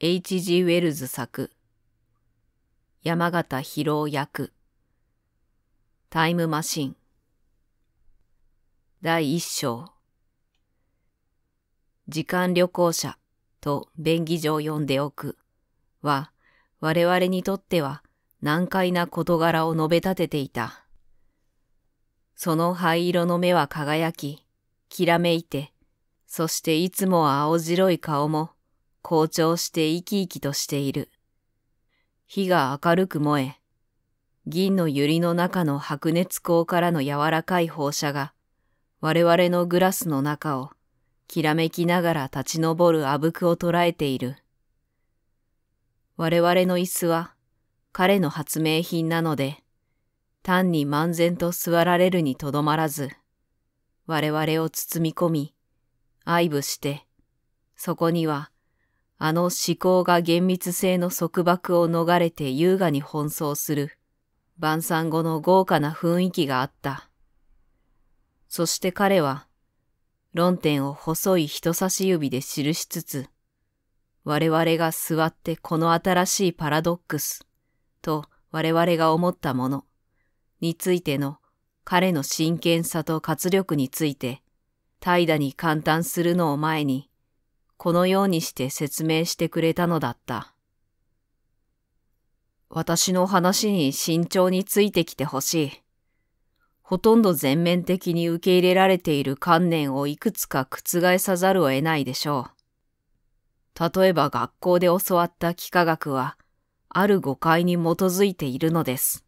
H.G. ウェルズ作山形疲労役タイムマシン第一章時間旅行者と便宜上呼んでおくは我々にとっては難解な事柄を述べ立てていた。その灰色の目は輝き、きらめいて、そしていつも青白い顔も好調して生き生きとしている。火が明るく燃え、銀の百合の中の白熱光からの柔らかい放射が、我々のグラスの中を、きらめきながら立ち上るあぶくを捉えている。我々の椅子は、彼の発明品なので、単に漫然と座られるにとどまらず、我々を包み込み、愛撫して、そこにはあの思考が厳密性の束縛を逃れて優雅に奔走する晩餐後の豪華な雰囲気があった。そして彼は論点を細い人差し指で記しつつ、我々が座ってこの新しいパラドックスと我々が思ったものについての彼の真剣さと活力について、怠惰に簡単するのを前に、このようにして説明してくれたのだった。私の話に慎重についてきてほしい。ほとんど全面的に受け入れられている観念をいくつか覆さざるを得ないでしょう。例えば学校で教わった幾何学は、ある誤解に基づいているのです。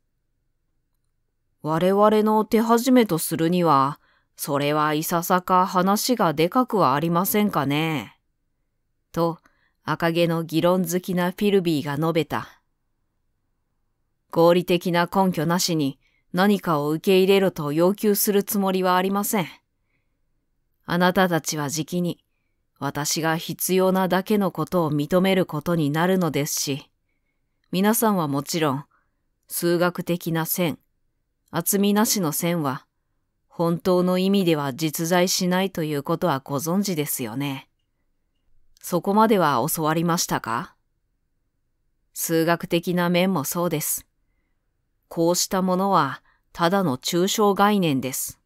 我々の手始めとするには、それはいささか話がでかくはありませんかね。と赤毛の議論好きなフィルビーが述べた。合理的な根拠なしに何かを受け入れろと要求するつもりはありません。あなたたちはじきに私が必要なだけのことを認めることになるのですし、皆さんはもちろん数学的な線、厚みなしの線は本当の意味では実在しないということはご存知ですよね。そこまでは教わりましたか数学的な面もそうです。こうしたものはただの抽象概念です。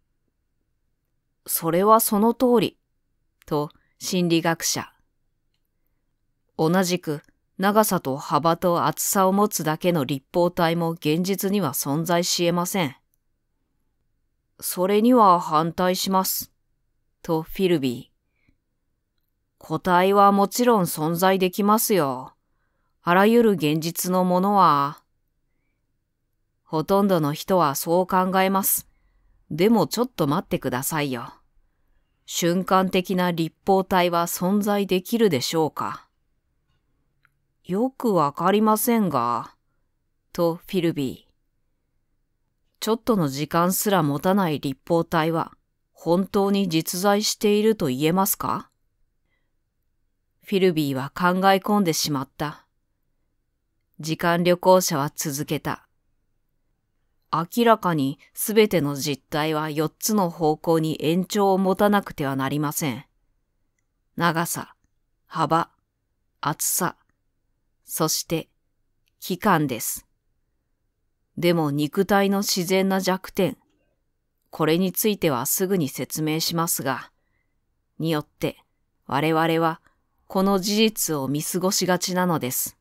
それはその通り、と心理学者。同じく長さと幅と厚さを持つだけの立方体も現実には存在し得ません。それには反対します。とフィルビー。個体はもちろん存在できますよ。あらゆる現実のものは。ほとんどの人はそう考えます。でもちょっと待ってくださいよ。瞬間的な立方体は存在できるでしょうかよくわかりませんが、とフィルビー。ちょっとの時間すら持たない立方体は本当に実在していると言えますかフィルビーは考え込んでしまった。時間旅行者は続けた。明らかに全ての実態は4つの方向に延長を持たなくてはなりません。長さ、幅、厚さ、そして期間です。でも肉体の自然な弱点、これについてはすぐに説明しますが、によって我々はこの事実を見過ごしがちなのです。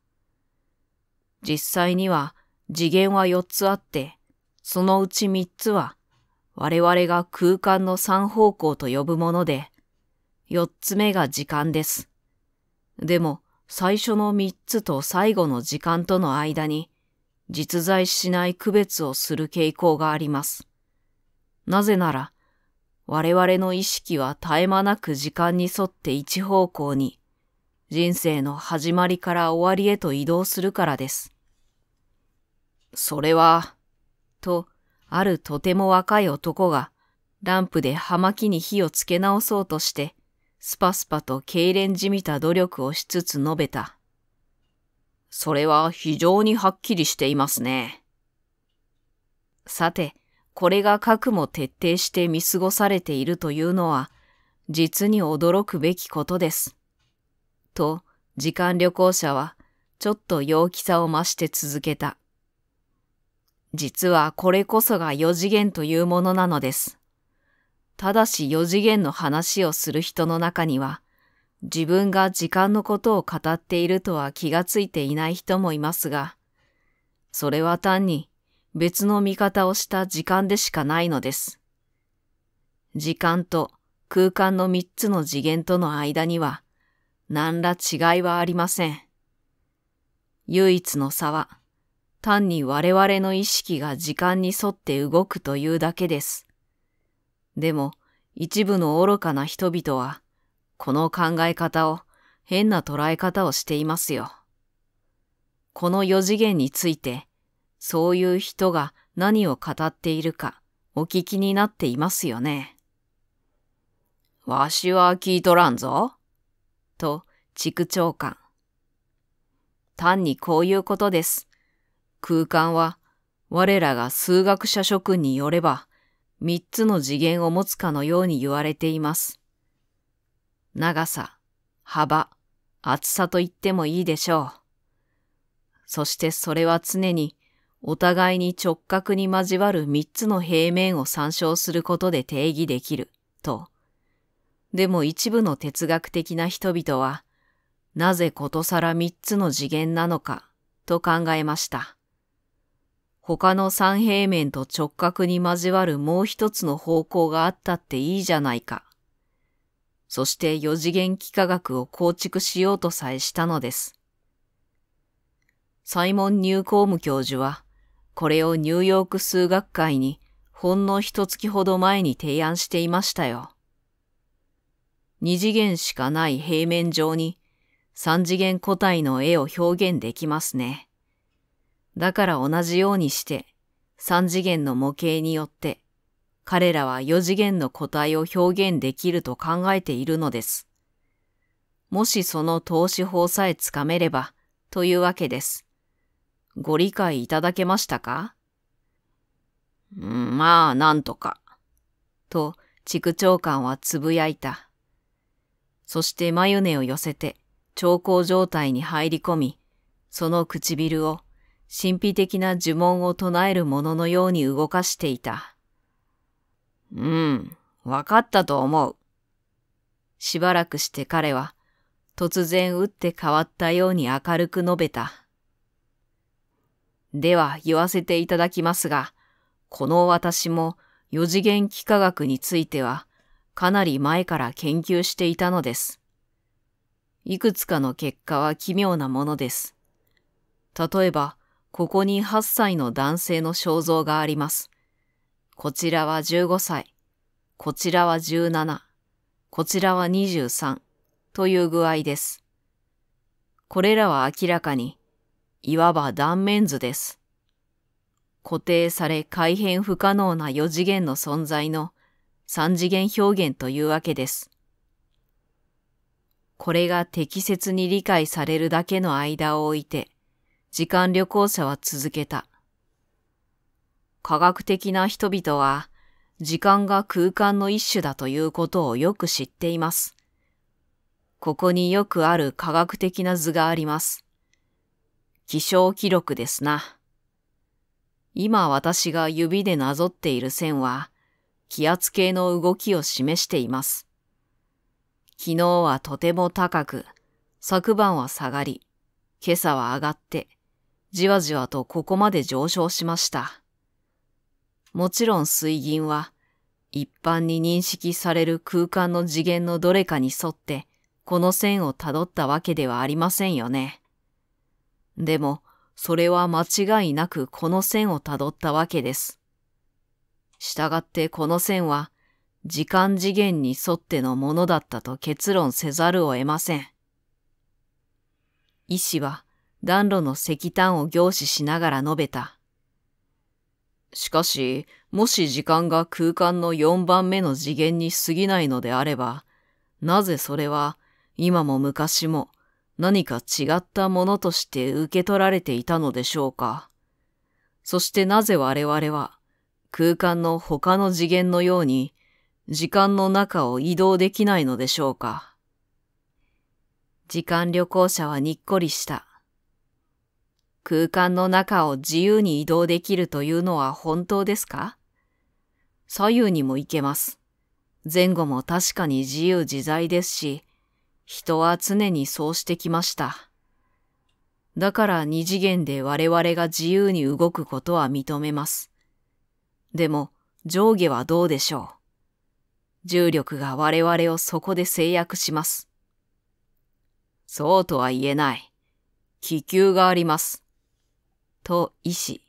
実際には次元は4つあって、そのうち3つは我々が空間の3方向と呼ぶもので、4つ目が時間です。でも最初の3つと最後の時間との間に実在しない区別をする傾向があります。なぜなら我々の意識は絶え間なく時間に沿って一方向に人生の始まりから終わりへと移動するからです。それは、と、あるとても若い男が、ランプで葉巻に火をつけ直そうとして、スパスパと痙攣じみた努力をしつつ述べた。それは非常にはっきりしていますね。さて、これが核も徹底して見過ごされているというのは、実に驚くべきことです。と時間旅行者はちょっと陽気さを増して続けた。実はこれこそが四次元というものなのです。ただし四次元の話をする人の中には、自分が時間のことを語っているとは気がついていない人もいますが、それは単に別の見方をした時間でしかないのです。時間と空間の三つの次元との間には、何ら違いはありません。唯一の差は、単に我々の意識が時間に沿って動くというだけです。でも、一部の愚かな人々は、この考え方を変な捉え方をしていますよ。この四次元について、そういう人が何を語っているかお聞きになっていますよね。わしは聞いとらんぞ。と地区長官。単にこういうことです。空間は我らが数学者諸君によれば三つの次元を持つかのように言われています。長さ、幅、厚さと言ってもいいでしょう。そしてそれは常にお互いに直角に交わる三つの平面を参照することで定義できるとでも一部の哲学的な人々は、なぜことさら三つの次元なのかと考えました。他の三平面と直角に交わるもう一つの方向があったっていいじゃないか。そして四次元幾何学を構築しようとさえしたのです。サイモン・ニューコーム教授は、これをニューヨーク数学会にほんの一月ほど前に提案していましたよ。二次元しかない平面上に三次元個体の絵を表現できますね。だから同じようにして三次元の模型によって彼らは四次元の個体を表現できると考えているのです。もしその投資法さえつかめればというわけです。ご理解いただけましたかまあ、なんとか。と、地区長官はつぶやいた。そして眉根を寄せて、調考状態に入り込み、その唇を神秘的な呪文を唱えるもののように動かしていた。うん、わかったと思う。しばらくして彼は、突然打って変わったように明るく述べた。では言わせていただきますが、この私も四次元幾何学については、かなり前から研究していたのです。いくつかの結果は奇妙なものです。例えば、ここに8歳の男性の肖像があります。こちらは15歳、こちらは17、こちらは23という具合です。これらは明らかに、いわば断面図です。固定され改変不可能な4次元の存在の三次元表現というわけです。これが適切に理解されるだけの間を置いて、時間旅行者は続けた。科学的な人々は、時間が空間の一種だということをよく知っています。ここによくある科学的な図があります。気象記録ですな。今私が指でなぞっている線は、気圧計の動きを示しています。昨日はとても高く、昨晩は下がり、今朝は上がって、じわじわとここまで上昇しました。もちろん水銀は、一般に認識される空間の次元のどれかに沿って、この線をたどったわけではありませんよね。でも、それは間違いなくこの線をたどったわけです。従ってこの線は時間次元に沿ってのものだったと結論せざるを得ません。医師は暖炉の石炭を凝視しながら述べた。しかし、もし時間が空間の4番目の次元に過ぎないのであれば、なぜそれは今も昔も何か違ったものとして受け取られていたのでしょうか。そしてなぜ我々は空間の他の次元のように時間の中を移動できないのでしょうか。時間旅行者はにっこりした。空間の中を自由に移動できるというのは本当ですか左右にも行けます。前後も確かに自由自在ですし、人は常にそうしてきました。だから二次元で我々が自由に動くことは認めます。でも上下はどうでしょう。重力が我々をそこで制約します。そうとは言えない。気球があります。と医師。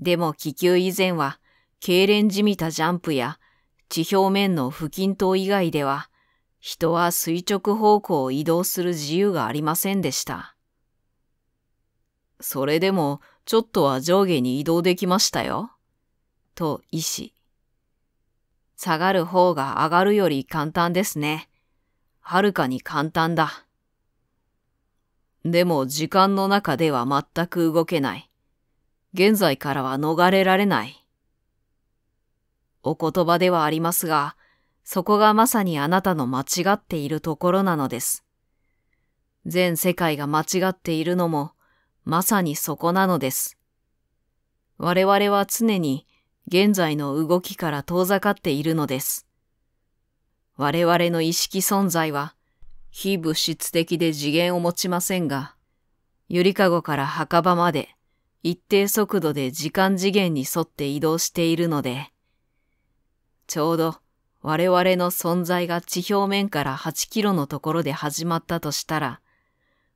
でも気球以前は、痙攣じみたジャンプや地表面の不均等以外では、人は垂直方向を移動する自由がありませんでした。それでもちょっとは上下に移動できましたよ。と医師。下がる方が上がるより簡単ですね。はるかに簡単だ。でも時間の中では全く動けない。現在からは逃れられない。お言葉ではありますが、そこがまさにあなたの間違っているところなのです。全世界が間違っているのも、まさにそこなのです。我々は常に現在の動きから遠ざかっているのです。我々の意識存在は、非物質的で次元を持ちませんが、ゆりかごから墓場まで一定速度で時間次元に沿って移動しているので、ちょうど我々の存在が地表面から8キロのところで始まったとしたら、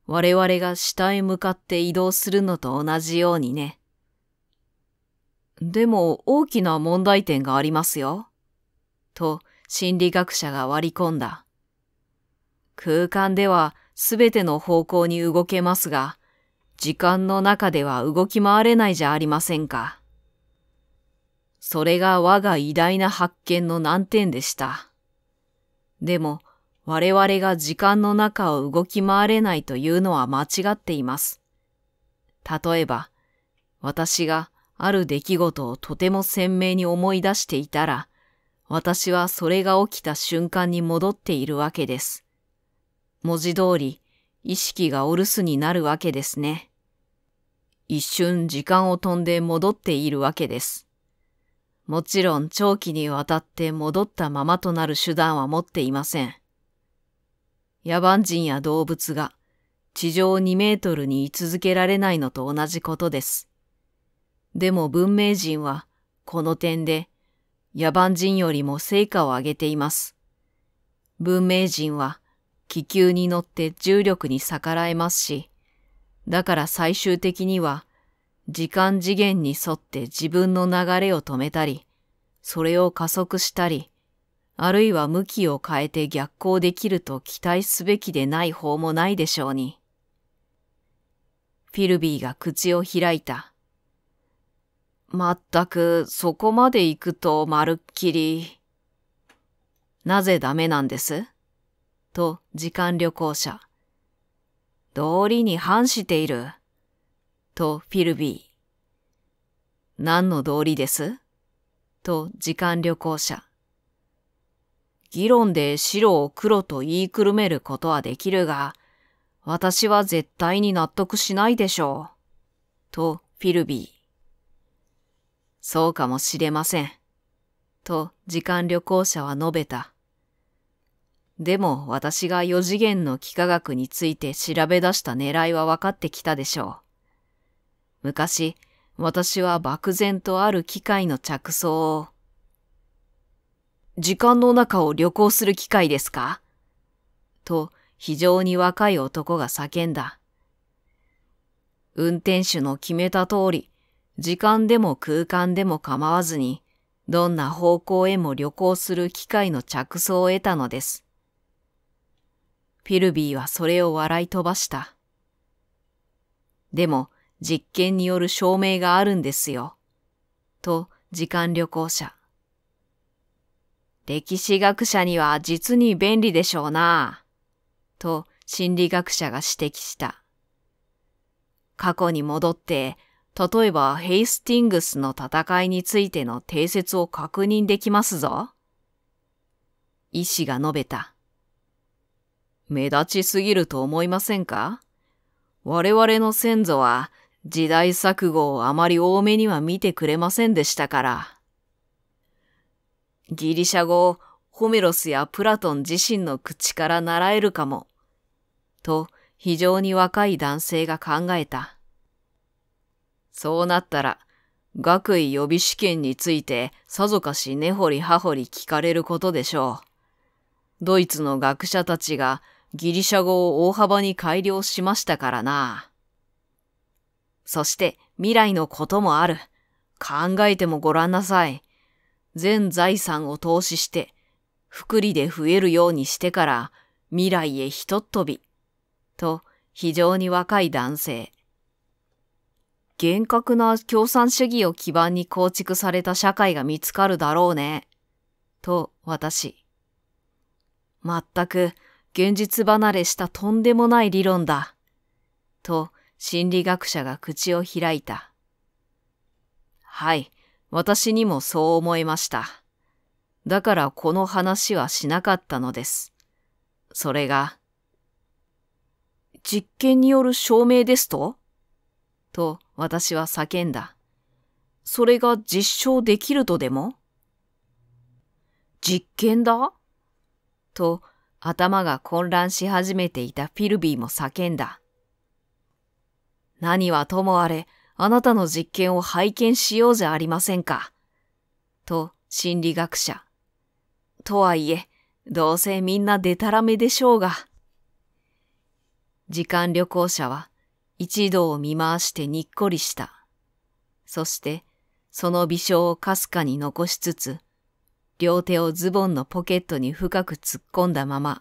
我々が下へ向かって移動するのと同じようにね。でも大きな問題点がありますよ。と心理学者が割り込んだ。空間ではすべての方向に動けますが、時間の中では動き回れないじゃありませんか。それが我が偉大な発見の難点でした。でも我々が時間の中を動き回れないというのは間違っています。例えば、私がある出来事をとても鮮明に思い出していたら、私はそれが起きた瞬間に戻っているわけです。文字通り、意識がお留守になるわけですね。一瞬時間を飛んで戻っているわけです。もちろん長期にわたって戻ったままとなる手段は持っていません。野蛮人や動物が地上2メートルに居続けられないのと同じことです。でも文明人はこの点で野蛮人よりも成果を上げています。文明人は気球に乗って重力に逆らえますし、だから最終的には時間次元に沿って自分の流れを止めたり、それを加速したり、あるいは向きを変えて逆行できると期待すべきでない方もないでしょうに。フィルビーが口を開いた。まったくそこまで行くとまるっきり。なぜダメなんですと時間旅行者。道理に反している。とフィルビー。何の道理ですと時間旅行者。議論で白を黒と言いくるめることはできるが、私は絶対に納得しないでしょう。とフィルビー。そうかもしれません。と時間旅行者は述べた。でも私が四次元の幾何学について調べ出した狙いは分かってきたでしょう。昔、私は漠然とある機械の着想を。時間の中を旅行する機会ですかと非常に若い男が叫んだ。運転手の決めた通り、時間でも空間でも構わずに、どんな方向へも旅行する機会の着想を得たのです。フィルビーはそれを笑い飛ばした。でも、実験による証明があるんですよ。と、時間旅行者。歴史学者には実に便利でしょうな。と、心理学者が指摘した。過去に戻って例えばヘイスティングスの戦いについての定説を確認できますぞ。医師が述べた。目立ちすぎると思いませんか我々の先祖は時代錯誤をあまり多めには見てくれませんでしたから。ギリシャ語をホメロスやプラトン自身の口から習えるかも。と非常に若い男性が考えた。そうなったら、学位予備試験についてさぞかし根掘り葉掘り聞かれることでしょう。ドイツの学者たちがギリシャ語を大幅に改良しましたからな。そして未来のこともある。考えてもごらんなさい。全財産を投資して、福利で増えるようにしてから未来へひとっ飛び。と、非常に若い男性。厳格な共産主義を基盤に構築された社会が見つかるだろうね。と、私。まったく、現実離れしたとんでもない理論だ。と、心理学者が口を開いた。はい、私にもそう思いました。だからこの話はしなかったのです。それが、実験による証明ですとと、私は叫んだ。それが実証できるとでも実験だと頭が混乱し始めていたフィルビーも叫んだ。何はともあれ、あなたの実験を拝見しようじゃありませんか。と心理学者。とはいえ、どうせみんなでたらめでしょうが。時間旅行者は一度を見回してにっこりした。そして、その微笑をかすかに残しつつ、両手をズボンのポケットに深く突っ込んだまま、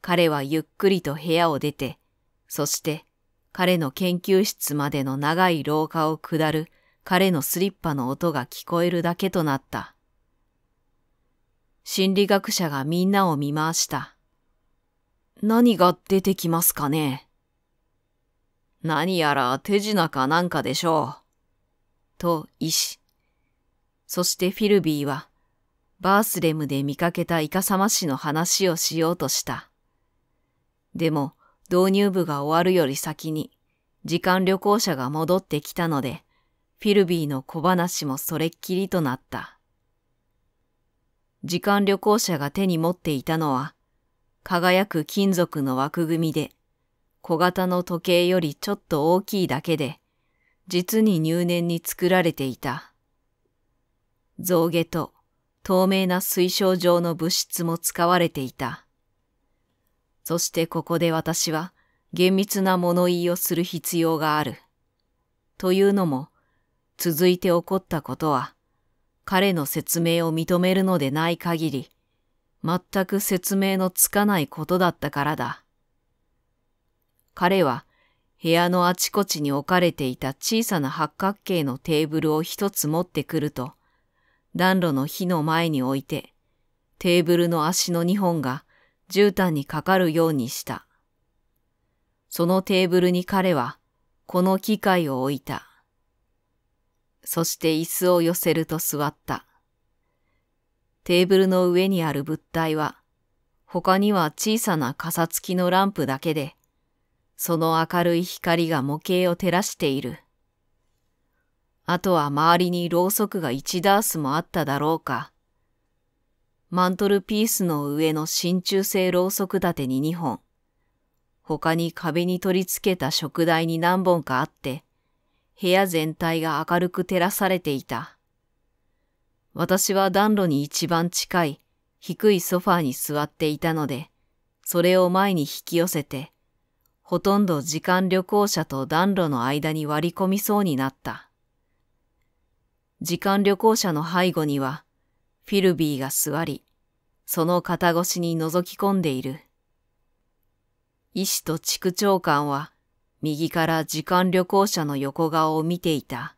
彼はゆっくりと部屋を出て、そして彼の研究室までの長い廊下を下る彼のスリッパの音が聞こえるだけとなった。心理学者がみんなを見回した。何が出てきますかね何やら手品かなんかでしょう。と医師。そしてフィルビーは、バースレムで見かけたイカサマ氏の話をしようとした。でも、導入部が終わるより先に、時間旅行者が戻ってきたので、フィルビーの小話もそれっきりとなった。時間旅行者が手に持っていたのは、輝く金属の枠組みで、小型の時計よりちょっと大きいだけで、実に入念に作られていた。象牙と透明な水晶状の物質も使われていた。そしてここで私は厳密な物言いをする必要がある。というのも、続いて起こったことは、彼の説明を認めるのでない限り、全く説明のつかないことだったからだ。彼は部屋のあちこちに置かれていた小さな八角形のテーブルを一つ持ってくると、暖炉の火の前に置いて、テーブルの足の二本が絨毯にかかるようにした。そのテーブルに彼は、この機械を置いた。そして椅子を寄せると座った。テーブルの上にある物体は、他には小さな傘付きのランプだけで、その明るい光が模型を照らしている。あとは周りにろうそくが一ダースもあっただろうか。マントルピースの上の真鍮製ろうそく立てに2本、他に壁に取り付けた食台に何本かあって、部屋全体が明るく照らされていた。私は暖炉に一番近い低いソファーに座っていたので、それを前に引き寄せて、ほとんど時間旅行者と暖炉の間に割り込みそうになった。時間旅行者の背後には、フィルビーが座り、その肩越しに覗き込んでいる。医師と地区長官は、右から時間旅行者の横顔を見ていた。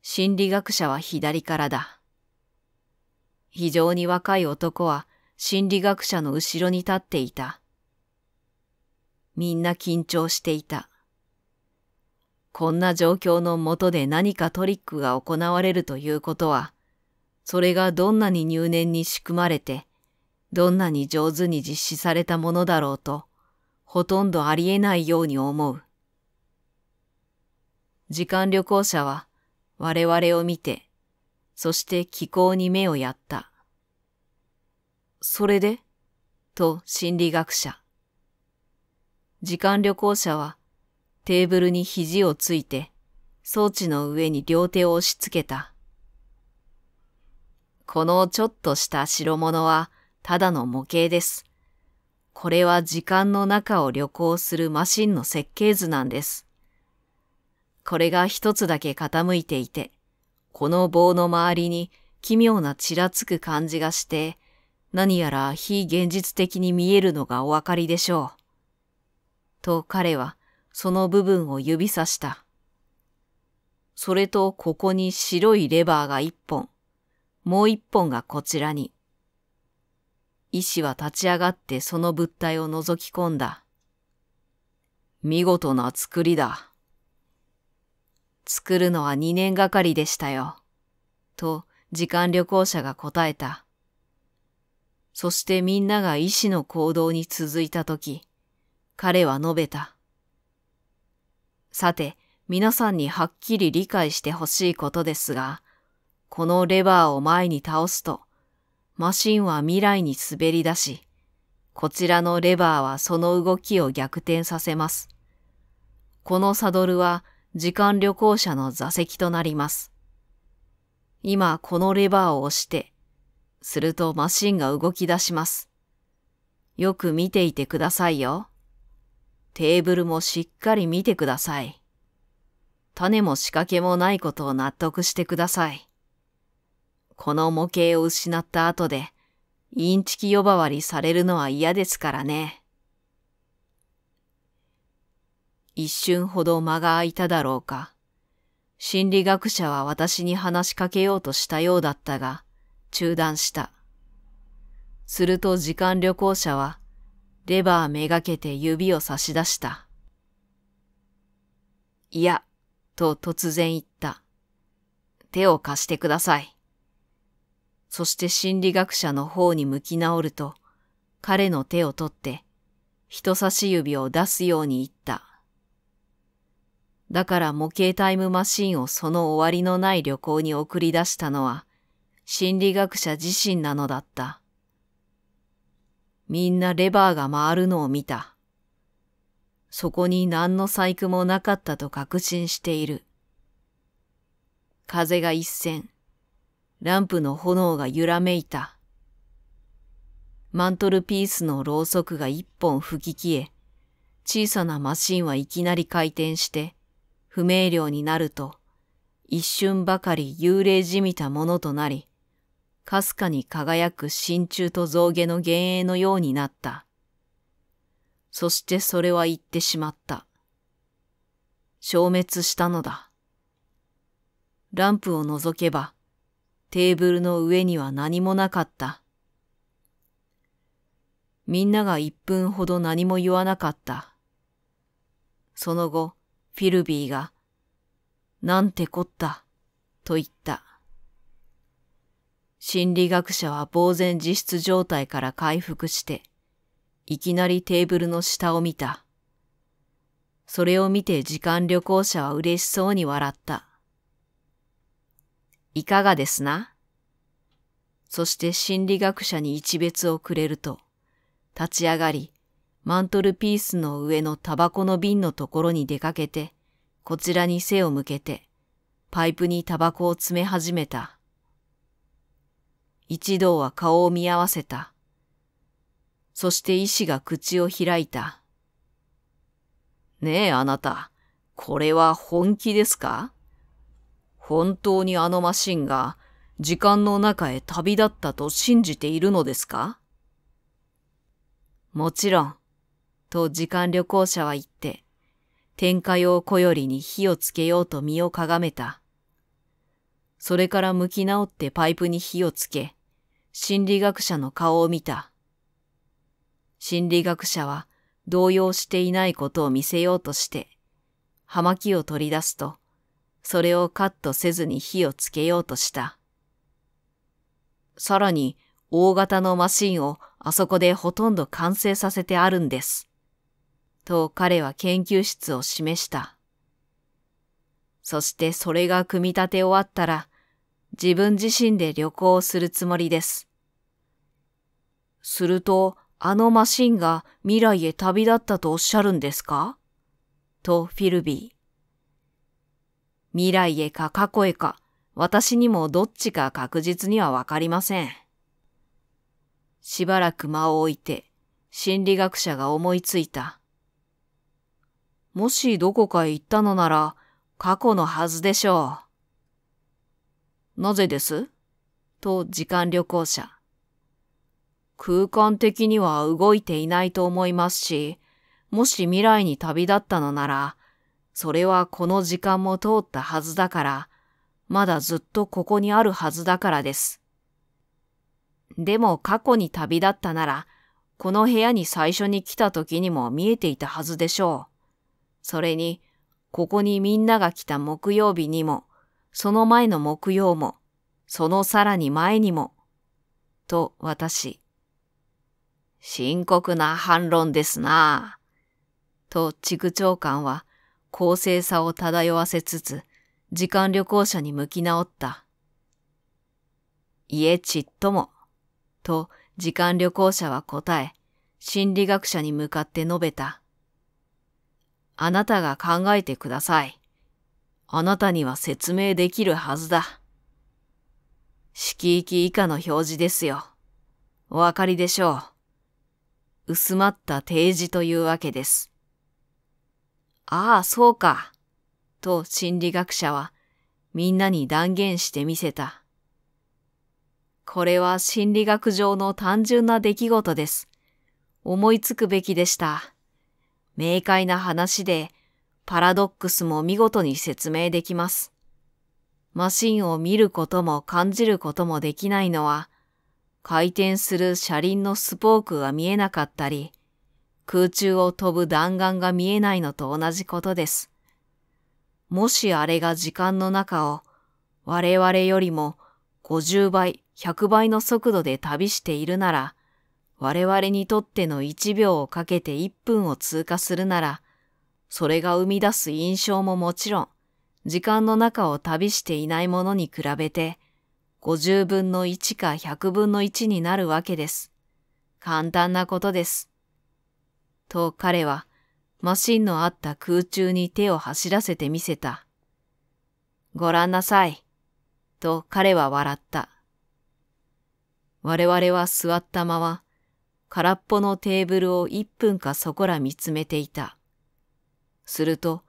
心理学者は左からだ。非常に若い男は心理学者の後ろに立っていた。みんな緊張していた。こんな状況のもとで何かトリックが行われるということは、それがどんなに入念に仕組まれて、どんなに上手に実施されたものだろうと、ほとんどありえないように思う。時間旅行者は我々を見て、そして気候に目をやった。それでと心理学者。時間旅行者はテーブルに肘をついて装置の上に両手を押し付けた。このちょっとした白物はただの模型です。これは時間の中を旅行するマシンの設計図なんです。これが一つだけ傾いていて、この棒の周りに奇妙なちらつく感じがして、何やら非現実的に見えるのがお分かりでしょう。と彼はその部分を指さした。それとここに白いレバーが一本、もう一本がこちらに。医師は立ち上がってその物体を覗き込んだ。見事な作りだ。作るのは二年がかりでしたよ。と時間旅行者が答えた。そしてみんなが医師の行動に続いたとき、彼は述べた。さて、皆さんにはっきり理解してほしいことですが、このレバーを前に倒すと、マシンは未来に滑り出し、こちらのレバーはその動きを逆転させます。このサドルは時間旅行者の座席となります。今このレバーを押して、するとマシンが動き出します。よく見ていてくださいよ。テーブルもしっかり見てください。種も仕掛けもないことを納得してください。この模型を失った後で、インチキ呼ばわりされるのは嫌ですからね。一瞬ほど間が空いただろうか。心理学者は私に話しかけようとしたようだったが、中断した。すると時間旅行者はレバーめがけて指を差し出した。いや、と突然言った。手を貸してください。そして心理学者の方に向き直ると、彼の手を取って、人差し指を出すように言った。だから模型タイムマシンをその終わりのない旅行に送り出したのは、心理学者自身なのだった。みんなレバーが回るのを見た。そこに何の細工もなかったと確信している。風が一閃、ランプの炎が揺らめいた。マントルピースのろうそくが一本吹き消え、小さなマシンはいきなり回転して、不明瞭になると、一瞬ばかり幽霊じみたものとなり、かすかに輝く真鍮と象牙の幻影のようになった。そしてそれは言ってしまった。消滅したのだ。ランプを覗けば、テーブルの上には何もなかった。みんなが一分ほど何も言わなかった。その後、フィルビーが、なんてこった、と言った。心理学者は呆然自失状態から回復して、いきなりテーブルの下を見た。それを見て時間旅行者は嬉しそうに笑った。いかがですなそして心理学者に一別をくれると、立ち上がり、マントルピースの上のタバコの瓶のところに出かけて、こちらに背を向けて、パイプにタバコを詰め始めた。一同は顔を見合わせた。そして医師が口を開いた。ねえ、あなた、これは本気ですか本当にあのマシンが時間の中へ旅立ったと信じているのですかもちろん、と時間旅行者は言って、天下用小よりに火をつけようと身をかがめた。それから向き直ってパイプに火をつけ、心理学者の顔を見た。心理学者は動揺していないことを見せようとして、葉巻を取り出すと、それをカットせずに火をつけようとした。さらに、大型のマシンをあそこでほとんど完成させてあるんです。と彼は研究室を示した。そしてそれが組み立て終わったら、自分自身で旅行するつもりです。すると、あのマシンが未来へ旅立ったとおっしゃるんですかとフィルビー。未来へか過去へか、私にもどっちか確実にはわかりません。しばらく間を置いて、心理学者が思いついた。もしどこかへ行ったのなら、過去のはずでしょう。なぜですと時間旅行者。空間的には動いていないと思いますし、もし未来に旅立ったのなら、それはこの時間も通ったはずだから、まだずっとここにあるはずだからです。でも過去に旅立ったなら、この部屋に最初に来た時にも見えていたはずでしょう。それに、ここにみんなが来た木曜日にも、その前の木曜も、そのさらに前にも、と私。深刻な反論ですなと地区長官は公正さを漂わせつつ、時間旅行者に向き直った。いえ、ちっとも、と時間旅行者は答え、心理学者に向かって述べた。あなたが考えてください。あなたには説明できるはずだ。敷域以下の表示ですよ。お分かりでしょう。薄まった提示というわけです。ああ、そうか。と心理学者はみんなに断言してみせた。これは心理学上の単純な出来事です。思いつくべきでした。明快な話でパラドックスも見事に説明できます。マシンを見ることも感じることもできないのは、回転する車輪のスポークが見えなかったり、空中を飛ぶ弾丸が見えないのと同じことです。もしあれが時間の中を我々よりも50倍、100倍の速度で旅しているなら、我々にとっての1秒をかけて1分を通過するなら、それが生み出す印象ももちろん、時間の中を旅していないものに比べて、50分の1か100分の1になるわけです。簡単なことです。と彼は、マシンのあった空中に手を走らせてみせた。ご覧なさい。と彼は笑った。我々は座ったまま、空っぽのテーブルを1分かそこら見つめていた。すると、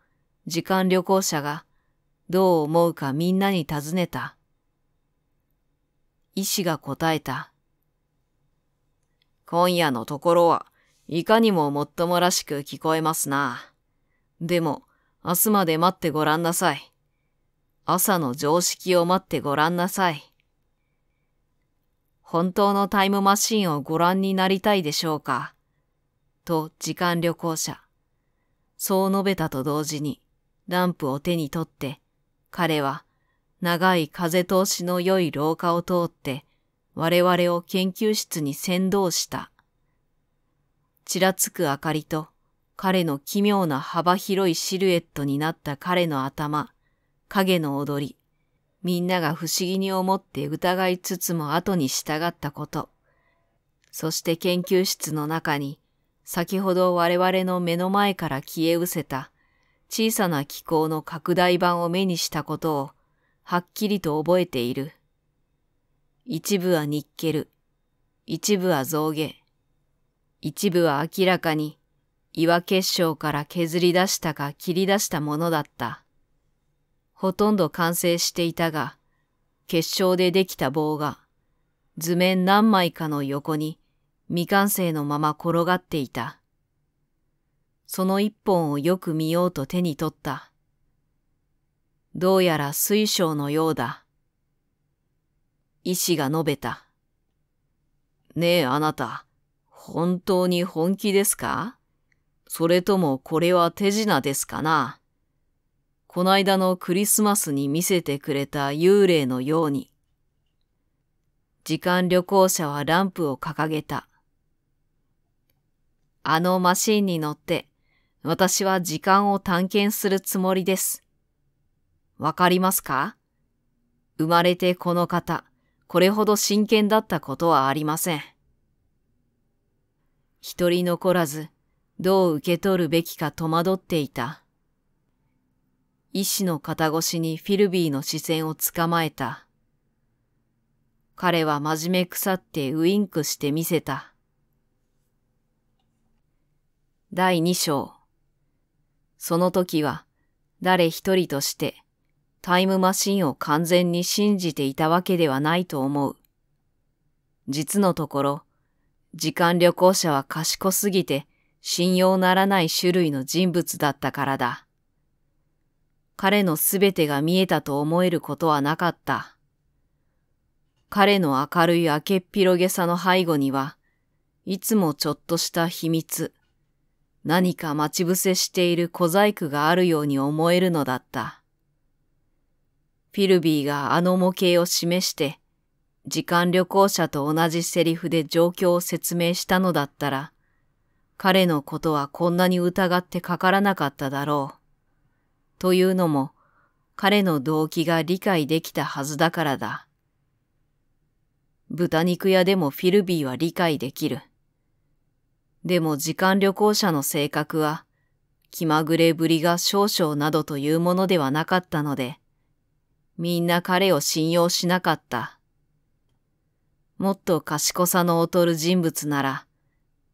時間旅行者が、どう思うかみんなに尋ねた。医師が答えた。今夜のところはいかにももっともらしく聞こえますな。でも、明日まで待ってごらんなさい。朝の常識を待ってごらんなさい。本当のタイムマシンをご覧になりたいでしょうかと時間旅行者。そう述べたと同時に、ランプを手に取って、彼は長い風通しの良い廊下を通って、我々を研究室に先導した。ちらつく明かりと、彼の奇妙な幅広いシルエットになった彼の頭、影の踊り、みんなが不思議に思って疑いつつも後に従ったこと。そして研究室の中に先ほど我々の目の前から消え失せた小さな気候の拡大版を目にしたことをはっきりと覚えている。一部はニッケル、一部は造牙、一部は明らかに岩結晶から削り出したか切り出したものだった。ほとんど完成していたが、結晶でできた棒が図面何枚かの横に未完成のまま転がっていた。その一本をよく見ようと手に取った。どうやら水晶のようだ。医師が述べた。ねえあなた、本当に本気ですかそれともこれは手品ですかなこないだのクリスマスに見せてくれた幽霊のように。時間旅行者はランプを掲げた。あのマシンに乗って、私は時間を探検するつもりです。わかりますか生まれてこの方、これほど真剣だったことはありません。一人残らず、どう受け取るべきか戸惑っていた。医師の肩越しにフィルビーの視線を捕まえた。彼は真面目腐ってウインクしてみせた。第二章。その時は、誰一人として、タイムマシンを完全に信じていたわけではないと思う。実のところ、時間旅行者は賢すぎて信用ならない種類の人物だったからだ。彼のすべてが見えたと思えることはなかった。彼の明るい明けっぴろげさの背後には、いつもちょっとした秘密、何か待ち伏せしている小細工があるように思えるのだった。フィルビーがあの模型を示して、時間旅行者と同じセリフで状況を説明したのだったら、彼のことはこんなに疑ってかからなかっただろう。というのも、彼の動機が理解できたはずだからだ。豚肉屋でもフィルビーは理解できる。でも時間旅行者の性格は、気まぐれぶりが少々などというものではなかったので、みんな彼を信用しなかった。もっと賢さの劣る人物なら、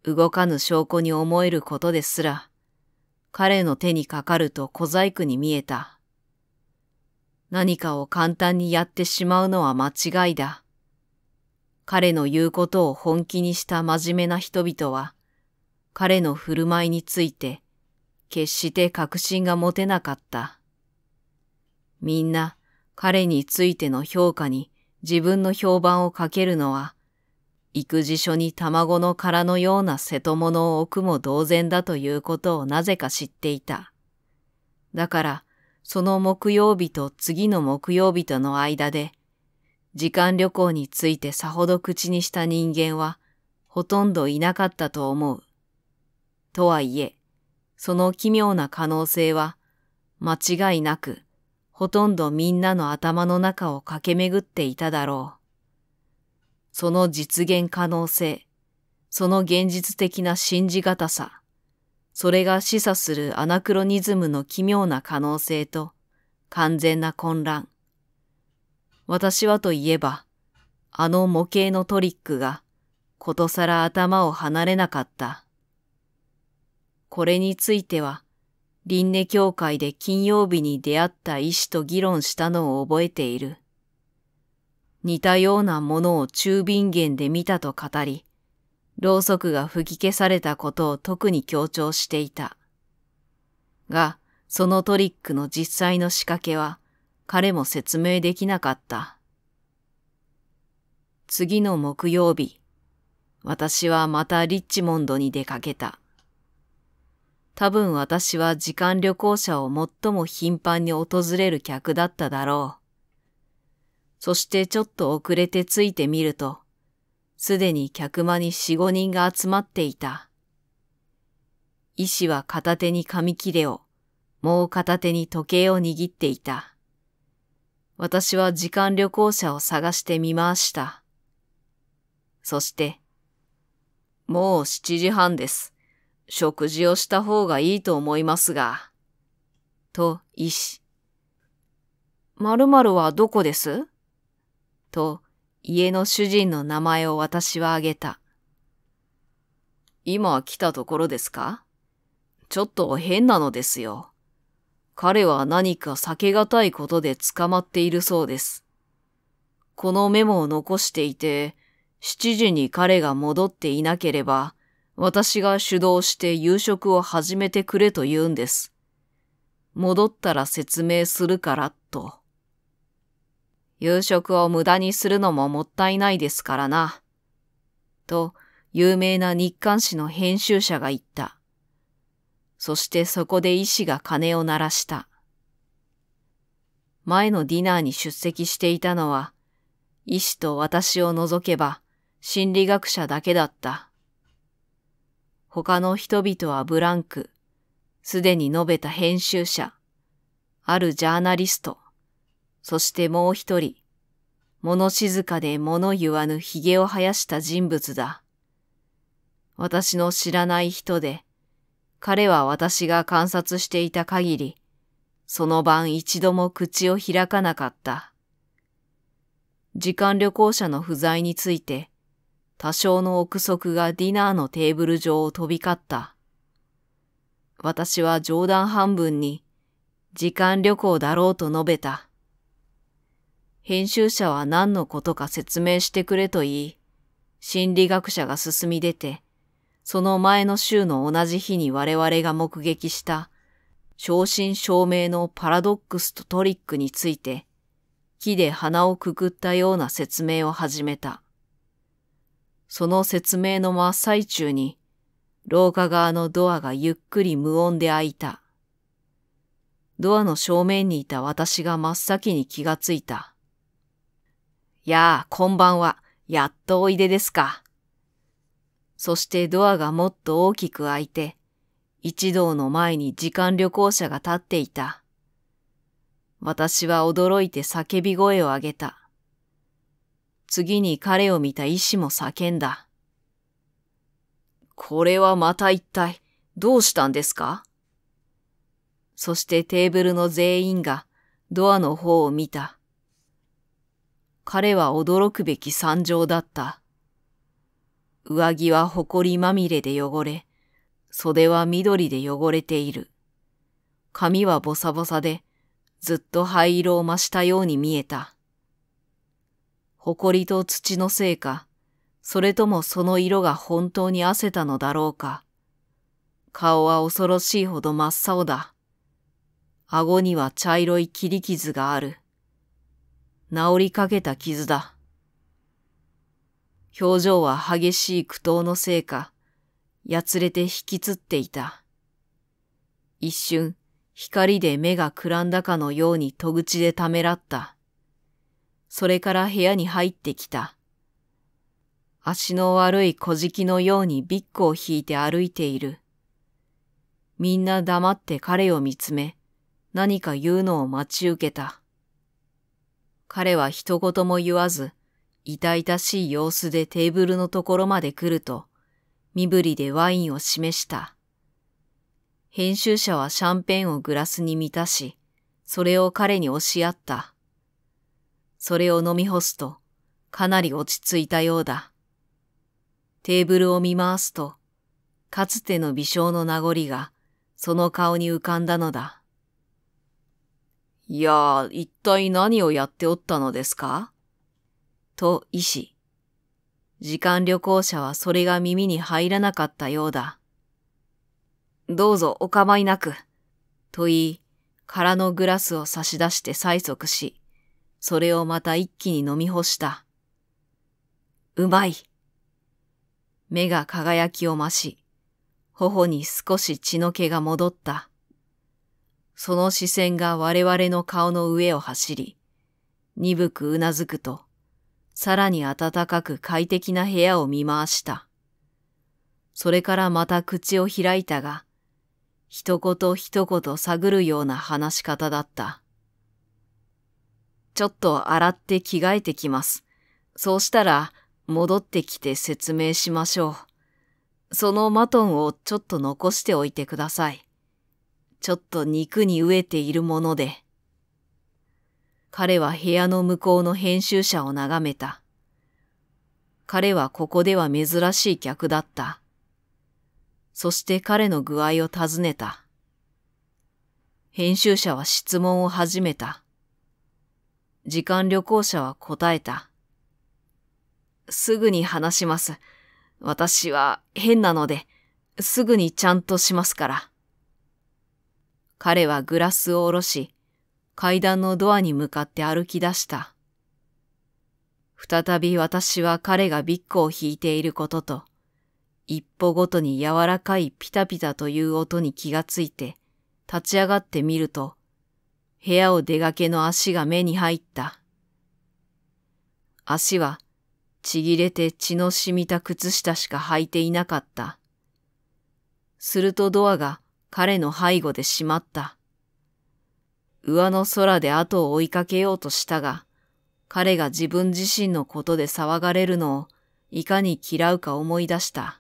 動かぬ証拠に思えることですら、彼の手にかかると小細工に見えた。何かを簡単にやってしまうのは間違いだ。彼の言うことを本気にした真面目な人々は、彼の振る舞いについて決して確信が持てなかった。みんな彼についての評価に自分の評判をかけるのは、育児所に卵の殻のような瀬戸物を置くも同然だということをなぜか知っていた。だから、その木曜日と次の木曜日との間で、時間旅行についてさほど口にした人間は、ほとんどいなかったと思う。とはいえ、その奇妙な可能性は、間違いなく、ほとんどみんなの頭の中を駆け巡っていただろう。その実現可能性、その現実的な信じがたさ、それが示唆するアナクロニズムの奇妙な可能性と完全な混乱。私はといえば、あの模型のトリックがことさら頭を離れなかった。これについては、輪廻教会で金曜日に出会った医師と議論したのを覚えている。似たようなものを中瓶源で見たと語り、ろうそくが吹き消されたことを特に強調していた。が、そのトリックの実際の仕掛けは彼も説明できなかった。次の木曜日、私はまたリッチモンドに出かけた。多分私は時間旅行者を最も頻繁に訪れる客だっただろう。そしてちょっと遅れてついてみると、すでに客間に四五人が集まっていた。医師は片手に紙切れを、もう片手に時計を握っていた。私は時間旅行者を探してみました。そして、もう七時半です。食事をした方がいいと思いますが。と、医師。〇〇はどこですと、家の主人の名前を私は挙げた。今来たところですかちょっと変なのですよ。彼は何か避けがたいことで捕まっているそうです。このメモを残していて、7時に彼が戻っていなければ、私が主導して夕食を始めてくれと言うんです。戻ったら説明するからと。夕食を無駄にするのももったいないですからな。と、有名な日刊誌の編集者が言った。そしてそこで医師が鐘を鳴らした。前のディナーに出席していたのは、医師と私を除けば心理学者だけだった。他の人々はブランク、すでに述べた編集者、あるジャーナリスト、そしてもう一人、物静かで物言わぬ髭を生やした人物だ。私の知らない人で、彼は私が観察していた限り、その晩一度も口を開かなかった。時間旅行者の不在について、多少の憶測がディナーのテーブル上を飛び交った。私は冗談半分に、時間旅行だろうと述べた。編集者は何のことか説明してくれと言い、心理学者が進み出て、その前の週の同じ日に我々が目撃した正真正銘のパラドックスとトリックについて、木で鼻をくくったような説明を始めた。その説明の真っ最中に、廊下側のドアがゆっくり無音で開いた。ドアの正面にいた私が真っ先に気がついた。やあ、こんばんは。やっとおいでですか。そしてドアがもっと大きく開いて、一同の前に時間旅行者が立っていた。私は驚いて叫び声を上げた。次に彼を見た医師も叫んだ。これはまた一体どうしたんですかそしてテーブルの全員がドアの方を見た。彼は驚くべき惨状だった。上着は埃まみれで汚れ、袖は緑で汚れている。髪はボサボサで、ずっと灰色を増したように見えた。埃と土のせいか、それともその色が本当に汗たのだろうか。顔は恐ろしいほど真っ青だ。顎には茶色い切り傷がある。治りかけた傷だ。表情は激しい苦闘のせいか、やつれて引きつっていた。一瞬、光で目がくらんだかのように戸口でためらった。それから部屋に入ってきた。足の悪い小敷のようにビッグを引いて歩いている。みんな黙って彼を見つめ、何か言うのを待ち受けた。彼は一言も言わず、痛々しい様子でテーブルのところまで来ると、身振りでワインを示した。編集者はシャンペンをグラスに満たし、それを彼に押し合った。それを飲み干すと、かなり落ち着いたようだ。テーブルを見回すと、かつての微笑の名残が、その顔に浮かんだのだ。いやあ、一体何をやっておったのですかと医師。時間旅行者はそれが耳に入らなかったようだ。どうぞお構いなく、と言い、空のグラスを差し出して催促し、それをまた一気に飲み干した。うまい。目が輝きを増し、頬に少し血の気が戻った。その視線が我々の顔の上を走り、鈍くうなずくと、さらに暖かく快適な部屋を見回した。それからまた口を開いたが、一言一言探るような話し方だった。ちょっと洗って着替えてきます。そうしたら、戻ってきて説明しましょう。そのマトンをちょっと残しておいてください。ちょっと肉に飢えているもので。彼は部屋の向こうの編集者を眺めた。彼はここでは珍しい客だった。そして彼の具合を尋ねた。編集者は質問を始めた。時間旅行者は答えた。すぐに話します。私は変なので、すぐにちゃんとしますから。彼はグラスを下ろし、階段のドアに向かって歩き出した。再び私は彼がビッグを弾いていることと、一歩ごとに柔らかいピタピタという音に気がついて、立ち上がってみると、部屋を出がけの足が目に入った。足はちぎれて血の染みた靴下しか履いていなかった。するとドアが彼の背後で閉まった。上の空で後を追いかけようとしたが、彼が自分自身のことで騒がれるのをいかに嫌うか思い出した。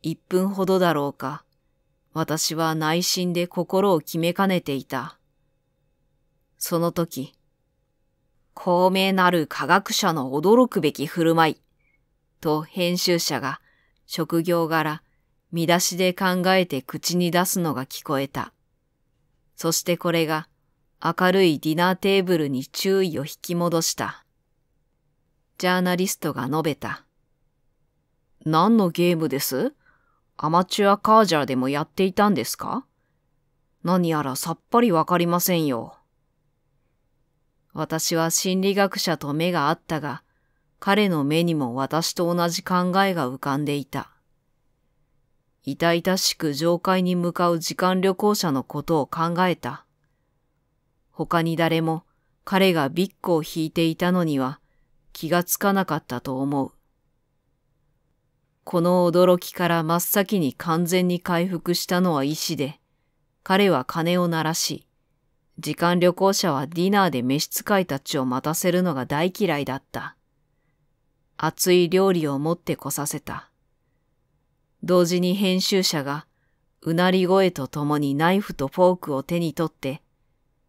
一分ほどだろうか、私は内心で心を決めかねていた。その時、高名なる科学者の驚くべき振る舞い、と編集者が職業柄、見出しで考えて口に出すのが聞こえた。そしてこれが明るいディナーテーブルに注意を引き戻した。ジャーナリストが述べた。何のゲームですアマチュアカージャーでもやっていたんですか何やらさっぱりわかりませんよ。私は心理学者と目が合ったが、彼の目にも私と同じ考えが浮かんでいた。痛々しく上階に向かう時間旅行者のことを考えた。他に誰も彼がビッグを引いていたのには気がつかなかったと思う。この驚きから真っ先に完全に回復したのは医師で、彼は鐘を鳴らし、時間旅行者はディナーで召使いたちを待たせるのが大嫌いだった。熱い料理を持ってこさせた。同時に編集者がうなり声とともにナイフとフォークを手に取って、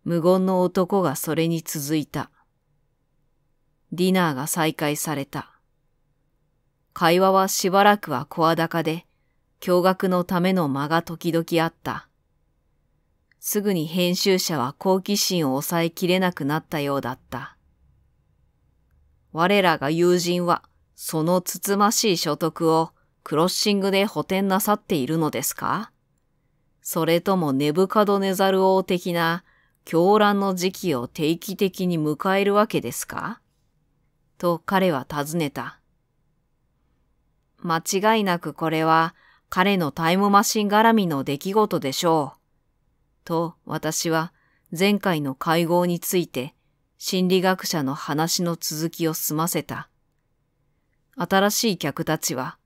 無言の男がそれに続いた。ディナーが再開された。会話はしばらくは声高で、驚愕のための間が時々あった。すぐに編集者は好奇心を抑えきれなくなったようだった。我らが友人は、そのつつましい所得をクロッシングで補填なさっているのですかそれともネブカドネザル王的な狂乱の時期を定期的に迎えるわけですかと彼は尋ねた。間違いなくこれは彼のタイムマシン絡みの出来事でしょう。と私は前回の会合について心理学者の話の続きを済ませた。新しい客たちは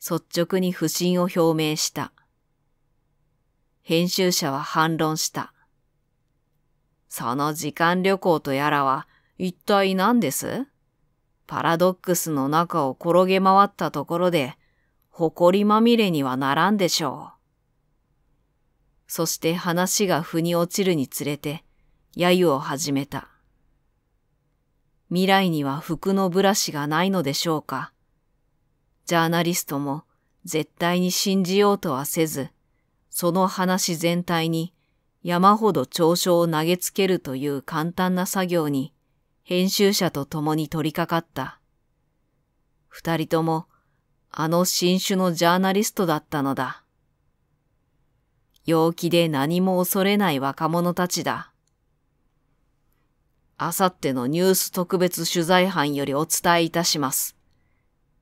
率直に不信を表明した。編集者は反論した。その時間旅行とやらは一体何ですパラドックスの中を転げ回ったところで、誇りまみれにはならんでしょう。そして話が腑に落ちるにつれて、揶揄を始めた。未来には服のブラシがないのでしょうか。ジャーナリストも絶対に信じようとはせず、その話全体に山ほど嘲笑を投げつけるという簡単な作業に編集者と共に取り掛かった。二人ともあの新種のジャーナリストだったのだ。陽気で何も恐れない若者たちだ。あさってのニュース特別取材班よりお伝えいたします。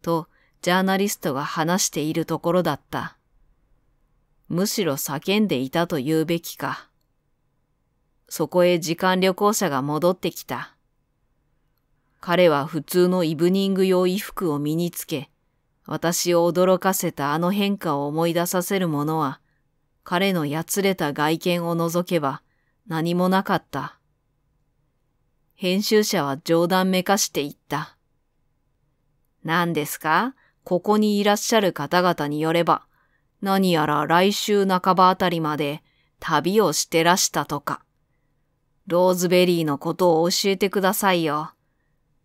と、ジャーナリストが話しているところだった。むしろ叫んでいたと言うべきか。そこへ時間旅行者が戻ってきた。彼は普通のイブニング用衣服を身につけ、私を驚かせたあの変化を思い出させるものは、彼のやつれた外見を除けば何もなかった。編集者は冗談めかして言った。何ですかここにいらっしゃる方々によれば、何やら来週半ばあたりまで旅をしてらしたとか。ローズベリーのことを教えてくださいよ。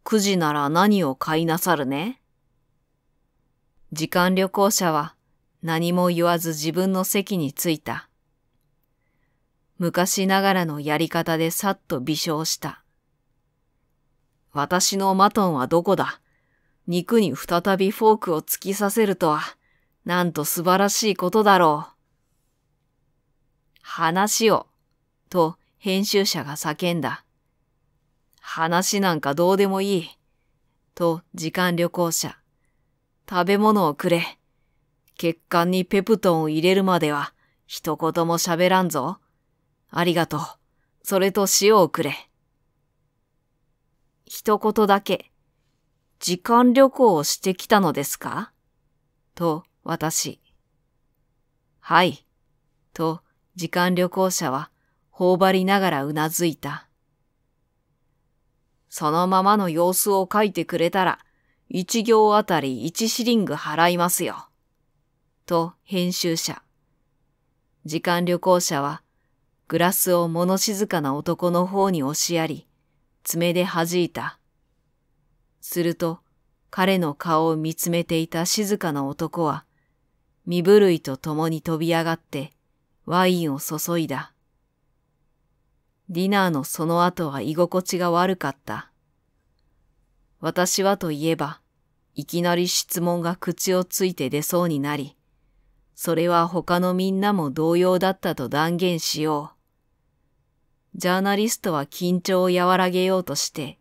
9時なら何を買いなさるね時間旅行者は何も言わず自分の席に着いた。昔ながらのやり方でさっと微笑した。私のマトンはどこだ肉に再びフォークを突き刺せるとは、なんと素晴らしいことだろう。話を、と編集者が叫んだ。話なんかどうでもいい、と時間旅行者。食べ物をくれ。血管にペプトンを入れるまでは一言も喋らんぞ。ありがとう。それと塩をくれ。一言だけ、時間旅行をしてきたのですかと私。はい。と時間旅行者は頬張りながらうなずいた。そのままの様子を書いてくれたら、一行あたり一シリング払いますよ。と編集者。時間旅行者は、グラスを物静かな男の方に押しやり、爪で弾いた。すると、彼の顔を見つめていた静かな男は、身震いと共に飛び上がってワインを注いだ。ディナーのその後は居心地が悪かった。私はといえば、いきなり質問が口をついて出そうになり、それは他のみんなも同様だったと断言しよう。ジャーナリストは緊張を和らげようとして、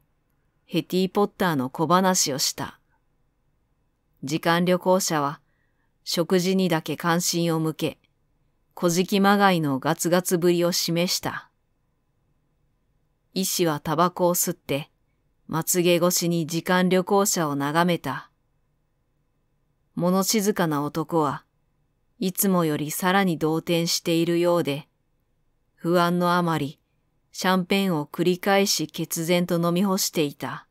ヘティ・ポッターの小話をした。時間旅行者は、食事にだけ関心を向け、小敷まがいのガツガツぶりを示した。医師はタバコを吸って、まつげ越しに時間旅行者を眺めた。物静かな男は、いつもよりさらに動転しているようで、不安のあまり、シャンペンを繰り返し決然と飲み干していた。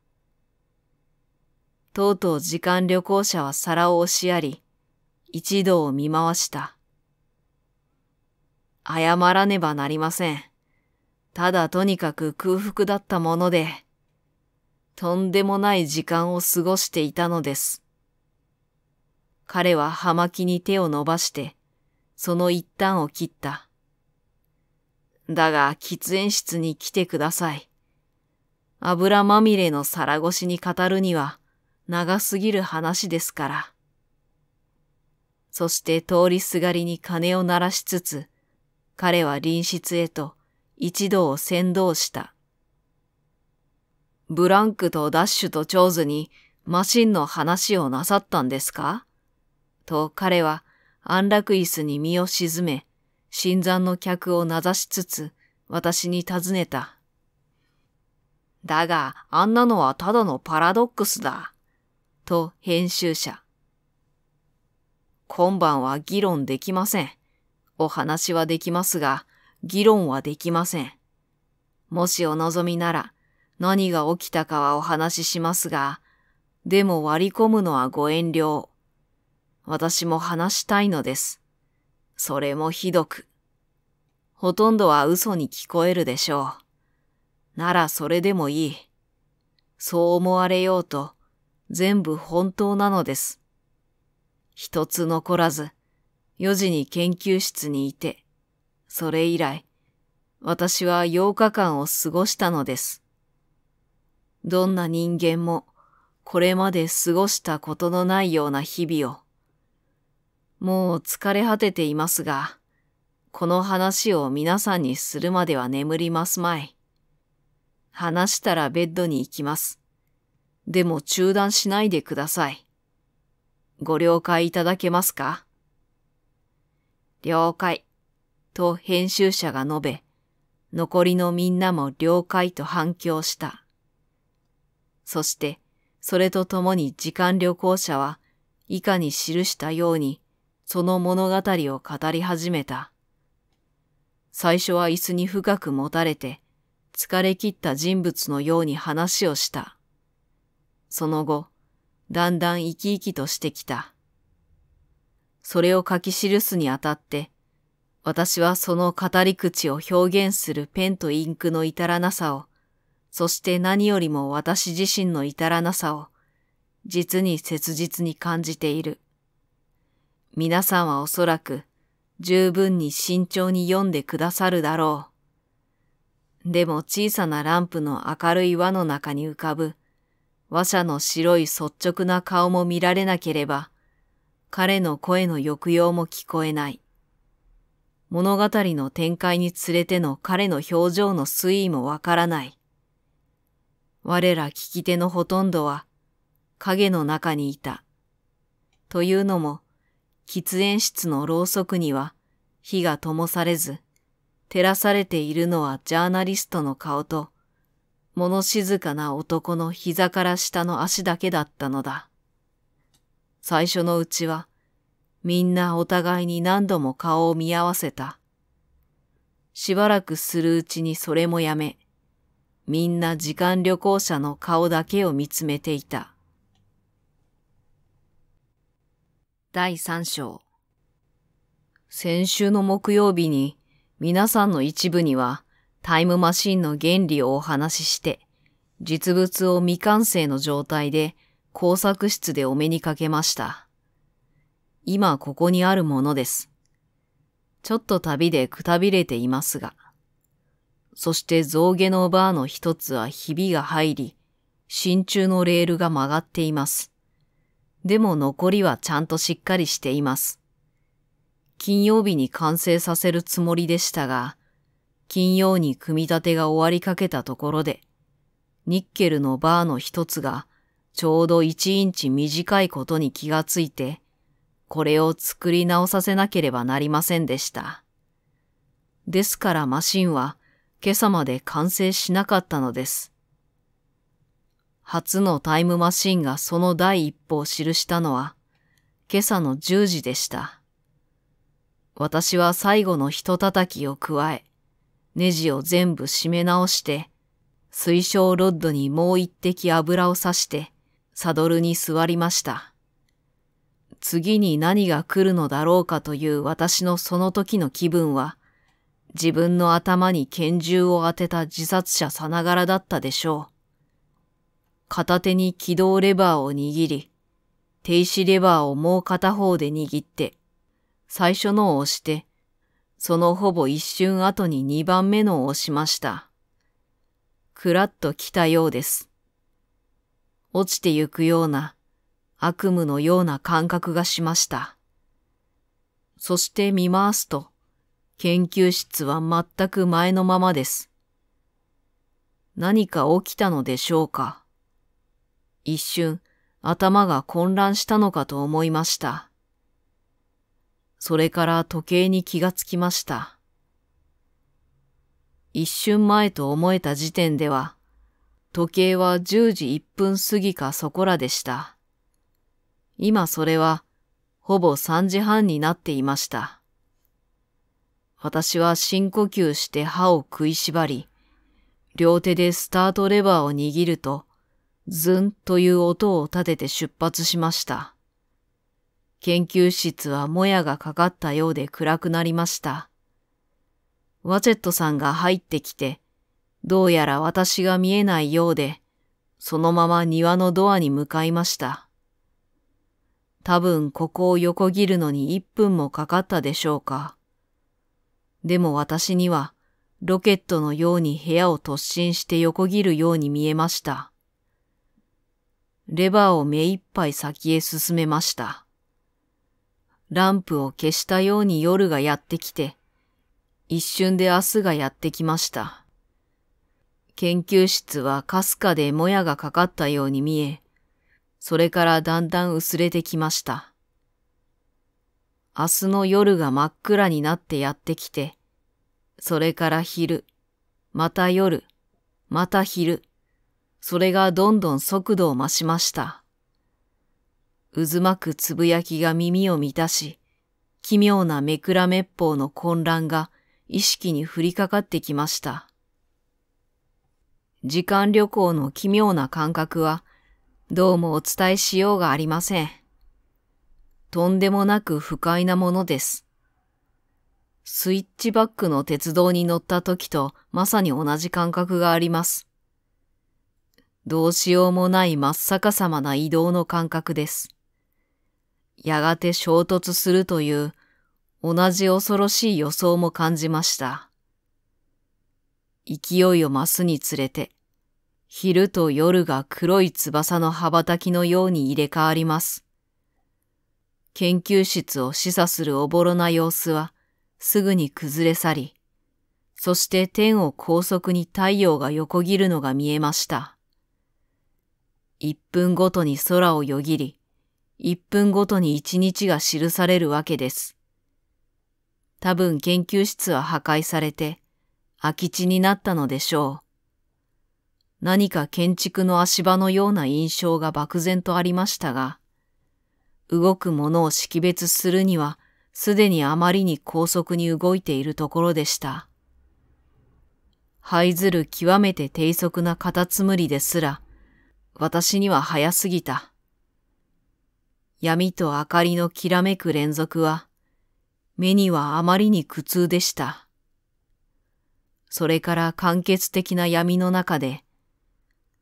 とうとう時間旅行者は皿を押しやり、一同を見回した。謝らねばなりません。ただとにかく空腹だったもので、とんでもない時間を過ごしていたのです。彼は葉巻に手を伸ばして、その一端を切った。だが、喫煙室に来てください。油まみれの皿越しに語るには、長すぎる話ですから。そして通りすがりに鐘を鳴らしつつ、彼は隣室へと一同を先導した。ブランクとダッシュと長ョズにマシンの話をなさったんですかと彼は安楽椅子に身を沈め、新参の客を名指しつつ、私に尋ねた。だが、あんなのはただのパラドックスだ。と編集者。今晩は議論できません。お話はできますが、議論はできません。もしお望みなら、何が起きたかはお話ししますが、でも割り込むのはご遠慮。私も話したいのです。それもひどく。ほとんどは嘘に聞こえるでしょう。ならそれでもいい。そう思われようと、全部本当なのです。一つ残らず、4時に研究室にいて、それ以来、私は8日間を過ごしたのです。どんな人間も、これまで過ごしたことのないような日々を、もう疲れ果てていますが、この話を皆さんにするまでは眠りますまい。話したらベッドに行きます。でも中断しないでください。ご了解いただけますか了解、と編集者が述べ、残りのみんなも了解と反響した。そして、それとともに時間旅行者は、以下に記したように、その物語を語り始めた。最初は椅子に深く持たれて、疲れ切った人物のように話をした。その後、だんだん生き生きとしてきた。それを書き記すにあたって、私はその語り口を表現するペンとインクの至らなさを、そして何よりも私自身の至らなさを、実に切実に感じている。皆さんはおそらく十分に慎重に読んでくださるだろう。でも小さなランプの明るい輪の中に浮かぶ和者の白い率直な顔も見られなければ、彼の声の抑揚も聞こえない。物語の展開につれての彼の表情の推移もわからない。我ら聞き手のほとんどは影の中にいた。というのも、喫煙室のろうそくには火が灯されず、照らされているのはジャーナリストの顔と、物静かな男の膝から下の足だけだったのだ。最初のうちは、みんなお互いに何度も顔を見合わせた。しばらくするうちにそれもやめ、みんな時間旅行者の顔だけを見つめていた。第3章。先週の木曜日に皆さんの一部にはタイムマシンの原理をお話しして、実物を未完成の状態で工作室でお目にかけました。今ここにあるものです。ちょっと旅でくたびれていますが。そして象牙のバーの一つはひびが入り、真鍮のレールが曲がっています。でも残りはちゃんとしっかりしています。金曜日に完成させるつもりでしたが、金曜に組み立てが終わりかけたところで、ニッケルのバーの一つがちょうど1インチ短いことに気がついて、これを作り直させなければなりませんでした。ですからマシンは今朝まで完成しなかったのです。初のタイムマシンがその第一歩を記したのは、今朝の10時でした。私は最後の一叩きを加え、ネジを全部締め直して、水晶ロッドにもう一滴油を刺して、サドルに座りました。次に何が来るのだろうかという私のその時の気分は、自分の頭に拳銃を当てた自殺者さながらだったでしょう。片手に軌道レバーを握り、停止レバーをもう片方で握って、最初のを押して、そのほぼ一瞬後に2番目のを押しました。くらっと来たようです。落ちてゆくような悪夢のような感覚がしました。そして見回すと、研究室は全く前のままです。何か起きたのでしょうか一瞬頭が混乱したのかと思いました。それから時計に気がつきました。一瞬前と思えた時点では、時計は10時1分過ぎかそこらでした。今それは、ほぼ3時半になっていました。私は深呼吸して歯を食いしばり、両手でスタートレバーを握ると、ズンという音を立てて出発しました。研究室はもやがかかったようで暗くなりました。ワチェットさんが入ってきて、どうやら私が見えないようで、そのまま庭のドアに向かいました。多分ここを横切るのに1分もかかったでしょうか。でも私にはロケットのように部屋を突進して横切るように見えました。レバーを目いっぱい先へ進めました。ランプを消したように夜がやってきて、一瞬で明日がやってきました。研究室はかすかでもやがかかったように見え、それからだんだん薄れてきました。明日の夜が真っ暗になってやってきて、それから昼、また夜、また昼、それがどんどん速度を増しました。渦巻くつぶやきが耳を満たし、奇妙なめくらめっぽうの混乱が意識に降りかかってきました。時間旅行の奇妙な感覚は、どうもお伝えしようがありません。とんでもなく不快なものです。スイッチバックの鉄道に乗った時とまさに同じ感覚があります。どうしようもない真っ逆さまな移動の感覚です。やがて衝突するという同じ恐ろしい予想も感じました。勢いを増すにつれて、昼と夜が黒い翼の羽ばたきのように入れ替わります。研究室を示唆するおぼろな様子はすぐに崩れ去り、そして天を高速に太陽が横切るのが見えました。一分ごとに空をよぎり、一分ごとに一日が記されるわけです。多分研究室は破壊されて、空き地になったのでしょう。何か建築の足場のような印象が漠然とありましたが、動くものを識別するには、すでにあまりに高速に動いているところでした。這いずる極めて低速なカタツムリですら、私には早すぎた。闇と明かりのきらめく連続は、目にはあまりに苦痛でした。それから間欠的な闇の中で、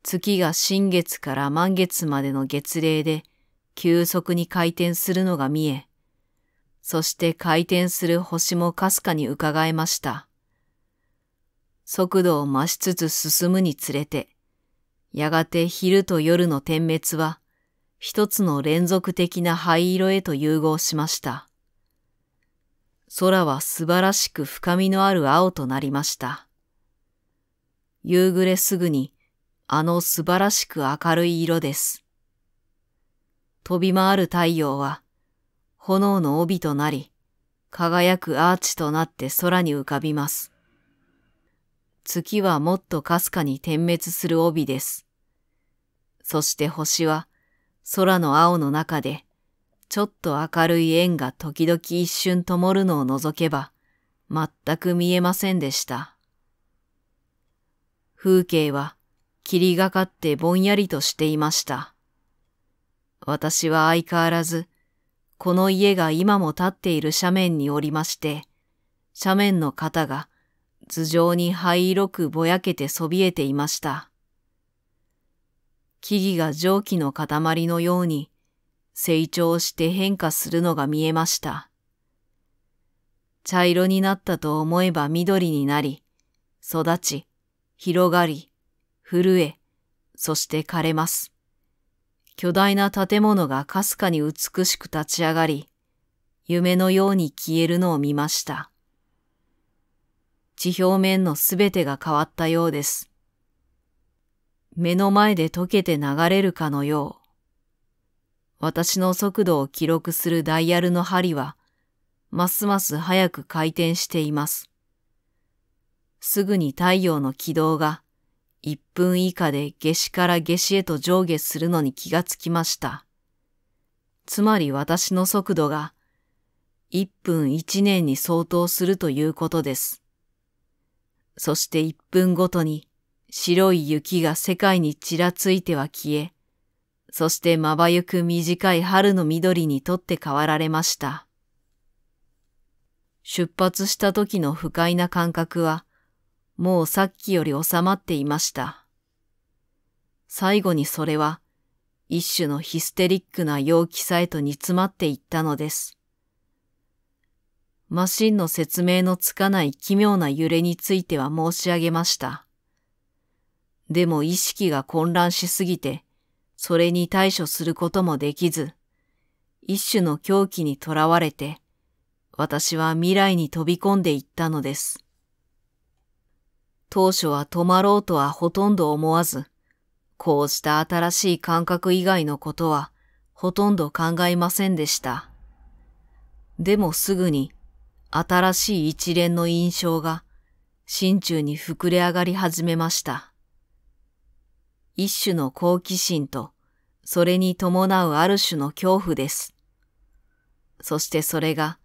月が新月から満月までの月齢で急速に回転するのが見え、そして回転する星もかすかに伺えました。速度を増しつつ進むにつれて、やがて昼と夜の点滅は、一つの連続的な灰色へと融合しました。空は素晴らしく深みのある青となりました。夕暮れすぐに、あの素晴らしく明るい色です。飛び回る太陽は、炎の帯となり、輝くアーチとなって空に浮かびます。月はもっとかすかに点滅する帯です。そして星は空の青の中でちょっと明るい円が時々一瞬灯るのを除けば全く見えませんでした。風景は霧がかってぼんやりとしていました。私は相変わらず、この家が今も立っている斜面におりまして、斜面の肩が頭上に灰色くぼやけてそびえていました。木々が蒸気の塊のように成長して変化するのが見えました。茶色になったと思えば緑になり、育ち、広がり、震え、そして枯れます。巨大な建物がかすかに美しく立ち上がり、夢のように消えるのを見ました。地表面のすべてが変わったようです。目の前で溶けて流れるかのよう。私の速度を記録するダイヤルの針は、ますます早く回転しています。すぐに太陽の軌道が1分以下で夏至から夏至へと上下するのに気がつきました。つまり私の速度が1分1年に相当するということです。そして1分ごとに白い雪が世界にちらついては消え、そしてまばゆく短い春の緑にとって変わられました。出発した時の不快な感覚は、もうさっきより収まっていました。最後にそれは、一種のヒステリックな陽気さへと煮詰まっていったのです。マシンの説明のつかない奇妙な揺れについては申し上げました。でも意識が混乱しすぎて、それに対処することもできず、一種の狂気にとらわれて、私は未来に飛び込んでいったのです。当初は止まろうとはほとんど思わず、こうした新しい感覚以外のことはほとんど考えませんでした。でもすぐに新しい一連の印象が心中に膨れ上がり始めました。一種の好奇心と、それに伴うある種の恐怖です。そしてそれが、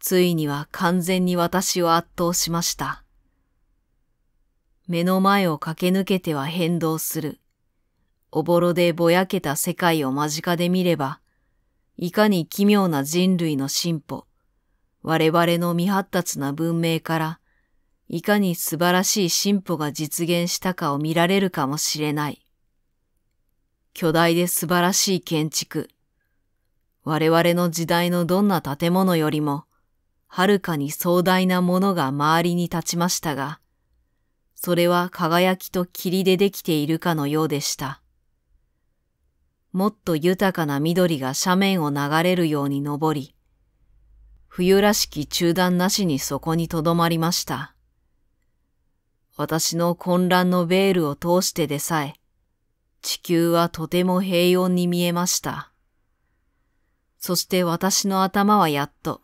ついには完全に私を圧倒しました。目の前を駆け抜けては変動する。おぼろでぼやけた世界を間近で見れば、いかに奇妙な人類の進歩、我々の未発達な文明からいかに素晴らしい進歩が実現したかを見られるかもしれない。巨大で素晴らしい建築。我々の時代のどんな建物よりも、はるかに壮大なものが周りに立ちましたが、それは輝きと霧でできているかのようでした。もっと豊かな緑が斜面を流れるように登り、冬らしき中断なしにそこに留まりました。私の混乱のベールを通してでさえ、地球はとても平穏に見えました。そして私の頭はやっと、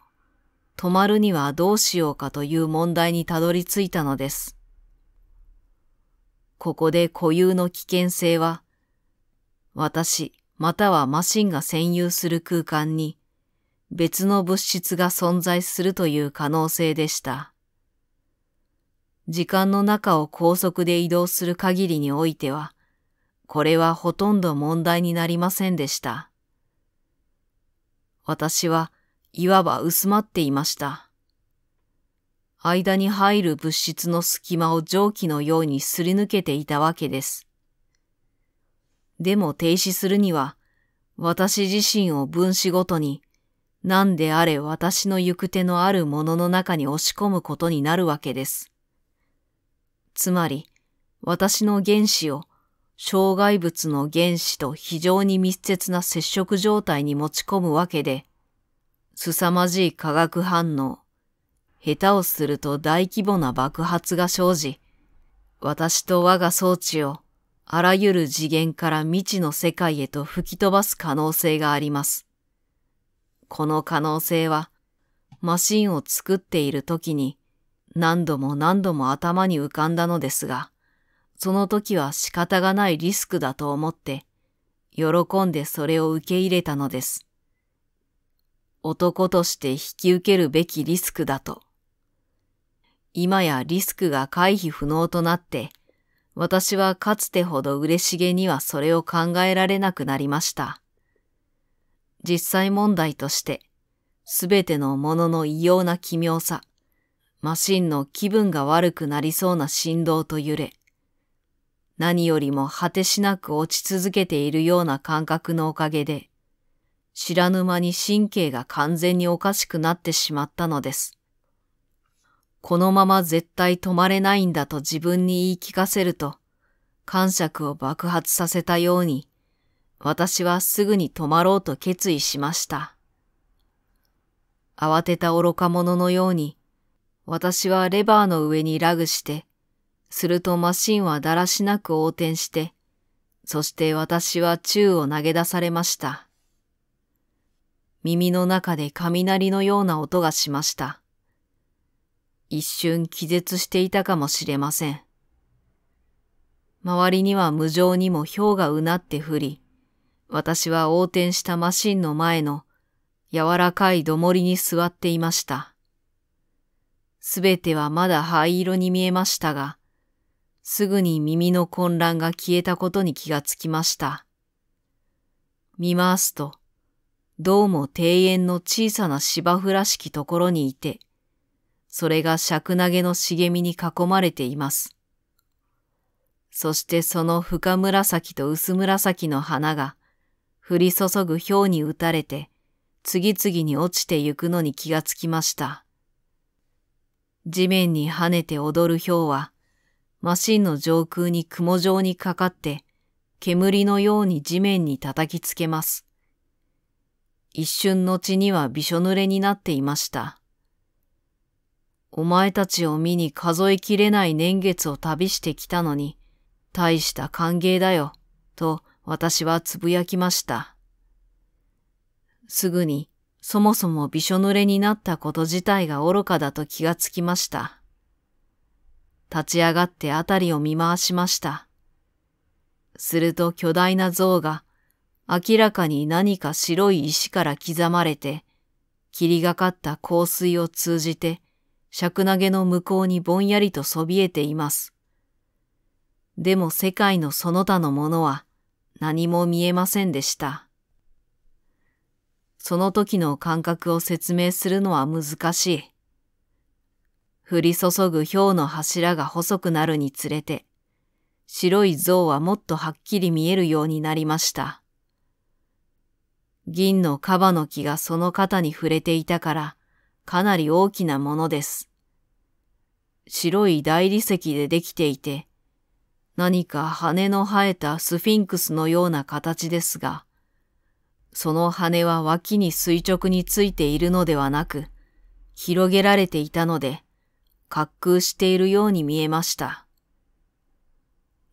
止まるにはどうしようかという問題にたどり着いたのです。ここで固有の危険性は、私またはマシンが占有する空間に別の物質が存在するという可能性でした。時間の中を高速で移動する限りにおいては、これはほとんど問題になりませんでした。私はいわば薄まっていました。間に入る物質の隙間を蒸気のようにすり抜けていたわけです。でも停止するには、私自身を分子ごとに、何であれ私の行く手のあるものの中に押し込むことになるわけです。つまり、私の原子を障害物の原子と非常に密接な接触状態に持ち込むわけで、凄まじい化学反応、下手をすると大規模な爆発が生じ、私と我が装置をあらゆる次元から未知の世界へと吹き飛ばす可能性があります。この可能性は、マシンを作っている時に何度も何度も頭に浮かんだのですが、その時は仕方がないリスクだと思って、喜んでそれを受け入れたのです。男として引き受けるべきリスクだと。今やリスクが回避不能となって、私はかつてほど嬉しげにはそれを考えられなくなりました。実際問題として、すべてのものの異様な奇妙さ、マシンの気分が悪くなりそうな振動と揺れ、何よりも果てしなく落ち続けているような感覚のおかげで、知らぬ間に神経が完全におかしくなってしまったのです。このまま絶対止まれないんだと自分に言い聞かせると、感触を爆発させたように、私はすぐに止まろうと決意しました。慌てた愚か者のように、私はレバーの上にラグして、するとマシンはだらしなく横転して、そして私は宙を投げ出されました。耳の中で雷のような音がしました。一瞬気絶していたかもしれません。周りには無情にも氷がうなって降り、私は横転したマシンの前の柔らかいどもりに座っていました。すべてはまだ灰色に見えましたが、すぐに耳の混乱が消えたことに気がつきました。見回すと、どうも庭園の小さな芝生らしきところにいて、それが尺投げの茂みに囲まれています。そしてその深紫と薄紫の花が、降り注ぐ氷に打たれて、次々に落ちてゆくのに気がつきました。地面に跳ねて踊る氷は、マシンの上空に雲状にかかって、煙のように地面に叩きつけます。一瞬のちにはびしょ濡れになっていました。お前たちを見に数えきれない年月を旅してきたのに、大した歓迎だよ、と私はつぶやきました。すぐにそもそもびしょ濡れになったこと自体が愚かだと気がつきました。立ち上がって辺りを見回しました。すると巨大な像が明らかに何か白い石から刻まれて、霧がかった香水を通じて、尺投げの向こうにぼんやりとそびえています。でも世界のその他のものは何も見えませんでした。その時の感覚を説明するのは難しい。降り注ぐ氷の柱が細くなるにつれて、白い像はもっとはっきり見えるようになりました。銀のカバの木がその肩に触れていたから、かなり大きなものです。白い大理石でできていて、何か羽の生えたスフィンクスのような形ですが、その羽は脇に垂直についているのではなく、広げられていたので、滑空しているように見えました。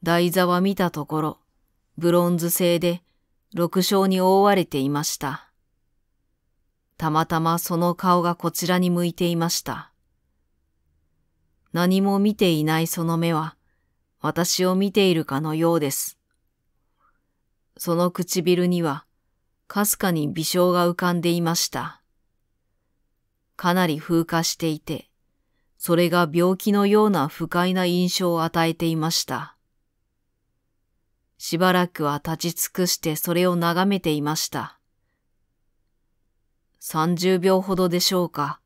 台座は見たところ、ブロンズ製で、六章に覆われていました。たまたまその顔がこちらに向いていました。何も見ていないその目は、私を見ているかのようです。その唇には、かすかに微笑が浮かんでいました。かなり風化していて、それが病気のような不快な印象を与えていました。しばらくは立ち尽くしてそれを眺めていました。30秒ほどでしょうか。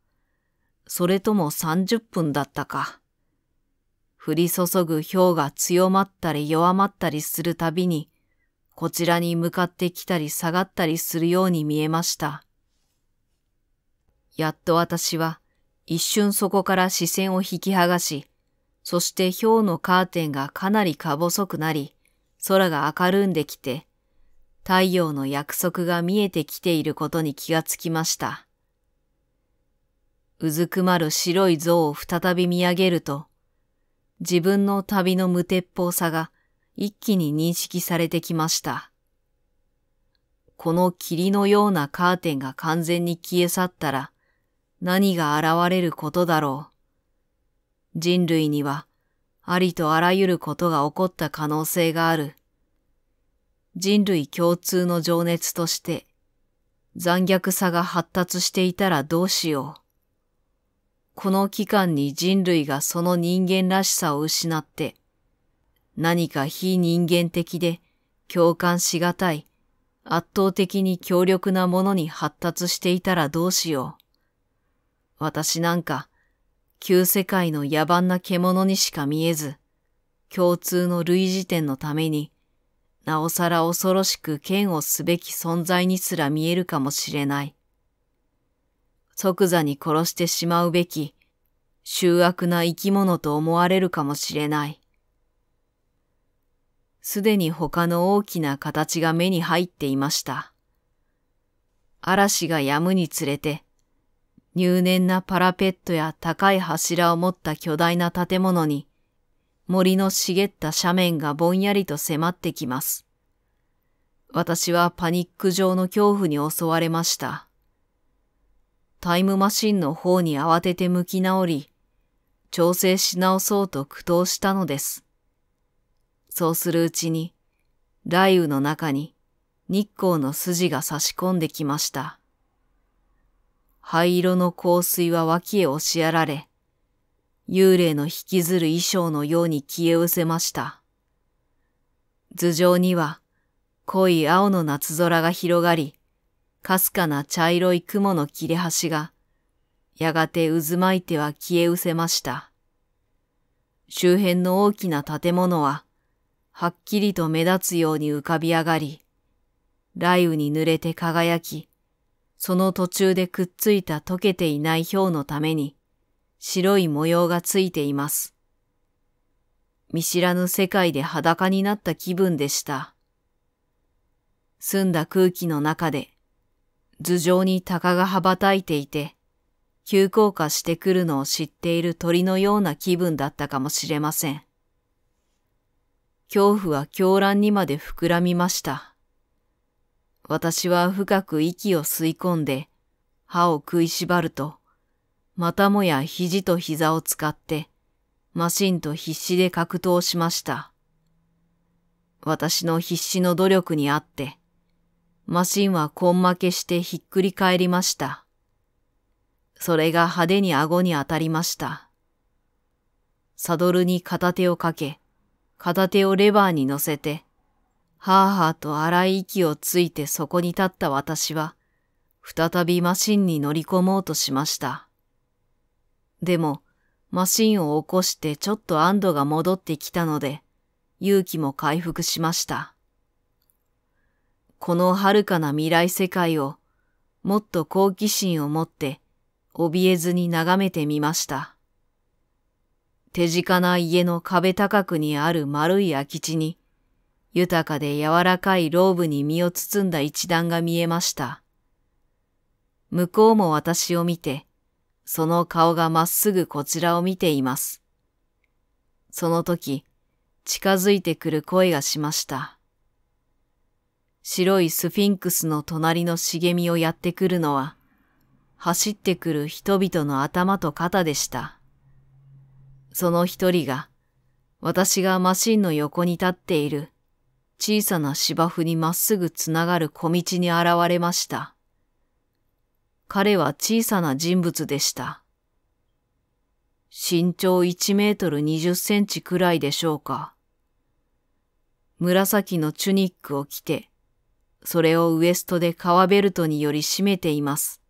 それとも30分だったか。降り注ぐ氷が強まったり弱まったりするたびに、こちらに向かってきたり下がったりするように見えました。やっと私は一瞬そこから視線を引き剥がし、そして氷のカーテンがかなりか細くなり、空が明るんできて、太陽の約束が見えてきていることに気がつきました。うずくまる白い像を再び見上げると、自分の旅の無鉄砲さが一気に認識されてきました。この霧のようなカーテンが完全に消え去ったら何が現れることだろう。人類にはありとあらゆることが起こった可能性がある。人類共通の情熱として残虐さが発達していたらどうしよう。この期間に人類がその人間らしさを失って何か非人間的で共感しがたい圧倒的に強力なものに発達していたらどうしよう。私なんか旧世界の野蛮な獣にしか見えず共通の類似点のためになおさら恐ろしく剣をすべき存在にすら見えるかもしれない。即座に殺してしまうべき、醜悪な生き物と思われるかもしれない。すでに他の大きな形が目に入っていました。嵐が止むにつれて、入念なパラペットや高い柱を持った巨大な建物に、森の茂った斜面がぼんやりと迫ってきます。私はパニック状の恐怖に襲われました。タイムマシンの方に慌てて向き直り、調整し直そうと苦闘したのです。そうするうちに、雷雨の中に日光の筋が差し込んできました。灰色の香水は脇へ押しやられ、幽霊の引きずる衣装のように消え失せました。頭上には濃い青の夏空が広がり、かすかな茶色い雲の切れ端が、やがて渦巻いては消え失せました。周辺の大きな建物は、はっきりと目立つように浮かび上がり、雷雨に濡れて輝き、その途中でくっついた溶けていない氷のために、白い模様がついています。見知らぬ世界で裸になった気分でした。澄んだ空気の中で、頭上に鷹が羽ばたいていて、急降下してくるのを知っている鳥のような気分だったかもしれません。恐怖は狂乱にまで膨らみました。私は深く息を吸い込んで、歯を食いしばると、またもや肘と膝を使って、マシンと必死で格闘しました。私の必死の努力にあって、マシンは根負けしてひっくり返りました。それが派手に顎に当たりました。サドルに片手をかけ、片手をレバーに乗せて、はあはあと荒い息をついてそこに立った私は、再びマシンに乗り込もうとしました。でも、マシンを起こしてちょっと安堵が戻ってきたので、勇気も回復しました。この遥かな未来世界を、もっと好奇心を持って、怯えずに眺めてみました。手近な家の壁高くにある丸い空き地に、豊かで柔らかいローブに身を包んだ一団が見えました。向こうも私を見て、その顔がまっすぐこちらを見ています。その時、近づいてくる声がしました。白いスフィンクスの隣の茂みをやってくるのは、走ってくる人々の頭と肩でした。その一人が、私がマシンの横に立っている小さな芝生にまっすぐつながる小道に現れました。彼は小さな人物でした。身長1メートル20センチくらいでしょうか。紫のチュニックを着て、それをウエストで革ベルトにより締めています。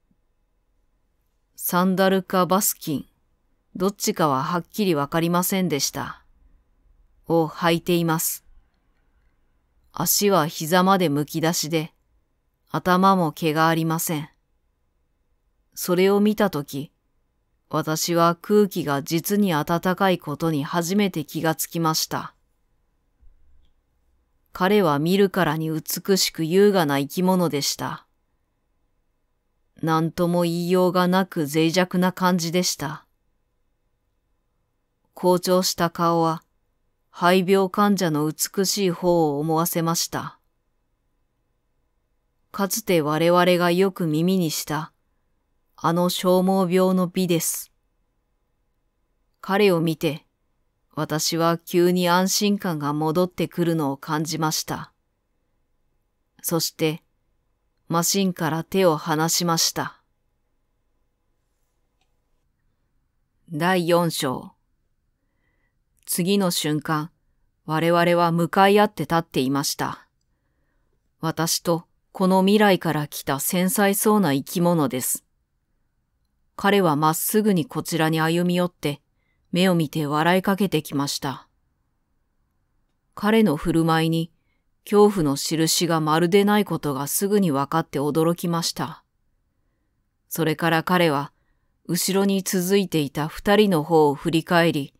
サンダルかバスキン、どっちかははっきりわかりませんでした。を履いています。足は膝までむき出しで、頭も毛がありません。それを見たとき、私は空気が実に暖かいことに初めて気がつきました。彼は見るからに美しく優雅な生き物でした。何とも言いようがなく脆弱な感じでした。好調した顔は、肺病患者の美しい方を思わせました。かつて我々がよく耳にした、あの消耗病の美です。彼を見て、私は急に安心感が戻ってくるのを感じました。そして、マシンから手を離しました。第四章次の瞬間、我々は向かい合って立っていました。私とこの未来から来た繊細そうな生き物です。彼はまっすぐにこちらに歩み寄って、目を見て笑いかけてきました。彼の振る舞いに恐怖の印がまるでないことがすぐに分かって驚きました。それから彼は後ろに続いていた二人の方を振り返り、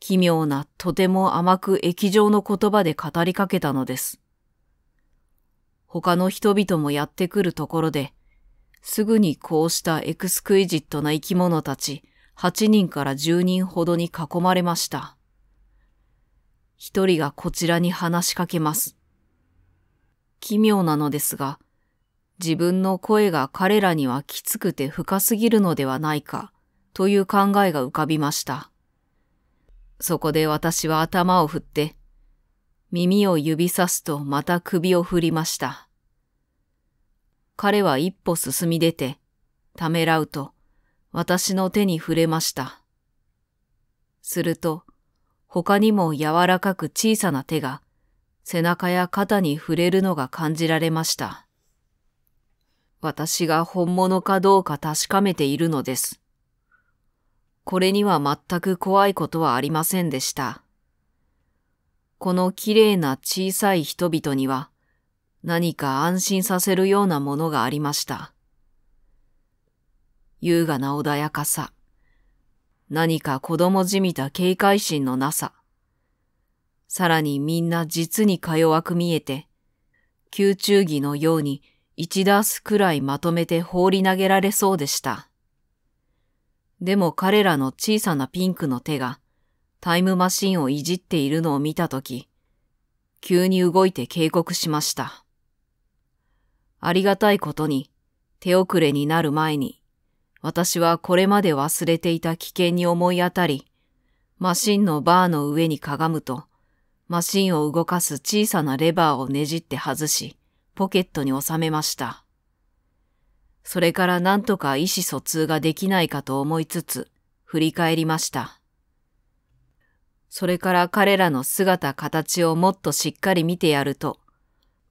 奇妙な、とても甘く液状の言葉で語りかけたのです。他の人々もやってくるところで、すぐにこうしたエクスクイジットな生き物たち8人から10人ほどに囲まれました。一人がこちらに話しかけます。奇妙なのですが、自分の声が彼らにはきつくて深すぎるのではないかという考えが浮かびました。そこで私は頭を振って、耳を指さすとまた首を振りました。彼は一歩進み出て、ためらうと、私の手に触れました。すると、他にも柔らかく小さな手が、背中や肩に触れるのが感じられました。私が本物かどうか確かめているのです。これには全く怖いことはありませんでした。この綺麗な小さい人々には何か安心させるようなものがありました。優雅な穏やかさ。何か子供じみた警戒心のなさ。さらにみんな実にか弱く見えて、宮中儀のように一ダースくらいまとめて放り投げられそうでした。でも彼らの小さなピンクの手がタイムマシンをいじっているのを見たとき、急に動いて警告しました。ありがたいことに手遅れになる前に、私はこれまで忘れていた危険に思い当たり、マシンのバーの上にかがむと、マシンを動かす小さなレバーをねじって外し、ポケットに収めました。それから何とか意思疎通ができないかと思いつつ、振り返りました。それから彼らの姿形をもっとしっかり見てやると、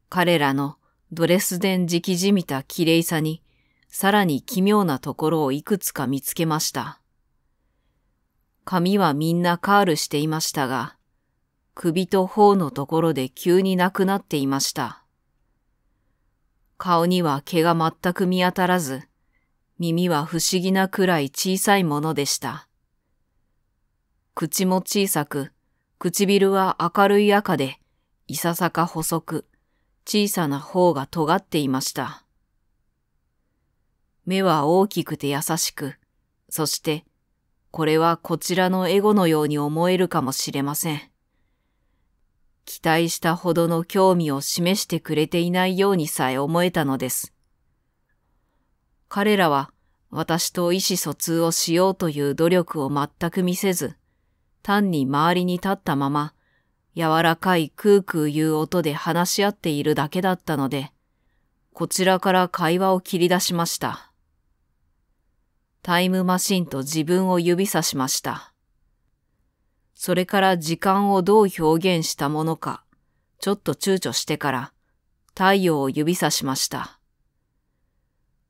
彼らのドレスデン直じみた綺麗さに、さらに奇妙なところをいくつか見つけました。髪はみんなカールしていましたが、首と頬のところで急になくなっていました。顔には毛が全く見当たらず、耳は不思議なくらい小さいものでした。口も小さく、唇は明るい赤で、いささか細く、小さな方が尖っていました。目は大きくて優しく、そして、これはこちらのエゴのように思えるかもしれません。期待したほどの興味を示してくれていないようにさえ思えたのです。彼らは私と意思疎通をしようという努力を全く見せず、単に周りに立ったまま、柔らかいクークー言う音で話し合っているだけだったので、こちらから会話を切り出しました。タイムマシンと自分を指さしました。それから時間をどう表現したものか、ちょっと躊躇してから太陽を指さしました。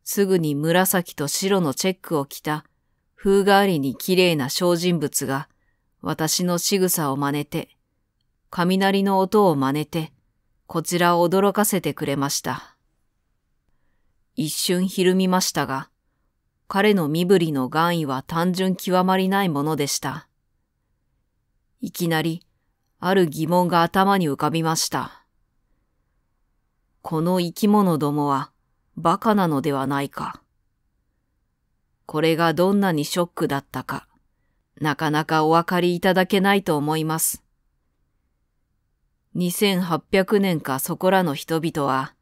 すぐに紫と白のチェックを着た風変わりに綺麗な小人物が私の仕草を真似て、雷の音を真似て、こちらを驚かせてくれました。一瞬ひるみましたが、彼の身振りの願意は単純極まりないものでした。いきなり、ある疑問が頭に浮かびました。この生き物どもは、馬鹿なのではないか。これがどんなにショックだったか、なかなかお分かりいただけないと思います。2800年かそこらの人々は、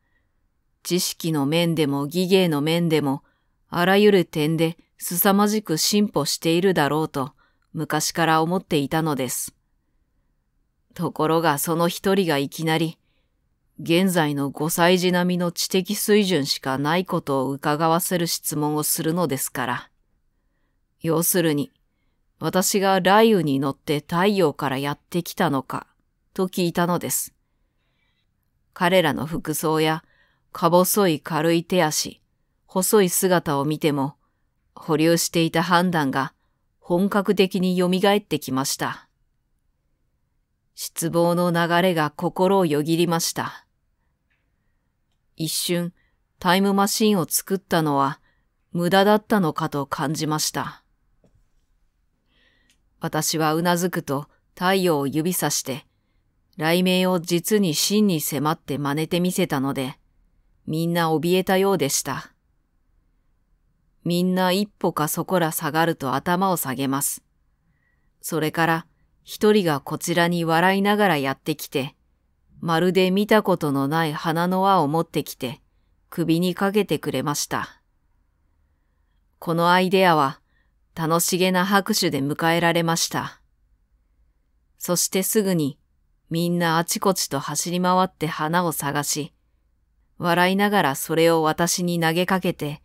知識の面でも技芸の面でも、あらゆる点で凄まじく進歩しているだろうと、昔から思っていたのです。ところがその一人がいきなり、現在の5歳児並みの知的水準しかないことを伺わせる質問をするのですから。要するに、私が雷雨に乗って太陽からやってきたのか、と聞いたのです。彼らの服装や、か細い軽い手足、細い姿を見ても、保留していた判断が本格的に蘇ってきました。失望の流れが心をよぎりました。一瞬、タイムマシンを作ったのは無駄だったのかと感じました。私はうなずくと太陽を指さして、雷鳴を実に真に迫って真似てみせたので、みんな怯えたようでした。みんな一歩かそこら下がると頭を下げます。それから、一人がこちらに笑いながらやってきて、まるで見たことのない花の輪を持ってきて、首にかけてくれました。このアイデアは、楽しげな拍手で迎えられました。そしてすぐに、みんなあちこちと走り回って花を探し、笑いながらそれを私に投げかけて、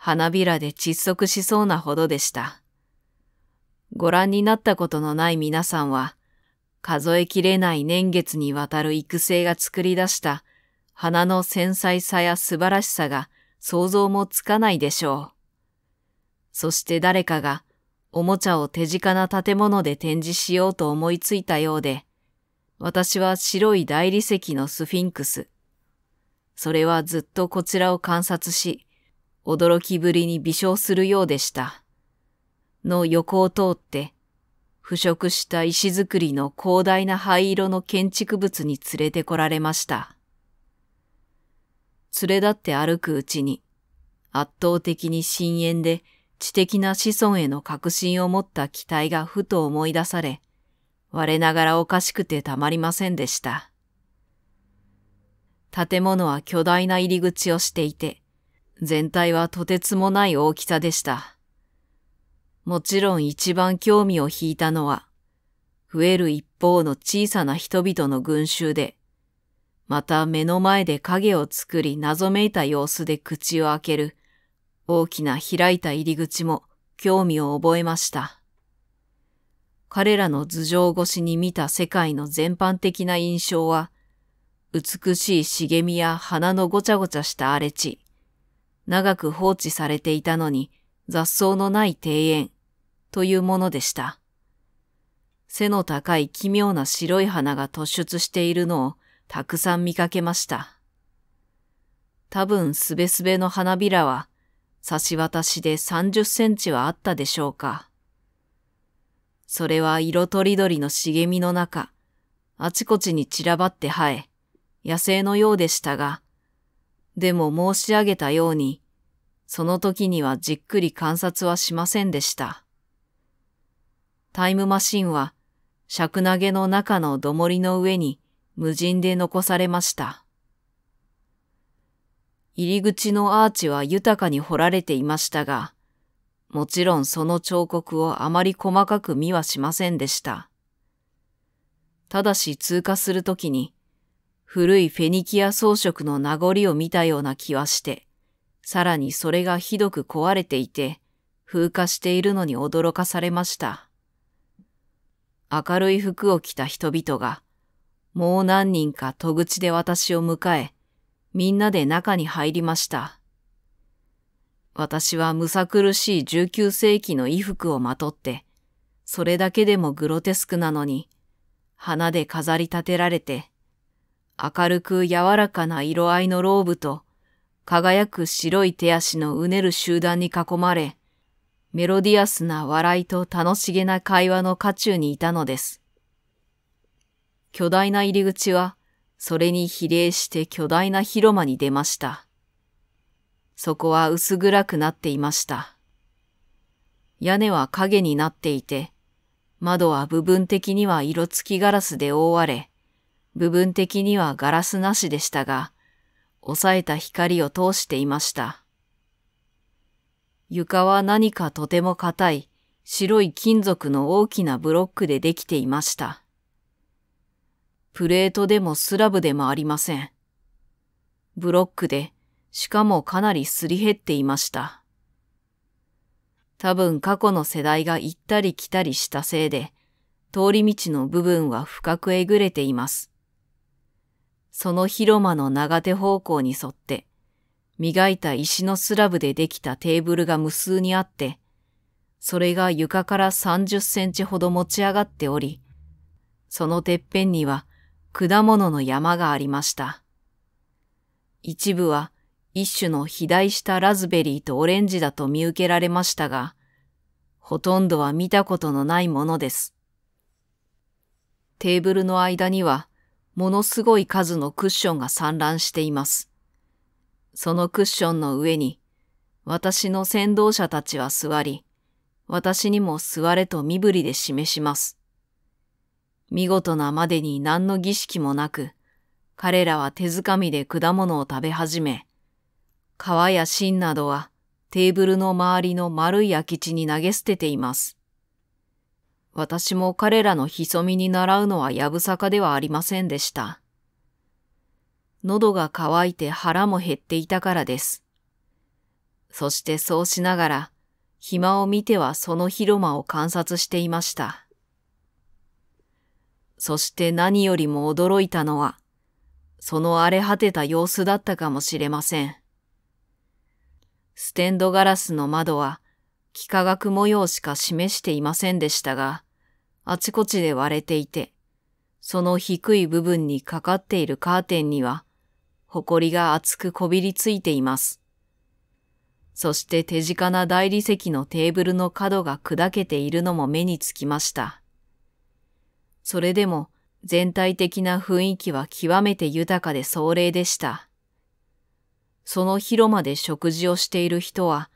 花びらで窒息しそうなほどでした。ご覧になったことのない皆さんは、数えきれない年月にわたる育成が作り出した花の繊細さや素晴らしさが想像もつかないでしょう。そして誰かがおもちゃを手近な建物で展示しようと思いついたようで、私は白い大理石のスフィンクス。それはずっとこちらを観察し、驚きぶりに微笑するようでした。の横を通って、腐食した石造りの広大な灰色の建築物に連れてこられました。連れ立って歩くうちに、圧倒的に深淵で知的な子孫への確信を持った期待がふと思い出され、我ながらおかしくてたまりませんでした。建物は巨大な入り口をしていて、全体はとてつもない大きさでした。もちろん一番興味を引いたのは、増える一方の小さな人々の群衆で、また目の前で影を作り謎めいた様子で口を開ける大きな開いた入り口も興味を覚えました。彼らの頭上越しに見た世界の全般的な印象は、美しい茂みや花のごちゃごちゃした荒れ地、長く放置されていたのに雑草のない庭園というものでした。背の高い奇妙な白い花が突出しているのをたくさん見かけました。多分すべすべの花びらは差し渡しで30センチはあったでしょうか。それは色とりどりの茂みの中、あちこちに散らばって生え、野生のようでしたが、でも申し上げたように、その時にはじっくり観察はしませんでした。タイムマシンは、尺投げの中のどもりの上に無人で残されました。入り口のアーチは豊かに掘られていましたが、もちろんその彫刻をあまり細かく見はしませんでした。ただし通過するときに、古いフェニキア装飾の名残を見たような気はして、さらにそれがひどく壊れていて、風化しているのに驚かされました。明るい服を着た人々が、もう何人か戸口で私を迎え、みんなで中に入りました。私はむさ苦しい19世紀の衣服をまとって、それだけでもグロテスクなのに、花で飾り立てられて、明るく柔らかな色合いのローブと、輝く白い手足のうねる集団に囲まれ、メロディアスな笑いと楽しげな会話の渦中にいたのです。巨大な入り口は、それに比例して巨大な広間に出ました。そこは薄暗くなっていました。屋根は影になっていて、窓は部分的には色付きガラスで覆われ、部分的にはガラスなしでしたが、抑えた光を通していました。床は何かとても硬い白い金属の大きなブロックでできていました。プレートでもスラブでもありません。ブロックで、しかもかなりすり減っていました。多分過去の世代が行ったり来たりしたせいで、通り道の部分は深くえぐれています。その広間の長手方向に沿って、磨いた石のスラブでできたテーブルが無数にあって、それが床から30センチほど持ち上がっており、そのてっぺんには果物の山がありました。一部は一種の肥大したラズベリーとオレンジだと見受けられましたが、ほとんどは見たことのないものです。テーブルの間にはものすごい数のクッションが散乱しています。そのクッションの上に、私の先導者たちは座り、私にも座れと身振りで示します。見事なまでに何の儀式もなく、彼らは手づかみで果物を食べ始め、皮や芯などはテーブルの周りの丸い空き地に投げ捨てています。私も彼らの潜みに習うのはやぶさかではありませんでした。喉が渇いて腹も減っていたからです。そしてそうしながら、暇を見てはその広間を観察していました。そして何よりも驚いたのは、その荒れ果てた様子だったかもしれません。ステンドガラスの窓は、幾何学模様しか示していませんでしたが、あちこちで割れていて、その低い部分にかかっているカーテンには、埃が厚くこびりついています。そして手近な大理石のテーブルの角が砕けているのも目につきました。それでも全体的な雰囲気は極めて豊かで壮麗でした。その広間で食事をしている人は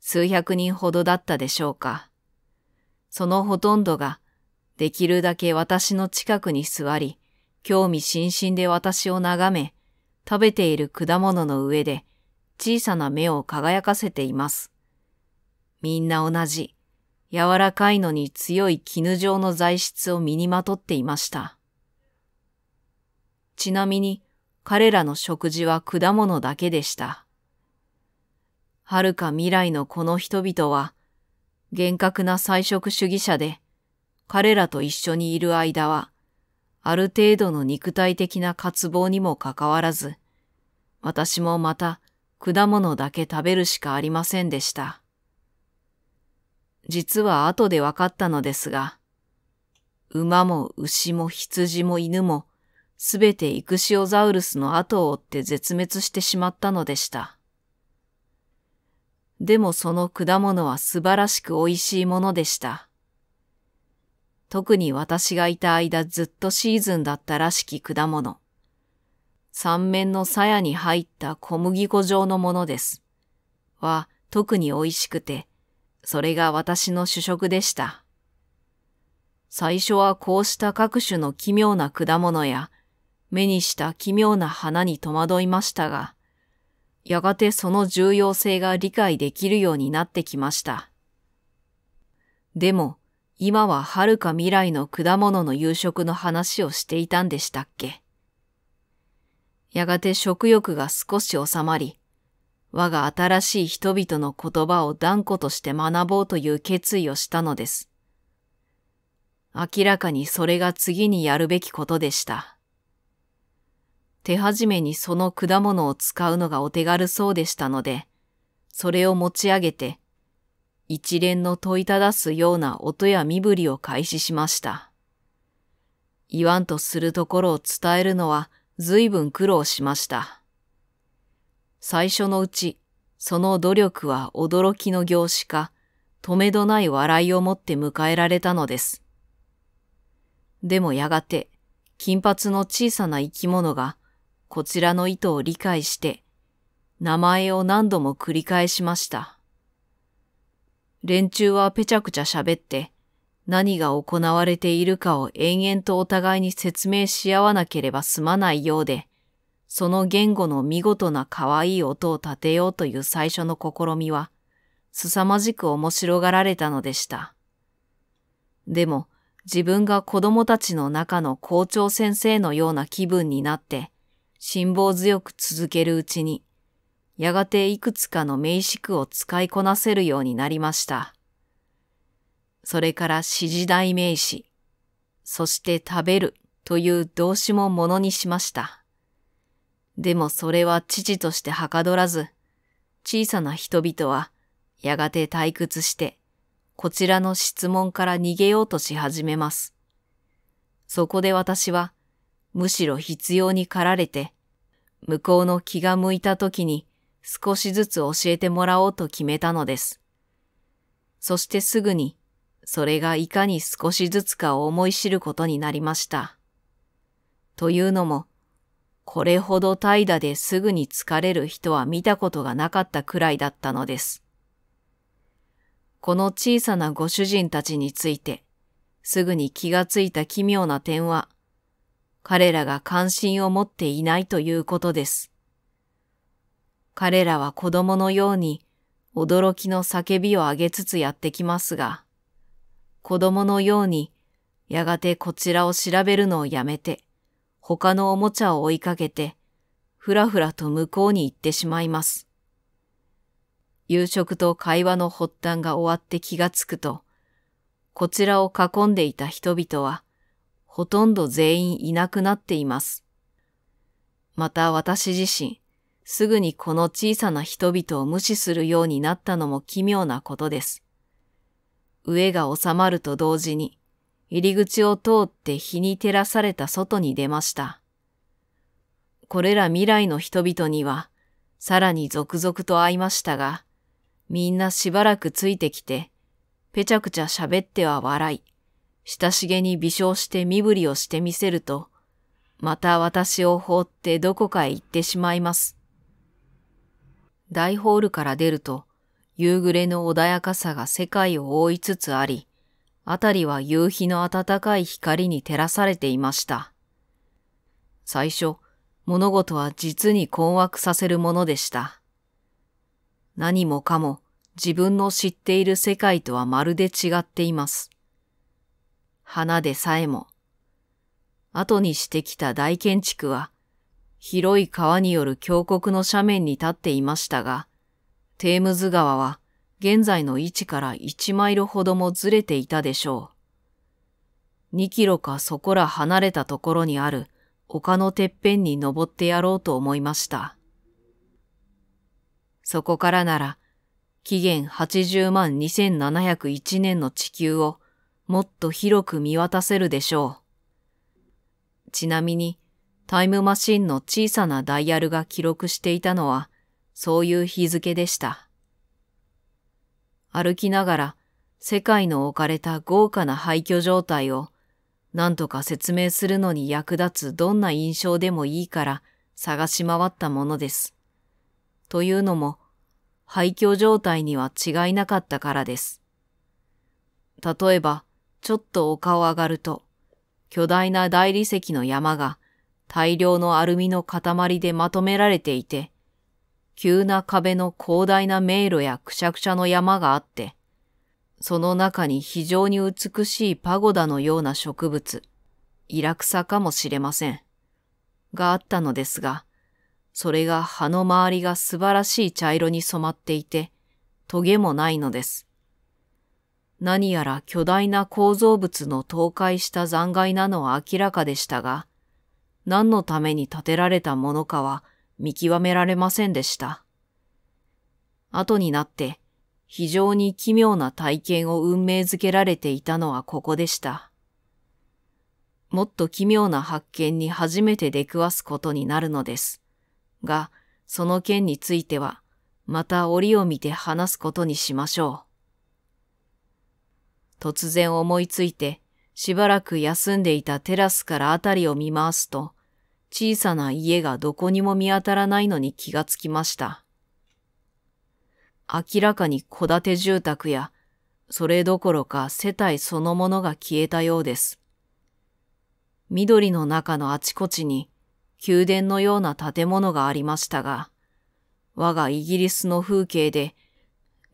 数百人ほどだったでしょうか。そのほとんどができるだけ私の近くに座り、興味津々で私を眺め、食べている果物の上で小さな目を輝かせています。みんな同じ、柔らかいのに強い絹状の材質を身にまとっていました。ちなみに彼らの食事は果物だけでした。はるか未来のこの人々は、厳格な菜食主義者で、彼らと一緒にいる間は、ある程度の肉体的な渇望にもかかわらず、私もまた果物だけ食べるしかありませんでした。実は後で分かったのですが、馬も牛も羊も犬も、すべてイクシオザウルスの後を追って絶滅してしまったのでした。でもその果物は素晴らしく美味しいものでした。特に私がいた間ずっとシーズンだったらしき果物。三面の鞘に入った小麦粉状のものです。は特に美味しくて、それが私の主食でした。最初はこうした各種の奇妙な果物や、目にした奇妙な花に戸惑いましたが、やがてその重要性が理解できるようになってきました。でも、今は遥か未来の果物の夕食の話をしていたんでしたっけやがて食欲が少し収まり、我が新しい人々の言葉を断固として学ぼうという決意をしたのです。明らかにそれが次にやるべきことでした。手始めにその果物を使うのがお手軽そうでしたので、それを持ち上げて一連の問いただすような音や身振りを開始しました。言わんとするところを伝えるのは随分苦労しました。最初のうち、その努力は驚きの業種か、止めどない笑いをもって迎えられたのです。でもやがて、金髪の小さな生き物が、こちらの意図を理解して、名前を何度も繰り返しました。連中はぺちゃくちゃ喋って、何が行われているかを延々とお互いに説明し合わなければ済まないようで、その言語の見事な可愛い音を立てようという最初の試みは、凄まじく面白がられたのでした。でも、自分が子供たちの中の校長先生のような気分になって、辛抱強く続けるうちに、やがていくつかの名詞句を使いこなせるようになりました。それから指示代名詞、そして食べるという動詞もものにしました。でもそれは父としてはかどらず、小さな人々はやがて退屈して、こちらの質問から逃げようとし始めます。そこで私は、むしろ必要に駆られて、向こうの気が向いた時に少しずつ教えてもらおうと決めたのです。そしてすぐに、それがいかに少しずつかを思い知ることになりました。というのも、これほど怠惰ですぐに疲れる人は見たことがなかったくらいだったのです。この小さなご主人たちについて、すぐに気がついた奇妙な点は、彼らが関心を持っていないということです。彼らは子供のように驚きの叫びを上げつつやってきますが、子供のようにやがてこちらを調べるのをやめて、他のおもちゃを追いかけて、ふらふらと向こうに行ってしまいます。夕食と会話の発端が終わって気がつくと、こちらを囲んでいた人々は、ほとんど全員いなくなっています。また私自身、すぐにこの小さな人々を無視するようになったのも奇妙なことです。上が収まると同時に、入り口を通って日に照らされた外に出ました。これら未来の人々には、さらに続々と会いましたが、みんなしばらくついてきて、ぺちゃくちゃ喋っては笑い、親しげに微笑して身振りをしてみせると、また私を放ってどこかへ行ってしまいます。大ホールから出ると、夕暮れの穏やかさが世界を覆いつつあり、あたりは夕日の暖かい光に照らされていました。最初、物事は実に困惑させるものでした。何もかも自分の知っている世界とはまるで違っています。花でさえも。後にしてきた大建築は、広い川による峡谷の斜面に立っていましたが、テームズ川は現在の位置から1マイルほどもずれていたでしょう。2キロかそこら離れたところにある丘のてっぺんに登ってやろうと思いました。そこからなら、紀元80万2701年の地球をもっと広く見渡せるでしょう。ちなみに、タイムマシンの小さなダイヤルが記録していたのは、そういう日付でした。歩きながら、世界の置かれた豪華な廃墟状態を、何とか説明するのに役立つどんな印象でもいいから探し回ったものです。というのも、廃墟状態には違いなかったからです。例えば、ちょっと丘を上がると、巨大な大理石の山が大量のアルミの塊でまとめられていて、急な壁の広大な迷路やくしゃくしゃの山があって、その中に非常に美しいパゴダのような植物、イラクサかもしれません、があったのですが、それが葉の周りが素晴らしい茶色に染まっていて、トゲもないのです。何やら巨大な構造物の倒壊した残骸なのは明らかでしたが、何のために建てられたものかは見極められませんでした。後になって非常に奇妙な体験を運命づけられていたのはここでした。もっと奇妙な発見に初めて出くわすことになるのです。が、その件については、また折を見て話すことにしましょう。突然思いついて、しばらく休んでいたテラスから辺りを見回すと、小さな家がどこにも見当たらないのに気がつきました。明らかに戸建て住宅や、それどころか世帯そのものが消えたようです。緑の中のあちこちに宮殿のような建物がありましたが、我がイギリスの風景で、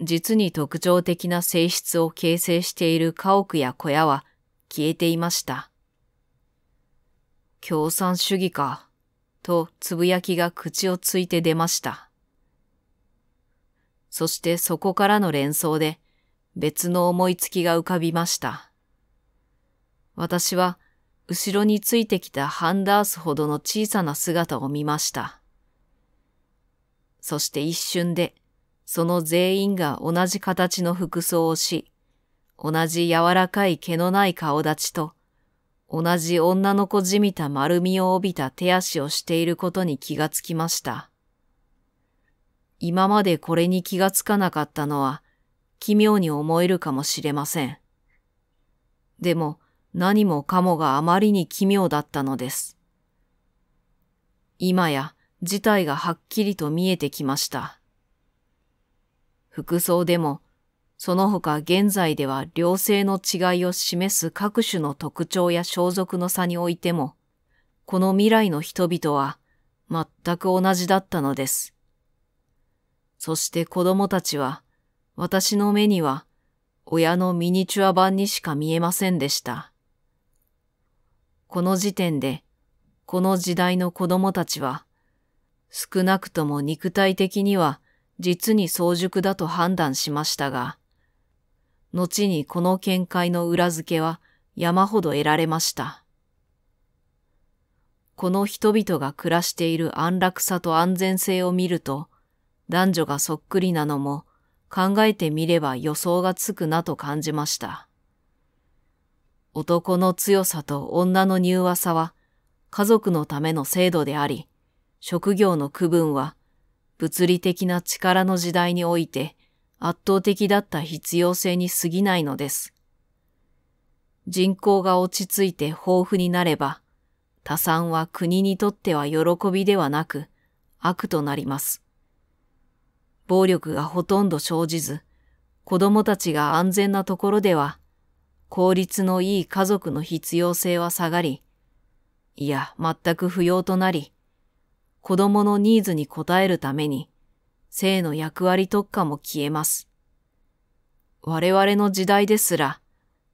実に特徴的な性質を形成している家屋や小屋は消えていました。共産主義か、とつぶやきが口をついて出ました。そしてそこからの連想で別の思いつきが浮かびました。私は後ろについてきたハンダースほどの小さな姿を見ました。そして一瞬でその全員が同じ形の服装をし、同じ柔らかい毛のない顔立ちと同じ女の子じみた丸みを帯びた手足をしていることに気がつきました。今までこれに気がつかなかったのは奇妙に思えるかもしれません。でも何もかもがあまりに奇妙だったのです。今や事態がはっきりと見えてきました。服装でもその他現在では両性の違いを示す各種の特徴や装束の差においても、この未来の人々は全く同じだったのです。そして子供たちは、私の目には親のミニチュア版にしか見えませんでした。この時点で、この時代の子供たちは、少なくとも肉体的には実に早熟だと判断しましたが、後にこの見解の裏付けは山ほど得られました。この人々が暮らしている安楽さと安全性を見ると、男女がそっくりなのも考えてみれば予想がつくなと感じました。男の強さと女の柔和さは家族のための制度であり、職業の区分は物理的な力の時代において圧倒的だった必要性に過ぎないのです。人口が落ち着いて豊富になれば、多産は国にとっては喜びではなく悪となります。暴力がほとんど生じず、子供たちが安全なところでは、効率のいい家族の必要性は下がり、いや、全く不要となり、子供のニーズに応えるために、性の役割特化も消えます。我々の時代ですら、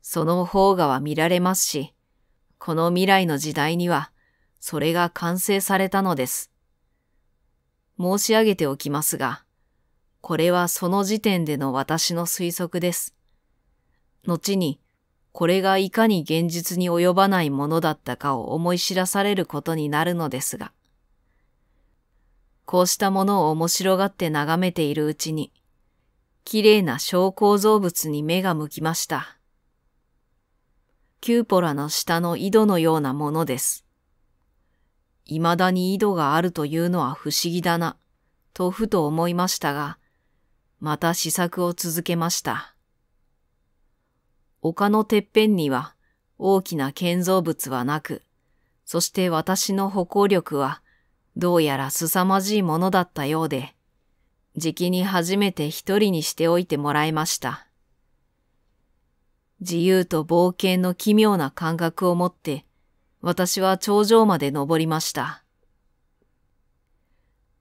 その方がは見られますし、この未来の時代には、それが完成されたのです。申し上げておきますが、これはその時点での私の推測です。後に、これがいかに現実に及ばないものだったかを思い知らされることになるのですが。こうしたものを面白がって眺めているうちに、綺麗な小構造物に目が向きました。キューポラの下の井戸のようなものです。未だに井戸があるというのは不思議だな、とふと思いましたが、また試作を続けました。丘のてっぺんには大きな建造物はなく、そして私の歩行力はどうやら凄まじいものだったようで、じきに初めて一人にしておいてもらいました。自由と冒険の奇妙な感覚を持って、私は頂上まで登りました。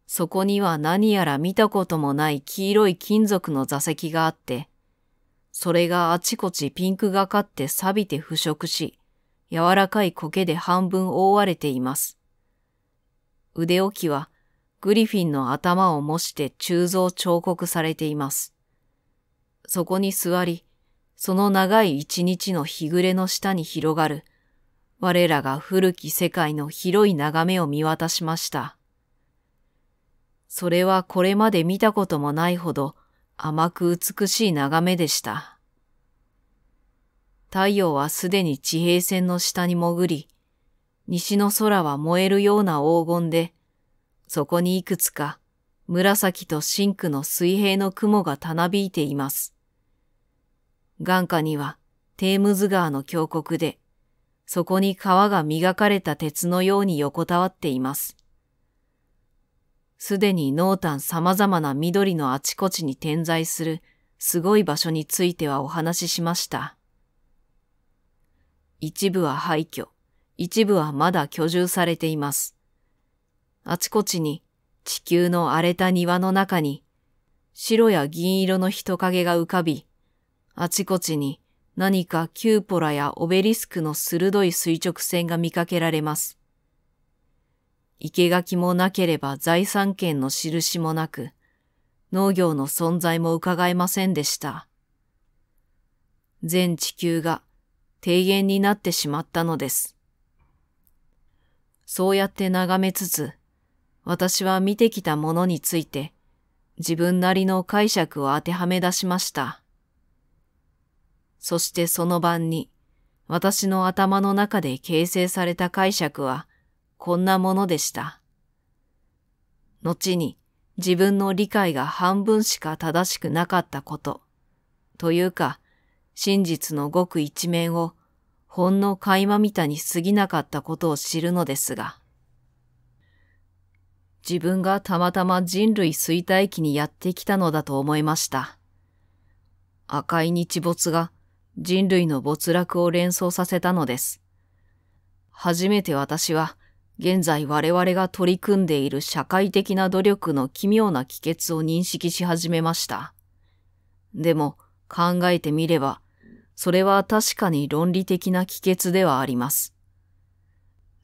そこには何やら見たこともない黄色い金属の座席があって、それがあちこちピンクがかって錆びて腐食し、柔らかい苔で半分覆われています。腕置きはグリフィンの頭を模して鋳造彫刻されています。そこに座り、その長い一日の日暮れの下に広がる、我らが古き世界の広い眺めを見渡しました。それはこれまで見たこともないほど甘く美しい眺めでした。太陽はすでに地平線の下に潜り、西の空は燃えるような黄金で、そこにいくつか紫と深紅の水平の雲がたなびいています。眼下にはテームズ川の峡谷で、そこに川が磨かれた鉄のように横たわっています。すでに濃淡様々な緑のあちこちに点在するすごい場所についてはお話ししました。一部は廃墟、一部はまだ居住されています。あちこちに地球の荒れた庭の中に白や銀色の人影が浮かび、あちこちに何かキューポラやオベリスクの鋭い垂直線が見かけられます。生垣もなければ財産権の印もなく、農業の存在も伺えませんでした。全地球が低減になってしまったのです。そうやって眺めつつ、私は見てきたものについて、自分なりの解釈を当てはめ出しました。そしてその晩に、私の頭の中で形成された解釈は、こんなものでした。後に、自分の理解が半分しか正しくなかったこと、というか、真実のごく一面をほんの垣間みたに過ぎなかったことを知るのですが、自分がたまたま人類衰退期にやってきたのだと思いました。赤い日没が人類の没落を連想させたのです。初めて私は、現在我々が取り組んでいる社会的な努力の奇妙な帰結を認識し始めました。でも考えてみれば、それは確かに論理的な帰結ではあります。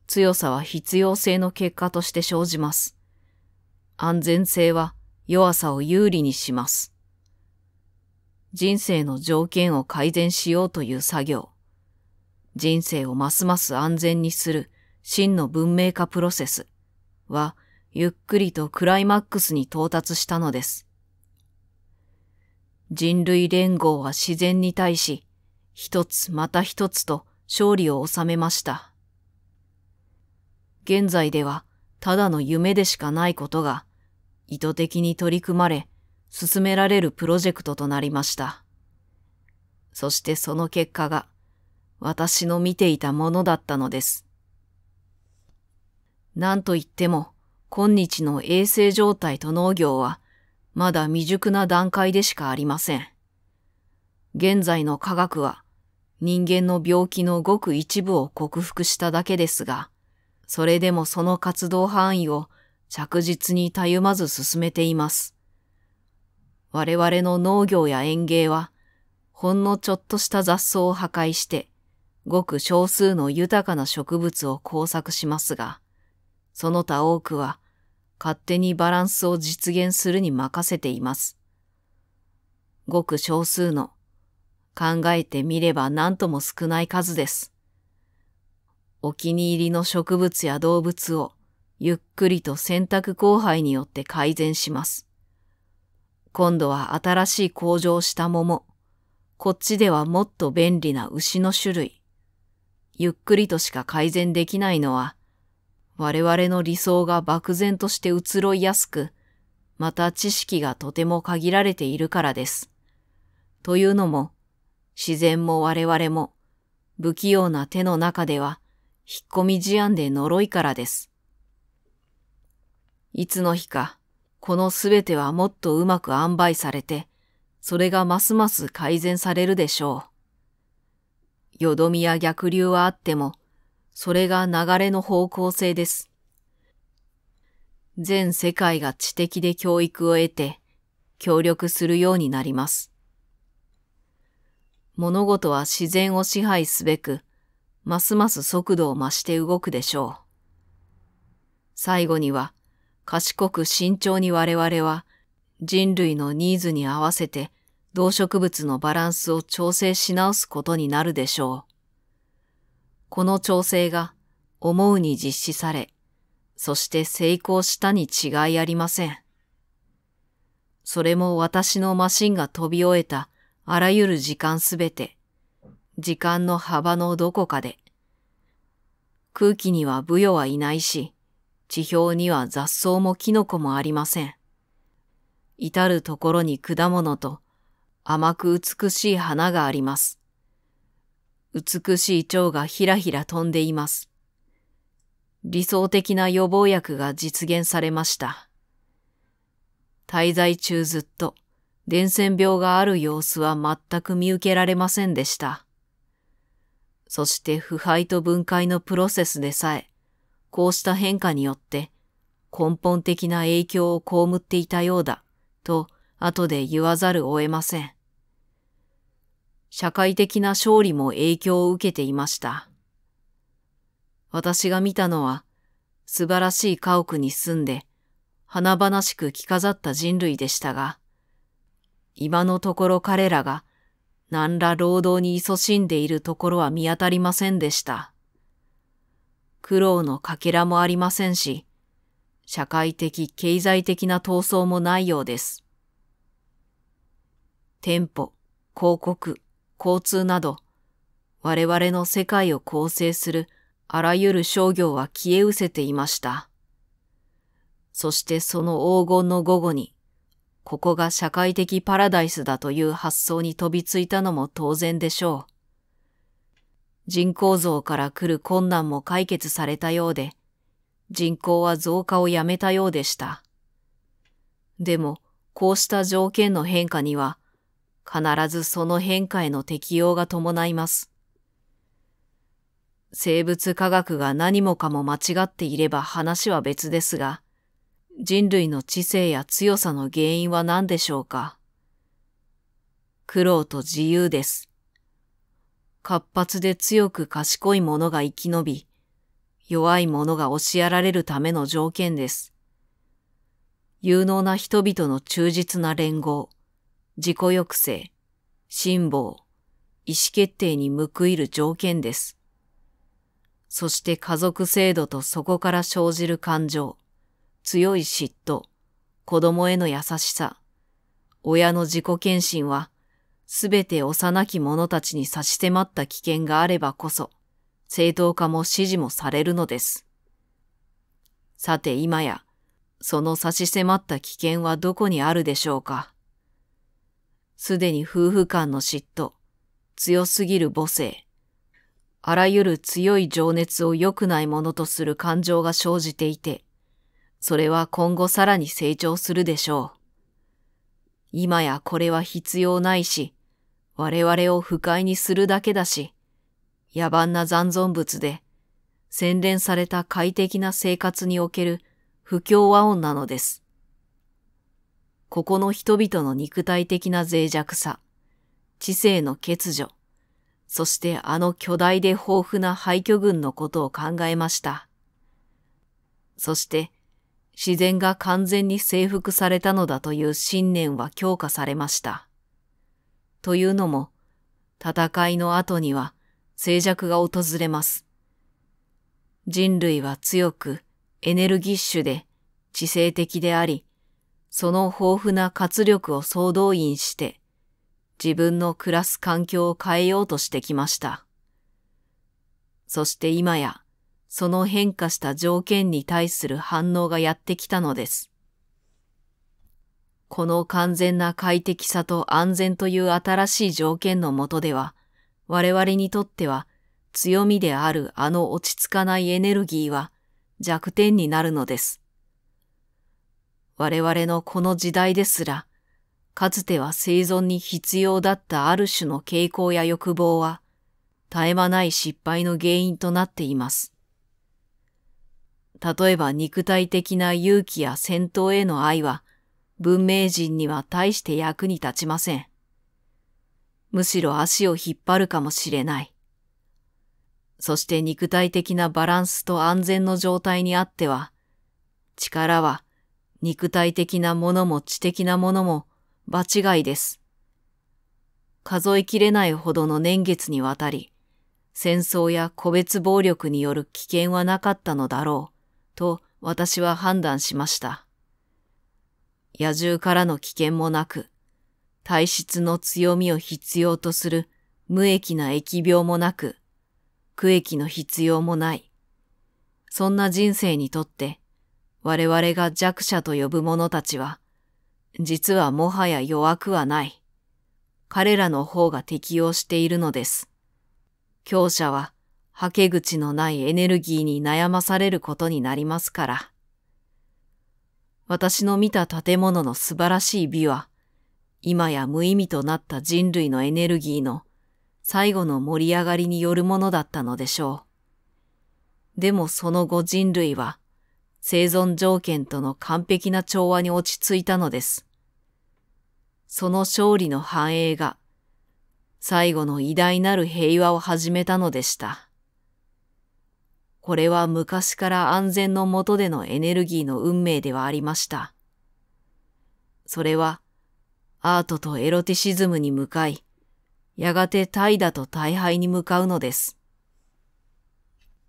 強さは必要性の結果として生じます。安全性は弱さを有利にします。人生の条件を改善しようという作業。人生をますます安全にする真の文明化プロセスはゆっくりとクライマックスに到達したのです。人類連合は自然に対し一つまた一つと勝利を収めました。現在ではただの夢でしかないことが意図的に取り組まれ進められるプロジェクトとなりました。そしてその結果が私の見ていたものだったのです。なんといっても今日の衛生状態と農業はまだ未熟な段階でしかありません。現在の科学は人間の病気のごく一部を克服しただけですが、それでもその活動範囲を着実にたゆまず進めています。我々の農業や園芸は、ほんのちょっとした雑草を破壊して、ごく少数の豊かな植物を工作しますが、その他多くは勝手にバランスを実現するに任せています。ごく少数の考えてみれば何とも少ない数です。お気に入りの植物や動物をゆっくりと選択交配によって改善します。今度は新しい工場した桃。こっちではもっと便利な牛の種類。ゆっくりとしか改善できないのは、我々の理想が漠然として移ろいやすく、また知識がとても限られているからです。というのも、自然も我々も不器用な手の中では引っ込み思案で呪いからです。いつの日かこのすべてはもっとうまく安売されて、それがますます改善されるでしょう。よどみや逆流はあっても、それが流れの方向性です。全世界が知的で教育を得て、協力するようになります。物事は自然を支配すべく、ますます速度を増して動くでしょう。最後には、賢く慎重に我々は、人類のニーズに合わせて動植物のバランスを調整し直すことになるでしょう。この調整が思うに実施され、そして成功したに違いありません。それも私のマシンが飛び終えたあらゆる時間すべて、時間の幅のどこかで、空気にはブヨはいないし、地表には雑草もキノコもありません。至るところに果物と甘く美しい花があります。美しい蝶がひらひら飛んでいます。理想的な予防薬が実現されました。滞在中ずっと伝染病がある様子は全く見受けられませんでした。そして腐敗と分解のプロセスでさえ、こうした変化によって根本的な影響を被っていたようだと後で言わざるを得ません。社会的な勝利も影響を受けていました。私が見たのは素晴らしい家屋に住んで華々しく着飾った人類でしたが、今のところ彼らが何ら労働に勤しんでいるところは見当たりませんでした。苦労のかけらもありませんし、社会的、経済的な闘争もないようです。店舗、広告、交通など、我々の世界を構成するあらゆる商業は消え失せていました。そしてその黄金の午後にここが社会的パラダイスだという発想に飛びついたのも当然でしょう。人口増から来る困難も解決されたようで、人口は増加をやめたようでした。でも、こうした条件の変化には、必ずその変化への適用が伴います。生物科学が何もかも間違っていれば話は別ですが、人類の知性や強さの原因は何でしょうか苦労と自由です。活発で強く賢い者が生き延び、弱い者が押しやられるための条件です。有能な人々の忠実な連合、自己抑制、辛抱、意思決定に報いる条件です。そして家族制度とそこから生じる感情、強い嫉妬、子供への優しさ、親の自己献身は、すべて幼き者たちに差し迫った危険があればこそ、正当化も支持もされるのです。さて今や、その差し迫った危険はどこにあるでしょうか。すでに夫婦間の嫉妬、強すぎる母性、あらゆる強い情熱を良くないものとする感情が生じていて、それは今後さらに成長するでしょう。今やこれは必要ないし、我々を不快にするだけだし、野蛮な残存物で、洗練された快適な生活における不協和音なのです。ここの人々の肉体的な脆弱さ、知性の欠如、そしてあの巨大で豊富な廃墟群のことを考えました。そして、自然が完全に征服されたのだという信念は強化されました。というのも、戦いの後には静寂が訪れます。人類は強くエネルギッシュで知性的であり、その豊富な活力を総動員して自分の暮らす環境を変えようとしてきました。そして今やその変化した条件に対する反応がやってきたのです。この完全な快適さと安全という新しい条件のもとでは、我々にとっては強みであるあの落ち着かないエネルギーは弱点になるのです。我々のこの時代ですら、かつては生存に必要だったある種の傾向や欲望は、絶え間ない失敗の原因となっています。例えば肉体的な勇気や戦闘への愛は、文明人には大して役に立ちません。むしろ足を引っ張るかもしれない。そして肉体的なバランスと安全の状態にあっては、力は肉体的なものも知的なものも場違いです。数えきれないほどの年月にわたり、戦争や個別暴力による危険はなかったのだろう。と私は判断しました。野獣からの危険もなく、体質の強みを必要とする無益な疫病もなく、苦域の必要もない。そんな人生にとって、我々が弱者と呼ぶ者たちは、実はもはや弱くはない。彼らの方が適応しているのです。強者ははけ口のないエネルギーに悩まされることになりますから。私の見た建物の素晴らしい美は、今や無意味となった人類のエネルギーの最後の盛り上がりによるものだったのでしょう。でもその後人類は生存条件との完璧な調和に落ち着いたのです。その勝利の繁栄が最後の偉大なる平和を始めたのでした。これは昔から安全のもとでのエネルギーの運命ではありました。それは、アートとエロティシズムに向かい、やがて怠惰と大敗に向かうのです。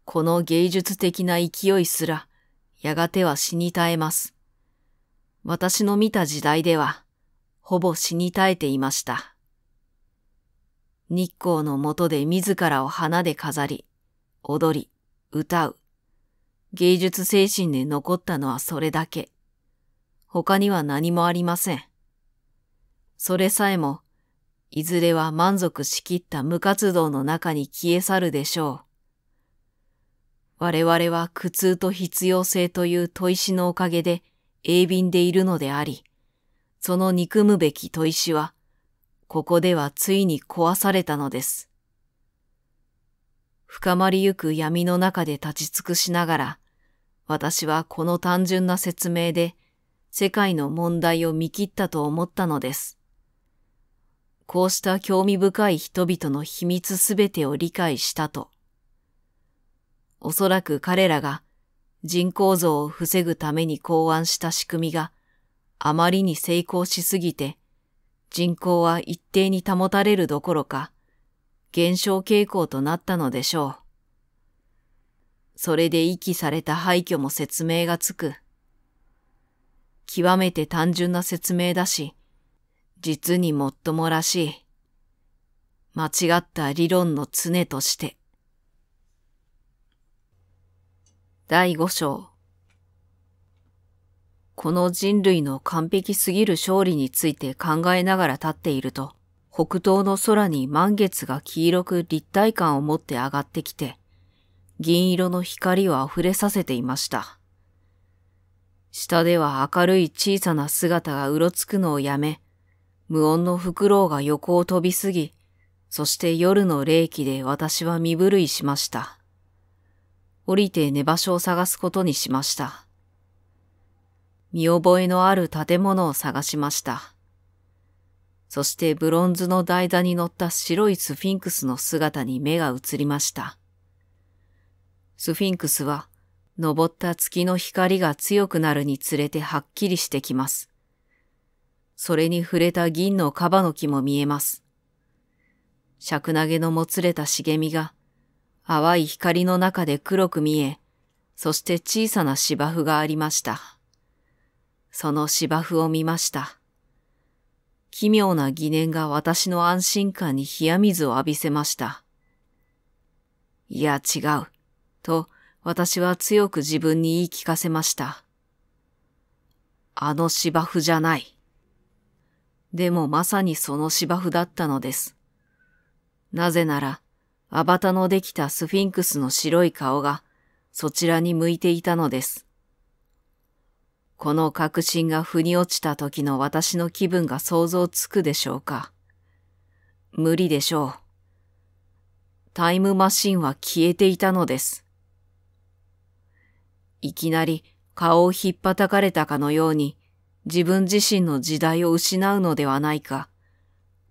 この芸術的な勢いすら、やがては死に絶えます。私の見た時代では、ほぼ死に絶えていました。日光の下で自らを花で飾り、踊り、歌う。芸術精神で残ったのはそれだけ。他には何もありません。それさえも、いずれは満足しきった無活動の中に消え去るでしょう。我々は苦痛と必要性という砥石のおかげで鋭敏でいるのであり、その憎むべき砥石は、ここではついに壊されたのです。深まりゆく闇の中で立ち尽くしながら、私はこの単純な説明で世界の問題を見切ったと思ったのです。こうした興味深い人々の秘密すべてを理解したと。おそらく彼らが人口増を防ぐために考案した仕組みがあまりに成功しすぎて人口は一定に保たれるどころか減少傾向となったのでしょう。それで遺棄された廃墟も説明がつく。極めて単純な説明だし、実にもっともらしい。間違った理論の常として。第五章。この人類の完璧すぎる勝利について考えながら立っていると、北東の空に満月が黄色く立体感を持って上がってきて、銀色の光を溢れさせていました。下では明るい小さな姿がうろつくのをやめ、無音のフクロウが横を飛びすぎ、そして夜の冷気で私は身震いしました。降りて寝場所を探すことにしました。見覚えのある建物を探しました。そしてブロンズの台座に乗った白いスフィンクスの姿に目が移りました。スフィンクスは、昇った月の光が強くなるにつれてはっきりしてきます。それに触れた銀のカバの木も見えます。尺投げのもつれた茂みが、淡い光の中で黒く見え、そして小さな芝生がありました。その芝生を見ました。奇妙な疑念が私の安心感に冷や水を浴びせました。いや、違う。と、私は強く自分に言い聞かせました。あの芝生じゃない。でもまさにその芝生だったのです。なぜなら、アバタのできたスフィンクスの白い顔が、そちらに向いていたのです。この確信が腑に落ちた時の私の気分が想像つくでしょうか。無理でしょう。タイムマシンは消えていたのです。いきなり顔をひっぱたかれたかのように自分自身の時代を失うのではないか、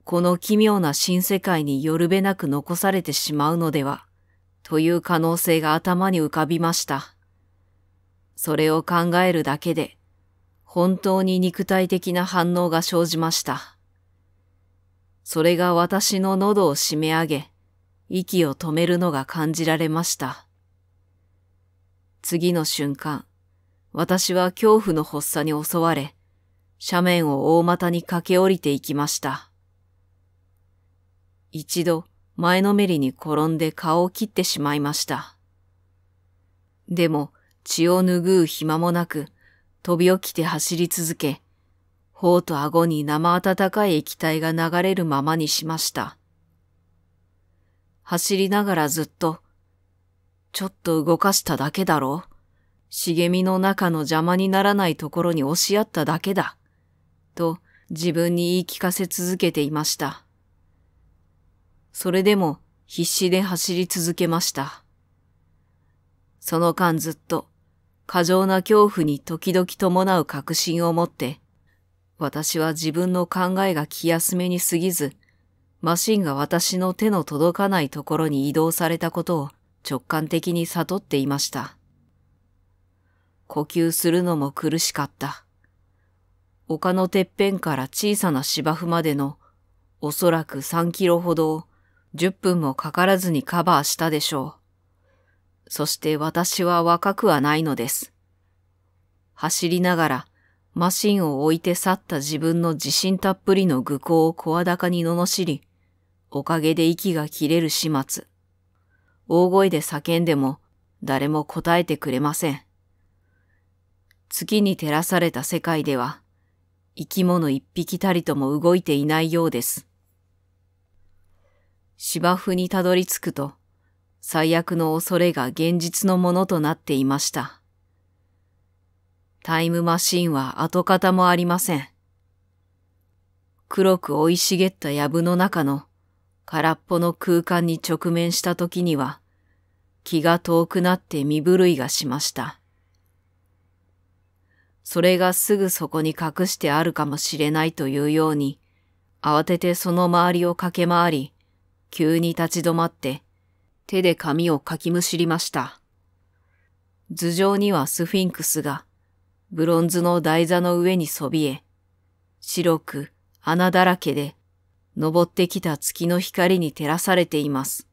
この奇妙な新世界によるべなく残されてしまうのでは、という可能性が頭に浮かびました。それを考えるだけで、本当に肉体的な反応が生じました。それが私の喉を締め上げ、息を止めるのが感じられました。次の瞬間、私は恐怖の発作に襲われ、斜面を大股に駆け下りていきました。一度前のめりに転んで顔を切ってしまいました。でも血を拭う暇もなく、飛び起きて走り続け、頬と顎に生温かい液体が流れるままにしました。走りながらずっと、ちょっと動かしただけだろう。茂みの中の邪魔にならないところに押し合っただけだ。と自分に言い聞かせ続けていました。それでも必死で走り続けました。その間ずっと過剰な恐怖に時々伴う確信を持って、私は自分の考えが気休めに過ぎず、マシンが私の手の届かないところに移動されたことを直感的に悟っていました。呼吸するのも苦しかった。丘のてっぺんから小さな芝生までのおそらく3キロほどを10分もかからずにカバーしたでしょう。そして私は若くはないのです。走りながらマシンを置いて去った自分の自信たっぷりの愚行を声高に罵り、おかげで息が切れる始末。大声で叫んでも誰も答えてくれません。月に照らされた世界では、生き物一匹たりとも動いていないようです。芝生にたどり着くと、最悪の恐れが現実のものとなっていました。タイムマシンは跡形もありません。黒く生い茂った藪の中の空っぽの空間に直面した時には、気が遠くなって身震いがしました。それがすぐそこに隠してあるかもしれないというように、慌ててその周りを駆け回り、急に立ち止まって、手で髪をかきむしりました。頭上にはスフィンクスが、ブロンズの台座の上にそびえ、白く穴だらけで、登ってきた月の光に照らされています。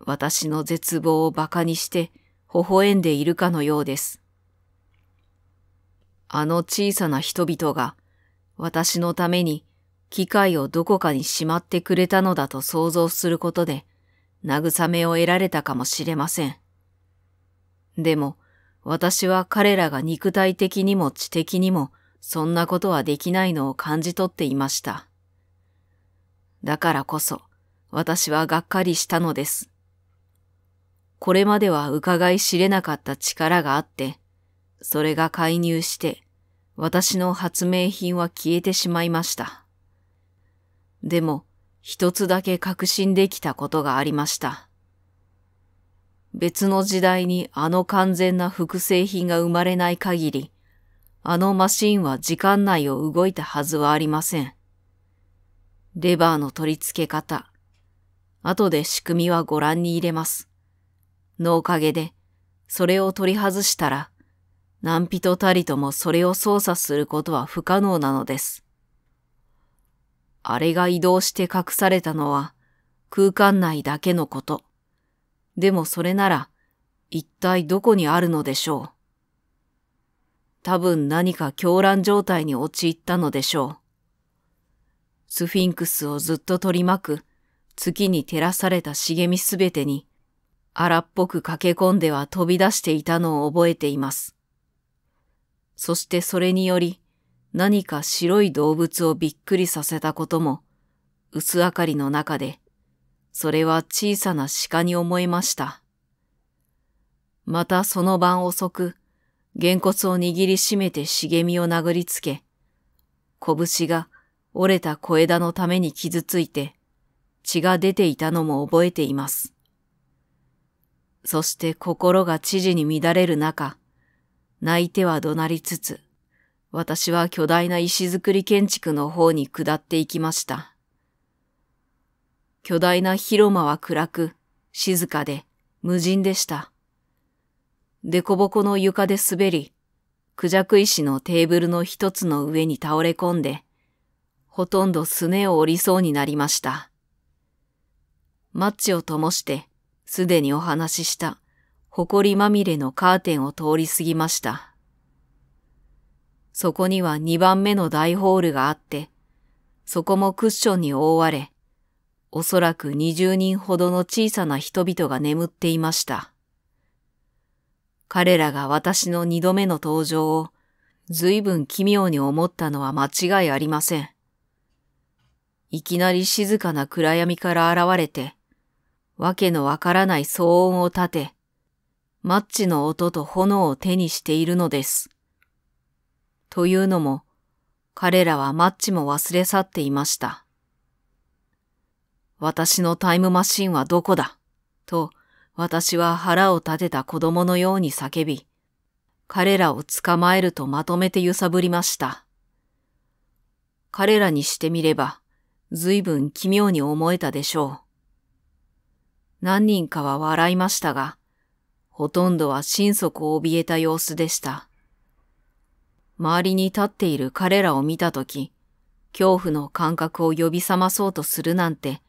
私の絶望を馬鹿にして微笑んでいるかのようです。あの小さな人々が私のために機械をどこかにしまってくれたのだと想像することで慰めを得られたかもしれません。でも、私は彼らが肉体的にも知的にもそんなことはできないのを感じ取っていました。だからこそ私はがっかりしたのです。これまでは伺い知れなかった力があって、それが介入して私の発明品は消えてしまいました。でも一つだけ確信できたことがありました。別の時代にあの完全な複製品が生まれない限り、あのマシンは時間内を動いたはずはありません。レバーの取り付け方。後で仕組みはご覧に入れます。のおかげで、それを取り外したら、何人たりともそれを操作することは不可能なのです。あれが移動して隠されたのは空間内だけのこと。でもそれなら一体どこにあるのでしょう。多分何か狂乱状態に陥ったのでしょう。スフィンクスをずっと取り巻く月に照らされた茂みすべてに荒っぽく駆け込んでは飛び出していたのを覚えています。そしてそれにより何か白い動物をびっくりさせたことも、薄明かりの中で、それは小さな鹿に思えました。またその晩遅く、こ骨を握りしめて茂みを殴りつけ、拳が折れた小枝のために傷ついて、血が出ていたのも覚えています。そして心が知事に乱れる中、泣いては怒鳴りつつ、私は巨大な石造り建築の方に下っていきました。巨大な広間は暗く、静かで、無人でした。凸凹の床で滑り、クジャク石のテーブルの一つの上に倒れ込んで、ほとんどすねを折りそうになりました。マッチを灯して、すでにお話しした、埃まみれのカーテンを通り過ぎました。そこには2番目の大ホールがあって、そこもクッションに覆われ、おそらく20人ほどの小さな人々が眠っていました。彼らが私の二度目の登場を随分奇妙に思ったのは間違いありません。いきなり静かな暗闇から現れて、わけのわからない騒音を立て、マッチの音と炎を手にしているのです。というのも、彼らはマッチも忘れ去っていました。私のタイムマシンはどこだと私は腹を立てた子供のように叫び、彼らを捕まえるとまとめて揺さぶりました。彼らにしてみれば、随分奇妙に思えたでしょう。何人かは笑いましたが、ほとんどは心底怯えた様子でした。周りに立っている彼らを見たとき、恐怖の感覚を呼び覚まそうとするなんて、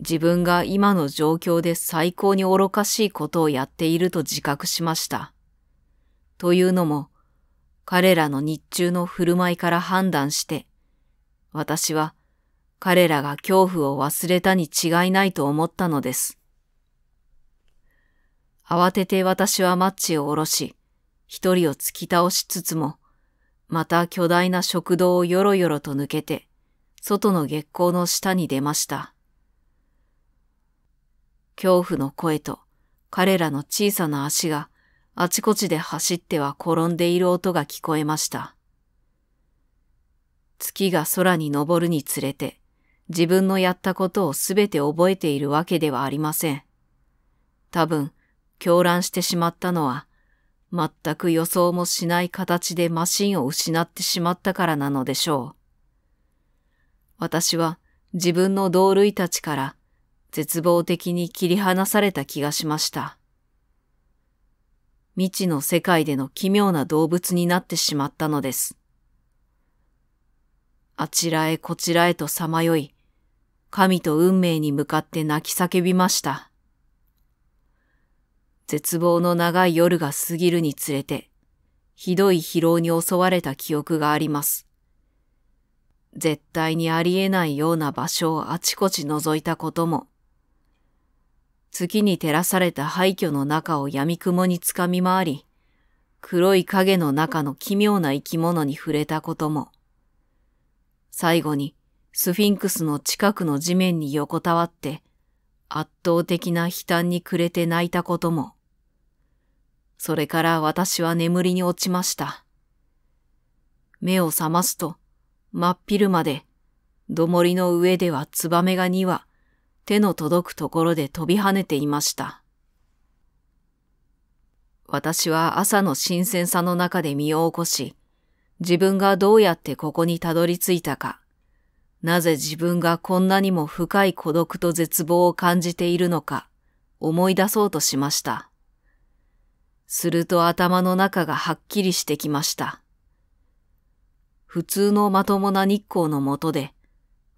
自分が今の状況で最高に愚かしいことをやっていると自覚しました。というのも、彼らの日中の振る舞いから判断して、私は彼らが恐怖を忘れたに違いないと思ったのです。慌てて私はマッチを下ろし、一人を突き倒しつつも、また巨大な食堂をよろよろと抜けて、外の月光の下に出ました。恐怖の声と彼らの小さな足があちこちで走っては転んでいる音が聞こえました。月が空に昇るにつれて自分のやったことをすべて覚えているわけではありません。多分、狂乱してしまったのは全く予想もしない形でマシンを失ってしまったからなのでしょう。私は自分の同類たちから絶望的に切り離された気がしました。未知の世界での奇妙な動物になってしまったのです。あちらへこちらへとさまよい、神と運命に向かって泣き叫びました。絶望の長い夜が過ぎるにつれて、ひどい疲労に襲われた記憶があります。絶対にありえないような場所をあちこち覗いたことも、月に照らされた廃墟の中を闇雲につかみ回り、黒い影の中の奇妙な生き物に触れたことも、最後にスフィンクスの近くの地面に横たわって、圧倒的な悲嘆に暮れて泣いたことも、それから私は眠りに落ちました。目を覚ますと、真っ昼まで、どもりの上ではツバメが2羽、手の届くところで飛び跳ねていました。私は朝の新鮮さの中で身を起こし、自分がどうやってここにたどり着いたか、なぜ自分がこんなにも深い孤独と絶望を感じているのか、思い出そうとしました。すると頭の中がはっきりしてきました。普通のまともな日光のもとで、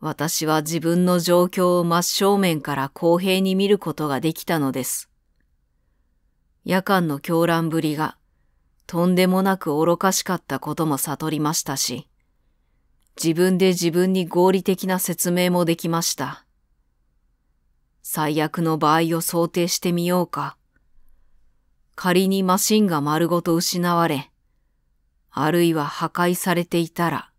私は自分の状況を真正面から公平に見ることができたのです。夜間の狂乱ぶりが、とんでもなく愚かしかったことも悟りましたし、自分で自分に合理的な説明もできました。最悪の場合を想定してみようか、仮にマシンが丸ごと失われ、あるいは破壊されていたら、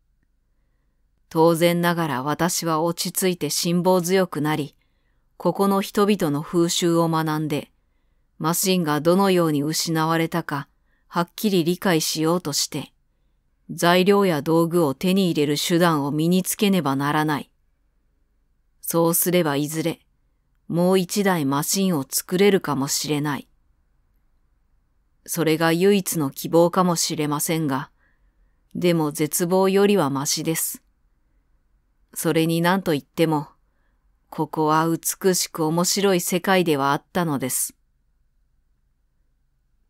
当然ながら私は落ち着いて辛抱強くなり、ここの人々の風習を学んで、マシンがどのように失われたか、はっきり理解しようとして、材料や道具を手に入れる手段を身につけねばならない。そうすればいずれ、もう一台マシンを作れるかもしれない。それが唯一の希望かもしれませんが、でも絶望よりはましです。それに何と言っても、ここは美しく面白い世界ではあったのです。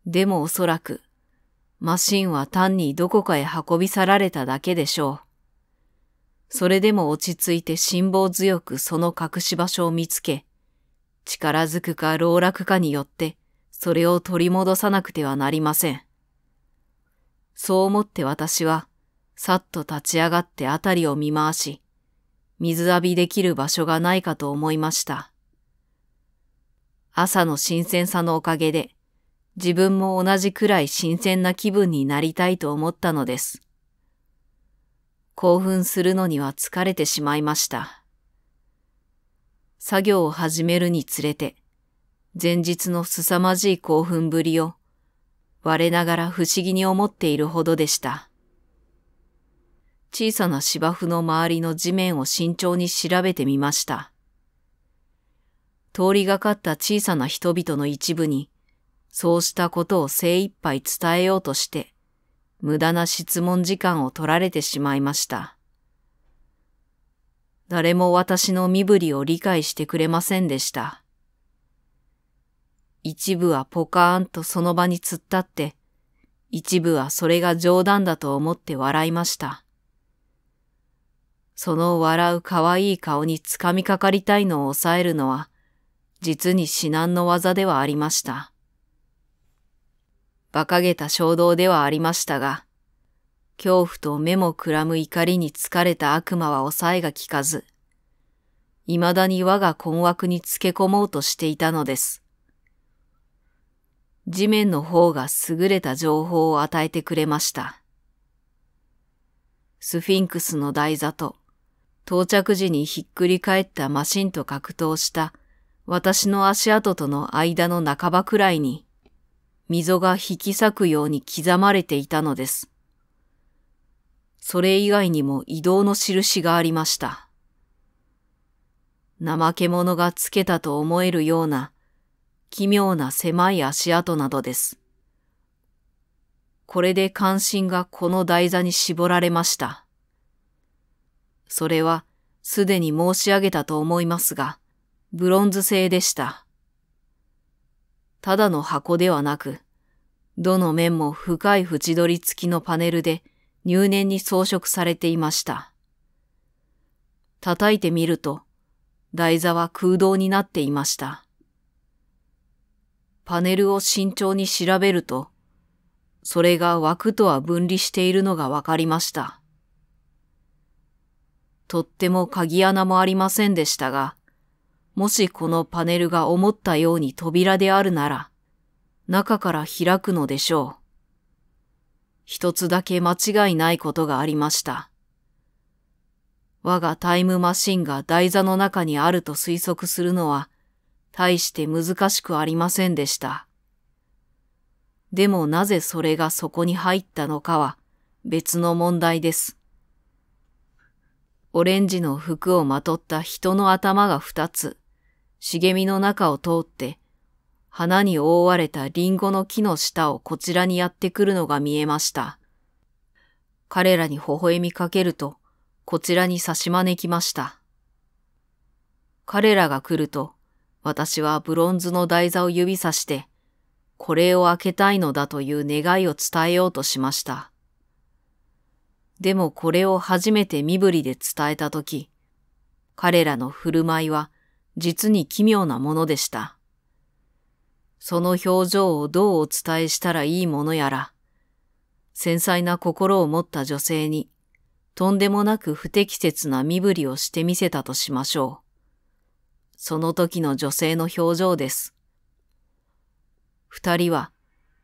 でもおそらく、マシンは単にどこかへ運び去られただけでしょう。それでも落ち着いて辛抱強くその隠し場所を見つけ、力づくか老落かによってそれを取り戻さなくてはなりません。そう思って私は、さっと立ち上がって辺りを見回し、水浴びできる場所がないかと思いました。朝の新鮮さのおかげで、自分も同じくらい新鮮な気分になりたいと思ったのです。興奮するのには疲れてしまいました。作業を始めるにつれて、前日の凄まじい興奮ぶりを、我ながら不思議に思っているほどでした。小さな芝生の周りの地面を慎重に調べてみました。通りがかった小さな人々の一部に、そうしたことを精一杯伝えようとして、無駄な質問時間を取られてしまいました。誰も私の身振りを理解してくれませんでした。一部はポカーンとその場に突っ立って、一部はそれが冗談だと思って笑いました。その笑う可愛い顔につかみかかりたいのを抑えるのは、実に至難の技ではありました。馬鹿げた衝動ではありましたが、恐怖と目もくらむ怒りに疲れた悪魔は抑えが効かず、未だに我が困惑につけ込もうとしていたのです。地面の方が優れた情報を与えてくれました。スフィンクスの台座と到着時にひっくり返ったマシンと格闘した私の足跡との間の半ばくらいに溝が引き裂くように刻まれていたのです。それ以外にも移動の印がありました。怠け者がつけたと思えるような奇妙な狭い足跡などです。これで関心がこの台座に絞られました。それはすでに申し上げたと思いますが、ブロンズ製でした。ただの箱ではなく、どの面も深い縁取り付きのパネルで入念に装飾されていました。叩いてみると、台座は空洞になっていました。パネルを慎重に調べると、それが枠とは分離しているのがわかりました。とっても鍵穴もありませんでしたが、もしこのパネルが思ったように扉であるなら、中から開くのでしょう。一つだけ間違いないことがありました。我がタイムマシンが台座の中にあると推測するのは大して難しくありませんでした。でもなぜそれがそこに入ったのかは別の問題です。オレンジの服をまとった人の頭が二つ、茂みの中を通って、花に覆われたリンゴの木の下をこちらにやってくるのが見えました。彼らに微笑みかけると、こちらに差し招きました。彼らが来ると、私はブロンズの台座を指さして、これを開けたいのだという願いを伝えようとしました。でもこれを初めて身振りで伝えたとき、彼らの振る舞いは実に奇妙なものでした。その表情をどうお伝えしたらいいものやら、繊細な心を持った女性に、とんでもなく不適切な身振りをしてみせたとしましょう。その時の女性の表情です。二人は、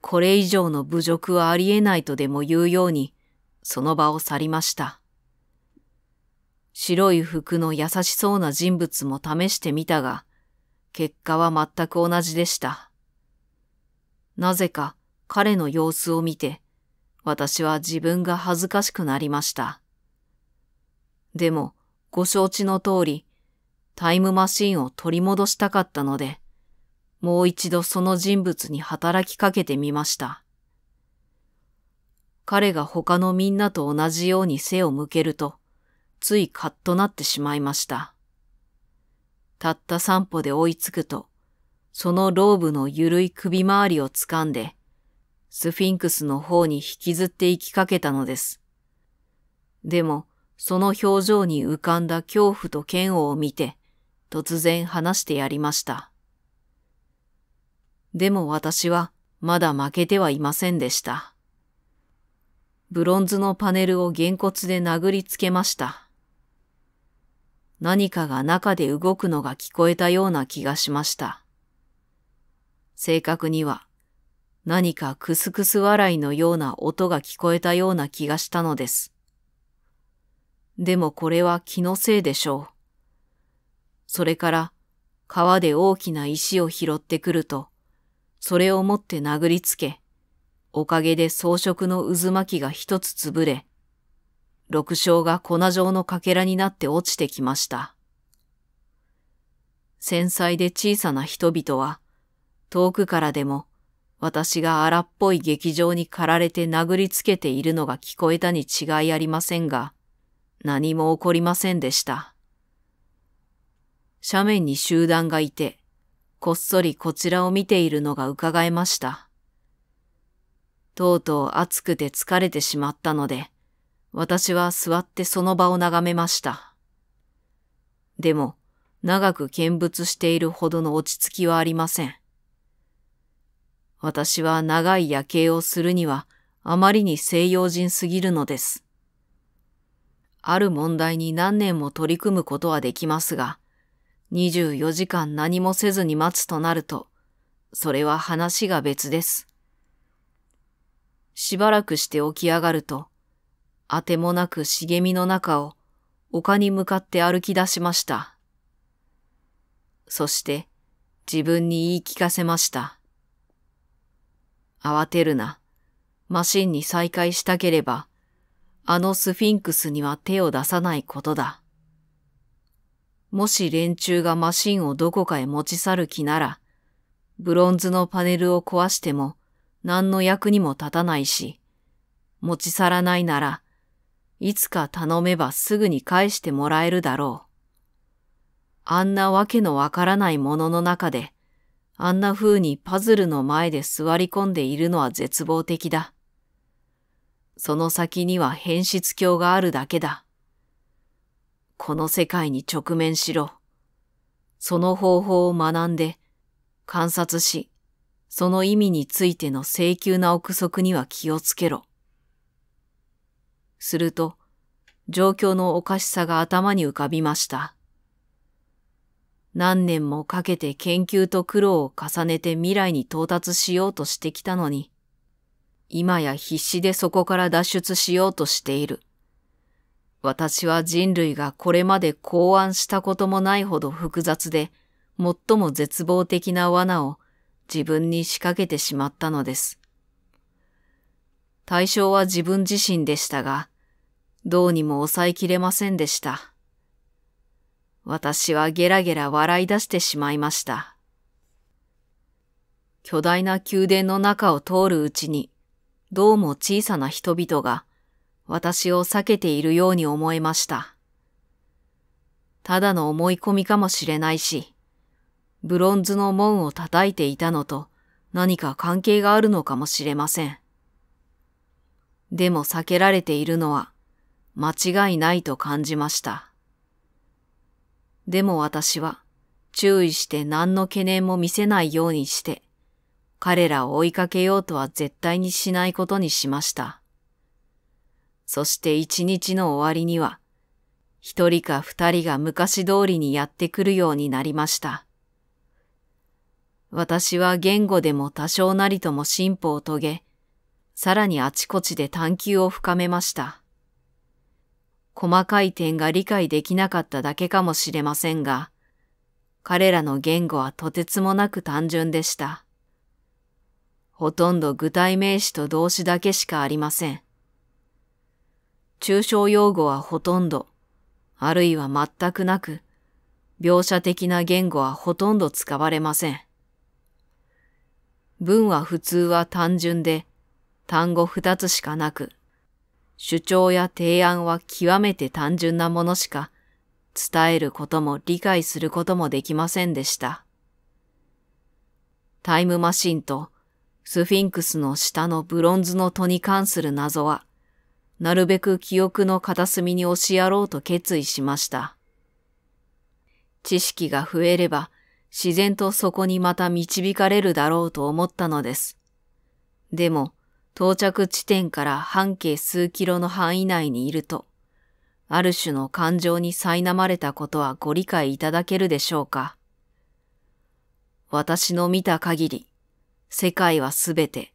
これ以上の侮辱はありえないとでも言うように、その場を去りました。白い服の優しそうな人物も試してみたが、結果は全く同じでした。なぜか彼の様子を見て、私は自分が恥ずかしくなりました。でも、ご承知の通り、タイムマシンを取り戻したかったので、もう一度その人物に働きかけてみました。彼が他のみんなと同じように背を向けると、ついカッとなってしまいました。たった三歩で追いつくと、そのローブのゆるい首回りを掴んで、スフィンクスの方に引きずって行きかけたのです。でも、その表情に浮かんだ恐怖と嫌悪を見て、突然話してやりました。でも私はまだ負けてはいませんでした。ブロンズのパネルをげんこつで殴りつけました。何かが中で動くのが聞こえたような気がしました。正確には何かクスクス笑いのような音が聞こえたような気がしたのです。でもこれは気のせいでしょう。それから川で大きな石を拾ってくると、それを持って殴りつけ、おかげで装飾の渦巻きが一つ潰れ、六章が粉状のかけらになって落ちてきました。繊細で小さな人々は、遠くからでも私が荒っぽい劇場に駆られて殴りつけているのが聞こえたに違いありませんが、何も起こりませんでした。斜面に集団がいて、こっそりこちらを見ているのが伺えました。とうとう暑くて疲れてしまったので、私は座ってその場を眺めました。でも、長く見物しているほどの落ち着きはありません。私は長い夜景をするにはあまりに西洋人すぎるのです。ある問題に何年も取り組むことはできますが、24時間何もせずに待つとなると、それは話が別です。しばらくして起き上がると、あてもなく茂みの中を丘に向かって歩き出しました。そして自分に言い聞かせました。慌てるな。マシンに再会したければ、あのスフィンクスには手を出さないことだ。もし連中がマシンをどこかへ持ち去る気なら、ブロンズのパネルを壊しても何の役にも立たないし、持ち去らないなら、いつか頼めばすぐに返してもらえるだろう。あんなわけのわからないものの中で、あんな風にパズルの前で座り込んでいるのは絶望的だ。その先には変質鏡があるだけだ。この世界に直面しろ。その方法を学んで、観察し、その意味についての請求な憶測には気をつけろ。すると、状況のおかしさが頭に浮かびました。何年もかけて研究と苦労を重ねて未来に到達しようとしてきたのに、今や必死でそこから脱出しようとしている。私は人類がこれまで考案したこともないほど複雑で、最も絶望的な罠を自分に仕掛けてしまったのです。対象は自分自身でしたが、どうにも抑えきれませんでした。私はゲラゲラ笑い出してしまいました。巨大な宮殿の中を通るうちに、どうも小さな人々が私を避けているように思えました。ただの思い込みかもしれないし、ブロンズの門を叩いていたのと何か関係があるのかもしれません。でも避けられているのは間違いないと感じました。でも私は注意して何の懸念も見せないようにして、彼らを追いかけようとは絶対にしないことにしました。そして一日の終わりには、一人か二人が昔通りにやってくるようになりました。私は言語でも多少なりとも進歩を遂げ、さらにあちこちで探求を深めました。細かい点が理解できなかっただけかもしれませんが、彼らの言語はとてつもなく単純でした。ほとんど具体名詞と動詞だけしかありません。抽象用語はほとんど、あるいは全くなく、描写的な言語はほとんど使われません。文は普通は単純で、単語二つしかなく、主張や提案は極めて単純なものしか、伝えることも理解することもできませんでした。タイムマシンとスフィンクスの下のブロンズの戸に関する謎は、なるべく記憶の片隅に押しやろうと決意しました。知識が増えれば自然とそこにまた導かれるだろうと思ったのです。でも到着地点から半径数キロの範囲内にいると、ある種の感情に苛まれたことはご理解いただけるでしょうか。私の見た限り、世界はすべて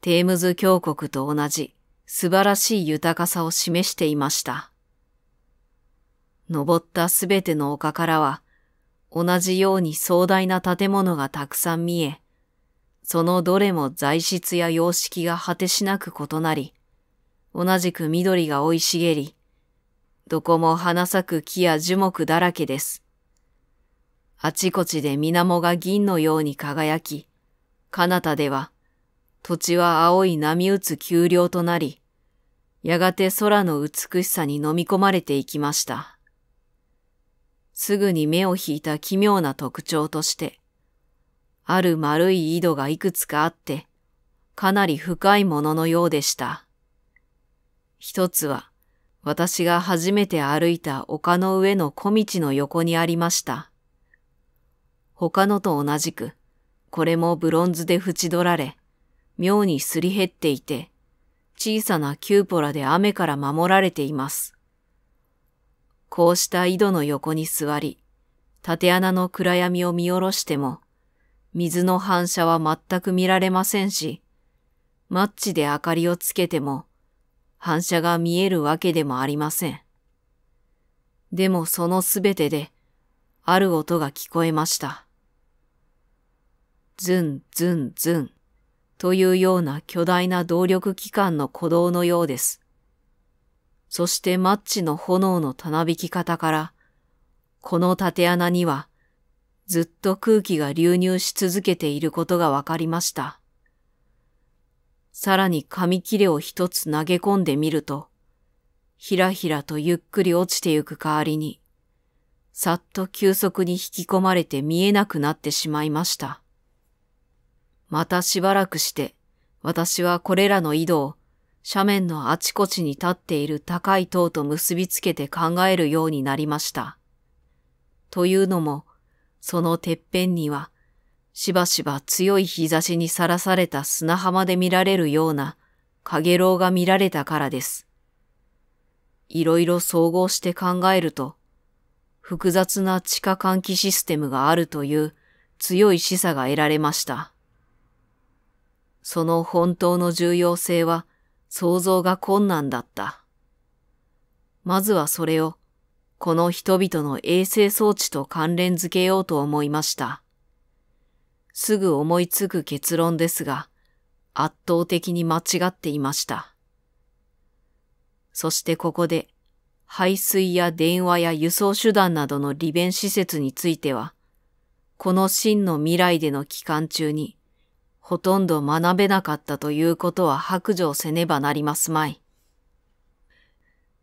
テームズ峡谷と同じ素晴らしい豊かさを示していました。登ったすべての丘からは、同じように壮大な建物がたくさん見え、そのどれも材質や様式が果てしなく異なり、同じく緑が生い茂り、どこも花咲く木や樹木だらけです。あちこちで水面が銀のように輝き、彼方では土地は青い波打つ丘陵となり、やがて空の美しさに飲み込まれていきました。すぐに目を引いた奇妙な特徴として、ある丸い井戸がいくつかあって、かなり深いもののようでした。一つは、私が初めて歩いた丘の上の小道の横にありました。他のと同じく、これもブロンズで縁取られ、妙にすり減っていて、小さなキューポラで雨から守られています。こうした井戸の横に座り、縦穴の暗闇を見下ろしても、水の反射は全く見られませんし、マッチで明かりをつけても、反射が見えるわけでもありません。でもそのすべてで、ある音が聞こえました。ズンズンズン。というような巨大な動力機関の鼓動のようです。そしてマッチの炎のたなびき方から、この縦穴にはずっと空気が流入し続けていることがわかりました。さらに紙切れを一つ投げ込んでみると、ひらひらとゆっくり落ちてゆく代わりに、さっと急速に引き込まれて見えなくなってしまいました。またしばらくして、私はこれらの井戸を斜面のあちこちに立っている高い塔と結びつけて考えるようになりました。というのも、そのてっぺんには、しばしば強い日差しにさらされた砂浜で見られるような影楼が見られたからです。いろいろ総合して考えると、複雑な地下換気システムがあるという強い示唆が得られました。その本当の重要性は想像が困難だった。まずはそれをこの人々の衛生装置と関連づけようと思いました。すぐ思いつく結論ですが、圧倒的に間違っていました。そしてここで、排水や電話や輸送手段などの利便施設については、この真の未来での期間中に、ほとんど学べなかったということは白状せねばなりますまい。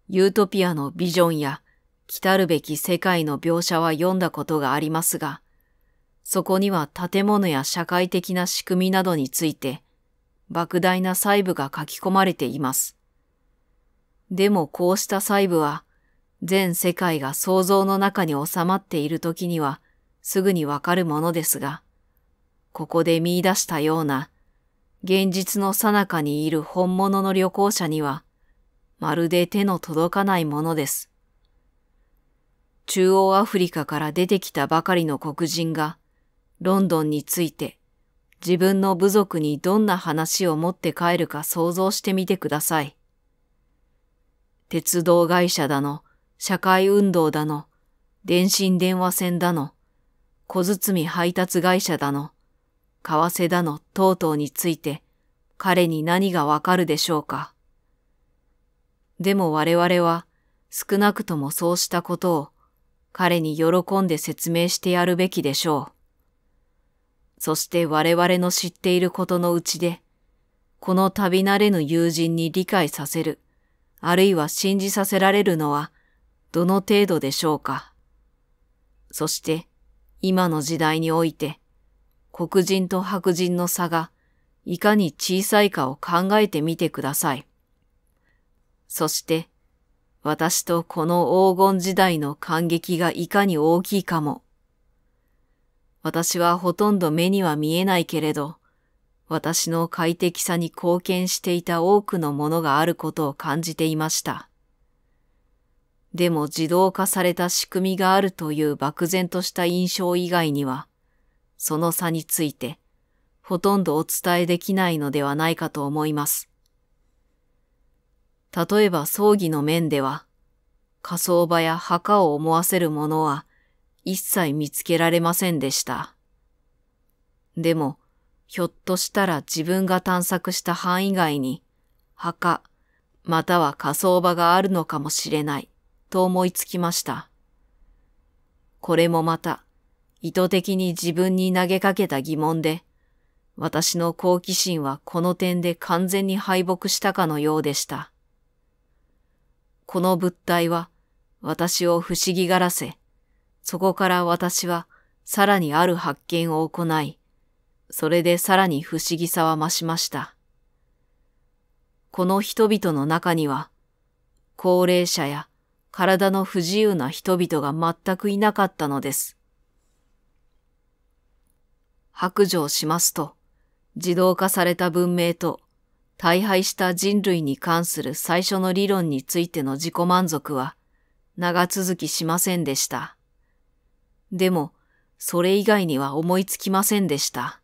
ユートピアのビジョンや来るべき世界の描写は読んだことがありますが、そこには建物や社会的な仕組みなどについて、莫大な細部が書き込まれています。でもこうした細部は、全世界が想像の中に収まっている時には、すぐにわかるものですが、ここで見出したような、現実の最中にいる本物の旅行者には、まるで手の届かないものです。中央アフリカから出てきたばかりの黒人が、ロンドンについて自分の部族にどんな話を持って帰るか想像してみてください。鉄道会社だの、社会運動だの、電信電話線だの、小包配達会社だの、為替だの、とうとうについて、彼に何がわかるでしょうか。でも我々は、少なくともそうしたことを、彼に喜んで説明してやるべきでしょう。そして我々の知っていることのうちで、この旅慣れぬ友人に理解させる、あるいは信じさせられるのは、どの程度でしょうか。そして、今の時代において、黒人と白人の差がいかに小さいかを考えてみてください。そして、私とこの黄金時代の感激がいかに大きいかも。私はほとんど目には見えないけれど、私の快適さに貢献していた多くのものがあることを感じていました。でも自動化された仕組みがあるという漠然とした印象以外には、その差について、ほとんどお伝えできないのではないかと思います。例えば葬儀の面では、火葬場や墓を思わせるものは一切見つけられませんでした。でも、ひょっとしたら自分が探索した範囲外に、墓、または火葬場があるのかもしれない、と思いつきました。これもまた、意図的に自分に投げかけた疑問で、私の好奇心はこの点で完全に敗北したかのようでした。この物体は私を不思議がらせ、そこから私はさらにある発見を行い、それでさらに不思議さは増しました。この人々の中には、高齢者や体の不自由な人々が全くいなかったのです。白状しますと、自動化された文明と大敗した人類に関する最初の理論についての自己満足は長続きしませんでした。でも、それ以外には思いつきませんでした。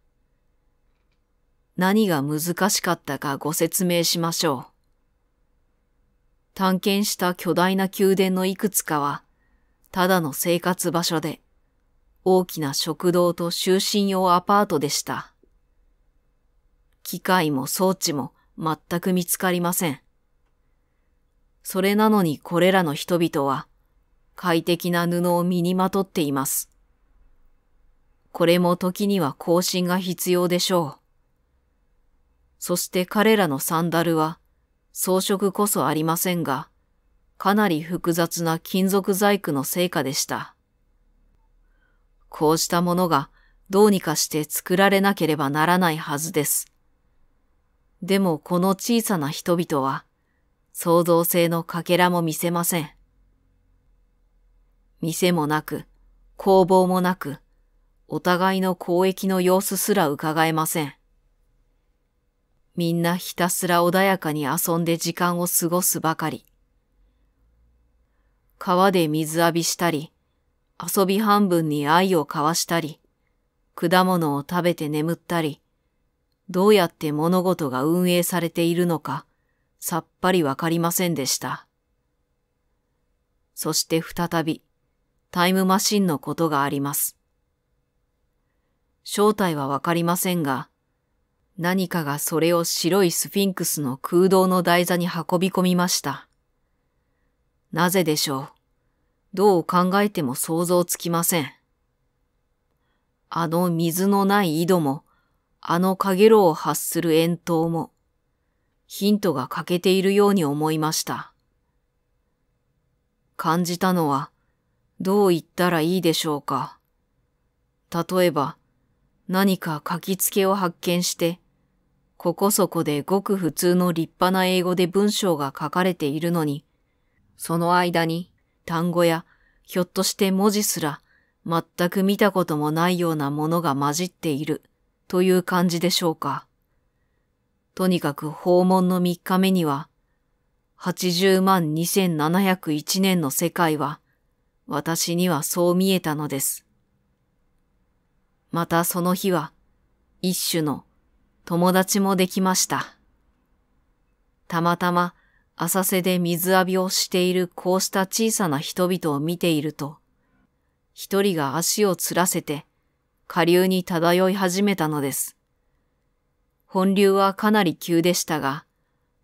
何が難しかったかご説明しましょう。探検した巨大な宮殿のいくつかは、ただの生活場所で、大きな食堂と就寝用アパートでした。機械も装置も全く見つかりません。それなのにこれらの人々は快適な布を身にまとっています。これも時には更新が必要でしょう。そして彼らのサンダルは装飾こそありませんが、かなり複雑な金属細工の成果でした。こうしたものがどうにかして作られなければならないはずです。でもこの小さな人々は創造性のかけらも見せません。店もなく、工房もなく、お互いの交易の様子すら伺えません。みんなひたすら穏やかに遊んで時間を過ごすばかり。川で水浴びしたり、遊び半分に愛を交わしたり、果物を食べて眠ったり、どうやって物事が運営されているのか、さっぱりわかりませんでした。そして再び、タイムマシンのことがあります。正体はわかりませんが、何かがそれを白いスフィンクスの空洞の台座に運び込みました。なぜでしょう。どう考えても想像つきません。あの水のない井戸も、あの影炉を発する円筒も、ヒントが欠けているように思いました。感じたのは、どう言ったらいいでしょうか。例えば、何か書きつけを発見して、ここそこでごく普通の立派な英語で文章が書かれているのに、その間に単語や、ひょっとして文字すら、全く見たこともないようなものが混じっている、という感じでしょうか。とにかく訪問の3日目には、80万千七百1年の世界は、私にはそう見えたのです。またその日は、一種の友達もできました。たまたま浅瀬で水浴びをしているこうした小さな人々を見ていると、一人が足をつらせて下流に漂い始めたのです。本流はかなり急でしたが、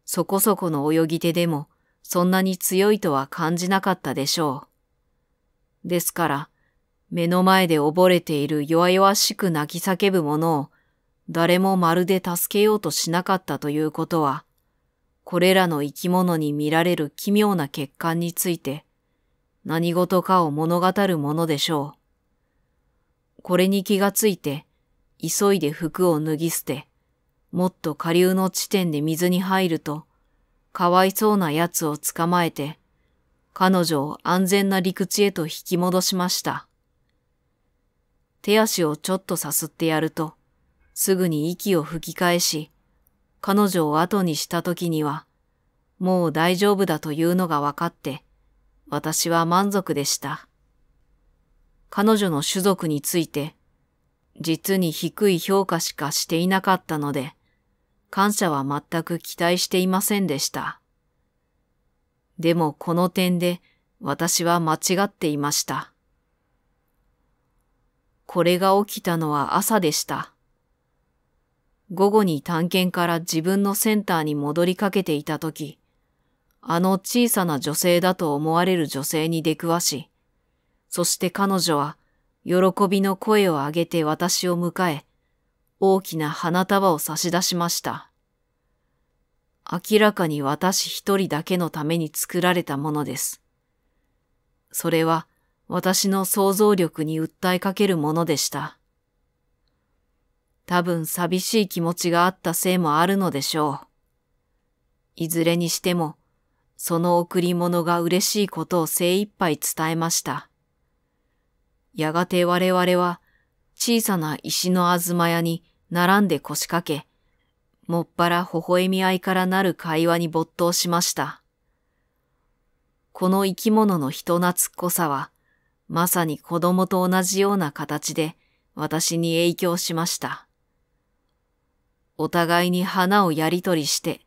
そこそこの泳ぎ手でもそんなに強いとは感じなかったでしょう。ですから、目の前で溺れている弱々しく泣き叫ぶ者を誰もまるで助けようとしなかったということは、これらの生き物に見られる奇妙な欠陥について何事かを物語るものでしょう。これに気がついて急いで服を脱ぎ捨て、もっと下流の地点で水に入ると、かわいそうな奴を捕まえて、彼女を安全な陸地へと引き戻しました。手足をちょっとさすってやると、すぐに息を吹き返し、彼女を後にした時には、もう大丈夫だというのが分かって、私は満足でした。彼女の種族について、実に低い評価しかしていなかったので、感謝は全く期待していませんでした。でもこの点で私は間違っていました。これが起きたのは朝でした。午後に探検から自分のセンターに戻りかけていたとき、あの小さな女性だと思われる女性に出くわし、そして彼女は喜びの声を上げて私を迎え、大きな花束を差し出しました。明らかに私一人だけのために作られたものです。それは私の想像力に訴えかけるものでした。多分寂しい気持ちがあったせいもあるのでしょう。いずれにしても、その贈り物が嬉しいことを精一杯伝えました。やがて我々は小さな石の東屋に並んで腰掛け、もっぱら微笑み合いからなる会話に没頭しました。この生き物の人懐っこさは、まさに子供と同じような形で私に影響しました。お互いに花をやりとりして、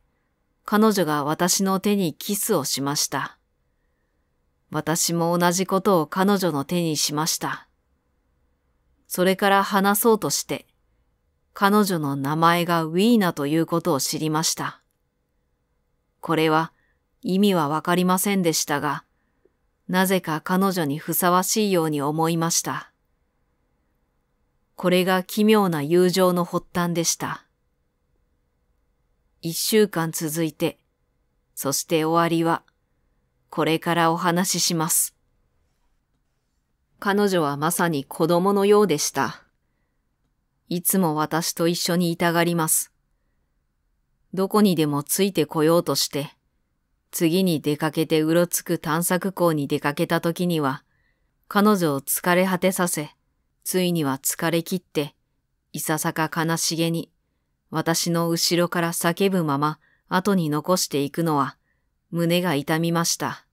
彼女が私の手にキスをしました。私も同じことを彼女の手にしました。それから話そうとして、彼女の名前がウィーナということを知りました。これは意味はわかりませんでしたが、なぜか彼女にふさわしいように思いました。これが奇妙な友情の発端でした。一週間続いて、そして終わりは、これからお話しします。彼女はまさに子供のようでした。いつも私と一緒にいたがります。どこにでもついてこようとして、次に出かけてうろつく探索校に出かけた時には、彼女を疲れ果てさせ、ついには疲れ切って、いささか悲しげに私の後ろから叫ぶまま後に残していくのは胸が痛みました。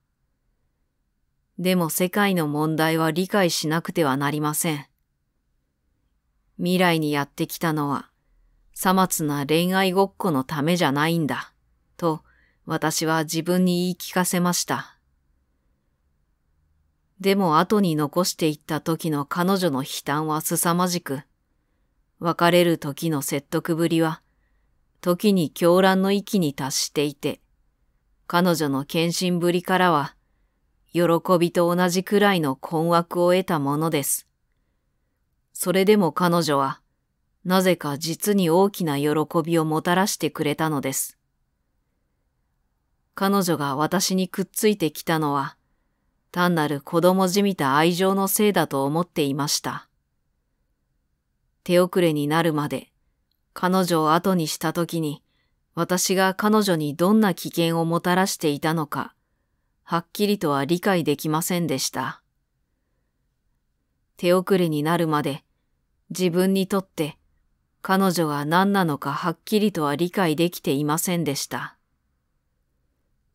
でも世界の問題は理解しなくてはなりません。未来にやってきたのは、さまつな恋愛ごっこのためじゃないんだ、と私は自分に言い聞かせました。でも後に残していった時の彼女の悲嘆は凄まじく、別れる時の説得ぶりは、時に狂乱の域に達していて、彼女の献身ぶりからは、喜びと同じくらいの困惑を得たものです。それでも彼女は、なぜか実に大きな喜びをもたらしてくれたのです。彼女が私にくっついてきたのは、単なる子供じみた愛情のせいだと思っていました。手遅れになるまで、彼女を後にした時に、私が彼女にどんな危険をもたらしていたのか、はっきりとは理解できませんでした。手遅れになるまで、自分にとって彼女が何なのかはっきりとは理解できていませんでした。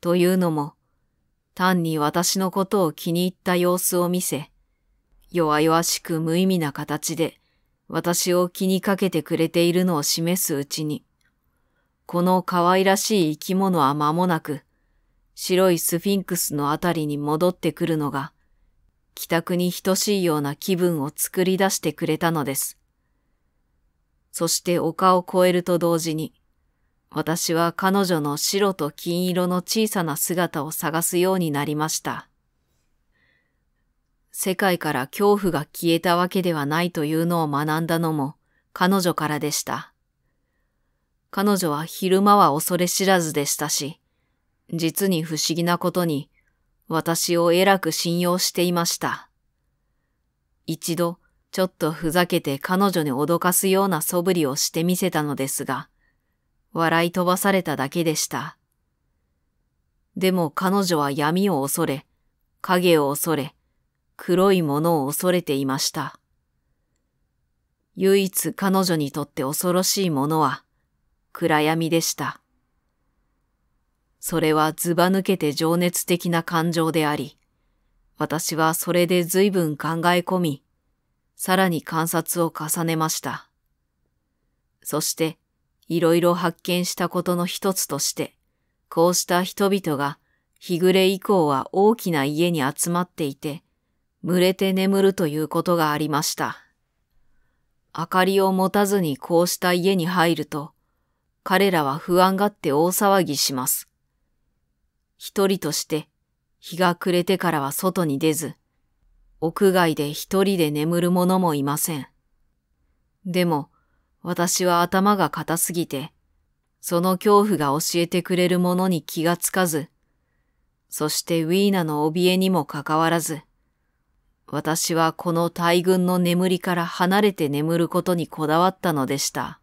というのも、単に私のことを気に入った様子を見せ、弱々しく無意味な形で私を気にかけてくれているのを示すうちに、この可愛らしい生き物は間もなく、白いスフィンクスのあたりに戻ってくるのが、帰宅に等しいような気分を作り出してくれたのです。そして丘を越えると同時に、私は彼女の白と金色の小さな姿を探すようになりました。世界から恐怖が消えたわけではないというのを学んだのも彼女からでした。彼女は昼間は恐れ知らずでしたし、実に不思議なことに私をえらく信用していました。一度ちょっとふざけて彼女に脅かすような素振りをしてみせたのですが、笑い飛ばされただけでした。でも彼女は闇を恐れ、影を恐れ、黒いものを恐れていました。唯一彼女にとって恐ろしいものは暗闇でした。それはずば抜けて情熱的な感情であり、私はそれで随分考え込み、さらに観察を重ねました。そして、いろいろ発見したことの一つとして、こうした人々が日暮れ以降は大きな家に集まっていて、群れて眠るということがありました。明かりを持たずにこうした家に入ると、彼らは不安がって大騒ぎします。一人として日が暮れてからは外に出ず、屋外で一人で眠る者もいません。でも、私は頭が硬すぎて、その恐怖が教えてくれるものに気がつかず、そしてウィーナの怯えにもかかわらず、私はこの大群の眠りから離れて眠ることにこだわったのでした。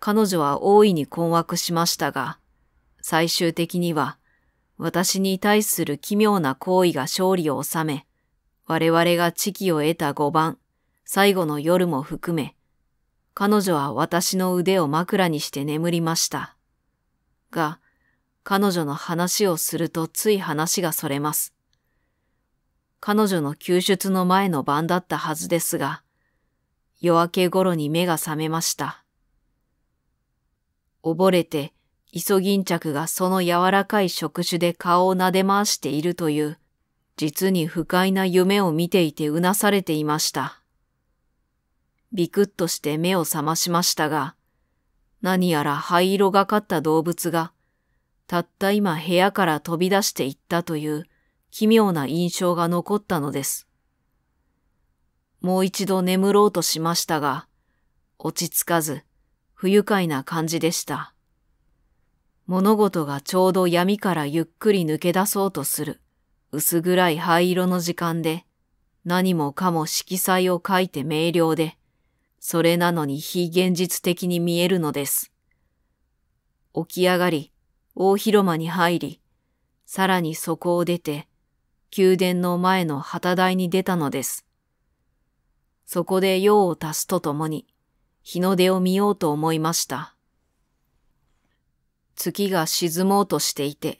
彼女は大いに困惑しましたが、最終的には私に対する奇妙な行為が勝利を収め、我々が知気を得た5番、最後の夜も含め、彼女は私の腕を枕にして眠りました。が、彼女の話をするとつい話がそれます。彼女の救出の前の晩だったはずですが、夜明け頃に目が覚めました。溺れて、イソギンチャクがその柔らかい触手で顔を撫で回しているという、実に不快な夢を見ていてうなされていました。ビクッとして目を覚ましましたが、何やら灰色がかった動物が、たった今部屋から飛び出していったという奇妙な印象が残ったのです。もう一度眠ろうとしましたが、落ち着かず、不愉快な感じでした。物事がちょうど闇からゆっくり抜け出そうとする薄暗い灰色の時間で何もかも色彩を書いて明瞭で、それなのに非現実的に見えるのです。起き上がり、大広間に入り、さらにそこを出て、宮殿の前の旗台に出たのです。そこで用を足すとともに、日の出を見ようと思いました。月が沈もうとしていて、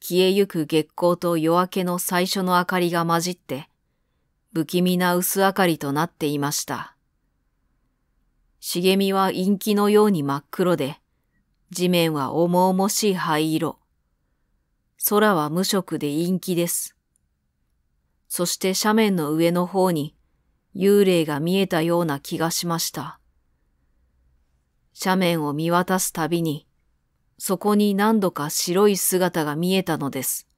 消えゆく月光と夜明けの最初の明かりが混じって、不気味な薄明かりとなっていました。茂みは陰気のように真っ黒で、地面は重々しい灰色。空は無色で陰気です。そして斜面の上の方に幽霊が見えたような気がしました。斜面を見渡すたびに、そこに何度か白い姿が見えたのです。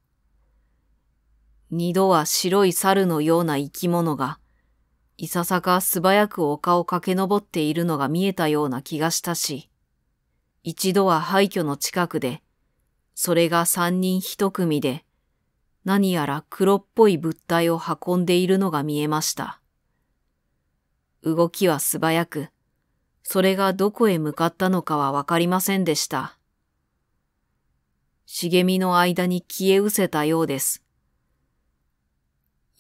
二度は白い猿のような生き物が、いささか素早く丘を駆け上っているのが見えたような気がしたし、一度は廃墟の近くで、それが三人一組で、何やら黒っぽい物体を運んでいるのが見えました。動きは素早く、それがどこへ向かったのかはわかりませんでした。茂みの間に消え失せたようです。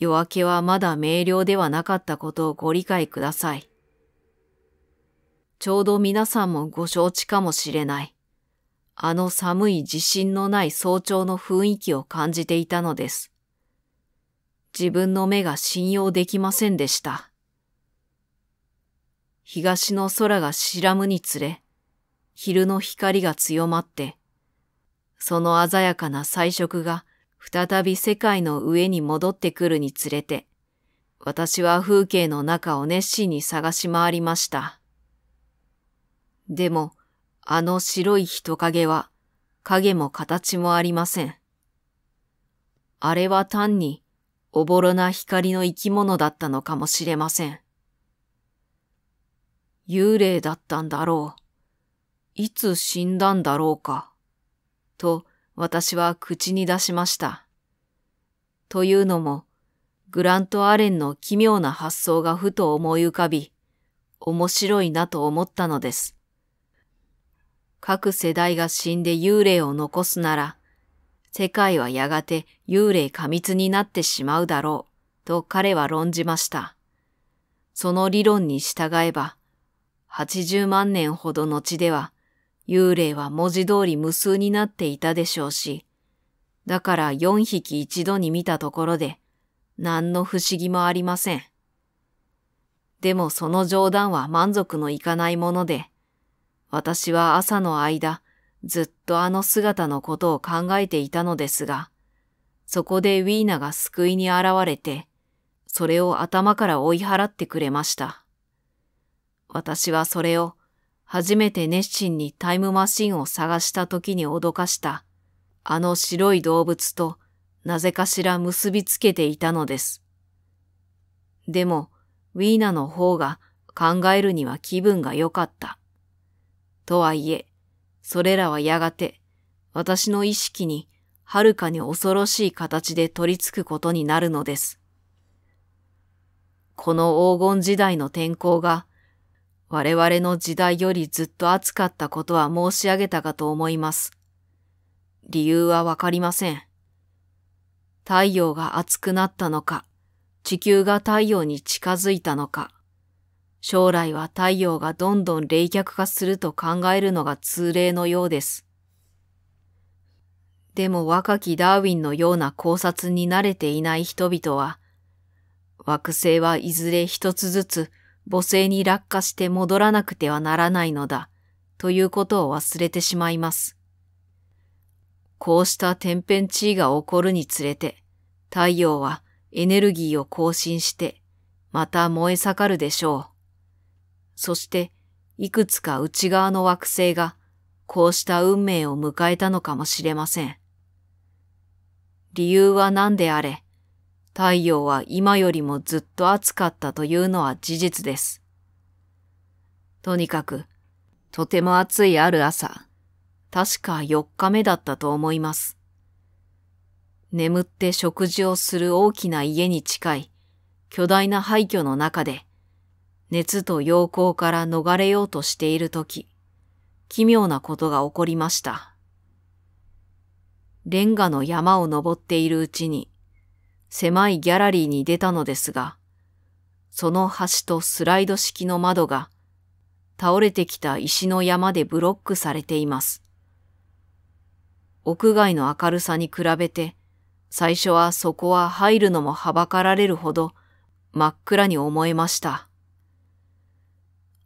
夜明けはまだ明瞭ではなかったことをご理解ください。ちょうど皆さんもご承知かもしれない。あの寒い自信のない早朝の雰囲気を感じていたのです。自分の目が信用できませんでした。東の空が白むにつれ、昼の光が強まって、その鮮やかな彩色が再び世界の上に戻ってくるにつれて、私は風景の中を熱心に探し回りました。でも、あの白い人影は影も形もありません。あれは単におぼろな光の生き物だったのかもしれません。幽霊だったんだろう。いつ死んだんだろうか。と私は口に出しました。というのも、グラント・アレンの奇妙な発想がふと思い浮かび、面白いなと思ったのです。各世代が死んで幽霊を残すなら、世界はやがて幽霊過密になってしまうだろう、と彼は論じました。その理論に従えば、80万年ほど後では、幽霊は文字通り無数になっていたでしょうし、だから4匹一度に見たところで、何の不思議もありません。でもその冗談は満足のいかないもので、私は朝の間、ずっとあの姿のことを考えていたのですが、そこでウィーナが救いに現れて、それを頭から追い払ってくれました。私はそれを初めて熱心にタイムマシンを探した時に脅かしたあの白い動物となぜかしら結びつけていたのです。でもウィーナの方が考えるには気分が良かった。とはいえ、それらはやがて私の意識にはるかに恐ろしい形で取り付くことになるのです。この黄金時代の天候が我々の時代よりずっと暑かったことは申し上げたかと思います。理由はわかりません。太陽が暑くなったのか、地球が太陽に近づいたのか、将来は太陽がどんどん冷却化すると考えるのが通例のようです。でも若きダーウィンのような考察に慣れていない人々は、惑星はいずれ一つずつ母星に落下して戻らなくてはならないのだ、ということを忘れてしまいます。こうした天変地異が起こるにつれて、太陽はエネルギーを更新して、また燃え盛るでしょう。そしていくつか内側の惑星がこうした運命を迎えたのかもしれません。理由は何であれ、太陽は今よりもずっと暑かったというのは事実です。とにかく、とても暑いある朝、確か4日目だったと思います。眠って食事をする大きな家に近い巨大な廃墟の中で、熱と陽光から逃れようとしているとき、奇妙なことが起こりました。レンガの山を登っているうちに、狭いギャラリーに出たのですが、その端とスライド式の窓が、倒れてきた石の山でブロックされています。屋外の明るさに比べて、最初はそこは入るのもはばかられるほど真っ暗に思えました。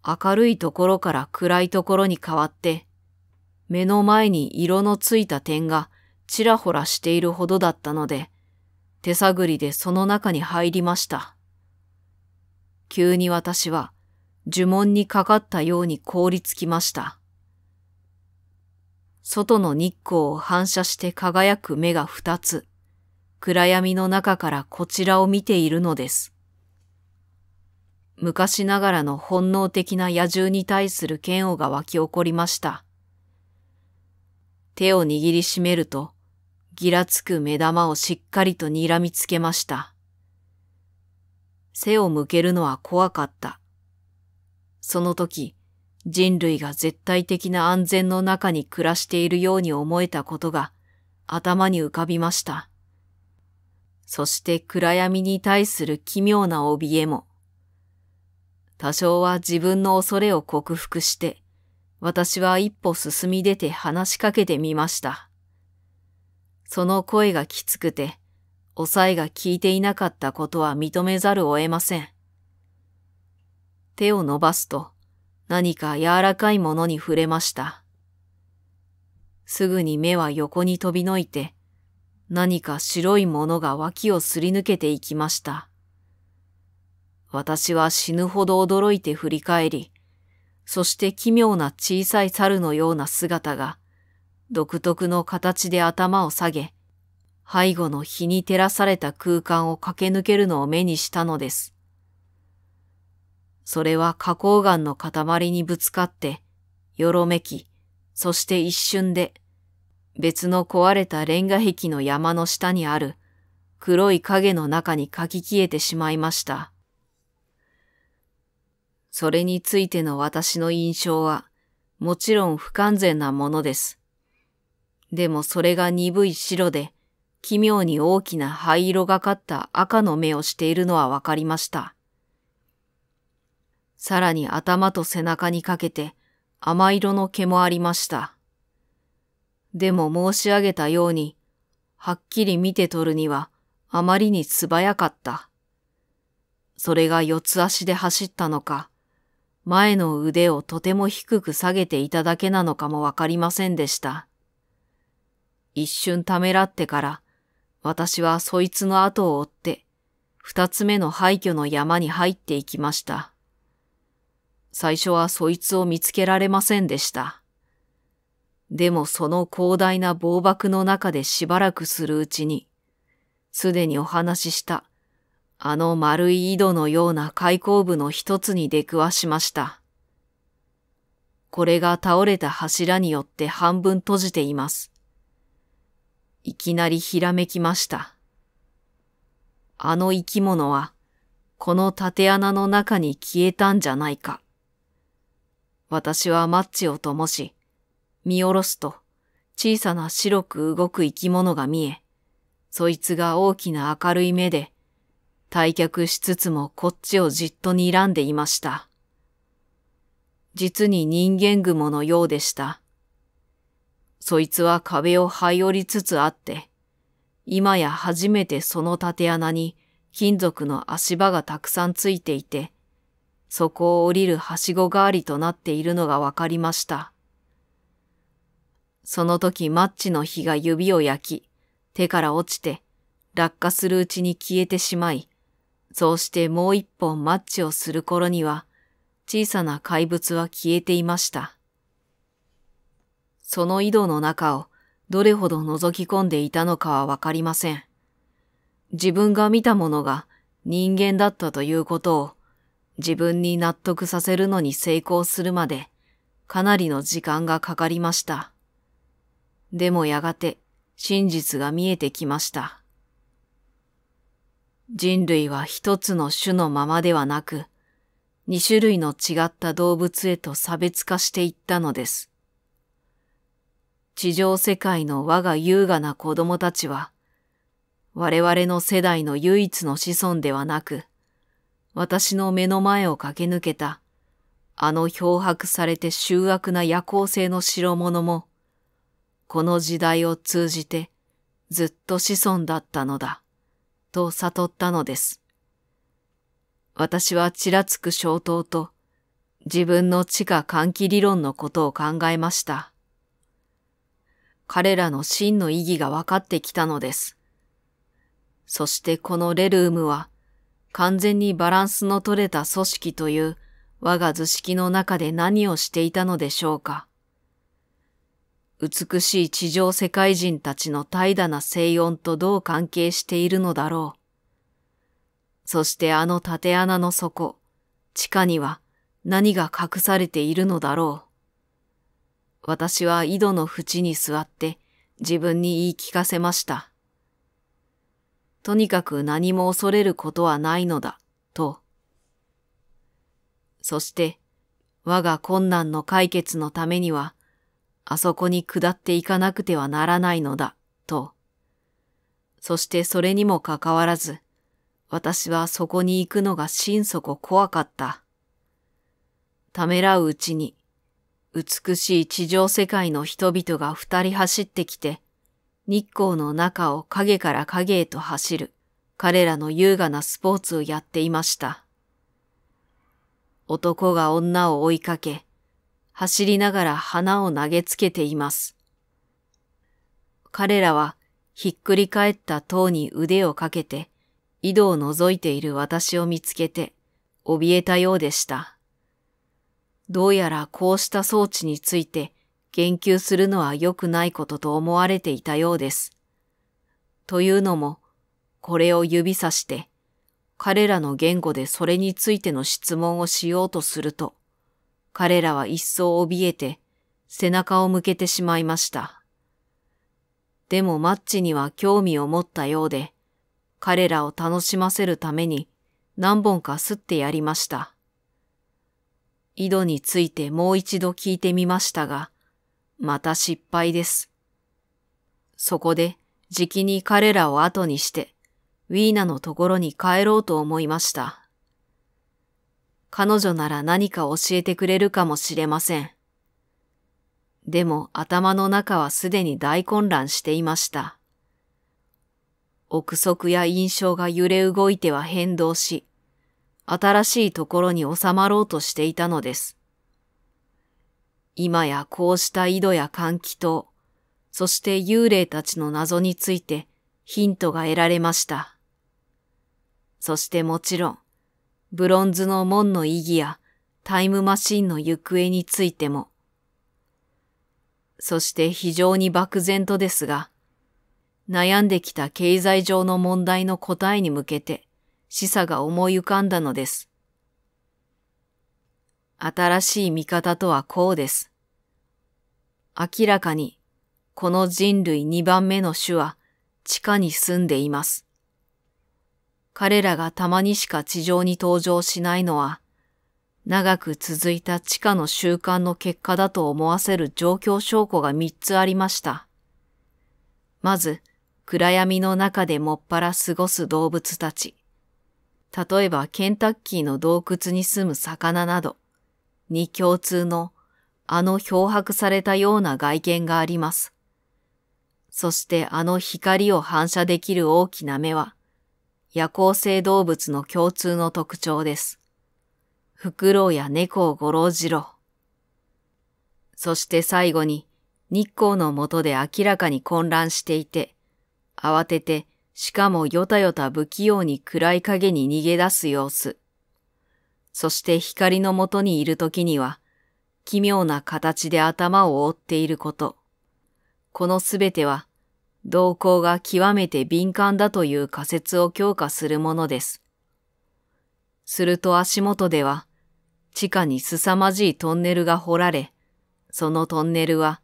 明るいところから暗いところに変わって、目の前に色のついた点がちらほらしているほどだったので、手探りでその中に入りました。急に私は呪文にかかったように凍りつきました。外の日光を反射して輝く目が二つ、暗闇の中からこちらを見ているのです。昔ながらの本能的な野獣に対する嫌悪が湧き起こりました。手を握りしめると、ぎらつく目玉をしっかりと睨みつけました。背を向けるのは怖かった。その時、人類が絶対的な安全の中に暮らしているように思えたことが頭に浮かびました。そして暗闇に対する奇妙な怯えも多少は自分の恐れを克服して、私は一歩進み出て話しかけてみました。その声がきつくて、抑えが効いていなかったことは認めざるを得ません。手を伸ばすと何か柔らかいものに触れました。すぐに目は横に飛びのいて、何か白いものが脇をすり抜けていきました。私は死ぬほど驚いて振り返り、そして奇妙な小さい猿のような姿が、独特の形で頭を下げ、背後の日に照らされた空間を駆け抜けるのを目にしたのです。それは花崗岩の塊にぶつかって、よろめき、そして一瞬で、別の壊れたレンガ壁の山の下にある黒い影の中に書き消えてしまいました。それについての私の印象は、もちろん不完全なものです。でもそれが鈍い白で、奇妙に大きな灰色がかった赤の目をしているのはわかりました。さらに頭と背中にかけて甘色の毛もありました。でも申し上げたように、はっきり見て取るにはあまりに素早かった。それが四つ足で走ったのか、前の腕をとても低く下げていただけなのかもわかりませんでした。一瞬ためらってから、私はそいつの後を追って、二つ目の廃墟の山に入っていきました。最初はそいつを見つけられませんでした。でもその広大な防爆の中でしばらくするうちに、すでにお話ししたあの丸い井戸のような開口部の一つに出くわしました。これが倒れた柱によって半分閉じています。いきなりひらめきました。あの生き物は、この縦穴の中に消えたんじゃないか。私はマッチを灯し、見下ろすと、小さな白く動く生き物が見え、そいつが大きな明るい目で、退却しつつもこっちをじっと睨んでいました。実に人間雲のようでした。そいつは壁を這い降りつつあって、今や初めてその縦穴に金属の足場がたくさんついていて、そこを降りるはしご代わりとなっているのがわかりました。その時マッチの火が指を焼き、手から落ちて落下するうちに消えてしまい、そうしてもう一本マッチをする頃には、小さな怪物は消えていました。その井戸の中をどれほど覗き込んでいたのかはわかりません。自分が見たものが人間だったということを自分に納得させるのに成功するまでかなりの時間がかかりました。でもやがて真実が見えてきました。人類は一つの種のままではなく、二種類の違った動物へと差別化していったのです。地上世界の我が優雅な子供たちは、我々の世代の唯一の子孫ではなく、私の目の前を駆け抜けた、あの漂白されて醜悪な夜行性の代物も、この時代を通じてずっと子孫だったのだ。と悟ったのです。私はちらつく消灯と自分の地下換気理論のことを考えました。彼らの真の意義が分かってきたのです。そしてこのレルームは完全にバランスの取れた組織という我が図式の中で何をしていたのでしょうか。美しい地上世界人たちの怠惰な静音とどう関係しているのだろう。そしてあの縦穴の底、地下には何が隠されているのだろう。私は井戸の縁に座って自分に言い聞かせました。とにかく何も恐れることはないのだ、と。そして、我が困難の解決のためには、あそこに下っていかなくてはならないのだ、と。そしてそれにもかかわらず、私はそこに行くのが心底怖かった。ためらううちに、美しい地上世界の人々が二人走ってきて、日光の中を影から影へと走る彼らの優雅なスポーツをやっていました。男が女を追いかけ、走りながら花を投げつけています。彼らはひっくり返った塔に腕をかけて、井戸を覗いている私を見つけて、怯えたようでした。どうやらこうした装置について言及するのは良くないことと思われていたようです。というのも、これを指さして、彼らの言語でそれについての質問をしようとすると、彼らは一層怯えて背中を向けてしまいました。でもマッチには興味を持ったようで、彼らを楽しませるために何本か吸ってやりました。井戸についてもう一度聞いてみましたが、また失敗です。そこで、じきに彼らを後にして、ウィーナのところに帰ろうと思いました。彼女なら何か教えてくれるかもしれません。でも頭の中はすでに大混乱していました。憶測や印象が揺れ動いては変動し、新しいところに収まろうとしていたのです。今やこうした井戸や換気塔、そして幽霊たちの謎についてヒントが得られました。そしてもちろん、ブロンズの門の意義やタイムマシンの行方についても。そして非常に漠然とですが、悩んできた経済上の問題の答えに向けて示唆が思い浮かんだのです。新しい見方とはこうです。明らかに、この人類二番目の種は地下に住んでいます。彼らがたまにしか地上に登場しないのは、長く続いた地下の習慣の結果だと思わせる状況証拠が三つありました。まず、暗闇の中でもっぱら過ごす動物たち。例えばケンタッキーの洞窟に住む魚など、に共通のあの漂白されたような外見があります。そしてあの光を反射できる大きな目は、夜行性動物の共通の特徴です。フクロウや猫をごろじろ。そして最後に日光の下で明らかに混乱していて、慌ててしかもよたよた不器用に暗い影に逃げ出す様子。そして光のとにいる時には、奇妙な形で頭を覆っていること。このすべては、動向が極めて敏感だという仮説を強化するものです。すると足元では、地下に凄まじいトンネルが掘られ、そのトンネルは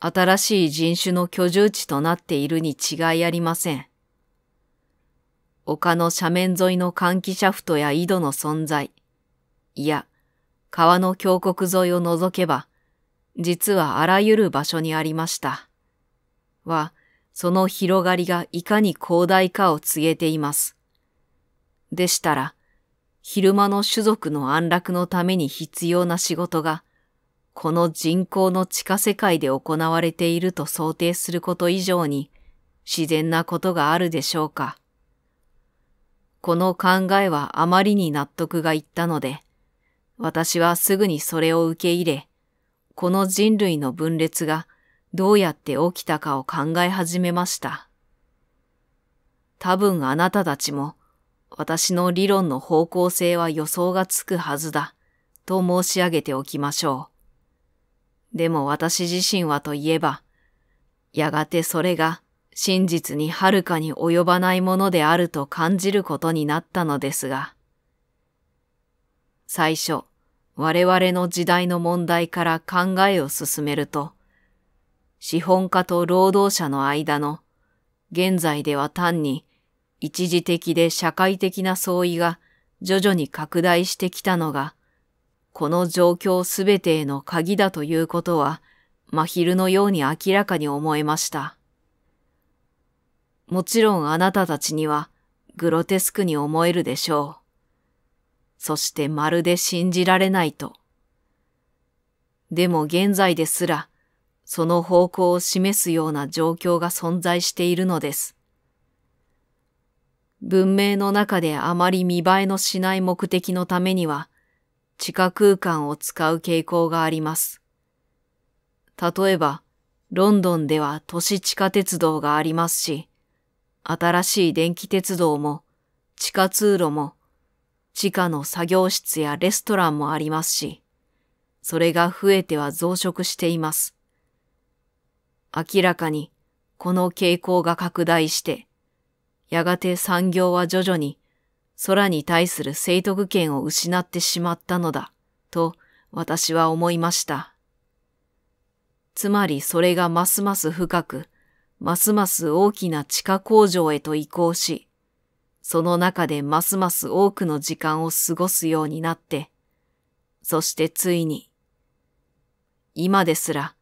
新しい人種の居住地となっているに違いありません。丘の斜面沿いの換気シャフトや井戸の存在、いや、川の峡谷沿いを除けば、実はあらゆる場所にありました。は、その広がりがいかに広大かを告げています。でしたら、昼間の種族の安楽のために必要な仕事が、この人口の地下世界で行われていると想定すること以上に自然なことがあるでしょうか。この考えはあまりに納得がいったので、私はすぐにそれを受け入れ、この人類の分裂がどうやって起きたかを考え始めました。多分あなたたちも私の理論の方向性は予想がつくはずだと申し上げておきましょう。でも私自身はといえば、やがてそれが真実にはるかに及ばないものであると感じることになったのですが、最初、我々の時代の問題から考えを進めると、資本家と労働者の間の、現在では単に一時的で社会的な相違が徐々に拡大してきたのが、この状況すべてへの鍵だということは、真昼のように明らかに思えました。もちろんあなたたちには、グロテスクに思えるでしょう。そしてまるで信じられないと。でも現在ですら、その方向を示すような状況が存在しているのです。文明の中であまり見栄えのしない目的のためには、地下空間を使う傾向があります。例えば、ロンドンでは都市地下鉄道がありますし、新しい電気鉄道も、地下通路も、地下の作業室やレストランもありますし、それが増えては増殖しています。明らかにこの傾向が拡大して、やがて産業は徐々に空に対する聖徳権を失ってしまったのだ、と私は思いました。つまりそれがますます深く、ますます大きな地下工場へと移行し、その中でますます多くの時間を過ごすようになって、そしてついに、今ですら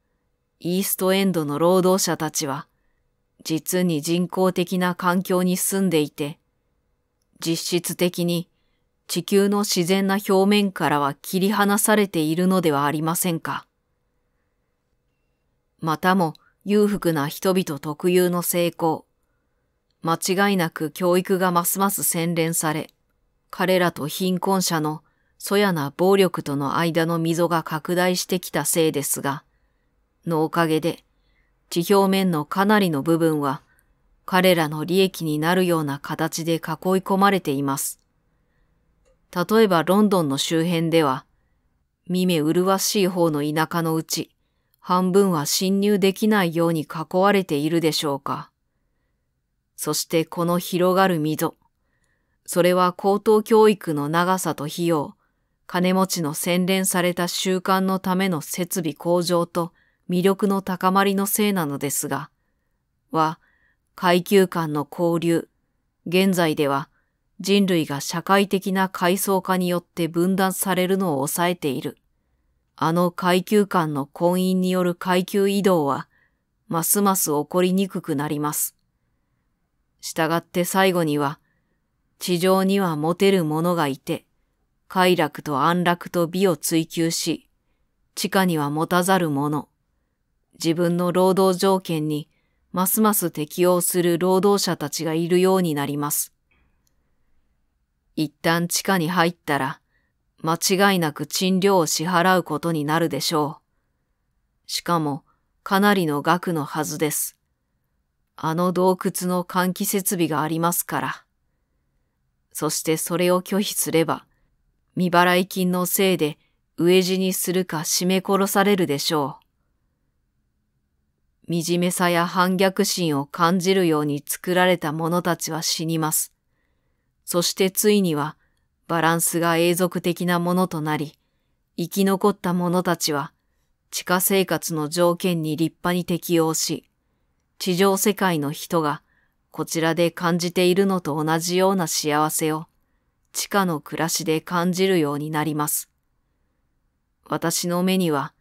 イーストエンドの労働者たちは、実に人工的な環境に住んでいて、実質的に地球の自然な表面からは切り離されているのではありませんか。またも裕福な人々特有の成功。間違いなく教育がますます洗練され、彼らと貧困者のそやな暴力との間の溝が拡大してきたせいですが、のおかげで、地表面のかなりの部分は、彼らの利益になるような形で囲い込まれています。例えばロンドンの周辺では、見目麗しい方の田舎のうち、半分は侵入できないように囲われているでしょうか。そしてこの広がる溝。それは高等教育の長さと費用、金持ちの洗練された習慣のための設備向上と魅力の高まりのせいなのですが、は、階級間の交流、現在では人類が社会的な階層化によって分断されるのを抑えている。あの階級間の婚姻による階級移動は、ますます起こりにくくなります。したがって最後には、地上には持てる者がいて、快楽と安楽と美を追求し、地下には持たざる者、自分の労働条件にますます適応する労働者たちがいるようになります。一旦地下に入ったら、間違いなく賃料を支払うことになるでしょう。しかも、かなりの額のはずです。あの洞窟の換気設備がありますから。そしてそれを拒否すれば、未払い金のせいで飢え死にするか絞め殺されるでしょう。惨めさや反逆心を感じるように作られた者たちは死にます。そしてついには、バランスが永続的なものとなり、生き残った者たちは、地下生活の条件に立派に適応し、地上世界の人がこちらで感じているのと同じような幸せを、地下の暮らしで感じるようになります。私の目には、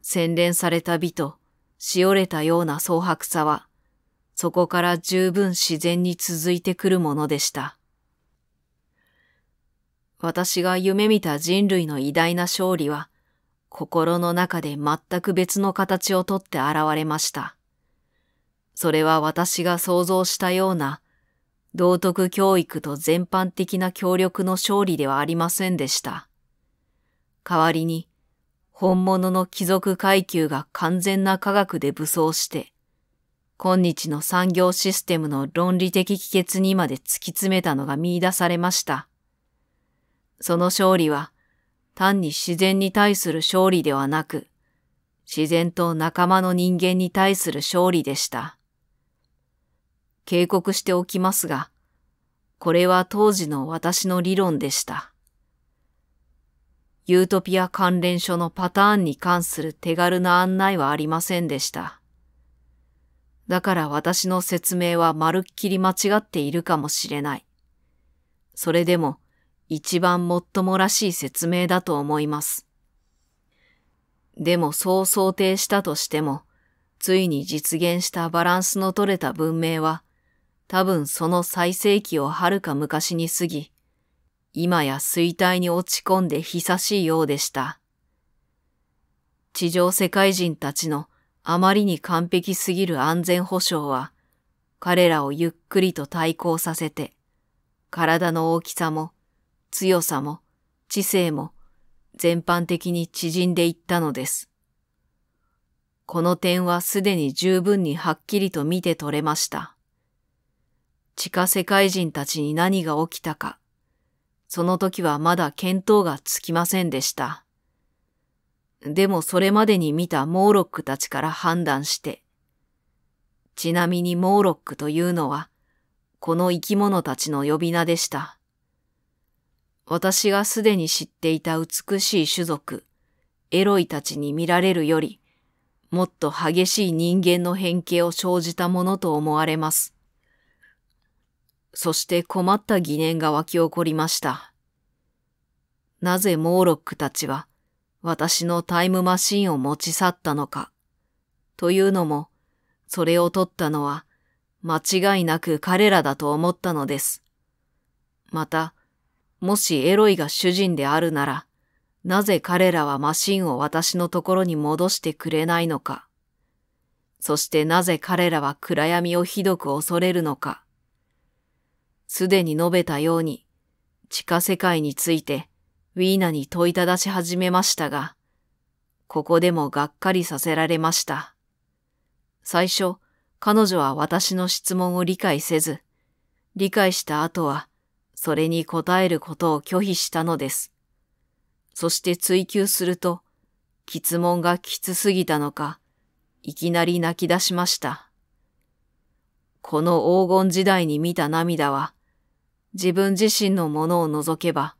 洗練された美としおれたような蒼白さは、そこから十分自然に続いてくるものでした。私が夢見た人類の偉大な勝利は、心の中で全く別の形をとって現れました。それは私が想像したような、道徳教育と全般的な協力の勝利ではありませんでした。代わりに、本物の貴族階級が完全な科学で武装して、今日の産業システムの論理的帰結にまで突き詰めたのが見出されました。その勝利は、単に自然に対する勝利ではなく、自然と仲間の人間に対する勝利でした。警告しておきますが、これは当時の私の理論でした。ユートピア関連書のパターンに関する手軽な案内はありませんでした。だから私の説明はまるっきり間違っているかもしれない。それでも一番もっともらしい説明だと思います。でもそう想定したとしても、ついに実現したバランスの取れた文明は、多分その最盛期をはるか昔に過ぎ、今や衰退に落ち込んで久しいようでした。地上世界人たちのあまりに完璧すぎる安全保障は、彼らをゆっくりと対抗させて、体の大きさも、強さも、知性も、全般的に縮んでいったのです。この点はすでに十分にはっきりと見て取れました。地下世界人たちに何が起きたか、その時はまだ見当がつきませんでした。でもそれまでに見たモーロックたちから判断して、ちなみにモーロックというのは、この生き物たちの呼び名でした。私がすでに知っていた美しい種族、エロイたちに見られるより、もっと激しい人間の変形を生じたものと思われます。そして困った疑念が湧き起こりました。なぜモーロックたちは私のタイムマシンを持ち去ったのか。というのも、それを取ったのは間違いなく彼らだと思ったのです。また、もしエロイが主人であるなら、なぜ彼らはマシンを私のところに戻してくれないのか。そしてなぜ彼らは暗闇をひどく恐れるのか。すでに述べたように、地下世界についてウィーナに問いただし始めましたが、ここでもがっかりさせられました。最初、彼女は私の質問を理解せず、理解した後は、それに答えることを拒否したのです。そして追求すると、質問がきつすぎたのか、いきなり泣き出しました。この黄金時代に見た涙は、自分自身のものを除けば、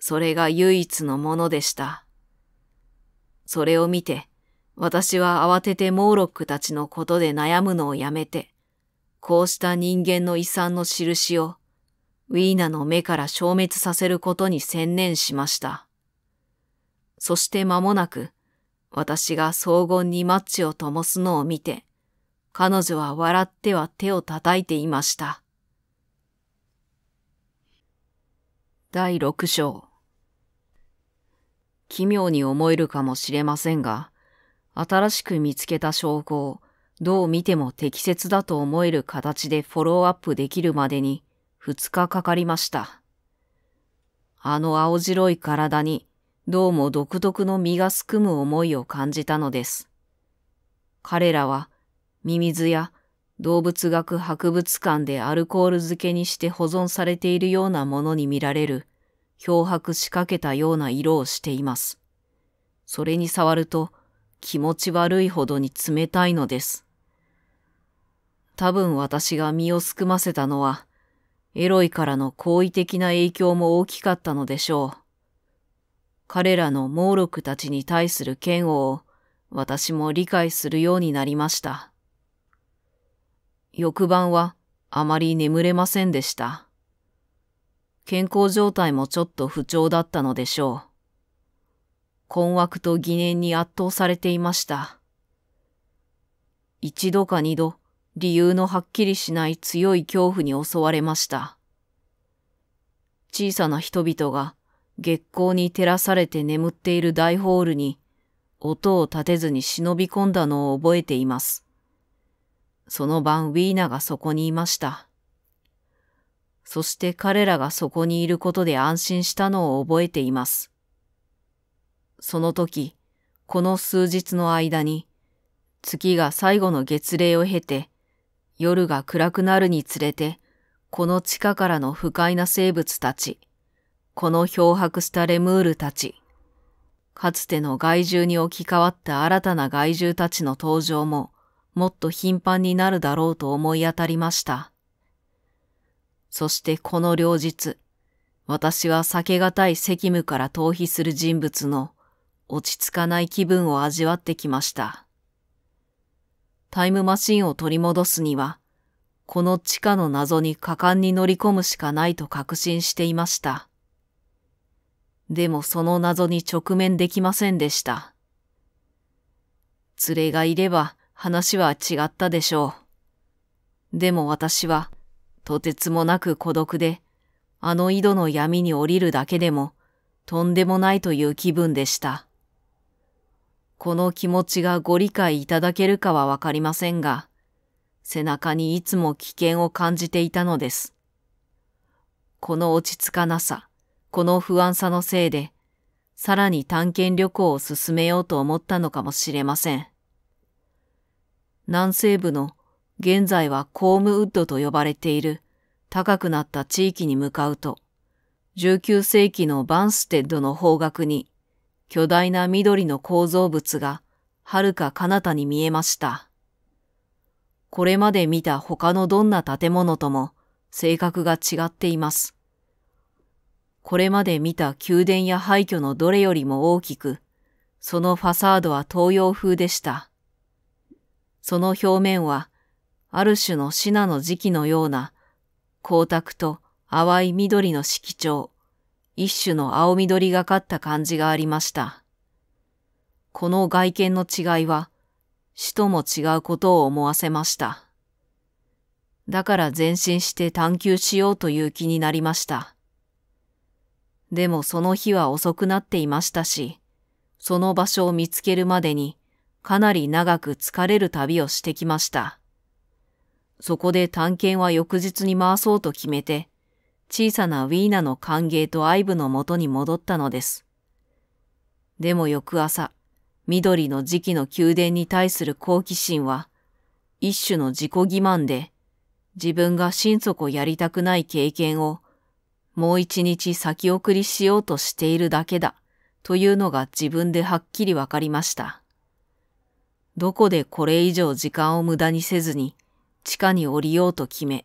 それが唯一のものでした。それを見て、私は慌ててモーロックたちのことで悩むのをやめて、こうした人間の遺産の印を、ウィーナの目から消滅させることに専念しました。そして間もなく、私が荘厳にマッチを灯すのを見て、彼女は笑っては手を叩いていました。第6章。奇妙に思えるかもしれませんが、新しく見つけた証拠をどう見ても適切だと思える形でフォローアップできるまでに2日かかりました。あの青白い体にどうも独特の身がすくむ思いを感じたのです。彼らはミミズや動物学博物館でアルコール漬けにして保存されているようなものに見られる、漂白しかけたような色をしています。それに触ると気持ち悪いほどに冷たいのです。多分私が身をすくませたのは、エロイからの好意的な影響も大きかったのでしょう。彼らの猛録たちに対する嫌悪を私も理解するようになりました。翌晩はあまり眠れませんでした。健康状態もちょっと不調だったのでしょう。困惑と疑念に圧倒されていました。一度か二度、理由のはっきりしない強い恐怖に襲われました。小さな人々が月光に照らされて眠っている大ホールに音を立てずに忍び込んだのを覚えています。その晩ウィーナがそこにいました。そして彼らがそこにいることで安心したのを覚えています。その時、この数日の間に、月が最後の月齢を経て、夜が暗くなるにつれて、この地下からの不快な生物たち、この漂白したレムールたち、かつての害獣に置き換わった新たな害獣たちの登場も、もっと頻繁になるだろうと思い当たりました。そしてこの両日、私は避けがたい責務から逃避する人物の落ち着かない気分を味わってきました。タイムマシンを取り戻すには、この地下の謎に果敢に乗り込むしかないと確信していました。でもその謎に直面できませんでした。連れがいれば話は違ったでしょう。でも私は、とてつもなく孤独で、あの井戸の闇に降りるだけでも、とんでもないという気分でした。この気持ちがご理解いただけるかはわかりませんが、背中にいつも危険を感じていたのです。この落ち着かなさ、この不安さのせいで、さらに探検旅行を進めようと思ったのかもしれません。南西部の現在はコームウッドと呼ばれている高くなった地域に向かうと、19世紀のバンステッドの方角に巨大な緑の構造物が遥か彼方に見えました。これまで見た他のどんな建物とも性格が違っています。これまで見た宮殿や廃墟のどれよりも大きく、そのファサードは東洋風でした。その表面は、ある種のシナの時期のような、光沢と淡い緑の色調、一種の青緑がかった感じがありました。この外見の違いは、死とも違うことを思わせました。だから前進して探求しようという気になりました。でもその日は遅くなっていましたし、その場所を見つけるまでにかなり長く疲れる旅をしてきました。そこで探検は翌日に回そうと決めて、小さなウィーナの歓迎と愛ブのもとに戻ったのです。でも翌朝、緑の時期の宮殿に対する好奇心は、一種の自己欺瞞で、自分が心底やりたくない経験を、もう一日先送りしようとしているだけだ、というのが自分ではっきりわかりました。どこでこれ以上時間を無駄にせずに地下に降りようと決め、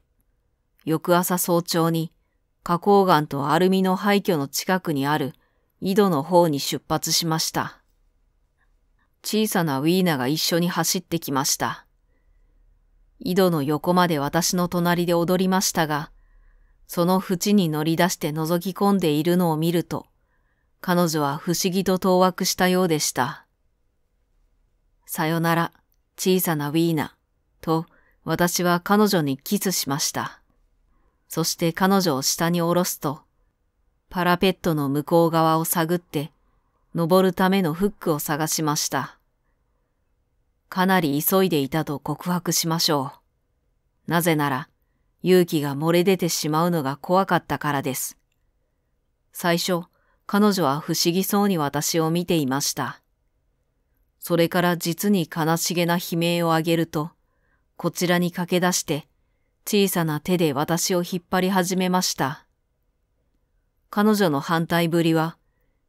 翌朝早朝に花崗岩とアルミの廃墟の近くにある井戸の方に出発しました。小さなウィーナが一緒に走ってきました。井戸の横まで私の隣で踊りましたが、その縁に乗り出して覗き込んでいるのを見ると、彼女は不思議と当惑したようでした。さよなら、小さなウィーナ、と私は彼女にキスしました。そして彼女を下に下ろすと、パラペットの向こう側を探って、登るためのフックを探しました。かなり急いでいたと告白しましょう。なぜなら、勇気が漏れ出てしまうのが怖かったからです。最初、彼女は不思議そうに私を見ていました。それから実に悲しげな悲鳴を上げると、こちらに駆け出して小さな手で私を引っ張り始めました。彼女の反対ぶりは、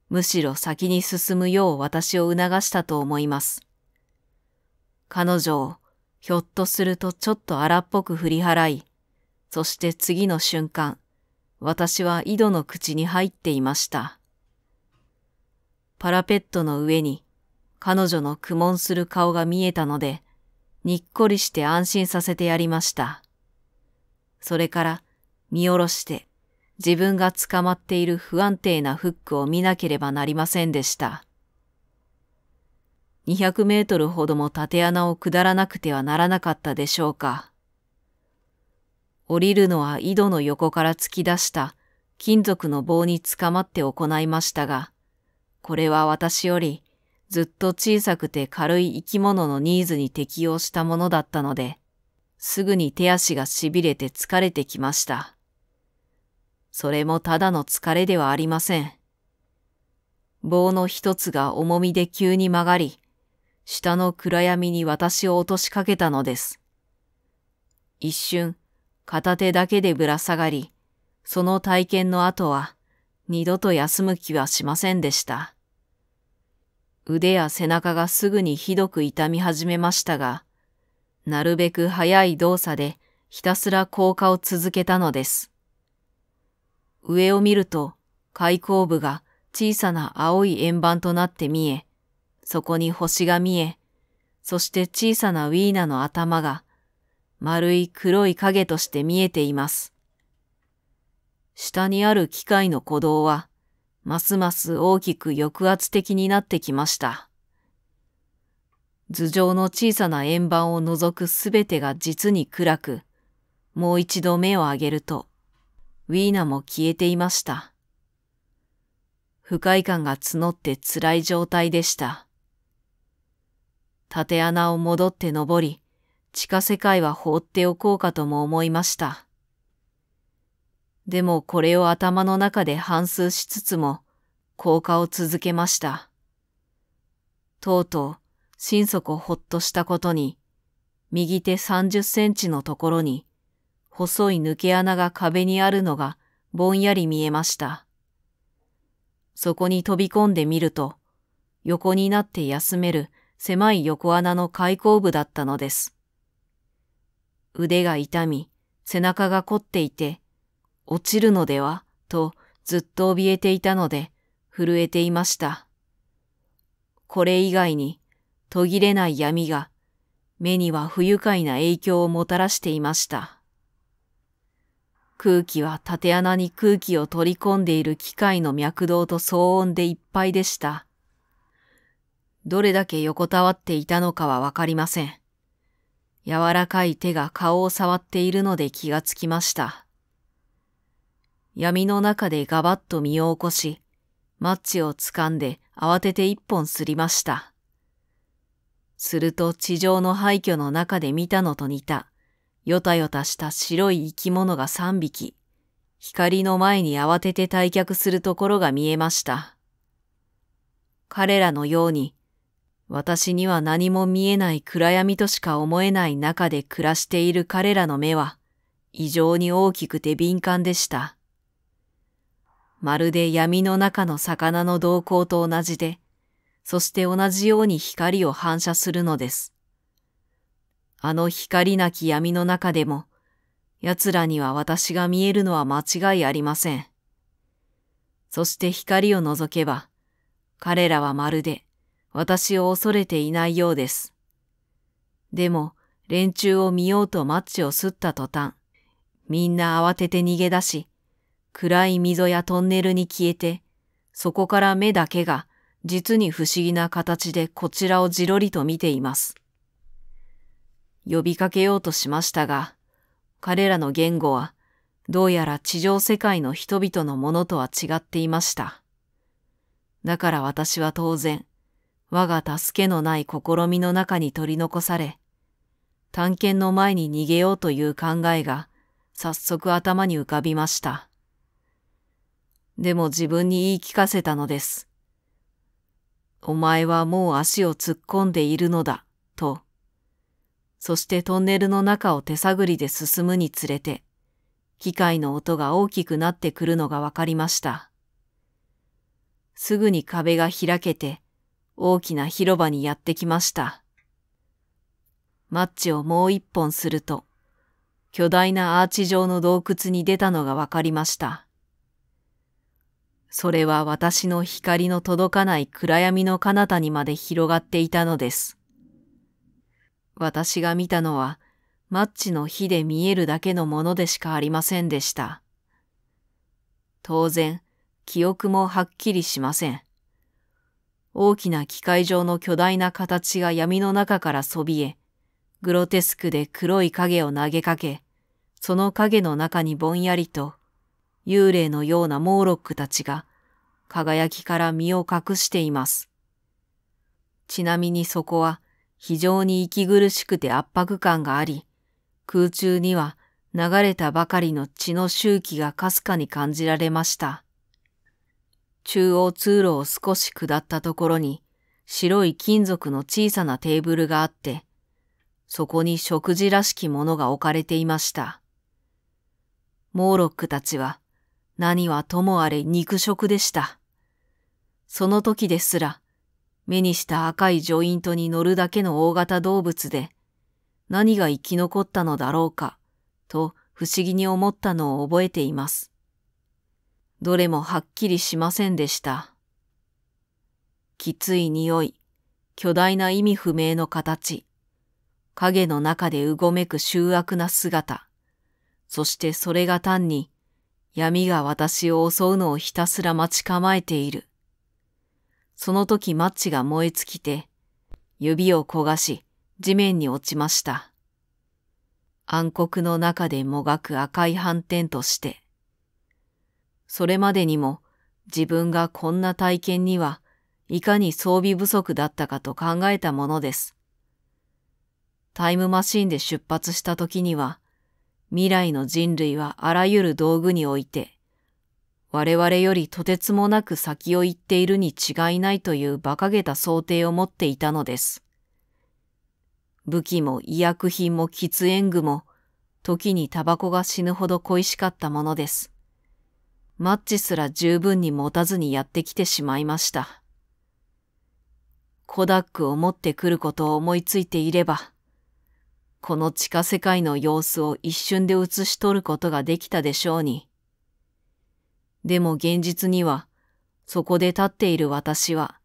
むしろ先に進むよう私を促したと思います。彼女をひょっとするとちょっと荒っぽく振り払い、そして次の瞬間、私は井戸の口に入っていました。パラペットの上に彼女の苦悶する顔が見えたので、にっこりして安心させてやりました。それから見下ろして自分が捕まっている不安定なフックを見なければなりませんでした。200メートルほども縦穴を下らなくてはならなかったでしょうか。降りるのは井戸の横から突き出した金属の棒に捕まって行いましたが、これは私よりずっと小さくて軽い生き物のニーズに適応したものだったので、すぐに手足が痺れて疲れてきました。それもただの疲れではありません。棒の一つが重みで急に曲がり、下の暗闇に私を落としかけたのです。一瞬、片手だけでぶら下がり、その体験の後は、二度と休む気はしませんでした。腕や背中がすぐにひどく痛み始めましたが、なるべく早い動作でひたすら降下を続けたのです。上を見ると、開口部が小さな青い円盤となって見え、そこに星が見え、そして小さなウィーナの頭が丸い黒い影として見えています。下にある機械の鼓動はますます大きく抑圧的になってきました。頭上の小さな円盤を除くすべてが実に暗く、もう一度目を上げると、ウィーナも消えていました。不快感が募って辛い状態でした。縦穴を戻って登り、地下世界は放っておこうかとも思いました。でもこれを頭の中で反数しつつも、降下を続けました。とうとう、心底ほっとしたことに、右手30センチのところに、細い抜け穴が壁にあるのがぼんやり見えました。そこに飛び込んでみると、横になって休める狭い横穴の開口部だったのです。腕が痛み、背中が凝っていて、落ちるのではとずっと怯えていたので震えていました。これ以外に途切れない闇が目には不愉快な影響をもたらしていました。空気は縦穴に空気を取り込んでいる機械の脈動と騒音でいっぱいでした。どれだけ横たわっていたのかはわかりません。柔らかい手が顔を触っているので気がつきました。闇の中でガバッと身を起こし、マッチを掴んで慌てて一本すりました。すると地上の廃墟の中で見たのと似た、よたよたした白い生き物が三匹、光の前に慌てて退却するところが見えました。彼らのように、私には何も見えない暗闇としか思えない中で暮らしている彼らの目は、異常に大きくて敏感でした。まるで闇の中の魚の動向と同じで、そして同じように光を反射するのです。あの光なき闇の中でも、奴らには私が見えるのは間違いありません。そして光を除けば、彼らはまるで私を恐れていないようです。でも、連中を見ようとマッチを吸った途端、みんな慌てて逃げ出し、暗い溝やトンネルに消えて、そこから目だけが実に不思議な形でこちらをじろりと見ています。呼びかけようとしましたが、彼らの言語はどうやら地上世界の人々のものとは違っていました。だから私は当然、我が助けのない試みの中に取り残され、探検の前に逃げようという考えが早速頭に浮かびました。でも自分に言い聞かせたのです。お前はもう足を突っ込んでいるのだ、と。そしてトンネルの中を手探りで進むにつれて、機械の音が大きくなってくるのがわかりました。すぐに壁が開けて、大きな広場にやってきました。マッチをもう一本すると、巨大なアーチ状の洞窟に出たのがわかりました。それは私の光の届かない暗闇の彼方にまで広がっていたのです。私が見たのは、マッチの火で見えるだけのものでしかありませんでした。当然、記憶もはっきりしません。大きな機械状の巨大な形が闇の中からそびえ、グロテスクで黒い影を投げかけ、その影の中にぼんやりと幽霊のようなモーロックたちが輝きから身を隠しています。ちなみにそこは非常に息苦しくて圧迫感があり、空中には流れたばかりの血の周期がかすかに感じられました。中央通路を少し下ったところに白い金属の小さなテーブルがあって、そこに食事らしきものが置かれていました。モーロックたちは何はともあれ肉食でした。その時ですら、目にした赤いジョイントに乗るだけの大型動物で、何が生き残ったのだろうか、と不思議に思ったのを覚えています。どれもはっきりしませんでした。きつい匂い、巨大な意味不明の形、影の中でうごめく醜悪な姿、そしてそれが単に闇が私を襲うのをひたすら待ち構えている。その時マッチが燃え尽きて、指を焦がし、地面に落ちました。暗黒の中でもがく赤い斑点として。それまでにも自分がこんな体験にはいかに装備不足だったかと考えたものです。タイムマシンで出発した時には、未来の人類はあらゆる道具において、我々よりとてつもなく先を行っているに違いないという馬鹿げた想定を持っていたのです。武器も医薬品も喫煙具も、時にタバコが死ぬほど恋しかったものです。マッチすら十分に持たずにやってきてしまいました。コダックを持ってくることを思いついていれば、この地下世界の様子を一瞬で写し取ることができたでしょうに。でも現実には、そこで立っている私は、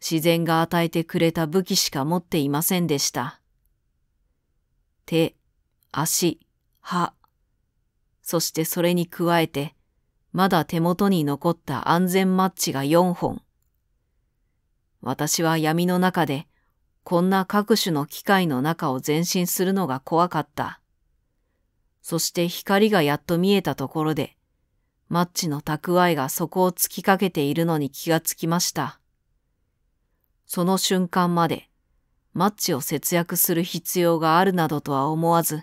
自然が与えてくれた武器しか持っていませんでした。手、足、歯、そしてそれに加えて、まだ手元に残った安全マッチが4本。私は闇の中でこんな各種の機械の中を前進するのが怖かった。そして光がやっと見えたところで、マッチの蓄えがそこを突きかけているのに気がつきました。その瞬間まで、マッチを節約する必要があるなどとは思わず、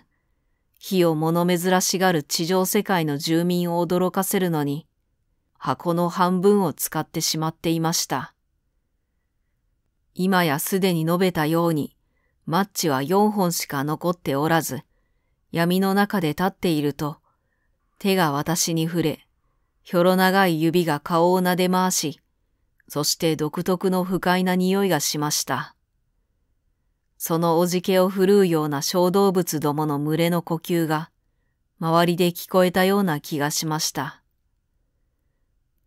火を物珍しがる地上世界の住民を驚かせるのに、箱の半分を使ってしまっていました。今やすでに述べたように、マッチは四本しか残っておらず、闇の中で立っていると、手が私に触れ、ひょろ長い指が顔を撫で回し、そして独特の不快な匂いがしました。そのおじけを振るうような小動物どもの群れの呼吸が、周りで聞こえたような気がしました。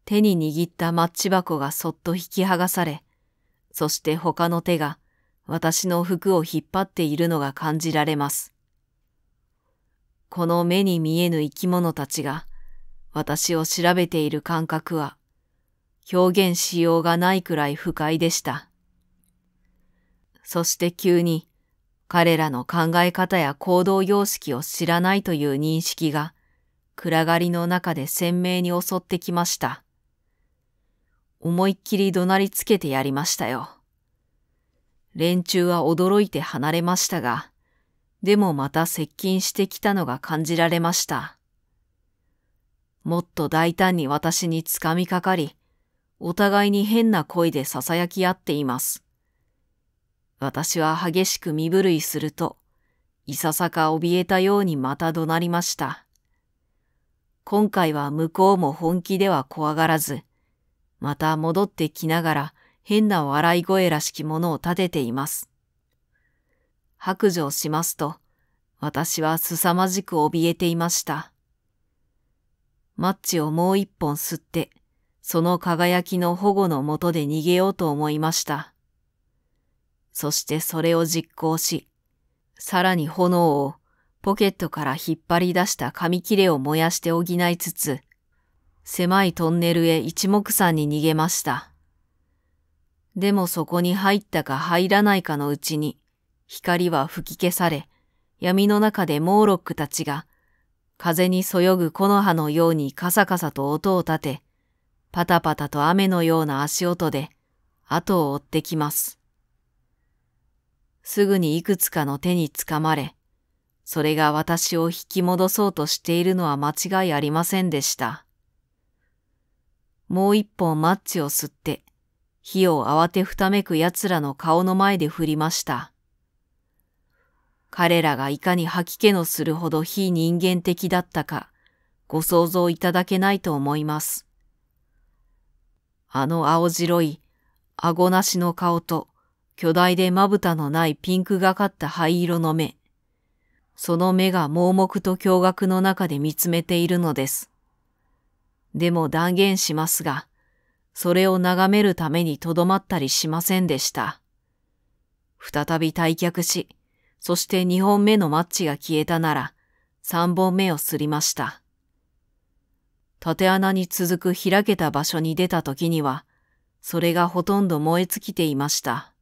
手に握ったマッチ箱がそっと引き剥がされ、そして他の手が私の服を引っ張っているのが感じられます。この目に見えぬ生き物たちが私を調べている感覚は表現しようがないくらい不快でした。そして急に彼らの考え方や行動様式を知らないという認識が暗がりの中で鮮明に襲ってきました。思いっきり怒鳴りつけてやりましたよ。連中は驚いて離れましたが、でもまた接近してきたのが感じられました。もっと大胆に私につかみかかり、お互いに変な声で囁き合っています。私は激しく身震いすると、いささか怯えたようにまた怒鳴りました。今回は向こうも本気では怖がらず、また戻ってきながら変な笑い声らしきものを立てています。白状しますと、私は凄まじく怯えていました。マッチをもう一本吸って、その輝きの保護のもとで逃げようと思いました。そしてそれを実行し、さらに炎をポケットから引っ張り出した紙切れを燃やして補いつつ、狭いトンネルへ一目散に逃げました。でもそこに入ったか入らないかのうちに、光は吹き消され、闇の中でモーロックたちが、風にそよぐ木の葉のようにカサカサと音を立て、パタパタと雨のような足音で、後を追ってきます。すぐにいくつかの手につかまれ、それが私を引き戻そうとしているのは間違いありませんでした。もう一本マッチを吸って、火を慌てふためく奴らの顔の前で振りました。彼らがいかに吐き気のするほど非人間的だったか、ご想像いただけないと思います。あの青白い、顎なしの顔と、巨大でまぶたのないピンクがかった灰色の目。その目が盲目と驚愕の中で見つめているのです。でも断言しますが、それを眺めるためにとどまったりしませんでした。再び退却し、そして2本目のマッチが消えたなら、3本目をすりました。縦穴に続く開けた場所に出た時には、それがほとんど燃え尽きていました。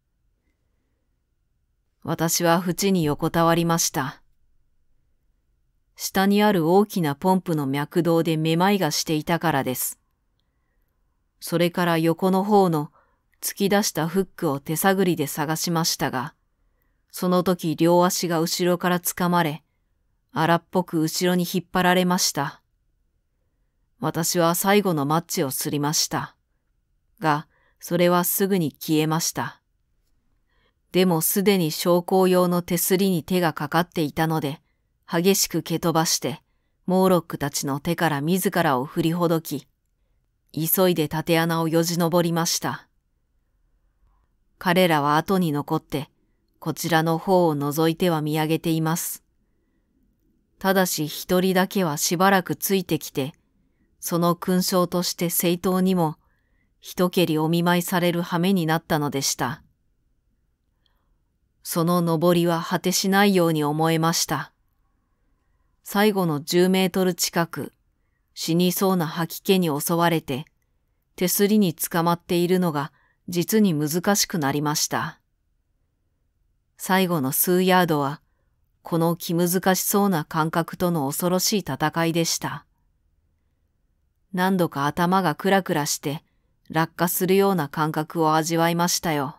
私は縁に横たわりました。下にある大きなポンプの脈動でめまいがしていたからです。それから横の方の突き出したフックを手探りで探しましたが、その時両足が後ろから掴まれ、荒っぽく後ろに引っ張られました。私は最後のマッチをすりました。が、それはすぐに消えました。でもすでに昇降用の手すりに手がかかっていたので、激しく蹴飛ばして、モーロックたちの手から自らを振りほどき、急いで縦穴をよじ登りました。彼らは後に残って、こちらの方を覗いては見上げています。ただし一人だけはしばらくついてきて、その勲章として正当にも、一蹴りお見舞いされる羽目になったのでした。その登りは果てしないように思えました。最後の10メートル近く、死にそうな吐き気に襲われて、手すりにつかまっているのが実に難しくなりました。最後の数ヤードは、この気難しそうな感覚との恐ろしい戦いでした。何度か頭がクラクラして落下するような感覚を味わいましたよ。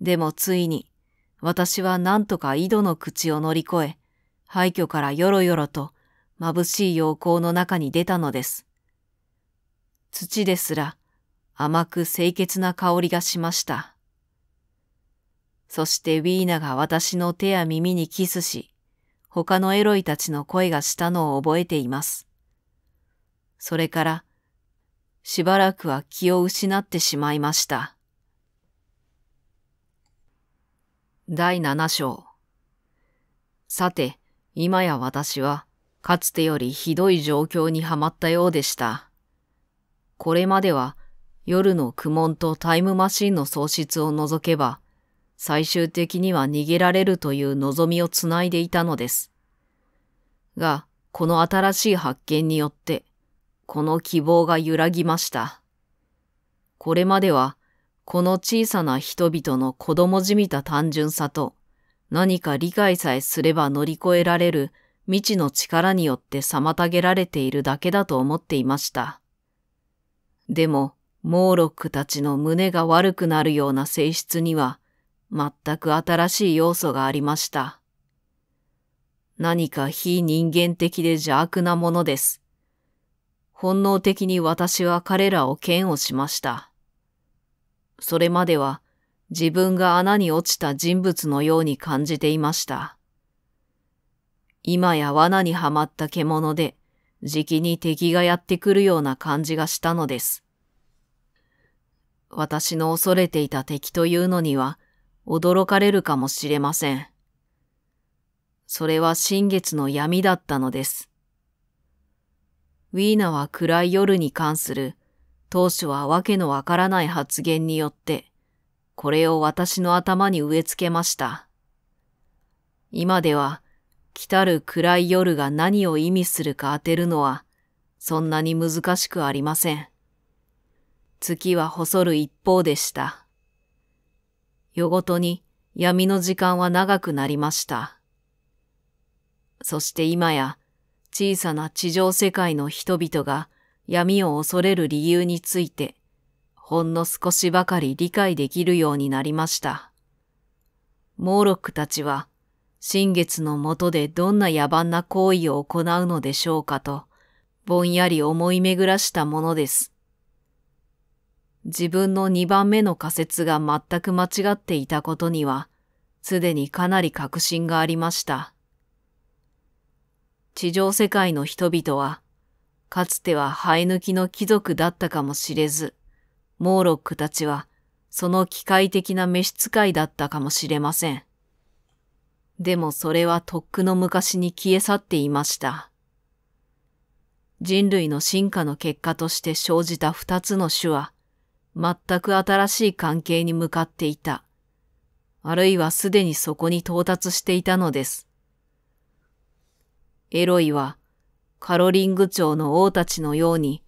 でもついに私は何とか井戸の口を乗り越え、廃墟からよろよろと眩しい陽光の中に出たのです。土ですら甘く清潔な香りがしました。そしてウィーナが私の手や耳にキスし、他のエロイたちの声がしたのを覚えています。それから、しばらくは気を失ってしまいました。第七章。さて、今や私は、かつてよりひどい状況にはまったようでした。これまでは、夜の苦悶とタイムマシンの喪失を除けば、最終的には逃げられるという望みをつないでいたのです。が、この新しい発見によって、この希望が揺らぎました。これまでは、この小さな人々の子供じみた単純さと、何か理解さえすれば乗り越えられる未知の力によって妨げられているだけだと思っていました。でも、モーロックたちの胸が悪くなるような性質には、全く新しい要素がありました。何か非人間的で邪悪なものです。本能的に私は彼らを嫌悪しました。それまでは自分が穴に落ちた人物のように感じていました。今や罠にはまった獣で、じきに敵がやってくるような感じがしたのです。私の恐れていた敵というのには、驚かれるかもしれません。それは新月の闇だったのです。ウィーナは暗い夜に関する、当初はわけのわからない発言によって、これを私の頭に植え付けました。今では、来たる暗い夜が何を意味するか当てるのは、そんなに難しくありません。月は細る一方でした。夜ごとに闇の時間は長くなりました。そして今や小さな地上世界の人々が闇を恐れる理由についてほんの少しばかり理解できるようになりました。モーロックたちは、新月のもとでどんな野蛮な行為を行うのでしょうかと、ぼんやり思い巡らしたものです。自分の二番目の仮説が全く間違っていたことには、すでにかなり確信がありました。地上世界の人々は、かつては生え抜きの貴族だったかもしれず、モーロックたちはその機械的な召使いだったかもしれません。でもそれはとっくの昔に消え去っていました。人類の進化の結果として生じた二つの種は、全く新しい関係に向かっていた。あるいはすでにそこに到達していたのです。エロイは、カロリング町の王たちのように、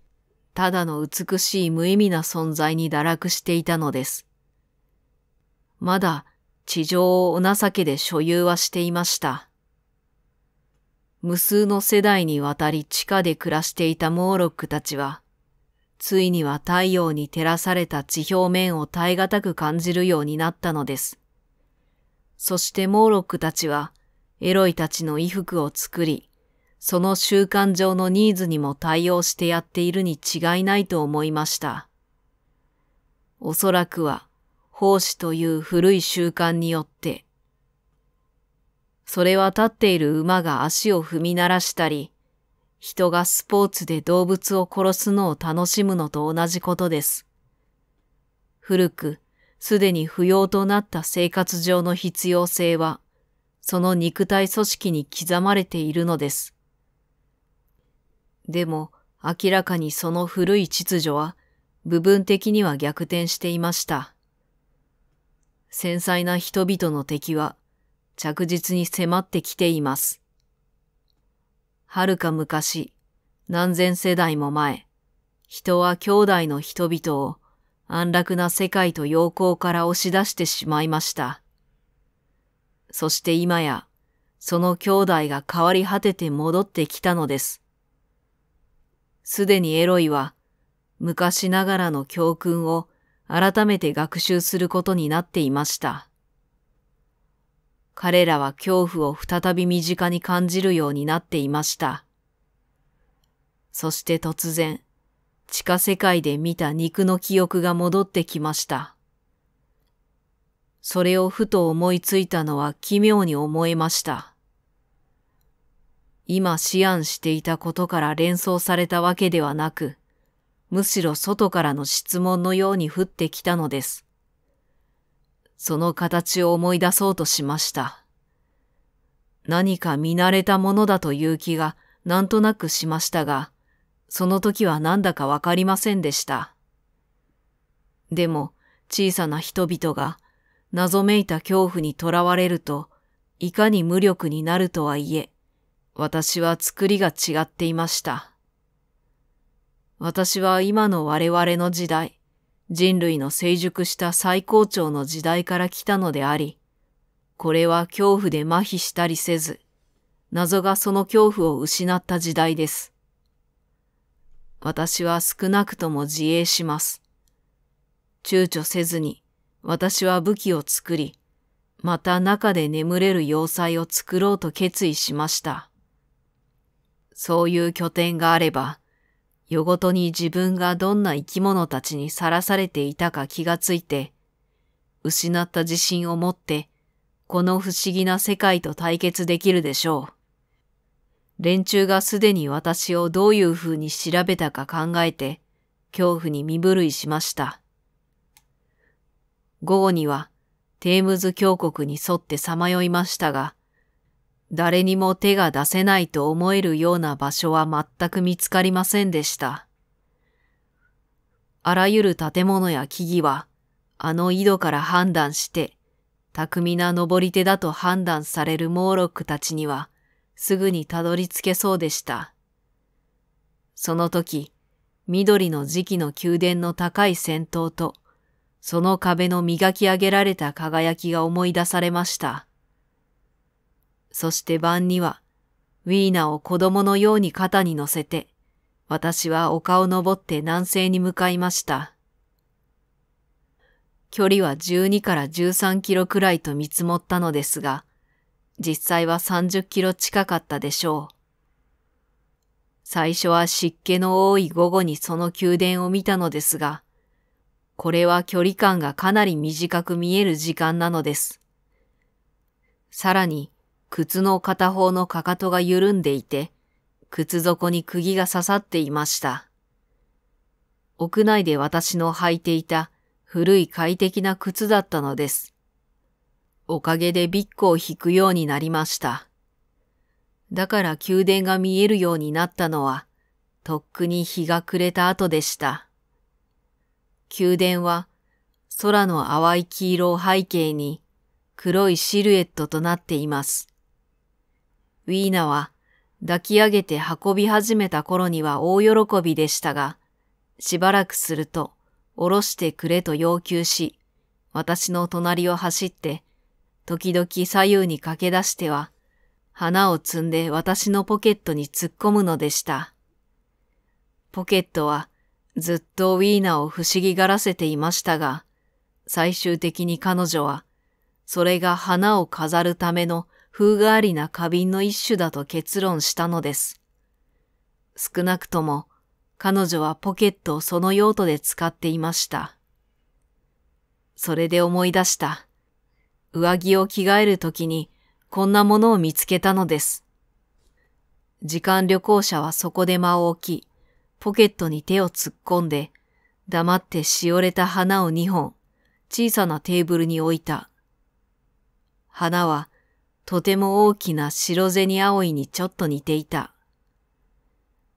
ただの美しい無意味な存在に堕落していたのです。まだ地上をお情けで所有はしていました。無数の世代にわたり地下で暮らしていたモーロックたちは、ついには太陽に照らされた地表面を耐え難く感じるようになったのです。そしてモーロックたちは、エロイたちの衣服を作り、その習慣上のニーズにも対応してやっているに違いないと思いました。おそらくは、奉仕という古い習慣によって、それは立っている馬が足を踏み鳴らしたり、人がスポーツで動物を殺すのを楽しむのと同じことです。古く、すでに不要となった生活上の必要性は、その肉体組織に刻まれているのです。でも明らかにその古い秩序は部分的には逆転していました。繊細な人々の敵は着実に迫ってきています。遥か昔、何千世代も前、人は兄弟の人々を安楽な世界と陽光から押し出してしまいました。そして今や、その兄弟が変わり果てて戻ってきたのです。すでにエロイは昔ながらの教訓を改めて学習することになっていました。彼らは恐怖を再び身近に感じるようになっていました。そして突然、地下世界で見た肉の記憶が戻ってきました。それをふと思いついたのは奇妙に思えました。今思案していたことから連想されたわけではなく、むしろ外からの質問のように降ってきたのです。その形を思い出そうとしました。何か見慣れたものだという気がなんとなくしましたが、その時はなんだかわかりませんでした。でも小さな人々が謎めいた恐怖にとらわれると、いかに無力になるとはいえ、私は作りが違っていました。私は今の我々の時代、人類の成熟した最高潮の時代から来たのであり、これは恐怖で麻痺したりせず、謎がその恐怖を失った時代です。私は少なくとも自衛します。躊躇せずに私は武器を作り、また中で眠れる要塞を作ろうと決意しました。そういう拠点があれば、夜ごとに自分がどんな生き物たちにさらされていたか気がついて、失った自信を持って、この不思議な世界と対決できるでしょう。連中がすでに私をどういう風に調べたか考えて、恐怖に身震いしました。午後には、テームズ峡谷に沿ってさまよいましたが、誰にも手が出せないと思えるような場所は全く見つかりませんでした。あらゆる建物や木々は、あの井戸から判断して、巧みな登り手だと判断されるモーロックたちには、すぐにたどり着けそうでした。その時、緑の磁期の宮殿の高い戦闘と、その壁の磨き上げられた輝きが思い出されました。そして晩には、ウィーナを子供のように肩に乗せて、私は丘を登って南西に向かいました。距離は12から13キロくらいと見積もったのですが、実際は30キロ近かったでしょう。最初は湿気の多い午後にその宮殿を見たのですが、これは距離感がかなり短く見える時間なのです。さらに、靴の片方のかかとが緩んでいて、靴底に釘が刺さっていました。屋内で私の履いていた古い快適な靴だったのです。おかげでビッグを引くようになりました。だから宮殿が見えるようになったのは、とっくに日が暮れた後でした。宮殿は空の淡い黄色を背景に黒いシルエットとなっています。ウィーナは抱き上げて運び始めた頃には大喜びでしたが、しばらくすると、降ろしてくれと要求し、私の隣を走って、時々左右に駆け出しては、花を摘んで私のポケットに突っ込むのでした。ポケットはずっとウィーナを不思議がらせていましたが、最終的に彼女は、それが花を飾るための風変わりな花瓶の一種だと結論したのです。少なくとも彼女はポケットをその用途で使っていました。それで思い出した。上着を着替えるときにこんなものを見つけたのです。時間旅行者はそこで間を置き、ポケットに手を突っ込んで、黙ってしおれた花を2本、小さなテーブルに置いた。花はとても大きな白銭葵にちょっと似ていた。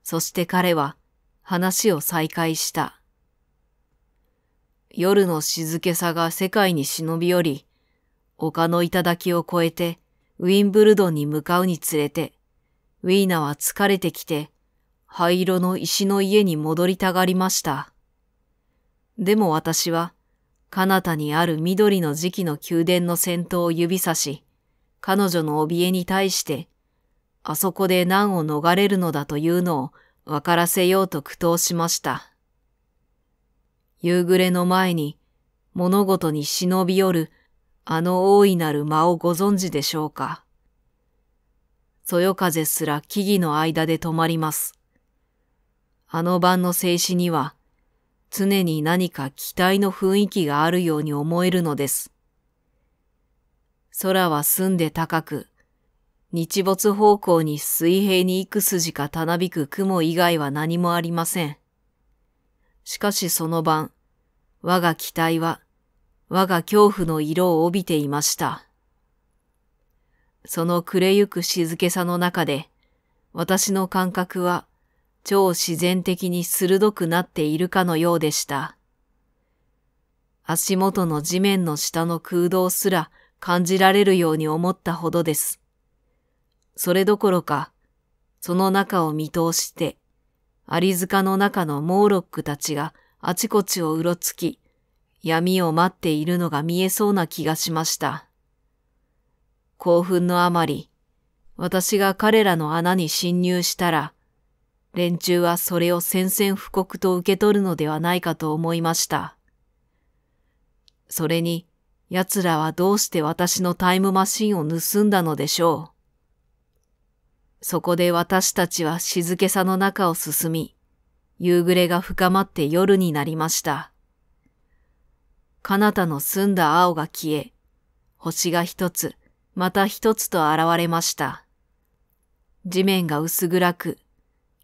そして彼は話を再開した。夜の静けさが世界に忍び寄り、丘の頂を越えてウィンブルドンに向かうにつれて、ウィーナは疲れてきて、灰色の石の家に戻りたがりました。でも私は、彼方にある緑の磁期の宮殿の先頭を指さし、彼女の怯えに対して、あそこで難を逃れるのだというのを分からせようと苦闘しました。夕暮れの前に物事に忍び寄るあの大いなる間をご存知でしょうか。そよ風すら木々の間で止まります。あの晩の静止には常に何か期待の雰囲気があるように思えるのです。空は澄んで高く、日没方向に水平に幾筋かたなびく雲以外は何もありません。しかしその晩、我が期待は、我が恐怖の色を帯びていました。その暮れゆく静けさの中で、私の感覚は超自然的に鋭くなっているかのようでした。足元の地面の下の空洞すら感じられるように思ったほどです。それどころか、その中を見通して、アリ塚の中のモーロックたちがあちこちをうろつき、闇を待っているのが見えそうな気がしました。興奮のあまり、私が彼らの穴に侵入したら、連中はそれを宣戦布告と受け取るのではないかと思いました。それに、奴らはどうして私のタイムマシンを盗んだのでしょう。そこで私たちは静けさの中を進み、夕暮れが深まって夜になりました。彼方の澄んだ青が消え、星が一つ、また一つと現れました。地面が薄暗く、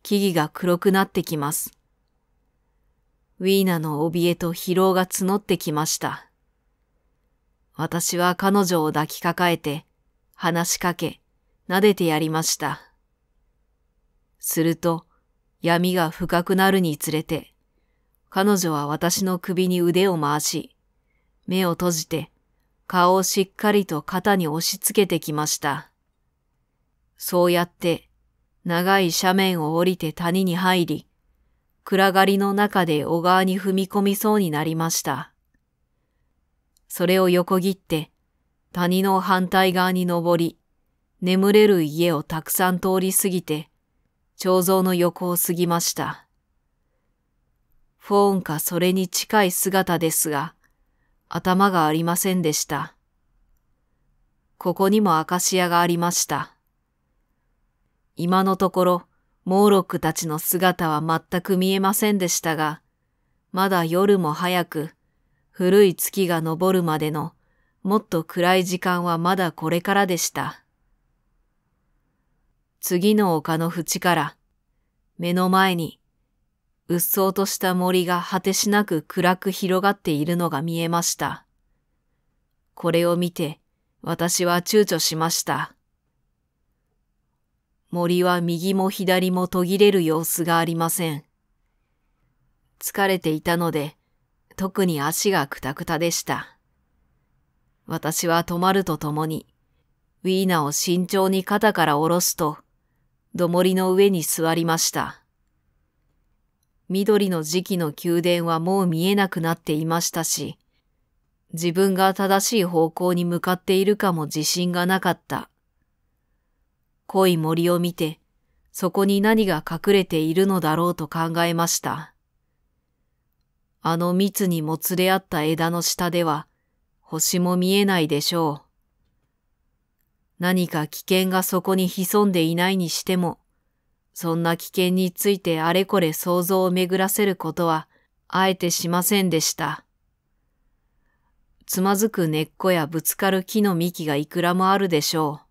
木々が黒くなってきます。ウィーナの怯えと疲労が募ってきました。私は彼女を抱きかかえて、話しかけ、撫でてやりました。すると、闇が深くなるにつれて、彼女は私の首に腕を回し、目を閉じて、顔をしっかりと肩に押し付けてきました。そうやって、長い斜面を降りて谷に入り、暗がりの中で小川に踏み込みそうになりました。それを横切って谷の反対側に登り、眠れる家をたくさん通り過ぎて、彫像の横を過ぎました。フォーンかそれに近い姿ですが、頭がありませんでした。ここにもアカシアがありました。今のところ、モーロックたちの姿は全く見えませんでしたが、まだ夜も早く、古い月が昇るまでのもっと暗い時間はまだこれからでした。次の丘の縁から目の前にうっそうとした森が果てしなく暗く広がっているのが見えました。これを見て私は躊躇しました。森は右も左も途切れる様子がありません。疲れていたので特に足がくたくたでした。私は止まるとともに、ウィーナを慎重に肩から下ろすと、どもりの上に座りました。緑の時期の宮殿はもう見えなくなっていましたし、自分が正しい方向に向かっているかも自信がなかった。濃い森を見て、そこに何が隠れているのだろうと考えました。あの密にもつれ合った枝の下では、星も見えないでしょう。何か危険がそこに潜んでいないにしても、そんな危険についてあれこれ想像を巡らせることは、あえてしませんでした。つまずく根っこやぶつかる木の幹がいくらもあるでしょう。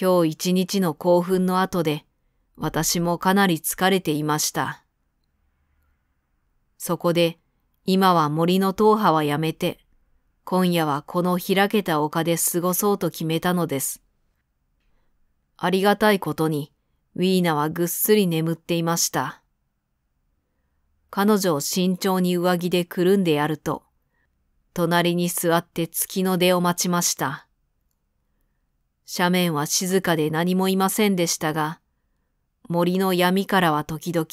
今日一日の興奮の後で、私もかなり疲れていました。そこで、今は森の党派はやめて、今夜はこの開けた丘で過ごそうと決めたのです。ありがたいことに、ウィーナはぐっすり眠っていました。彼女を慎重に上着でくるんでやると、隣に座って月の出を待ちました。斜面は静かで何もいませんでしたが、森の闇からは時々、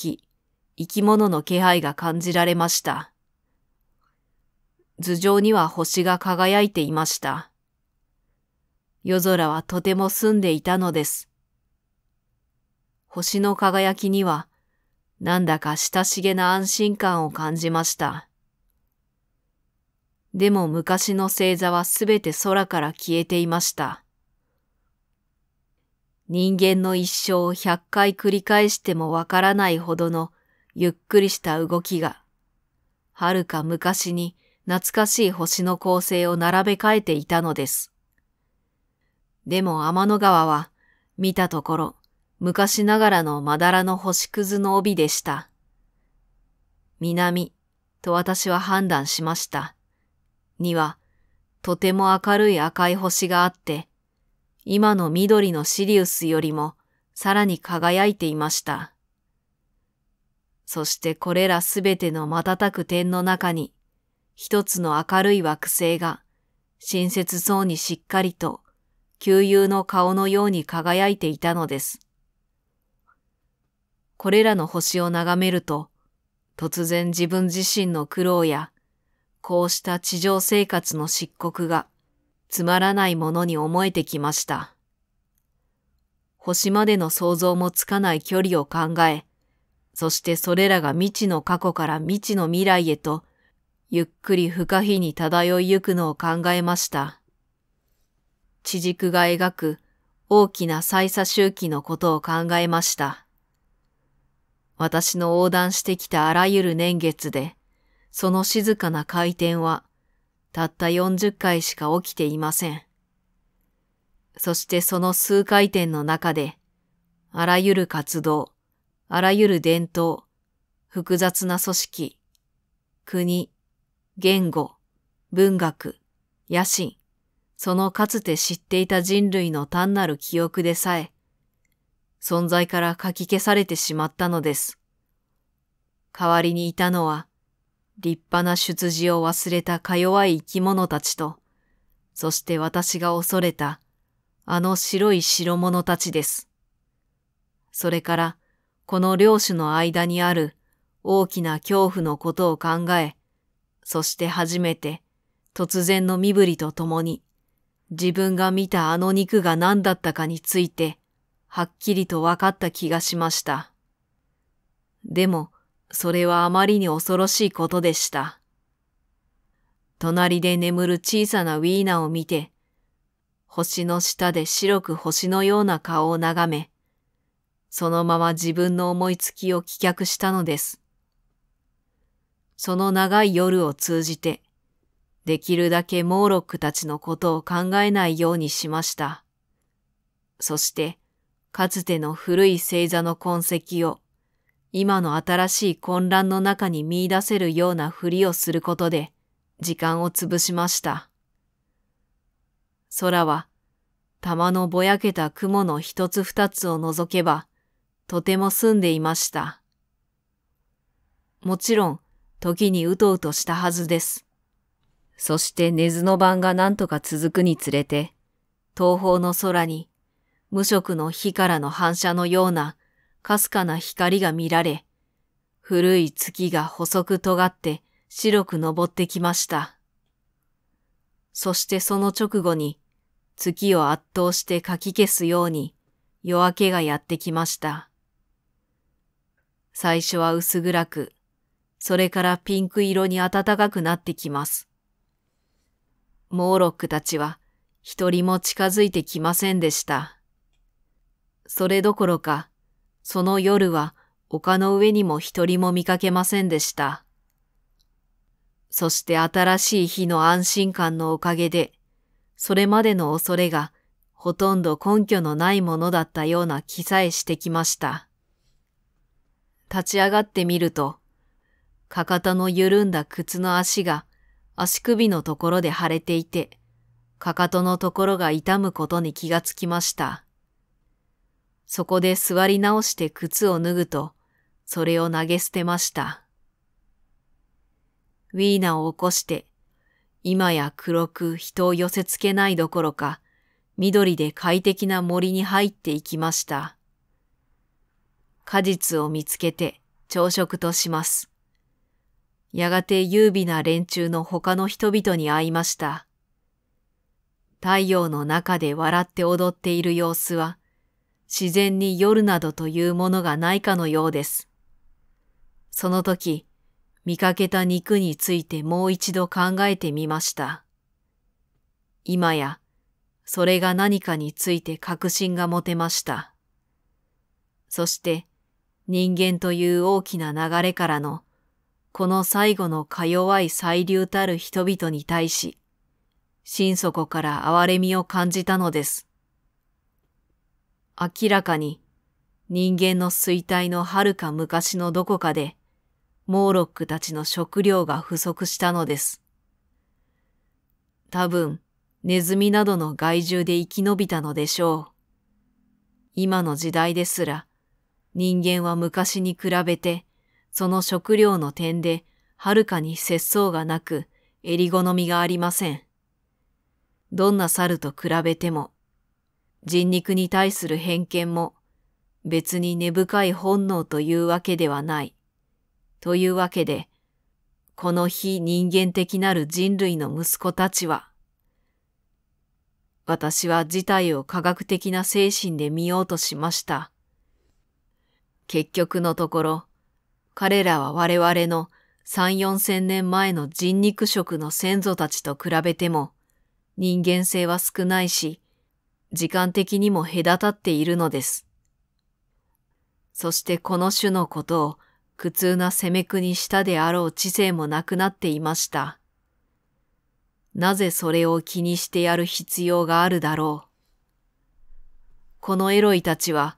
生き物の気配が感じられました。頭上には星が輝いていました。夜空はとても澄んでいたのです。星の輝きには、なんだか親しげな安心感を感じました。でも昔の星座はすべて空から消えていました。人間の一生を百回繰り返してもわからないほどのゆっくりした動きが、はるか昔に懐かしい星の構成を並べ替えていたのです。でも天の川は、見たところ、昔ながらのまだらの星屑の帯でした。南、と私は判断しました。には、とても明るい赤い星があって、今の緑のシリウスよりもさらに輝いていました。そしてこれらすべての瞬く点の中に、一つの明るい惑星が、親切そうにしっかりと、旧友の顔のように輝いていたのです。これらの星を眺めると、突然自分自身の苦労や、こうした地上生活の漆黒が、つまらないものに思えてきました。星までの想像もつかない距離を考え、そしてそれらが未知の過去から未知の未来へと、ゆっくり不可避に漂いゆくのを考えました。地軸が描く大きな再差周期のことを考えました。私の横断してきたあらゆる年月で、その静かな回転は、たった40回しか起きていません。そしてその数回転の中で、あらゆる活動、あらゆる伝統、複雑な組織、国、言語、文学、野心、そのかつて知っていた人類の単なる記憶でさえ、存在からかき消されてしまったのです。代わりにいたのは、立派な出自を忘れたか弱い生き物たちと、そして私が恐れた、あの白い白物たちです。それから、この両種の間にある大きな恐怖のことを考え、そして初めて突然の身振りと共に自分が見たあの肉が何だったかについてはっきりと分かった気がしました。でもそれはあまりに恐ろしいことでした。隣で眠る小さなウィーナを見て、星の下で白く星のような顔を眺め、そのまま自分の思いつきを棄却したのです。その長い夜を通じて、できるだけモーロックたちのことを考えないようにしました。そして、かつての古い星座の痕跡を、今の新しい混乱の中に見出せるようなふりをすることで、時間を潰しました。空は、玉のぼやけた雲の一つ二つを除けば、とても澄んでいました。もちろん、時にうとうとしたはずです。そして根津の晩が何とか続くにつれて、東方の空に無色の火からの反射のようなかすかな光が見られ、古い月が細く尖って白く昇ってきました。そしてその直後に月を圧倒してかき消すように夜明けがやってきました。最初は薄暗く、それからピンク色に暖かくなってきます。モーロックたちは一人も近づいてきませんでした。それどころか、その夜は丘の上にも一人も見かけませんでした。そして新しい日の安心感のおかげで、それまでの恐れがほとんど根拠のないものだったような気さえしてきました。立ち上がってみると、かかとの緩んだ靴の足が足首のところで腫れていて、かかとのところが痛むことに気がつきました。そこで座り直して靴を脱ぐと、それを投げ捨てました。ウィーナを起こして、今や黒く人を寄せつけないどころか、緑で快適な森に入っていきました。果実を見つけて朝食とします。やがて優美な連中の他の人々に会いました。太陽の中で笑って踊っている様子は、自然に夜などというものがないかのようです。その時、見かけた肉についてもう一度考えてみました。今や、それが何かについて確信が持てました。そして、人間という大きな流れからの、この最後のか弱い細流たる人々に対し、心底から憐れみを感じたのです。明らかに人間の衰退のはるか昔のどこかで、モーロックたちの食料が不足したのです。多分、ネズミなどの害獣で生き延びたのでしょう。今の時代ですら、人間は昔に比べて、その食料の点で、はるかに節操がなく、襟り好みがありません。どんな猿と比べても、人肉に対する偏見も、別に根深い本能というわけではない。というわけで、この非人間的なる人類の息子たちは、私は事態を科学的な精神で見ようとしました。結局のところ、彼らは我々の三四千年前の人肉食の先祖たちと比べても人間性は少ないし、時間的にも隔たっているのです。そしてこの種のことを苦痛な責め苦にしたであろう知性もなくなっていました。なぜそれを気にしてやる必要があるだろう。このエロイたちは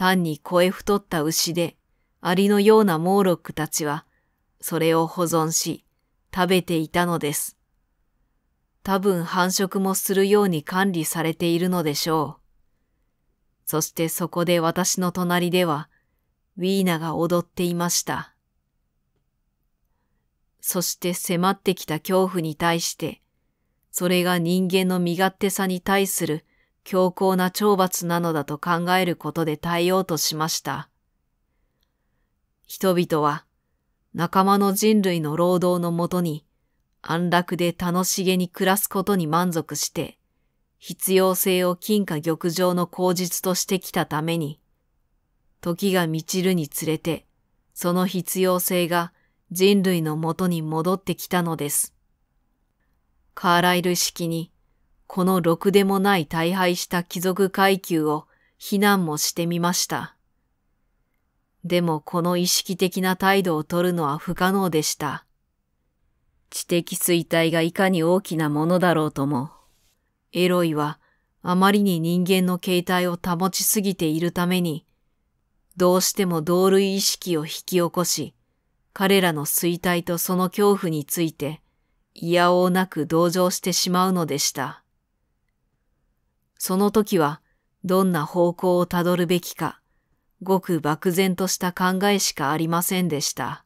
単に声太った牛で、アリのようなモーロックたちは、それを保存し、食べていたのです。多分繁殖もするように管理されているのでしょう。そしてそこで私の隣では、ウィーナが踊っていました。そして迫ってきた恐怖に対して、それが人間の身勝手さに対する強硬な懲罰なのだと考えることで耐えようとしました。人々は仲間の人類の労働のもとに安楽で楽しげに暮らすことに満足して、必要性を金貨玉状の口実としてきたために、時が満ちるにつれて、その必要性が人類のもとに戻ってきたのです。カーライル式にこのろくでもない大敗した貴族階級を非難もしてみました。でもこの意識的な態度をとるのは不可能でした。知的衰退がいかに大きなものだろうとも、エロイはあまりに人間の形態を保ちすぎているために、どうしても同類意識を引き起こし、彼らの衰退とその恐怖について、いやおうなく同情してしまうのでした。その時はどんな方向をたどるべきか、ごく漠然とした考えしかありませんでした。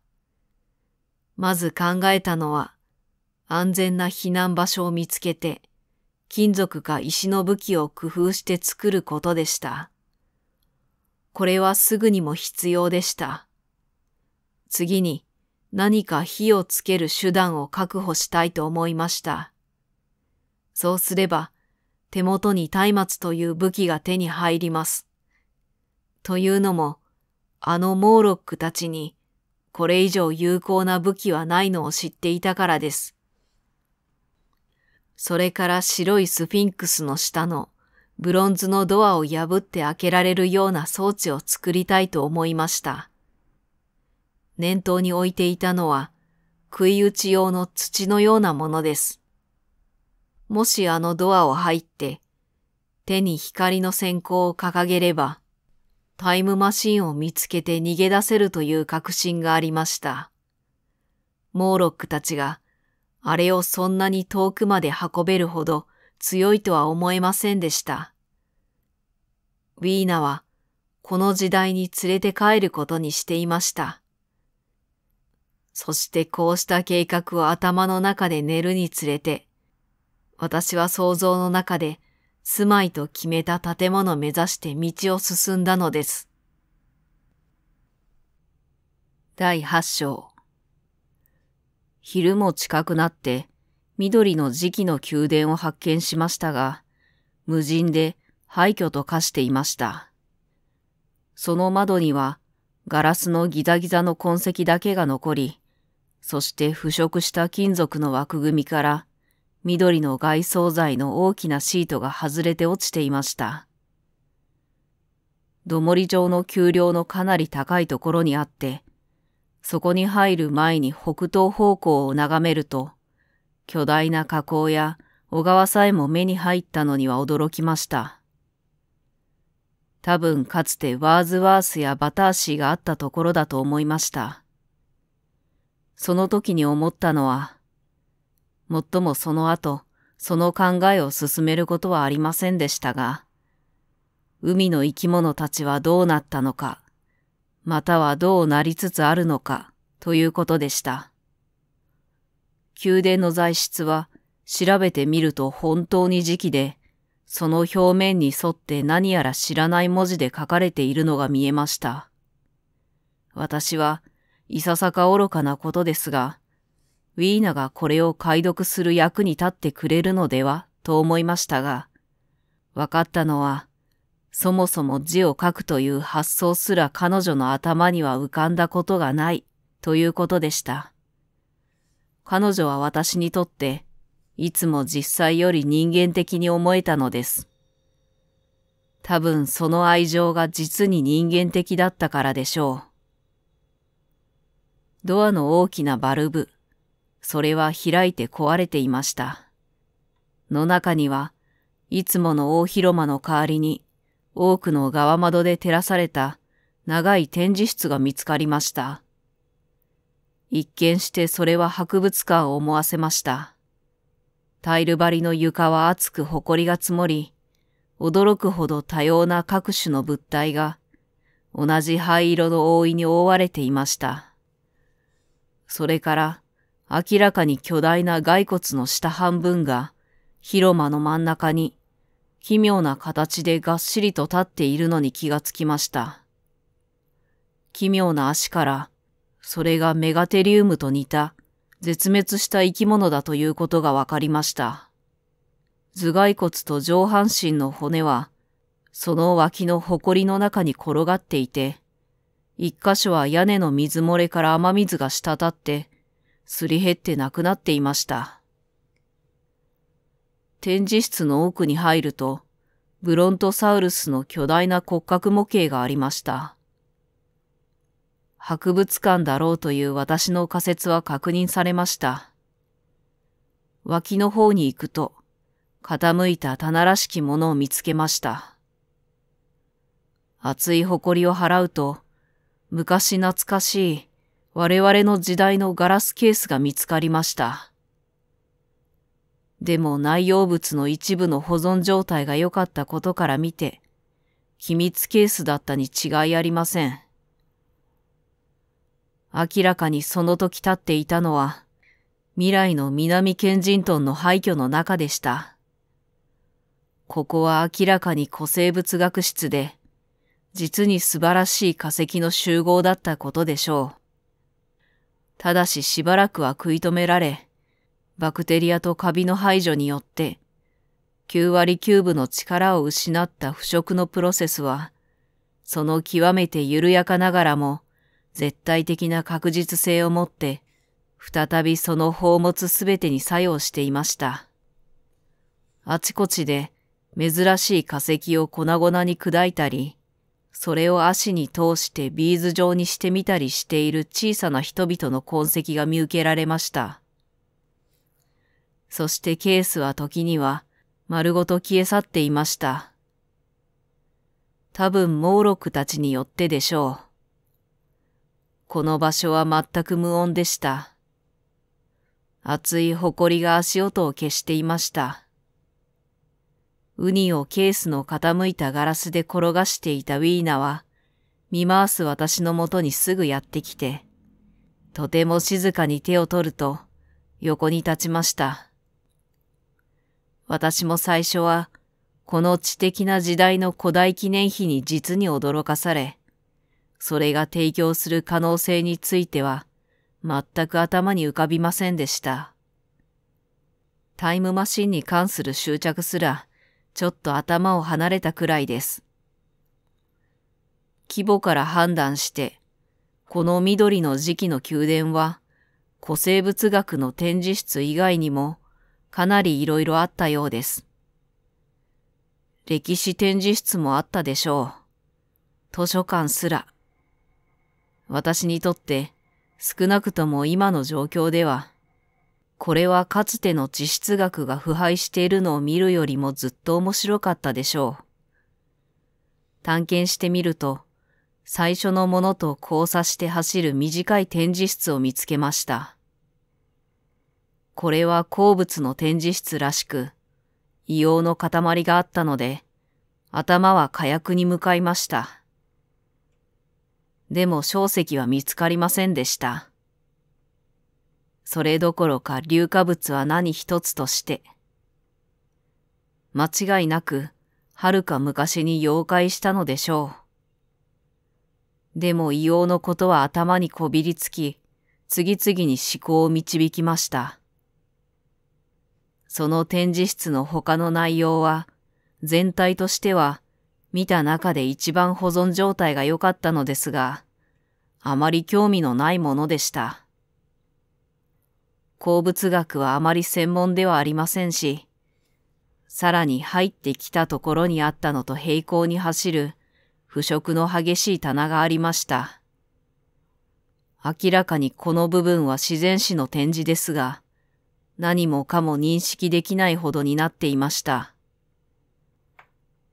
まず考えたのは、安全な避難場所を見つけて、金属か石の武器を工夫して作ることでした。これはすぐにも必要でした。次に何か火をつける手段を確保したいと思いました。そうすれば手元に松明という武器が手に入ります。というのも、あのモーロックたちに、これ以上有効な武器はないのを知っていたからです。それから白いスフィンクスの下のブロンズのドアを破って開けられるような装置を作りたいと思いました。念頭に置いていたのは、食い打ち用の土のようなものです。もしあのドアを入って、手に光の閃光を掲げれば、タイムマシンを見つけて逃げ出せるという確信がありました。モーロックたちが、あれをそんなに遠くまで運べるほど強いとは思えませんでした。ウィーナは、この時代に連れて帰ることにしていました。そしてこうした計画を頭の中で寝るにつれて、私は想像の中で住まいと決めた建物を目指して道を進んだのです。第八章。昼も近くなって緑の磁気の宮殿を発見しましたが、無人で廃墟と化していました。その窓にはガラスのギザギザの痕跡だけが残り、そして腐食した金属の枠組みから緑の外装材の大きなシートが外れて落ちていました。どもり状の丘陵のかなり高いところにあって、そこに入る前に北東方向を眺めると、巨大な河口や小川さえも目に入ったのには驚きました。多分かつてワーズワースやバターシーがあったところだと思いました。その時に思ったのは、もっともその後、その考えを進めることはありませんでしたが、海の生き物たちはどうなったのか、またはどうなりつつあるのか、ということでした。宮殿の材質は調べてみると本当に時期で、その表面に沿って何やら知らない文字で書かれているのが見えました。私はいささか愚かなことですが、ウィーナがこれを解読する役に立ってくれるのではと思いましたが、分かったのは、そもそも字を書くという発想すら彼女の頭には浮かんだことがないということでした。彼女は私にとって、いつも実際より人間的に思えたのです。多分その愛情が実に人間的だったからでしょう。ドアの大きなバルブ、それは開いて壊れていました。の中には、いつもの大広間の代わりに、多くの側窓で照らされた長い展示室が見つかりました。一見してそれは博物館を思わせました。タイル張りの床は厚く埃が積もり、驚くほど多様な各種の物体が、同じ灰色の覆いに覆われていました。それから、明らかに巨大な骸骨の下半分が広間の真ん中に奇妙な形でがっしりと立っているのに気がつきました。奇妙な足から、それがメガテリウムと似た絶滅した生き物だということがわかりました。頭蓋骨と上半身の骨は、その脇の埃の中に転がっていて、一箇所は屋根の水漏れから雨水が滴って、すり減ってなくなっていました。展示室の奥に入ると、ブロントサウルスの巨大な骨格模型がありました。博物館だろうという私の仮説は確認されました。脇の方に行くと、傾いた棚らしきものを見つけました。熱い誇りを払うと、昔懐かしい我々の時代のガラスケースが見つかりました。でも内容物の一部の保存状態が良かったことから見て、秘密ケースだったに違いありません。明らかにその時立っていたのは、未来の南ケンジントンの廃墟の中でした。ここは明らかに古生物学室で、実に素晴らしい化石の集合だったことでしょう。ただししばらくは食い止められ、バクテリアとカビの排除によって、9割9分の力を失った腐食のプロセスは、その極めて緩やかながらも、絶対的な確実性を持って、再びその宝物すべてに作用していました。あちこちで珍しい化石を粉々に砕いたり、それを足に通してビーズ状にしてみたりしている小さな人々の痕跡が見受けられました。そしてケースは時には丸ごと消え去っていました。多分モーロックたちによってでしょう。この場所は全く無音でした。熱い埃が足音を消していました。ウニをケースの傾いたガラスで転がしていたウィーナは、見回す私のもとにすぐやってきて、とても静かに手を取ると、横に立ちました。私も最初は、この知的な時代の古代記念碑に実に驚かされ、それが提供する可能性については、全く頭に浮かびませんでした。タイムマシンに関する執着すら、ちょっと頭を離れたくらいです。規模から判断して、この緑の時期の宮殿は、古生物学の展示室以外にも、かなり色々あったようです。歴史展示室もあったでしょう。図書館すら。私にとって、少なくとも今の状況では、これはかつての地質学が腐敗しているのを見るよりもずっと面白かったでしょう。探検してみると、最初のものと交差して走る短い展示室を見つけました。これは鉱物の展示室らしく、硫黄の塊があったので、頭は火薬に向かいました。でも小石は見つかりませんでした。それどころか硫化物は何一つとして。間違いなく、はるか昔に妖怪したのでしょう。でも硫黄のことは頭にこびりつき、次々に思考を導きました。その展示室の他の内容は、全体としては、見た中で一番保存状態が良かったのですが、あまり興味のないものでした。鉱物学はあまり専門ではありませんし、さらに入ってきたところにあったのと並行に走る腐食の激しい棚がありました。明らかにこの部分は自然史の展示ですが、何もかも認識できないほどになっていました。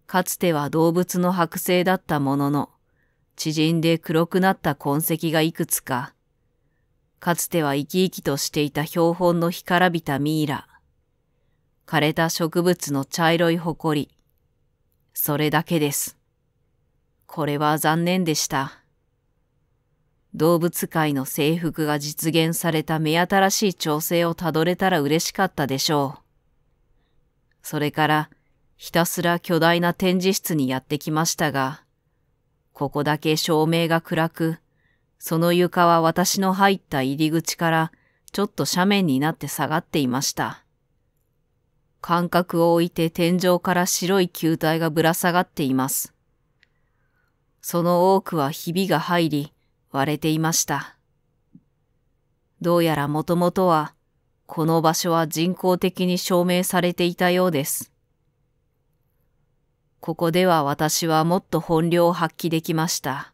かつては動物の剥製だったものの、縮んで黒くなった痕跡がいくつか、かつては生き生きとしていた標本の干からびたミイラ。枯れた植物の茶色い埃。それだけです。これは残念でした。動物界の征服が実現された目新しい調整をたどれたら嬉しかったでしょう。それからひたすら巨大な展示室にやってきましたが、ここだけ照明が暗く、その床は私の入った入り口からちょっと斜面になって下がっていました。間隔を置いて天井から白い球体がぶら下がっています。その多くはひびが入り割れていました。どうやらもともとはこの場所は人工的に証明されていたようです。ここでは私はもっと本領を発揮できました。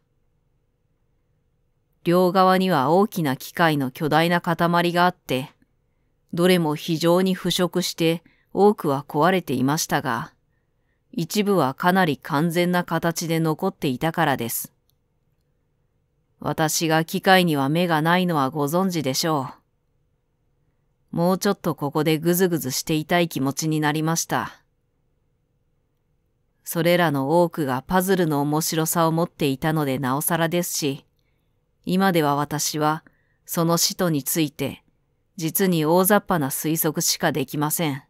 両側には大きな機械の巨大な塊があって、どれも非常に腐食して多くは壊れていましたが、一部はかなり完全な形で残っていたからです。私が機械には目がないのはご存知でしょう。もうちょっとここでぐずぐずしていたい気持ちになりました。それらの多くがパズルの面白さを持っていたのでなおさらですし、今では私はその使徒について実に大雑把な推測しかできません。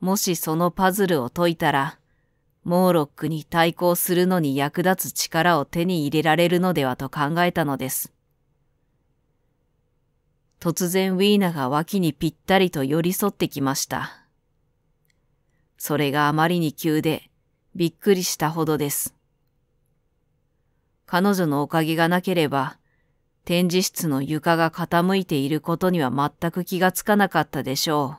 もしそのパズルを解いたら、モーロックに対抗するのに役立つ力を手に入れられるのではと考えたのです。突然ウィーナが脇にぴったりと寄り添ってきました。それがあまりに急で、びっくりしたほどです。彼女のおかげがなければ、展示室の床が傾いていることには全く気がつかなかったでしょう。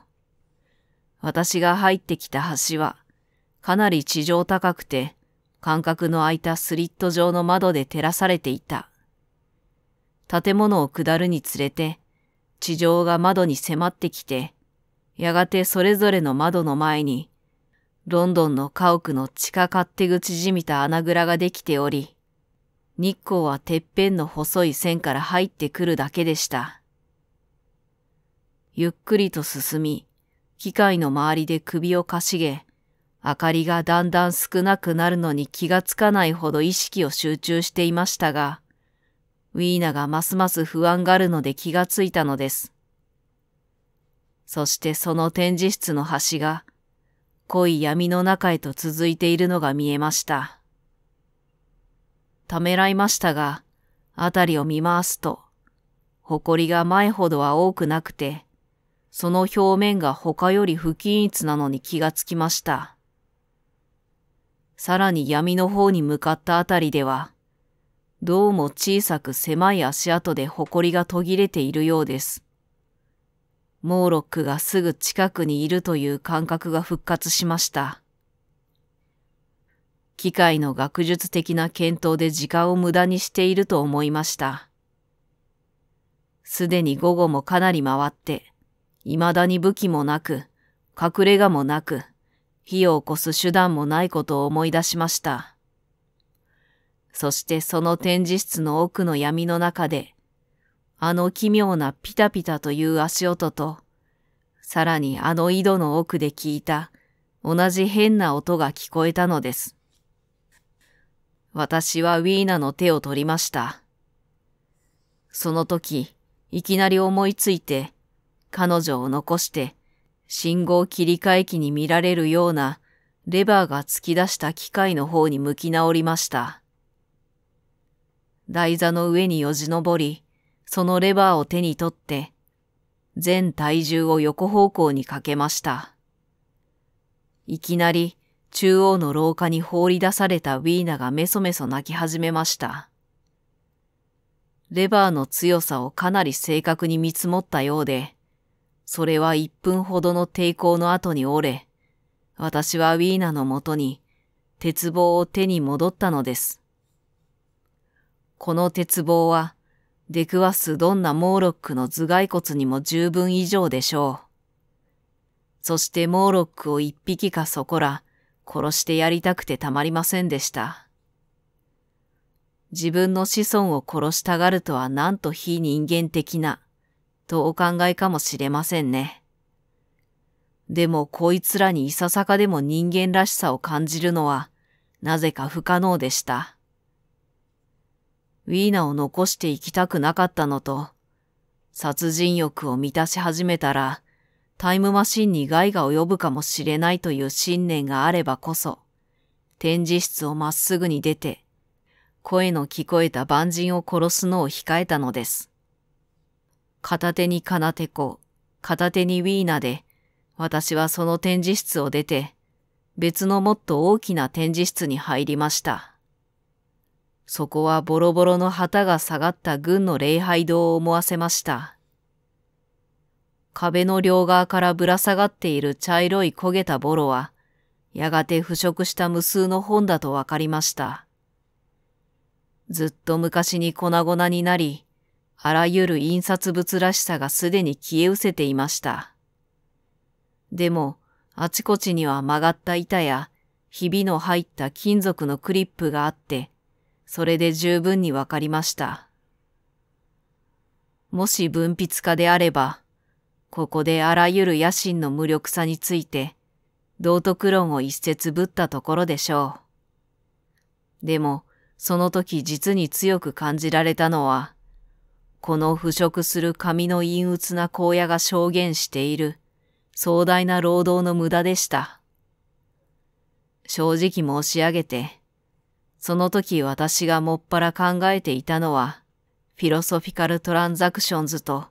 私が入ってきた橋は、かなり地上高くて、間隔の空いたスリット状の窓で照らされていた。建物を下るにつれて、地上が窓に迫ってきて、やがてそれぞれの窓の前に、ロンドンの家屋の地下勝手口じみた穴蔵ができており、日光はてっぺんの細い線から入ってくるだけでした。ゆっくりと進み、機械の周りで首をかしげ、明かりがだんだん少なくなるのに気がつかないほど意識を集中していましたが、ウィーナがますます不安があるので気がついたのです。そしてその展示室の端が、濃い闇の中へと続いているのが見えました。ためらいましたが、あたりを見回すと、埃が前ほどは多くなくて、その表面が他より不均一なのに気がつきました。さらに闇の方に向かったあたりでは、どうも小さく狭い足跡でりが途切れているようです。モーロックがすぐ近くにいるという感覚が復活しました。機械の学術的な検討で時間を無駄にしていると思いました。すでに午後もかなり回って、未だに武器もなく、隠れ家もなく、火を起こす手段もないことを思い出しました。そしてその展示室の奥の闇の中で、あの奇妙なピタピタという足音と、さらにあの井戸の奥で聞いた同じ変な音が聞こえたのです。私はウィーナの手を取りました。その時、いきなり思いついて、彼女を残して、信号切り替え機に見られるようなレバーが突き出した機械の方に向き直りました。台座の上によじ登り、そのレバーを手に取って、全体重を横方向にかけました。いきなり中央の廊下に放り出されたウィーナがメソメソ泣き始めました。レバーの強さをかなり正確に見積もったようで、それは1分ほどの抵抗の後に折れ、私はウィーナのもとに鉄棒を手に戻ったのです。この鉄棒は出くわすどんなモーロックの頭蓋骨にも十分以上でしょう。そしてモーロックを一匹かそこら殺してやりたくてたまりませんでした。自分の子孫を殺したがるとはなんと非人間的な、とお考えかもしれませんね。でもこいつらにいささかでも人間らしさを感じるのは、なぜか不可能でした。ウィーナを残していきたくなかったのと、殺人欲を満たし始めたら、タイムマシンに害が及ぶかもしれないという信念があればこそ、展示室をまっすぐに出て、声の聞こえた万人を殺すのを控えたのです。片手に金手子、片手にウィーナで、私はその展示室を出て、別のもっと大きな展示室に入りました。そこはボロボロの旗が下がった軍の礼拝堂を思わせました。壁の両側からぶら下がっている茶色い焦げたボロは、やがて腐食した無数の本だとわかりました。ずっと昔に粉々になり、あらゆる印刷物らしさがすでに消え失せていました。でも、あちこちには曲がった板や、ひびの入った金属のクリップがあって、それで十分にわかりました。もし文筆家であれば、ここであらゆる野心の無力さについて、道徳論を一節ぶったところでしょう。でも、その時実に強く感じられたのは、この腐食する紙の陰鬱な荒野が証言している壮大な労働の無駄でした。正直申し上げて、その時私がもっぱら考えていたのは、フィロソフィカルトランザクションズと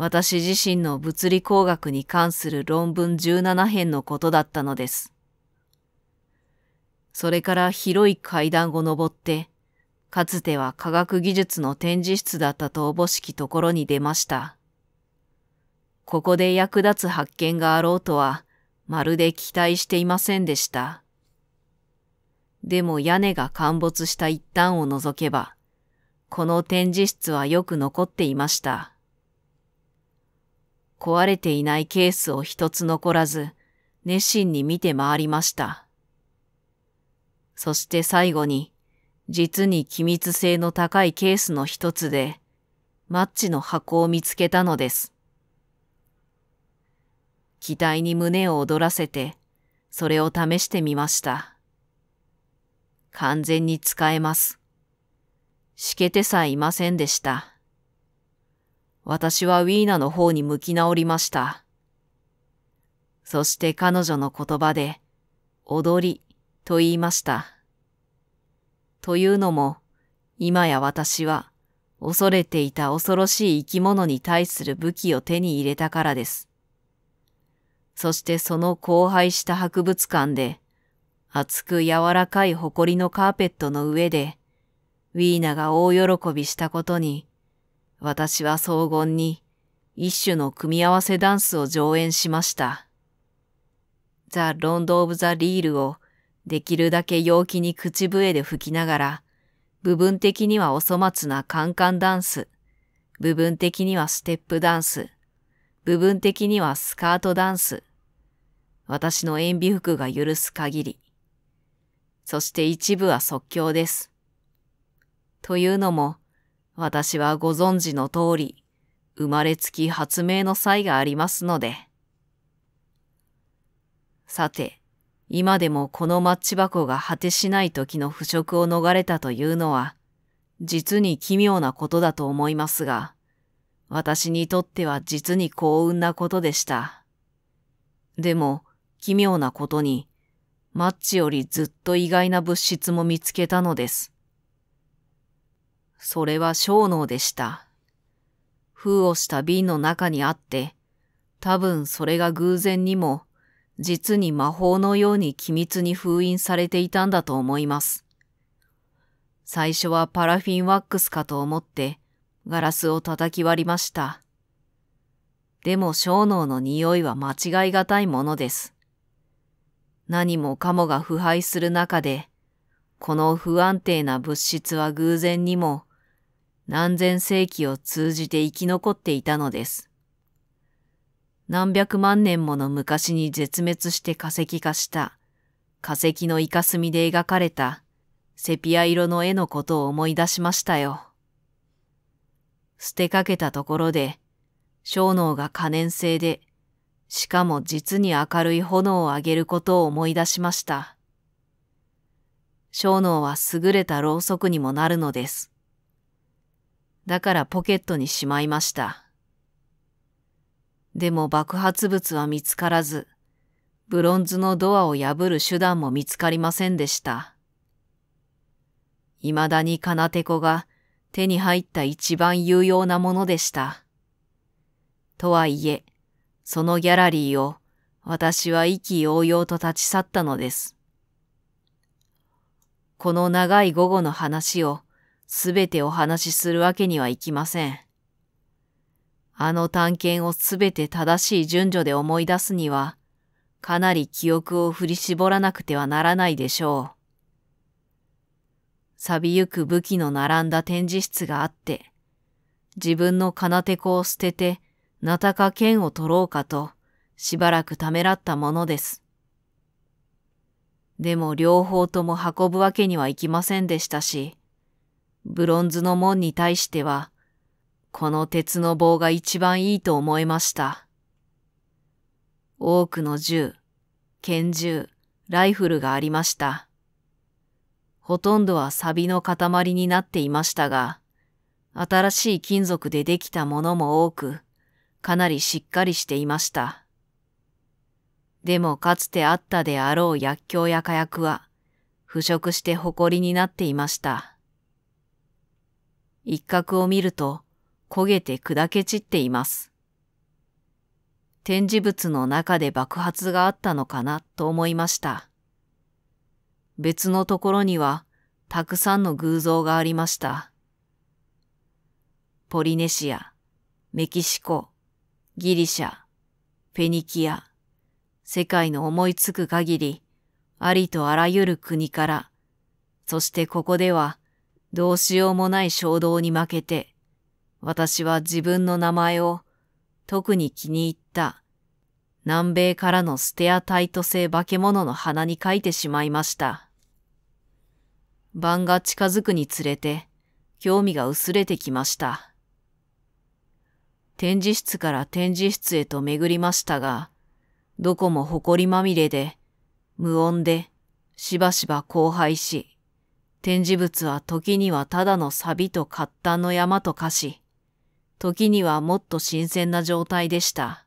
私自身の物理工学に関する論文17編のことだったのです。それから広い階段を登って、かつては科学技術の展示室だったとおぼしきところに出ました。ここで役立つ発見があろうとは、まるで期待していませんでした。でも屋根が陥没した一端を除けば、この展示室はよく残っていました。壊れていないケースを一つ残らず、熱心に見て回りました。そして最後に、実に機密性の高いケースの一つで、マッチの箱を見つけたのです。期待に胸を躍らせて、それを試してみました。完全に使えます。しけてさえいませんでした。私はウィーナの方に向き直りました。そして彼女の言葉で、踊りと言いました。というのも、今や私は恐れていた恐ろしい生き物に対する武器を手に入れたからです。そしてその荒廃した博物館で、厚く柔らかい埃のカーペットの上で、ウィーナが大喜びしたことに、私は荘厳に一種の組み合わせダンスを上演しました。ザ・ロンド・オブ・ザ・リールをできるだけ陽気に口笛で吹きながら、部分的にはお粗末なカンカンダンス、部分的にはステップダンス、部分的にはスカートダンス、私の演美服が許す限り、そして一部は即興です。というのも、私はご存知の通り、生まれつき発明の才がありますので。さて、今でもこのマッチ箱が果てしない時の腐食を逃れたというのは、実に奇妙なことだと思いますが、私にとっては実に幸運なことでした。でも、奇妙なことに、マッチよりずっと意外な物質も見つけたのです。それは小脳でした。封をした瓶の中にあって、多分それが偶然にも、実に魔法のように機密に封印されていたんだと思います。最初はパラフィンワックスかと思って、ガラスを叩き割りました。でも小脳の匂いは間違いがたいものです。何もかもが腐敗する中で、この不安定な物質は偶然にも何千世紀を通じて生き残っていたのです。何百万年もの昔に絶滅して化石化した化石のイカスミで描かれたセピア色の絵のことを思い出しましたよ。捨てかけたところで、小脳が可燃性で、しかも実に明るい炎を上げることを思い出しました。小脳は優れたろうそくにもなるのです。だからポケットにしまいました。でも爆発物は見つからず、ブロンズのドアを破る手段も見つかりませんでした。未だに金手子が手に入った一番有用なものでした。とはいえ、そのギャラリーを私は意気揚々と立ち去ったのです。この長い午後の話をすべてお話しするわけにはいきません。あの探検をすべて正しい順序で思い出すには、かなり記憶を振り絞らなくてはならないでしょう。錆びゆく武器の並んだ展示室があって、自分の金手子を捨てて、なたか剣を取ろうかと、しばらくためらったものです。でも両方とも運ぶわけにはいきませんでしたし、ブロンズの門に対しては、この鉄の棒が一番いいと思いました。多くの銃、拳銃、ライフルがありました。ほとんどは錆の塊になっていましたが、新しい金属でできたものも多く、かなりしっかりしていました。でもかつてあったであろう薬莢や火薬は、腐食して誇りになっていました。一角を見ると焦げて砕け散っています。展示物の中で爆発があったのかなと思いました。別のところにはたくさんの偶像がありました。ポリネシア、メキシコ、ギリシャ、フェニキア、世界の思いつく限り、ありとあらゆる国から、そしてここではどうしようもない衝動に負けて、私は自分の名前を特に気に入った南米からのステアタイト製化け物の鼻に書いてしまいました。晩が近づくにつれて興味が薄れてきました。展示室から展示室へと巡りましたが、どこも埃まみれで、無音で、しばしば荒廃し、展示物は時にはただの錆ビとタ炭の山と化し、時にはもっと新鮮な状態でした。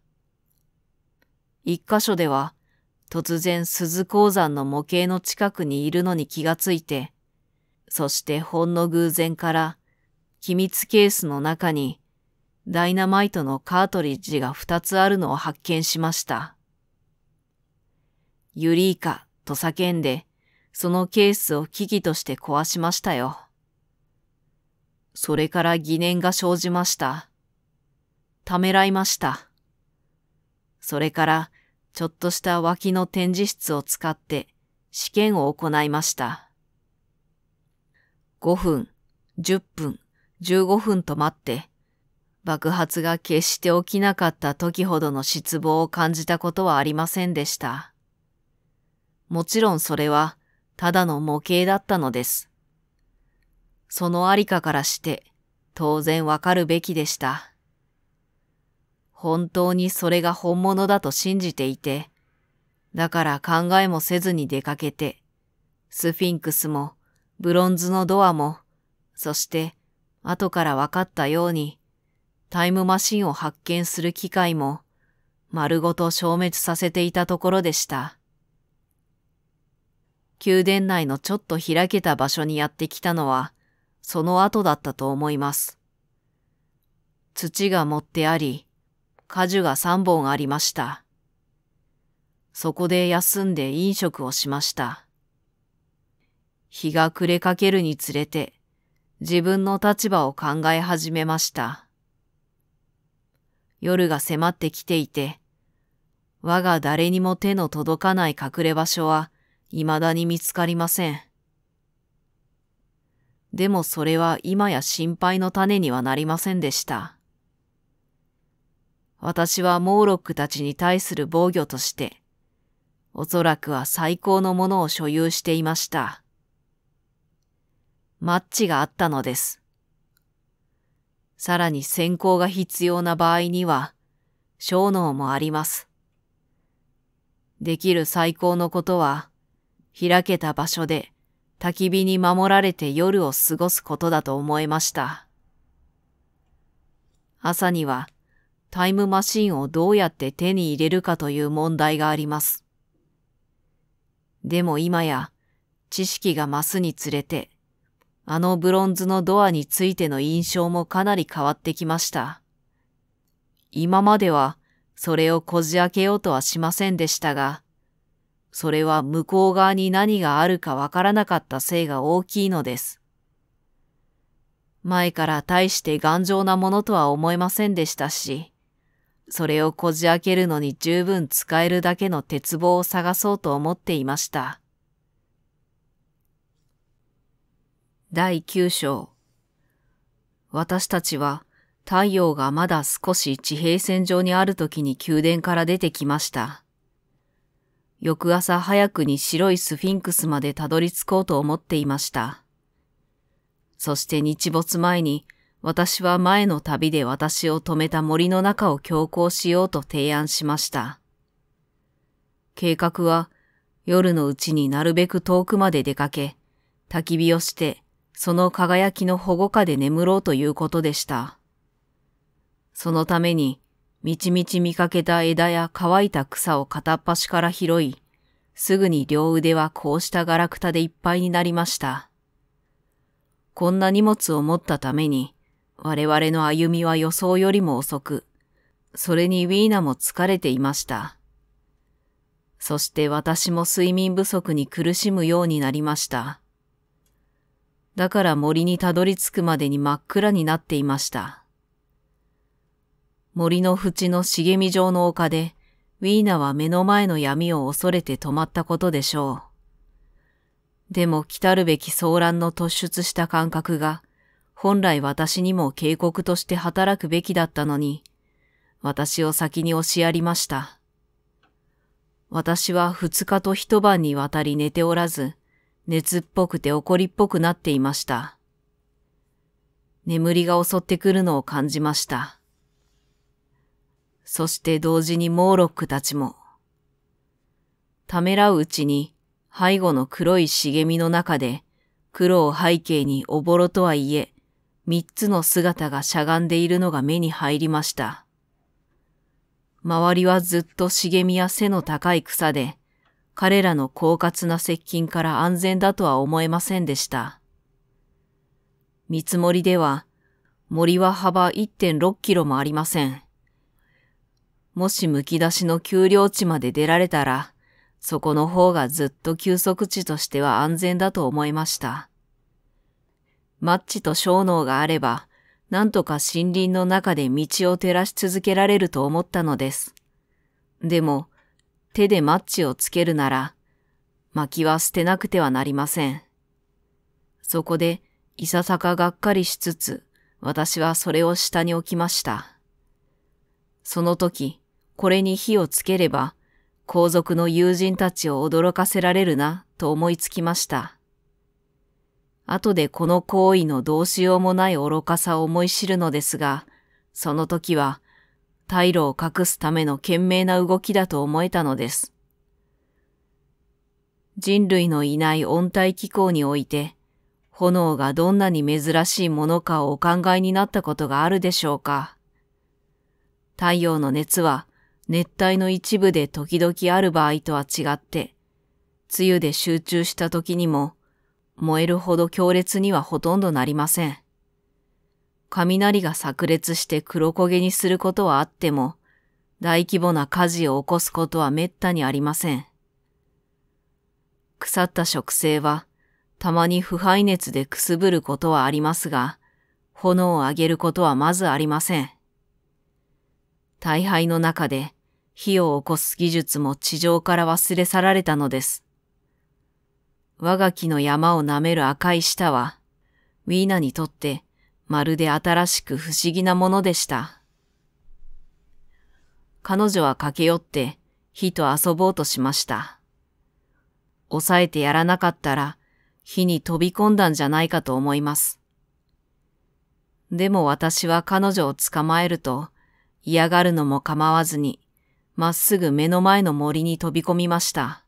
一箇所では、突然鈴鉱山の模型の近くにいるのに気がついて、そしてほんの偶然から機密ケースの中にダイナマイトのカートリッジが2つあるのを発見しました。ユリイカと叫んでそのケースを危機として壊しましたよ。それから疑念が生じました。ためらいました。それから、ちょっとした脇の展示室を使って試験を行いました。5分、10分、15分と待って、爆発が決して起きなかった時ほどの失望を感じたことはありませんでした。もちろんそれはただの模型だったのです。そのありかからして、当然わかるべきでした。本当にそれが本物だと信じていて、だから考えもせずに出かけて、スフィンクスも、ブロンズのドアも、そして、後からわかったように、タイムマシンを発見する機会も、丸ごと消滅させていたところでした。宮殿内のちょっと開けた場所にやってきたのは、その後だったと思います。土が盛ってあり、果樹が3本ありました。そこで休んで飲食をしました。日が暮れかけるにつれて、自分の立場を考え始めました。夜が迫ってきていて、我が誰にも手の届かない隠れ場所は未だに見つかりません。でもそれは今や心配の種にはなりませんでした。私はモーロックたちに対する防御として、おそらくは最高のものを所有していました。マッチがあったのです。さらに先行が必要な場合には、小脳もあります。できる最高のことは、開けた場所で焚き火に守られて夜を過ごすことだと思いました。朝にはタイムマシンをどうやって手に入れるかという問題があります。でも今や知識が増すにつれて、あのブロンズのドアについての印象もかなり変わってきました。今まではそれをこじ開けようとはしませんでしたが、それは向こう側に何があるかわからなかったせいが大きいのです。前から大して頑丈なものとは思えませんでしたし、それをこじ開けるのに十分使えるだけの鉄棒を探そうと思っていました。第九章。私たちは太陽がまだ少し地平線上にある時に宮殿から出てきました。翌朝早くに白いスフィンクスまでたどり着こうと思っていました。そして日没前に、私は前の旅で私を止めた森の中を強行しようと提案しました。計画は、夜のうちになるべく遠くまで出かけ、焚き火をして、その輝きの保護下で眠ろうということでした。そのために、みちみち見かけた枝や乾いた草を片っ端から拾い、すぐに両腕はこうしたガラクタでいっぱいになりました。こんな荷物を持ったために、我々の歩みは予想よりも遅く、それにウィーナも疲れていました。そして私も睡眠不足に苦しむようになりました。だから森にたどり着くまでに真っ暗になっていました。森の淵の茂み状の丘で、ウィーナは目の前の闇を恐れて止まったことでしょう。でも来るべき騒乱の突出した感覚が、本来私にも警告として働くべきだったのに、私を先に押しやりました。私は二日と一晩にわたり寝ておらず、熱っぽくて怒りっぽくなっていました。眠りが襲ってくるのを感じました。そして同時にモーロックたちも。ためらううちに背後の黒い茂みの中で黒を背景におぼろとはいえ、三つの姿がしゃがんでいるのが目に入りました。周りはずっと茂みや背の高い草で、彼らの狡猾な接近から安全だとは思えませんでした。見積もりでは、森は幅1.6キロもありません。もしむき出しの丘陵地まで出られたら、そこの方がずっと休息地としては安全だと思いました。マッチと小脳があれば、なんとか森林の中で道を照らし続けられると思ったのです。でも、手でマッチをつけるなら、薪は捨てなくてはなりません。そこで、いささかがっかりしつつ、私はそれを下に置きました。その時、これに火をつければ、皇族の友人たちを驚かせられるな、と思いつきました。後でこの行為のどうしようもない愚かさを思い知るのですが、その時は、退路を隠すための懸命な動きだと思えたのです。人類のいない温帯気候において、炎がどんなに珍しいものかをお考えになったことがあるでしょうか。太陽の熱は熱帯の一部で時々ある場合とは違って、梅雨で集中した時にも燃えるほど強烈にはほとんどなりません。雷が炸裂して黒焦げにすることはあっても、大規模な火事を起こすことは滅多にありません。腐った植生は、たまに腐敗熱でくすぶることはありますが、炎を上げることはまずありません。大敗の中で火を起こす技術も地上から忘れ去られたのです。我が木の山を舐める赤い舌は、ウィーナにとってまるで新しく不思議なものでした。彼女は駆け寄って火と遊ぼうとしました。抑えてやらなかったら火に飛び込んだんじゃないかと思います。でも私は彼女を捕まえると嫌がるのも構わずにまっすぐ目の前の森に飛び込みました。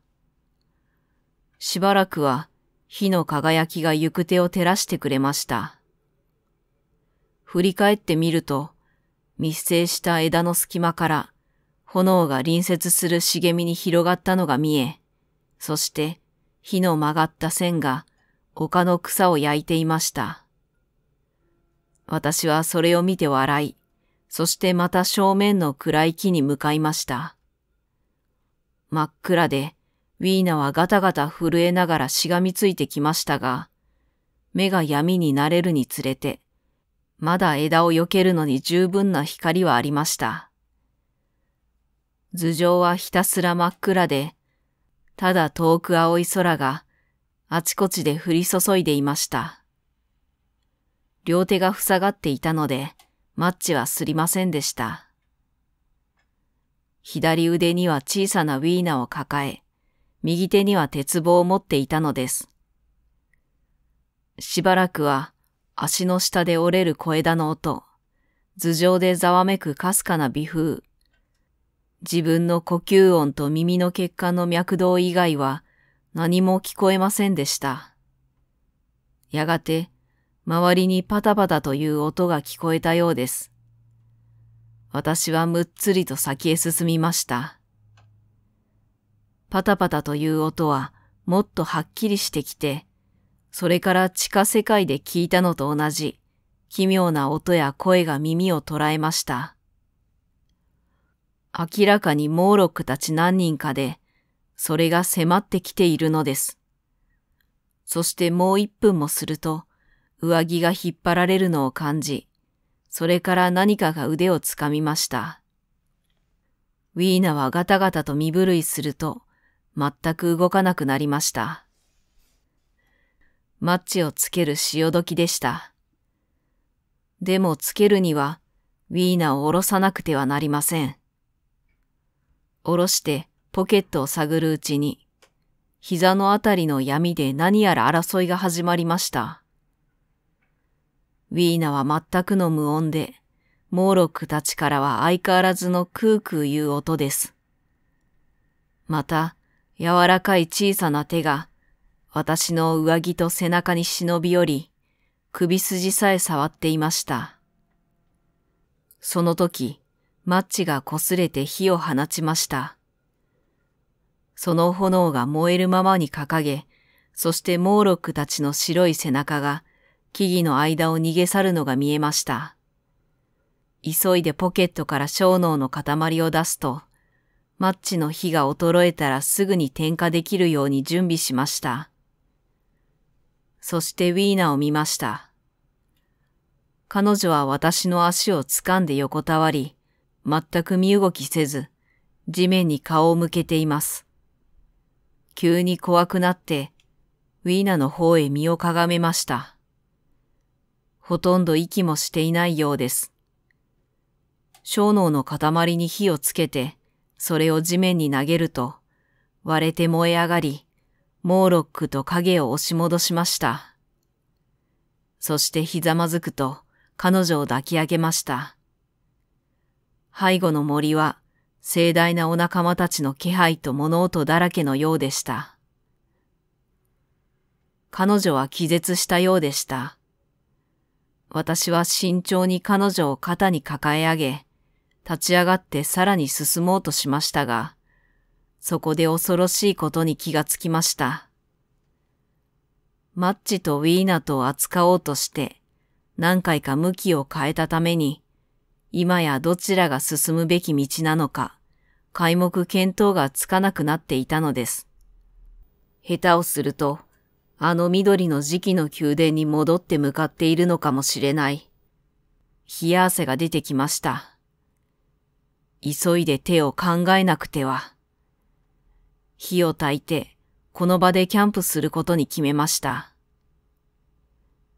しばらくは火の輝きが行く手を照らしてくれました。振り返ってみると、密生した枝の隙間から炎が隣接する茂みに広がったのが見え、そして火の曲がった線が丘の草を焼いていました。私はそれを見て笑い、そしてまた正面の暗い木に向かいました。真っ暗で、ウィーナはガタガタ震えながらしがみついてきましたが、目が闇になれるにつれて、まだ枝を避けるのに十分な光はありました。頭上はひたすら真っ暗で、ただ遠く青い空があちこちで降り注いでいました。両手が塞がっていたので、マッチはすりませんでした。左腕には小さなウィーナを抱え、右手には鉄棒を持っていたのです。しばらくは足の下で折れる小枝の音、頭上でざわめくかすかな微風、自分の呼吸音と耳の血管の脈動以外は何も聞こえませんでした。やがて周りにパタパタという音が聞こえたようです。私はむっつりと先へ進みました。パタパタという音はもっとはっきりしてきて、それから地下世界で聞いたのと同じ奇妙な音や声が耳を捉えました。明らかにモーロックたち何人かで、それが迫ってきているのです。そしてもう一分もすると、上着が引っ張られるのを感じ、それから何かが腕をつかみました。ウィーナはガタガタと身震いすると、全く動かなくなりました。マッチをつける潮時でした。でもつけるには、ウィーナを下ろさなくてはなりません。下ろしてポケットを探るうちに、膝のあたりの闇で何やら争いが始まりました。ウィーナは全くの無音で、モーロックたちからは相変わらずのクークーいう音です。また、柔らかい小さな手が、私の上着と背中に忍び寄り、首筋さえ触っていました。その時、マッチが擦れて火を放ちました。その炎が燃えるままに掲げ、そしてモーロックたちの白い背中が木々の間を逃げ去るのが見えました。急いでポケットから小脳の塊を出すと、マッチの火が衰えたらすぐに点火できるように準備しました。そしてウィーナを見ました。彼女は私の足を掴んで横たわり、全く身動きせず、地面に顔を向けています。急に怖くなって、ウィーナの方へ身をかがめました。ほとんど息もしていないようです。小脳の塊に火をつけて、それを地面に投げると、割れて燃え上がり、モーロックと影を押し戻しました。そしてひざまずくと彼女を抱き上げました。背後の森は盛大なお仲間たちの気配と物音だらけのようでした。彼女は気絶したようでした。私は慎重に彼女を肩に抱え上げ、立ち上がってさらに進もうとしましたが、そこで恐ろしいことに気がつきました。マッチとウィーナとを扱おうとして、何回か向きを変えたために、今やどちらが進むべき道なのか、皆目見当がつかなくなっていたのです。下手をするとあの緑の磁気の宮殿に戻って向かっているのかもしれない。冷や汗が出てきました。急いで手を考えなくては。火を焚いて、この場でキャンプすることに決めました。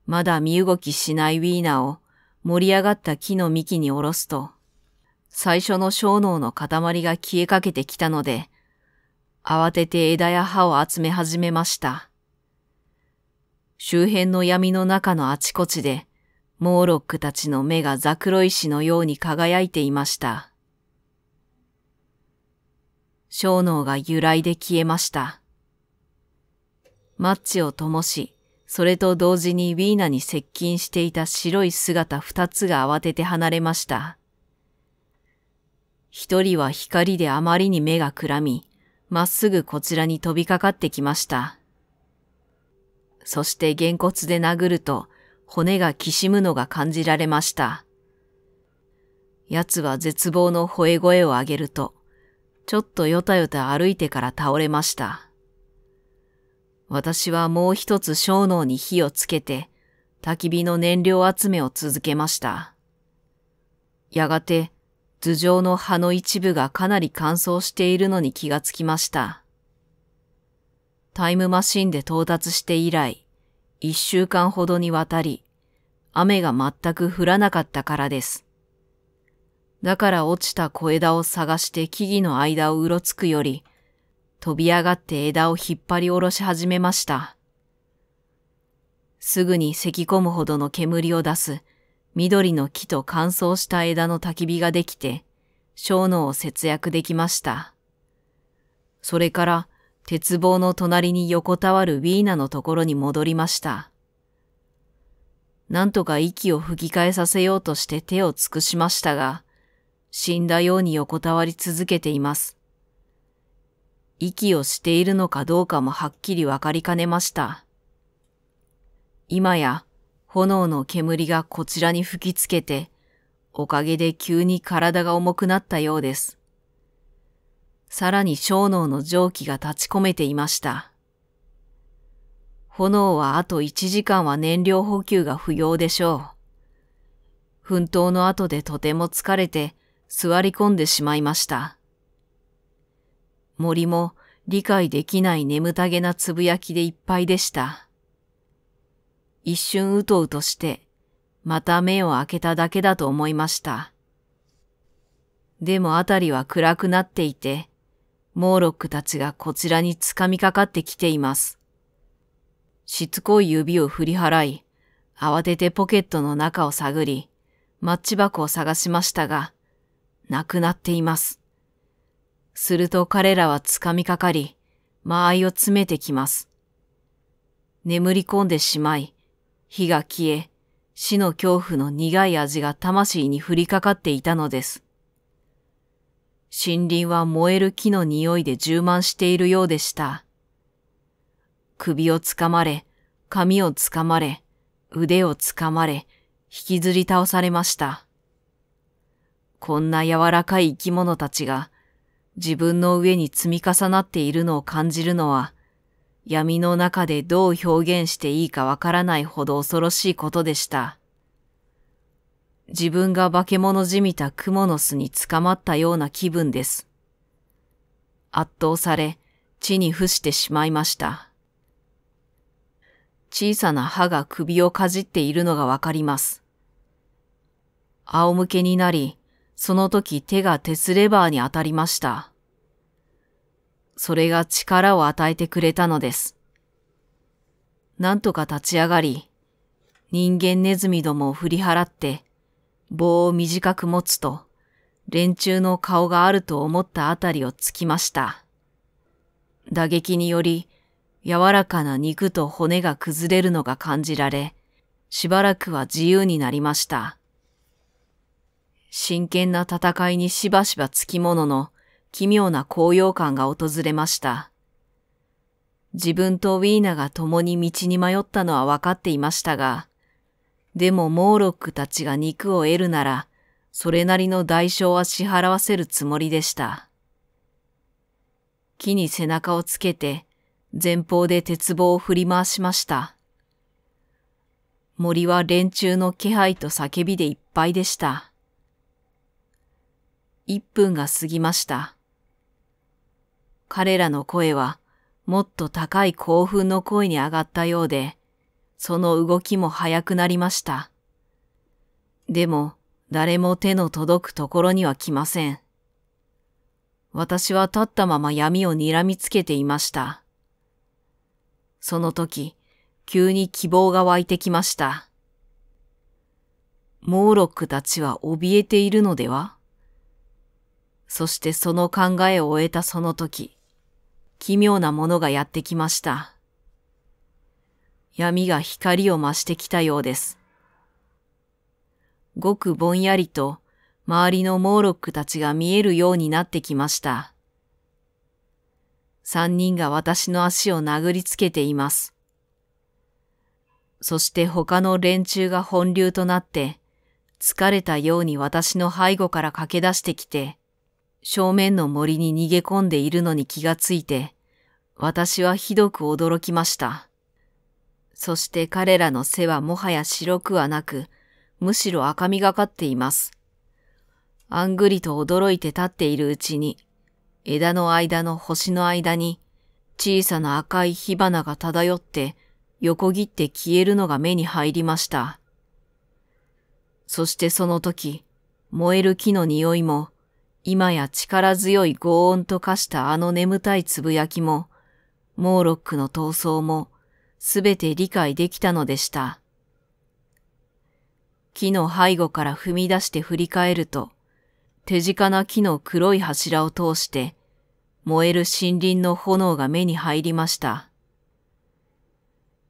まだ身動きしないウィーナを盛り上がった木の幹に下ろすと、最初の小脳の塊が消えかけてきたので、慌てて枝や葉を集め始めました。周辺の闇の中のあちこちで、モーロックたちの目がザクロ石のように輝いていました。小脳が揺らいで消えました。マッチを灯し、それと同時にウィーナに接近していた白い姿二つが慌てて離れました。一人は光であまりに目がくらみ、まっすぐこちらに飛びかかってきました。そしてげんこつで殴ると骨がきしむのが感じられました。奴は絶望の吠え声を上げると、ちょっとよたよた歩いてから倒れました。私はもう一つ小脳に火をつけて、焚き火の燃料集めを続けました。やがて、頭上の葉の一部がかなり乾燥しているのに気がつきました。タイムマシンで到達して以来、一週間ほどにわたり、雨が全く降らなかったからです。だから落ちた小枝を探して木々の間をうろつくより、飛び上がって枝を引っ張り下ろし始めました。すぐに咳込むほどの煙を出す緑の木と乾燥した枝の焚き火ができて、小脳を節約できました。それから鉄棒の隣に横たわるウィーナのところに戻りました。なんとか息を吹き返させようとして手を尽くしましたが、死んだように横たわり続けています。息をしているのかどうかもはっきりわかりかねました。今や炎の煙がこちらに吹きつけて、おかげで急に体が重くなったようです。さらに小脳の蒸気が立ち込めていました。炎はあと1時間は燃料補給が不要でしょう。奮闘の後でとても疲れて座り込んでしまいました。森も理解できない眠たげなつぶやきでいっぱいでした。一瞬うとうとして、また目を開けただけだと思いました。でもあたりは暗くなっていて、モーロックたちがこちらにつかみかかってきています。しつこい指を振り払い、慌ててポケットの中を探り、マッチ箱を探しましたが、なくなっています。すると彼らはつかみかかり、間合いを詰めてきます。眠り込んでしまい、火が消え、死の恐怖の苦い味が魂に降りかかっていたのです。森林は燃える木の匂いで充満しているようでした。首をつかまれ、髪をつかまれ、腕をつかまれ、引きずり倒されました。こんな柔らかい生き物たちが自分の上に積み重なっているのを感じるのは闇の中でどう表現していいかわからないほど恐ろしいことでした。自分が化け物じみた蜘蛛の巣に捕まったような気分です。圧倒され、地に伏してしまいました。小さな歯が首をかじっているのがわかります。仰向けになり、その時手が鉄スレバーに当たりました。それが力を与えてくれたのです。なんとか立ち上がり、人間ネズミどもを振り払って棒を短く持つと、連中の顔があると思ったあたりをつきました。打撃により、柔らかな肉と骨が崩れるのが感じられ、しばらくは自由になりました。真剣な戦いにしばしばつきものの奇妙な高揚感が訪れました。自分とウィーナが共に道に迷ったのは分かっていましたが、でもモーロックたちが肉を得るなら、それなりの代償は支払わせるつもりでした。木に背中をつけて、前方で鉄棒を振り回しました。森は連中の気配と叫びでいっぱいでした。一分が過ぎました。彼らの声はもっと高い興奮の声に上がったようで、その動きも速くなりました。でも、誰も手の届くところには来ません。私は立ったまま闇を睨みつけていました。その時、急に希望が湧いてきました。モーロックたちは怯えているのではそしてその考えを終えたその時、奇妙なものがやってきました。闇が光を増してきたようです。ごくぼんやりと周りのモーロックたちが見えるようになってきました。三人が私の足を殴りつけています。そして他の連中が本流となって、疲れたように私の背後から駆け出してきて、正面の森に逃げ込んでいるのに気がついて、私はひどく驚きました。そして彼らの背はもはや白くはなく、むしろ赤みがかっています。あんぐりと驚いて立っているうちに、枝の間の星の間に、小さな赤い火花が漂って、横切って消えるのが目に入りました。そしてその時、燃える木の匂いも、今や力強い轟音と化したあの眠たいつぶやきも、モーロックの闘争も、すべて理解できたのでした。木の背後から踏み出して振り返ると、手近な木の黒い柱を通して、燃える森林の炎が目に入りました。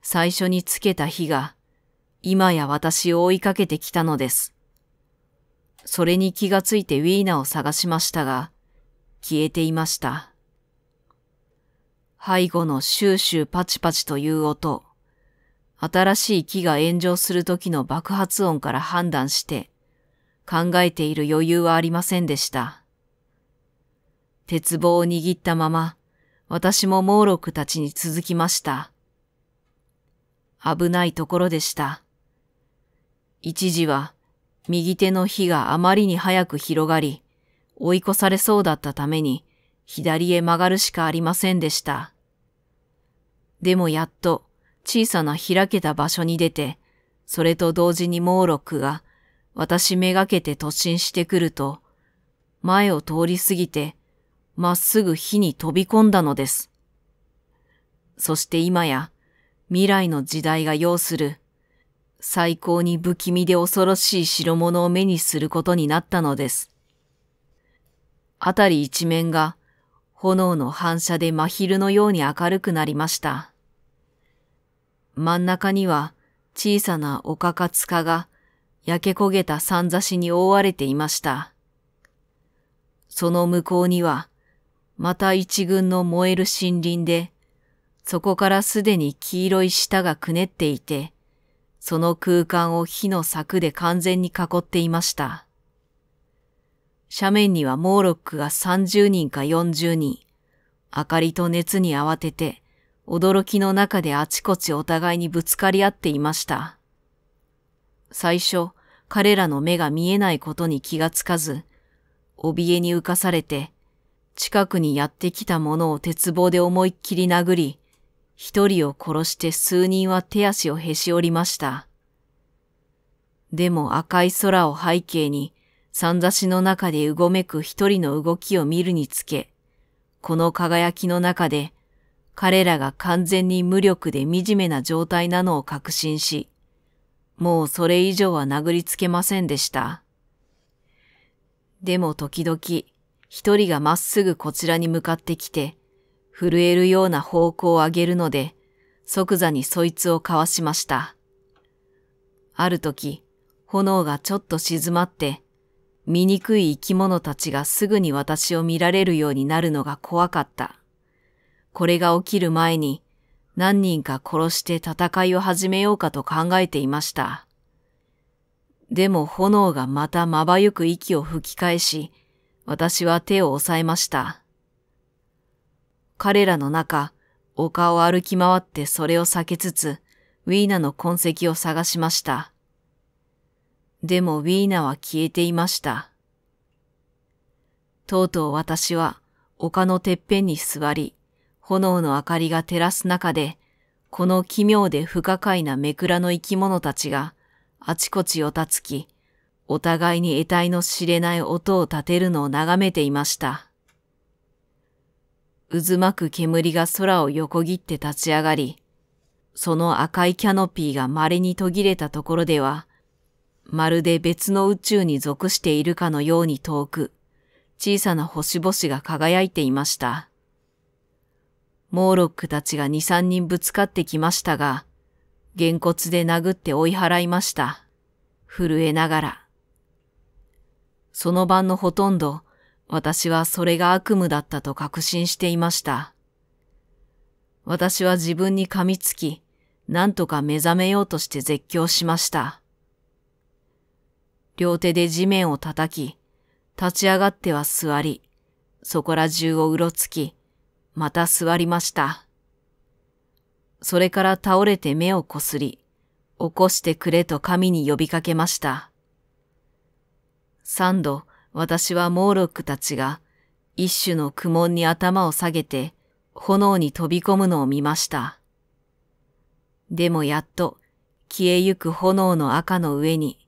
最初につけた火が、今や私を追いかけてきたのです。それに気がついてウィーナを探しましたが、消えていました。背後のシューシューパチパチという音、新しい木が炎上する時の爆発音から判断して、考えている余裕はありませんでした。鉄棒を握ったまま、私も猛録たちに続きました。危ないところでした。一時は、右手の火があまりに早く広がり、追い越されそうだったために、左へ曲がるしかありませんでした。でもやっと小さな開けた場所に出て、それと同時にモーロックが私めがけて突進してくると、前を通り過ぎて、まっすぐ火に飛び込んだのです。そして今や、未来の時代が要する、最高に不気味で恐ろしい白物を目にすることになったのです。あたり一面が炎の反射で真昼のように明るくなりました。真ん中には小さな丘か塚が焼け焦げた山差しに覆われていました。その向こうには、また一群の燃える森林で、そこからすでに黄色い舌がくねっていて、その空間を火の柵で完全に囲っていました。斜面にはモーロックが30人か40人、明かりと熱に慌てて、驚きの中であちこちお互いにぶつかり合っていました。最初、彼らの目が見えないことに気がつかず、怯えに浮かされて、近くにやってきた者を鉄棒で思いっきり殴り、一人を殺して数人は手足をへし折りました。でも赤い空を背景に、さんざしの中でうごめく一人の動きを見るにつけ、この輝きの中で、彼らが完全に無力で惨めな状態なのを確信し、もうそれ以上は殴りつけませんでした。でも時々、一人がまっすぐこちらに向かってきて、震えるような方向を上げるので、即座にそいつをかわしました。ある時、炎がちょっと静まって、醜い生き物たちがすぐに私を見られるようになるのが怖かった。これが起きる前に何人か殺して戦いを始めようかと考えていました。でも炎がまたまばゆく息を吹き返し、私は手を押さえました。彼らの中、丘を歩き回ってそれを避けつつ、ウィーナの痕跡を探しました。でもウィーナは消えていました。とうとう私は丘のてっぺんに座り、炎の明かりが照らす中で、この奇妙で不可解なめくらの生き物たちがあちこちをたつき、お互いに得体の知れない音を立てるのを眺めていました。渦巻く煙が空を横切って立ち上がり、その赤いキャノピーが稀に途切れたところでは、まるで別の宇宙に属しているかのように遠く、小さな星々が輝いていました。モーロックたちが二三人ぶつかってきましたが、げんこつで殴って追い払いました。震えながら。その晩のほとんど、私はそれが悪夢だったと確信していました。私は自分に噛みつき、なんとか目覚めようとして絶叫しました。両手で地面を叩き、立ち上がっては座り、そこら中をうろつき、また座りました。それから倒れて目をこすり、起こしてくれと神に呼びかけました。三度私はモーロックたちが一種の苦悶に頭を下げて炎に飛び込むのを見ました。でもやっと消えゆく炎の赤の上に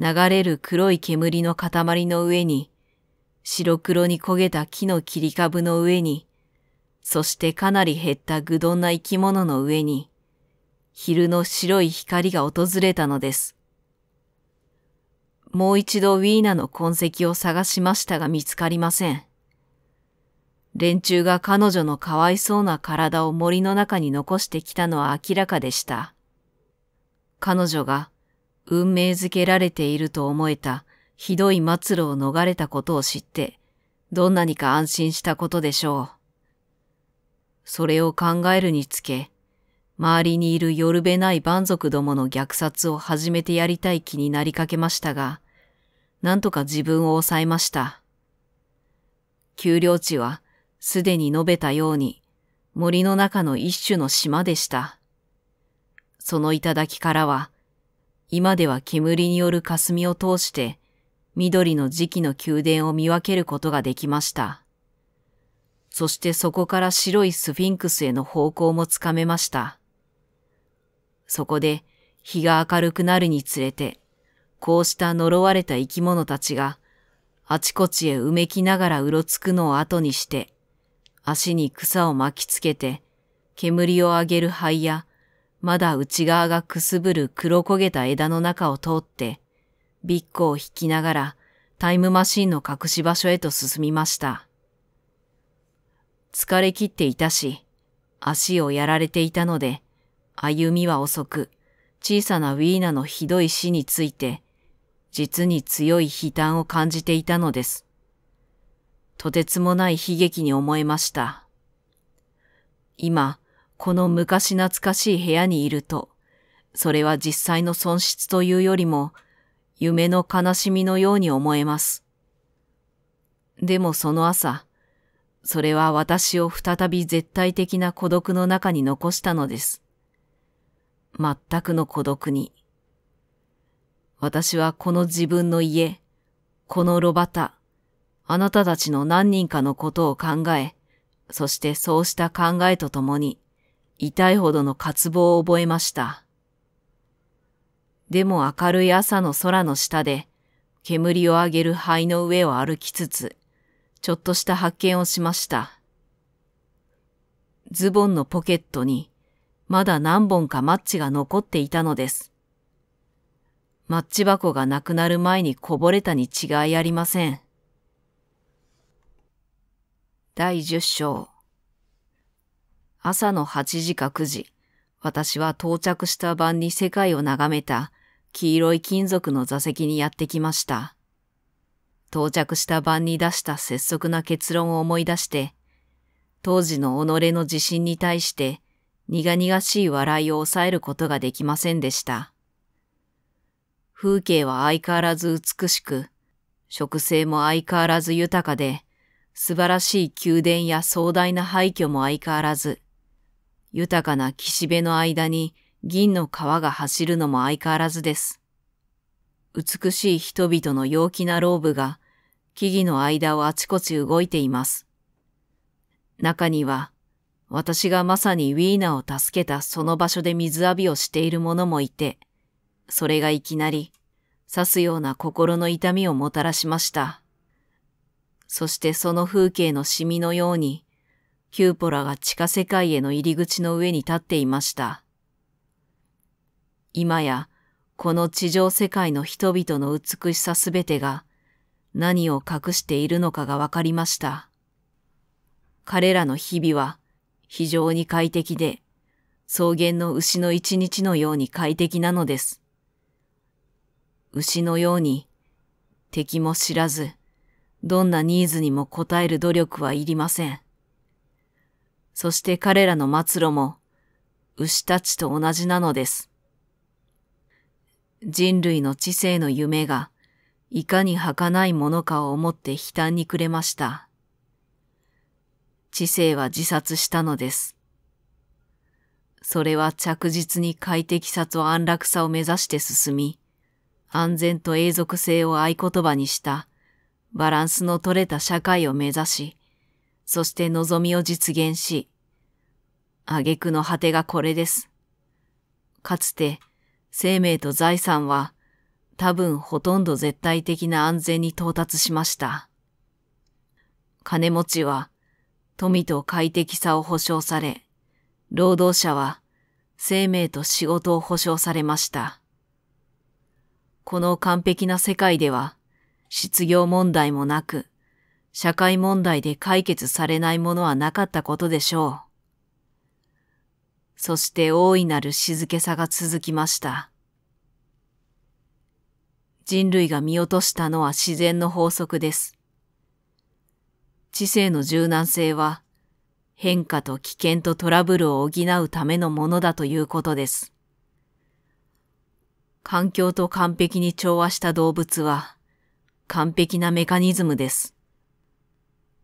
流れる黒い煙の塊の上に、白黒に焦げた木の切り株の上に、そしてかなり減った愚鈍な生き物の上に、昼の白い光が訪れたのです。もう一度ウィーナの痕跡を探しましたが見つかりません。連中が彼女のかわいそうな体を森の中に残してきたのは明らかでした。彼女が運命づけられていると思えたひどい末路を逃れたことを知って、どんなにか安心したことでしょう。それを考えるにつけ、周りにいるよるべない蛮族どもの虐殺を始めてやりたい気になりかけましたが、なんとか自分を抑えました。丘陵地は、すでに述べたように、森の中の一種の島でした。その頂からは、今では煙による霞を通して、緑の磁気の宮殿を見分けることができました。そしてそこから白いスフィンクスへの方向もつかめました。そこで日が明るくなるにつれて、こうした呪われた生き物たちが、あちこちへうめきながらうろつくのを後にして、足に草を巻きつけて、煙を上げる灰やまだ内側がくすぶる黒焦げた枝の中を通って、ビッコを引きながらタイムマシンの隠し場所へと進みました。疲れ切っていたし、足をやられていたので、歩みは遅く、小さなウィーナのひどい死について、実に強い悲嘆を感じていたのです。とてつもない悲劇に思えました。今、この昔懐かしい部屋にいると、それは実際の損失というよりも、夢の悲しみのように思えます。でもその朝、それは私を再び絶対的な孤独の中に残したのです。全くの孤独に。私はこの自分の家、この炉端、あなたたちの何人かのことを考え、そしてそうした考えとともに、痛いほどの渇望を覚えました。でも明るい朝の空の下で、煙を上げる灰の上を歩きつつ、ちょっとした発見をしました。ズボンのポケットに、まだ何本かマッチが残っていたのです。マッチ箱がなくなる前にこぼれたに違いありません。第10章朝の8時か9時、私は到着した晩に世界を眺めた黄色い金属の座席にやってきました。到着した晩に出した拙速な結論を思い出して、当時の己の自信に対して苦々しい笑いを抑えることができませんでした。風景は相変わらず美しく、植生も相変わらず豊かで、素晴らしい宮殿や壮大な廃墟も相変わらず、豊かな岸辺の間に銀の川が走るのも相変わらずです。美しい人々の陽気なローブが木々の間をあちこち動いています。中には私がまさにウィーナを助けたその場所で水浴びをしている者もいて、それがいきなり刺すような心の痛みをもたらしました。そしてその風景のシミのようにキューポラが地下世界への入り口の上に立っていました。今や、この地上世界の人々の美しさすべてが何を隠しているのかがわかりました。彼らの日々は非常に快適で、草原の牛の一日のように快適なのです。牛のように敵も知らず、どんなニーズにも応える努力はいりません。そして彼らの末路も牛たちと同じなのです。人類の知性の夢がいかに儚いものかを思って悲嘆に暮れました。知性は自殺したのです。それは着実に快適さと安楽さを目指して進み、安全と永続性を合言葉にしたバランスの取れた社会を目指し、そして望みを実現し、挙句の果てがこれです。かつて、生命と財産は、多分ほとんど絶対的な安全に到達しました。金持ちは、富と快適さを保障され、労働者は、生命と仕事を保障されました。この完璧な世界では、失業問題もなく、社会問題で解決されないものはなかったことでしょう。そして大いなる静けさが続きました。人類が見落としたのは自然の法則です。知性の柔軟性は変化と危険とトラブルを補うためのものだということです。環境と完璧に調和した動物は完璧なメカニズムです。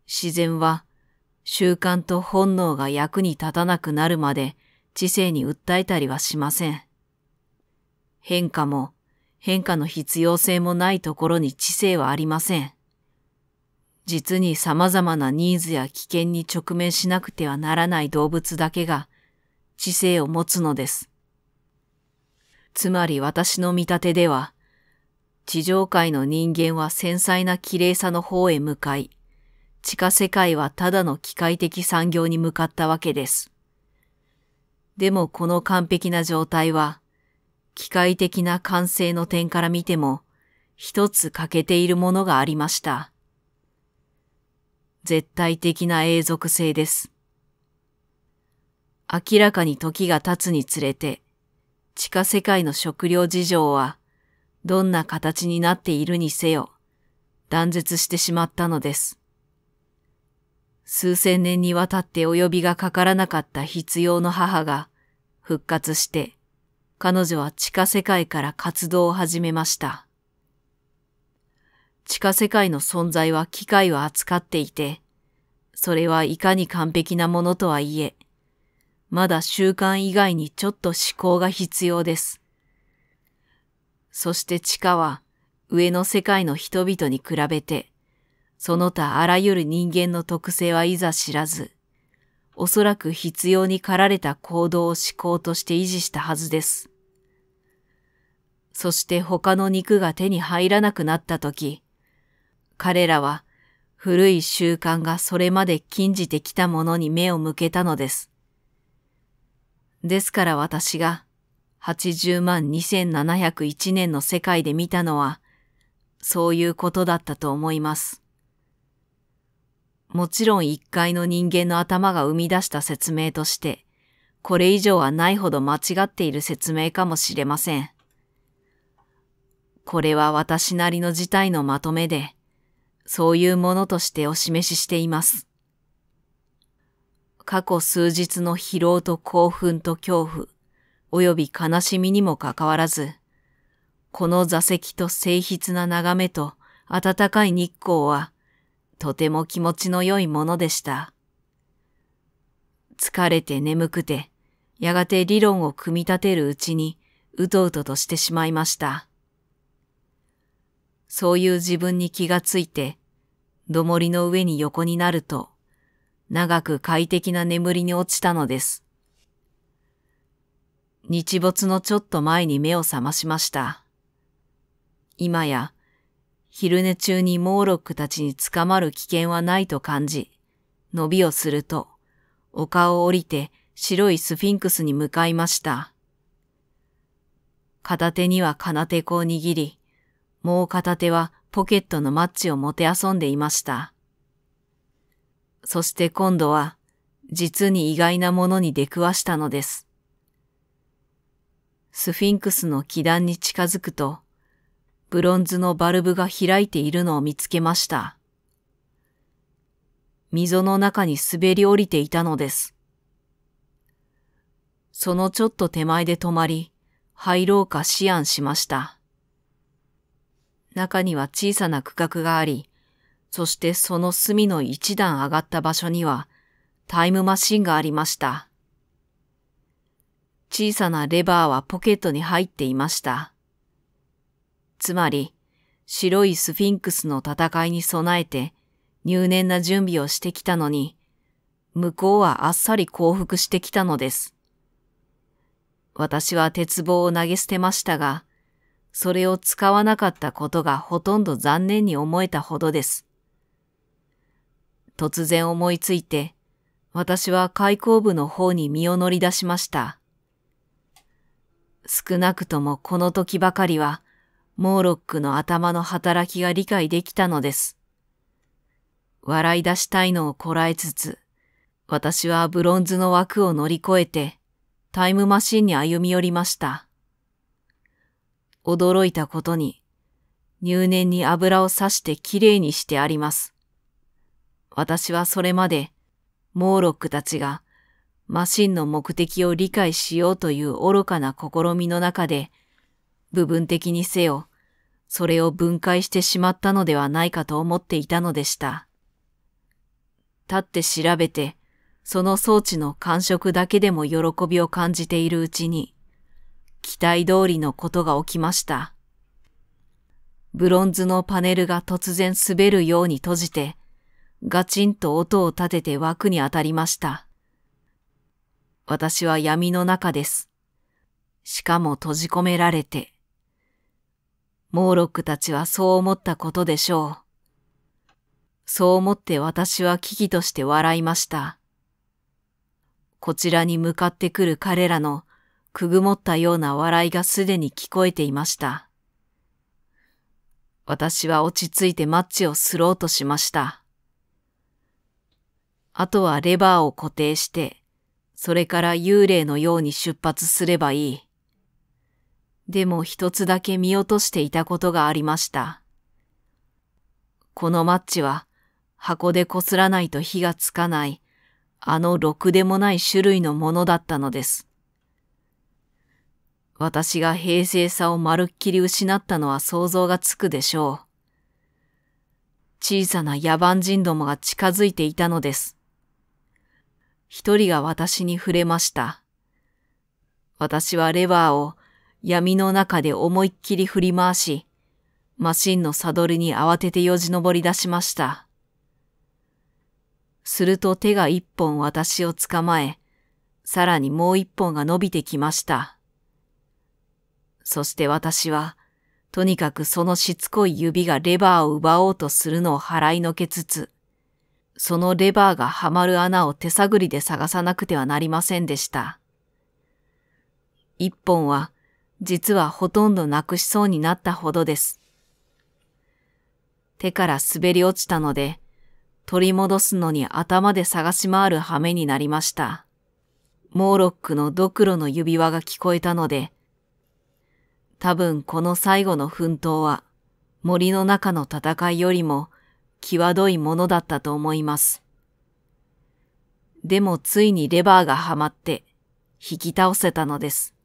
自然は習慣と本能が役に立たなくなるまで知性に訴えたりはしません。変化も変化の必要性もないところに知性はありません。実に様々なニーズや危険に直面しなくてはならない動物だけが知性を持つのです。つまり私の見立てでは、地上界の人間は繊細な綺麗さの方へ向かい、地下世界はただの機械的産業に向かったわけです。でもこの完璧な状態は、機械的な完成の点から見ても、一つ欠けているものがありました。絶対的な永続性です。明らかに時が経つにつれて、地下世界の食料事情は、どんな形になっているにせよ、断絶してしまったのです。数千年にわたって及びがかからなかった必要の母が復活して、彼女は地下世界から活動を始めました。地下世界の存在は機械を扱っていて、それはいかに完璧なものとはいえ、まだ習慣以外にちょっと思考が必要です。そして地下は上の世界の人々に比べてその他あらゆる人間の特性はいざ知らず、おそらく必要に駆られた行動を思考として維持したはずです。そして他の肉が手に入らなくなった時、彼らは古い習慣がそれまで禁じてきたものに目を向けたのです。ですから私が80万2701年の世界で見たのは、そういうことだったと思います。もちろん一階の人間の頭が生み出した説明として、これ以上はないほど間違っている説明かもしれません。これは私なりの事態のまとめで、そういうものとしてお示ししています。過去数日の疲労と興奮と恐怖、及び悲しみにもかかわらず、この座席と静筆な眺めと暖かい日光は、とても気持ちの良いものでした。疲れて眠くて、やがて理論を組み立てるうちに、うとうととしてしまいました。そういう自分に気がついて、どもりの上に横になると、長く快適な眠りに落ちたのです。日没のちょっと前に目を覚ましました。今や昼寝中にモーロックたちに捕まる危険はないと感じ、伸びをすると、丘を降りて白いスフィンクスに向かいました。片手には金手子を握り、もう片手はポケットのマッチを持て遊んでいました。そして今度は、実に意外なものに出くわしたのです。スフィンクスの気団に近づくと、ブロンズのバルブが開いているのを見つけました。溝の中に滑り降りていたのです。そのちょっと手前で止まり、入ろうか思案しました。中には小さな区画があり、そしてその隅の一段上がった場所にはタイムマシンがありました。小さなレバーはポケットに入っていました。つまり、白いスフィンクスの戦いに備えて入念な準備をしてきたのに、向こうはあっさり降伏してきたのです。私は鉄棒を投げ捨てましたが、それを使わなかったことがほとんど残念に思えたほどです。突然思いついて、私は開口部の方に身を乗り出しました。少なくともこの時ばかりは、モーロックの頭の働きが理解できたのです。笑い出したいのをこらえつつ、私はブロンズの枠を乗り越えて、タイムマシンに歩み寄りました。驚いたことに、入念に油を刺してきれいにしてあります。私はそれまで、モーロックたちがマシンの目的を理解しようという愚かな試みの中で部分的にせよ、それを分解してしまったのではないかと思っていたのでした。立って調べて、その装置の感触だけでも喜びを感じているうちに、期待通りのことが起きました。ブロンズのパネルが突然滑るように閉じて、ガチンと音を立てて枠に当たりました。私は闇の中です。しかも閉じ込められて。モーロックたちはそう思ったことでしょう。そう思って私は危機として笑いました。こちらに向かってくる彼らのくぐもったような笑いがすでに聞こえていました。私は落ち着いてマッチをスろうとしました。あとはレバーを固定して、それから幽霊のように出発すればいい。でも一つだけ見落としていたことがありました。このマッチは箱でこすらないと火がつかないあのろくでもない種類のものだったのです。私が平静さをまるっきり失ったのは想像がつくでしょう。小さな野蛮人どもが近づいていたのです。一人が私に触れました。私はレバーを闇の中で思いっきり振り回し、マシンのサドルに慌ててよじ登り出しました。すると手が一本私を捕まえ、さらにもう一本が伸びてきました。そして私は、とにかくそのしつこい指がレバーを奪おうとするのを払いのけつつ、そのレバーがはまる穴を手探りで探さなくてはなりませんでした。一本は実はほとんどなくしそうになったほどです。手から滑り落ちたので、取り戻すのに頭で探し回る羽目になりました。モーロックのドクロの指輪が聞こえたので、多分この最後の奮闘は森の中の戦いよりも際どいものだったと思います。でもついにレバーがはまって引き倒せたのです。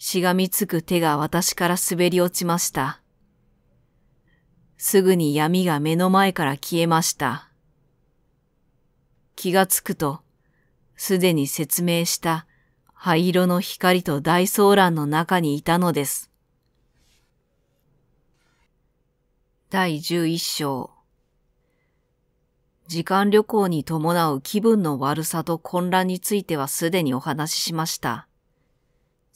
しがみつく手が私から滑り落ちました。すぐに闇が目の前から消えました。気がつくと、すでに説明した灰色の光と大騒乱の中にいたのです。第十一章時間旅行に伴う気分の悪さと混乱についてはすでにお話ししました。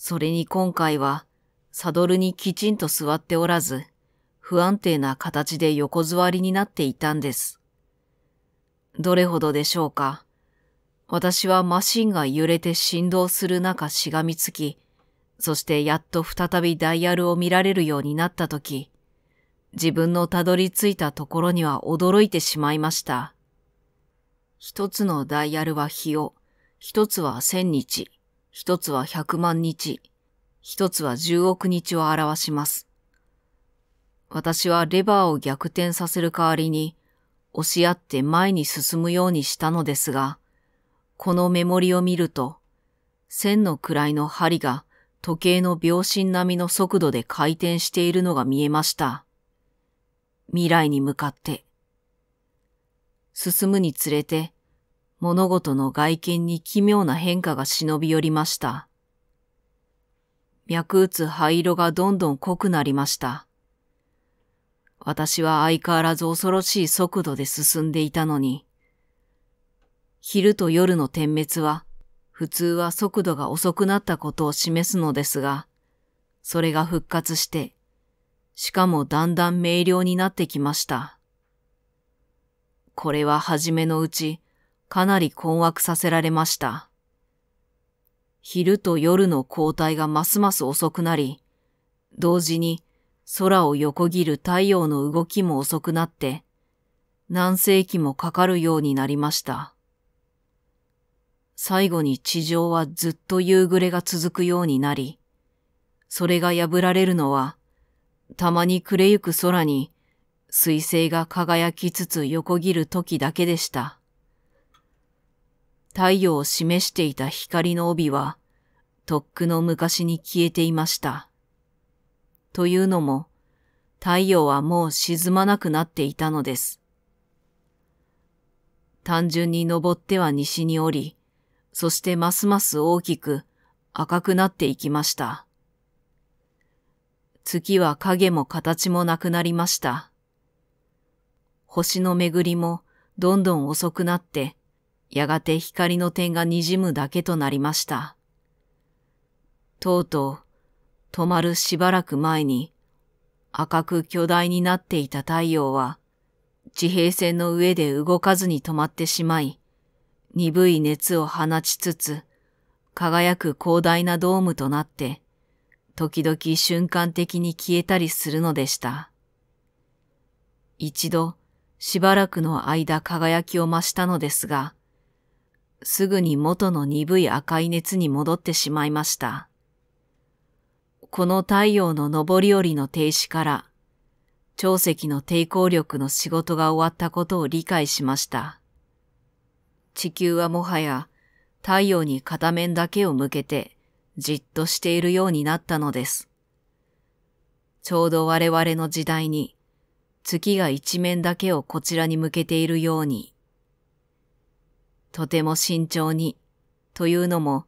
それに今回は、サドルにきちんと座っておらず、不安定な形で横座りになっていたんです。どれほどでしょうか。私はマシンが揺れて振動する中しがみつき、そしてやっと再びダイヤルを見られるようになったとき、自分のたどり着いたところには驚いてしまいました。一つのダイヤルは日を、一つは千日、一つは100万日、一つは10億日を表します。私はレバーを逆転させる代わりに、押し合って前に進むようにしたのですが、このメモリを見ると、千の位の針が時計の秒針並みの速度で回転しているのが見えました。未来に向かって。進むにつれて、物事の外見に奇妙な変化が忍び寄りました。脈打つ灰色がどんどん濃くなりました。私は相変わらず恐ろしい速度で進んでいたのに、昼と夜の点滅は、普通は速度が遅くなったことを示すのですが、それが復活して、しかもだんだん明瞭になってきました。これは初めのうち、かなり困惑させられました。昼と夜の交代がますます遅くなり、同時に空を横切る太陽の動きも遅くなって、何世紀もかかるようになりました。最後に地上はずっと夕暮れが続くようになり、それが破られるのは、たまに暮れゆく空に、水星が輝きつつ横切る時だけでした。太陽を示していた光の帯は、とっくの昔に消えていました。というのも、太陽はもう沈まなくなっていたのです。単純に登っては西に降り、そしてますます大きく赤くなっていきました。月は影も形もなくなりました。星の巡りもどんどん遅くなって、やがて光の点が滲むだけとなりました。とうとう、止まるしばらく前に、赤く巨大になっていた太陽は、地平線の上で動かずに止まってしまい、鈍い熱を放ちつつ、輝く広大なドームとなって、時々瞬間的に消えたりするのでした。一度、しばらくの間輝きを増したのですが、すぐに元の鈍い赤い熱に戻ってしまいました。この太陽の昇り降りの停止から、長石の抵抗力の仕事が終わったことを理解しました。地球はもはや太陽に片面だけを向けてじっとしているようになったのです。ちょうど我々の時代に月が一面だけをこちらに向けているように。とても慎重に、というのも、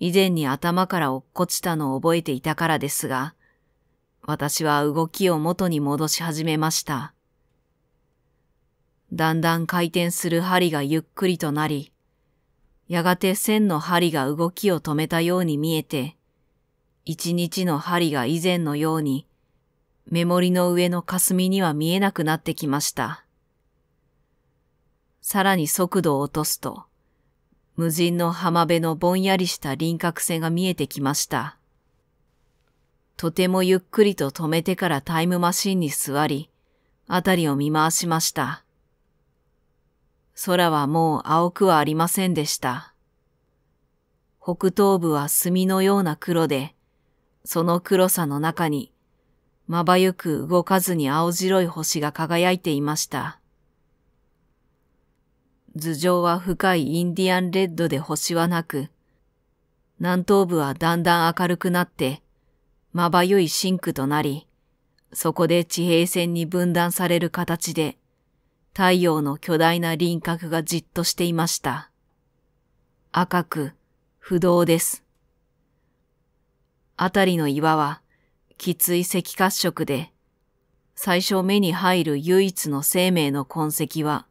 以前に頭から落っこちたのを覚えていたからですが、私は動きを元に戻し始めました。だんだん回転する針がゆっくりとなり、やがて線の針が動きを止めたように見えて、一日の針が以前のように、目盛りの上の霞には見えなくなってきました。さらに速度を落とすと、無人の浜辺のぼんやりした輪郭線が見えてきました。とてもゆっくりと止めてからタイムマシンに座り、あたりを見回しました。空はもう青くはありませんでした。北東部は墨のような黒で、その黒さの中に、まばゆく動かずに青白い星が輝いていました。頭上は深いインディアンレッドで星はなく、南東部はだんだん明るくなって、まばゆい深紅となり、そこで地平線に分断される形で、太陽の巨大な輪郭がじっとしていました。赤く、不動です。あたりの岩は、きつい赤褐色で、最初目に入る唯一の生命の痕跡は、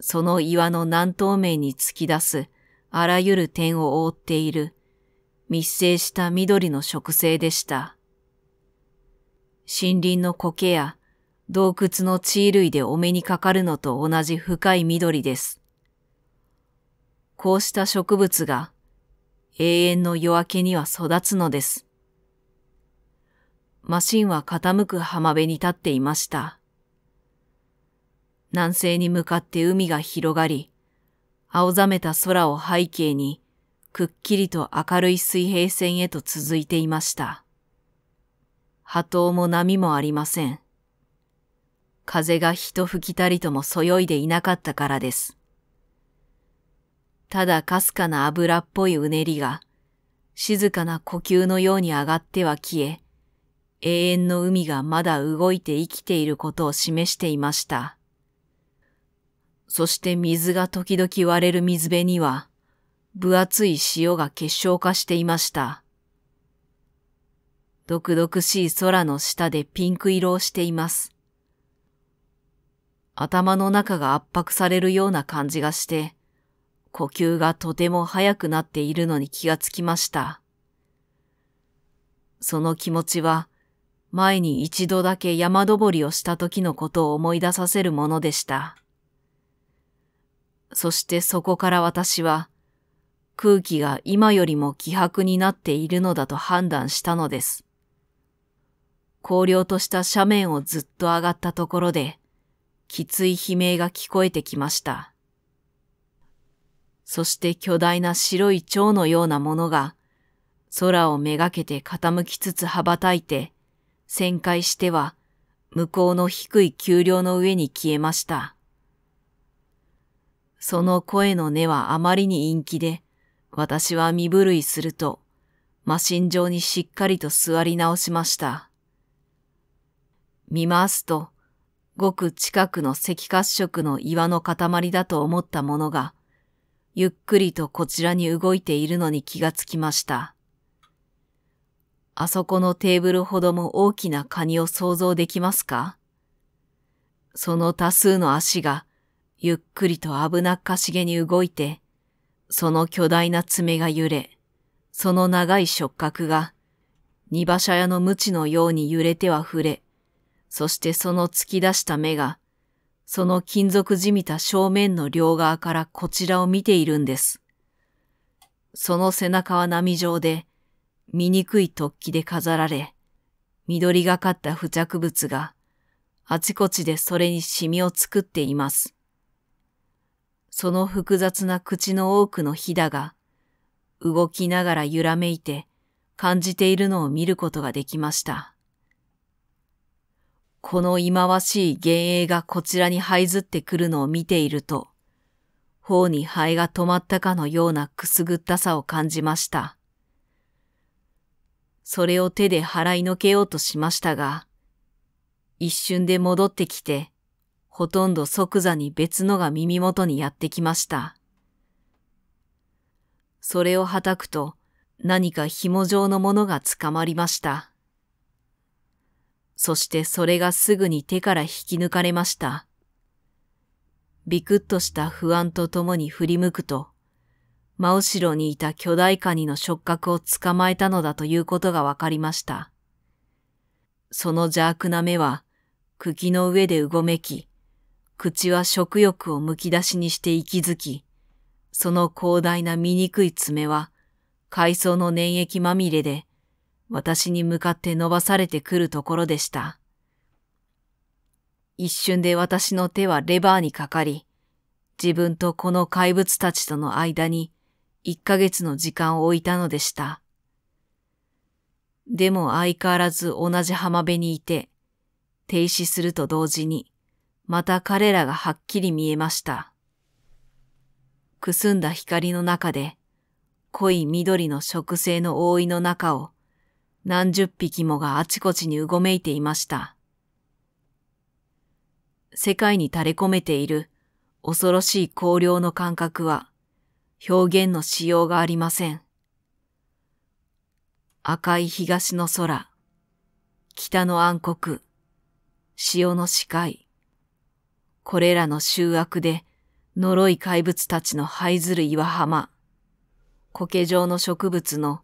その岩の南東面に突き出すあらゆる点を覆っている密生した緑の植生でした。森林の苔や洞窟の地衣類でお目にかかるのと同じ深い緑です。こうした植物が永遠の夜明けには育つのです。マシンは傾く浜辺に立っていました。南西に向かって海が広がり、青ざめた空を背景に、くっきりと明るい水平線へと続いていました。波頭も波もありません。風が一吹きたりともそよいでいなかったからです。ただかすかな油っぽいうねりが、静かな呼吸のように上がっては消え、永遠の海がまだ動いて生きていることを示していました。そして水が時々割れる水辺には、分厚い塩が結晶化していました。毒々しい空の下でピンク色をしています。頭の中が圧迫されるような感じがして、呼吸がとても速くなっているのに気がつきました。その気持ちは、前に一度だけ山登りをした時のことを思い出させるものでした。そしてそこから私は空気が今よりも希薄になっているのだと判断したのです。荒涼とした斜面をずっと上がったところで、きつい悲鳴が聞こえてきました。そして巨大な白い蝶のようなものが、空をめがけて傾きつつ羽ばたいて、旋回しては、向こうの低い丘陵の上に消えました。その声の根はあまりに陰気で、私は身震いすると、マシン上にしっかりと座り直しました。見回すと、ごく近くの赤褐色の岩の塊だと思ったものが、ゆっくりとこちらに動いているのに気がつきました。あそこのテーブルほども大きなカニを想像できますかその多数の足がゆっくりと危なっかしげに動いて、その巨大な爪が揺れ、その長い触覚が、荷馬車屋の無知のように揺れては触れ、そしてその突き出した目が、その金属じみた正面の両側からこちらを見ているんです。その背中は波状で、醜い突起で飾られ、緑がかった付着物が、あちこちでそれにシミを作っています。その複雑な口の多くのひだが、動きながら揺らめいて感じているのを見ることができました。この忌まわしい幻影がこちらに這いずってくるのを見ていると、頬に肺が止まったかのようなくすぐったさを感じました。それを手で払いのけようとしましたが、一瞬で戻ってきて、ほとんど即座に別のが耳元にやってきました。それをはたくと何か紐状のものが捕まりました。そしてそれがすぐに手から引き抜かれました。ビクッとした不安とともに振り向くと、真後ろにいた巨大カニの触覚を捕まえたのだということがわかりました。その邪悪な目は、茎の上でうごめき、口は食欲をむき出しにして息づき、その広大な醜い爪は、海藻の粘液まみれで、私に向かって伸ばされてくるところでした。一瞬で私の手はレバーにかかり、自分とこの怪物たちとの間に一ヶ月の時間を置いたのでした。でも相変わらず同じ浜辺にいて、停止すると同時に、また彼らがはっきり見えました。くすんだ光の中で、濃い緑の植生の覆いの中を、何十匹もがあちこちにうごめいていました。世界に垂れ込めている恐ろしい光量の感覚は、表現のしようがありません。赤い東の空、北の暗黒、潮の視界、これらの醜悪で、呪い怪物たちの這いずる岩浜、苔状の植物の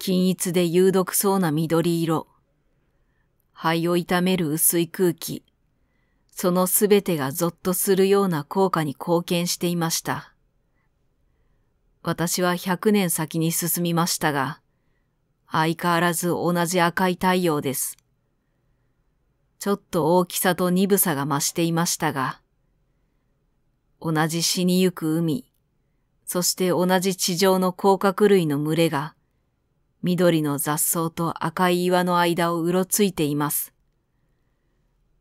均一で有毒そうな緑色、肺を痛める薄い空気、そのすべてがぞっとするような効果に貢献していました。私は100年先に進みましたが、相変わらず同じ赤い太陽です。ちょっと大きさと鈍さが増していましたが、同じ死にゆく海、そして同じ地上の甲殻類の群れが、緑の雑草と赤い岩の間をうろついています。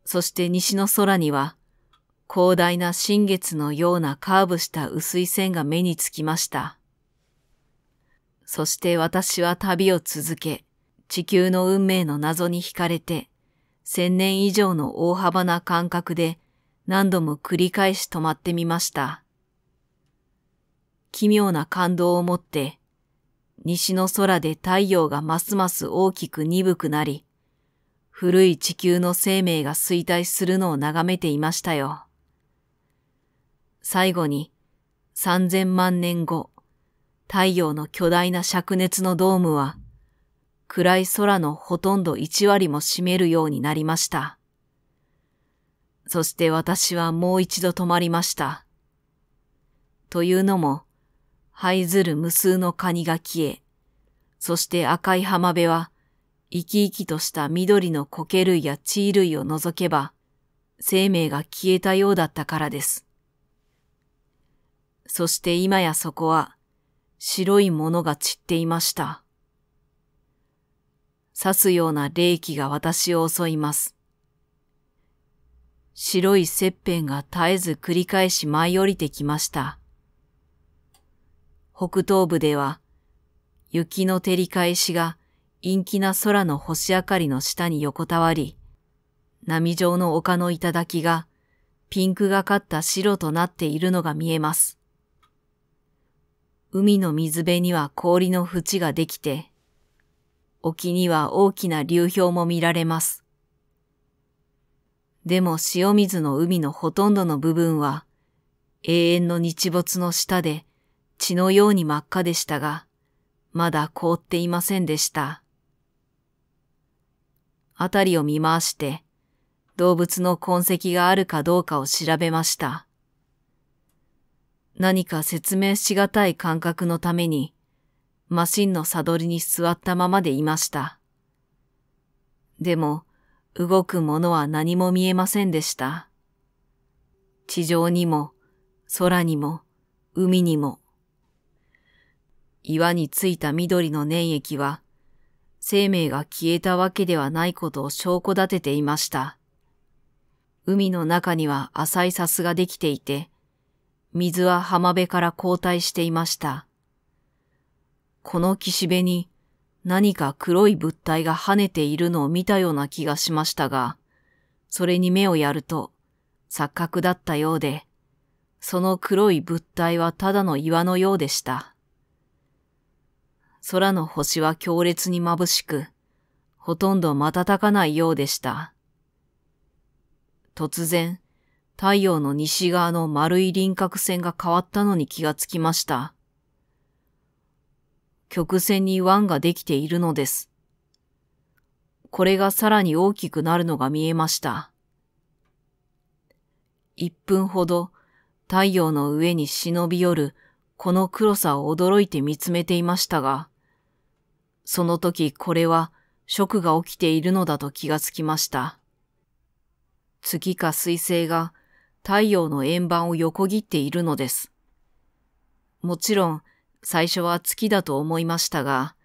そして西の空には、広大な新月のようなカーブした薄い線が目につきました。そして私は旅を続け、地球の運命の謎に惹かれて、千年以上の大幅な間隔で何度も繰り返し止まってみました。奇妙な感動を持って、西の空で太陽がますます大きく鈍くなり、古い地球の生命が衰退するのを眺めていましたよ。最後に、三千万年後、太陽の巨大な灼熱のドームは、暗い空のほとんど1割も占めるようになりました。そして私はもう一度止まりました。というのも、這いずる無数のカニが消え、そして赤い浜辺は、生き生きとした緑の苔類や地衣類を除けば、生命が消えたようだったからです。そして今やそこは、白いものが散っていました。刺すような霊気が私を襲います。白い切片が絶えず繰り返し舞い降りてきました。北東部では、雪の照り返しが陰気な空の星明かりの下に横たわり、波状の丘の頂がピンクがかった白となっているのが見えます。海の水辺には氷の淵ができて、沖には大きな流氷も見られます。でも塩水の海のほとんどの部分は永遠の日没の下で血のように真っ赤でしたが、まだ凍っていませんでした。あたりを見回して、動物の痕跡があるかどうかを調べました。何か説明しがたい感覚のために、マシンのサドルに座ったままでいました。でも、動くものは何も見えませんでした。地上にも、空にも、海にも。岩についた緑の粘液は、生命が消えたわけではないことを証拠立てていました。海の中には浅い砂すができていて、水は浜辺から交代していました。この岸辺に何か黒い物体が跳ねているのを見たような気がしましたが、それに目をやると錯覚だったようで、その黒い物体はただの岩のようでした。空の星は強烈に眩しく、ほとんど瞬かないようでした。突然、太陽の西側の丸い輪郭線が変わったのに気がつきました。曲線に湾ができているのです。これがさらに大きくなるのが見えました。一分ほど太陽の上に忍び寄るこの黒さを驚いて見つめていましたが、その時これは食が起きているのだと気がつきました。月か水星が太陽の円盤を横切っているのです。もちろん最初は月だと思いましたが、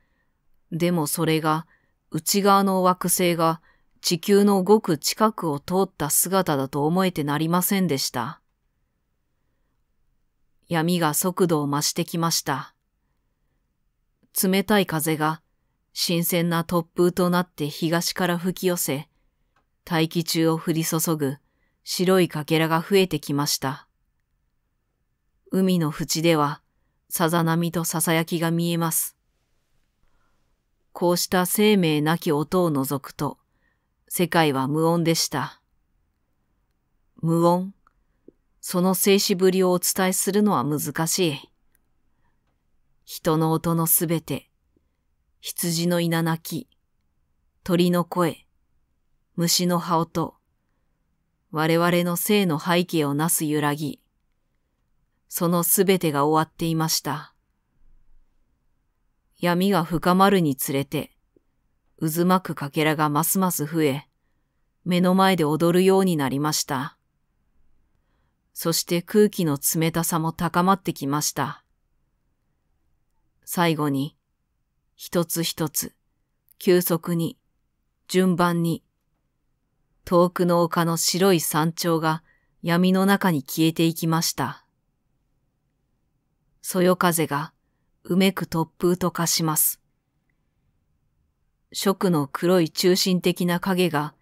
でもそれが内側の惑星が地球のごく近くを通った姿だと思えてなりませんでした。闇が速度を増してきました。冷たい風が新鮮な突風となって東から吹き寄せ、大気中を降り注ぐ白いかけらが増えてきました。海の淵ではさざ波とささやきが見えます。こうした生命なき音を除くと、世界は無音でした。無音、その静止ぶりをお伝えするのは難しい。人の音のすべて、羊の稲鳴き、鳥の声、虫の羽音、我々の生の背景をなす揺らぎ、そのすべてが終わっていました。闇が深まるにつれて、渦巻く欠片がますます増え、目の前で踊るようになりました。そして空気の冷たさも高まってきました。最後に、一つ一つ、急速に、順番に、遠くの丘の白い山頂が闇の中に消えていきました。そよ風が、うめく突風と化します。食の黒い中心的な影が、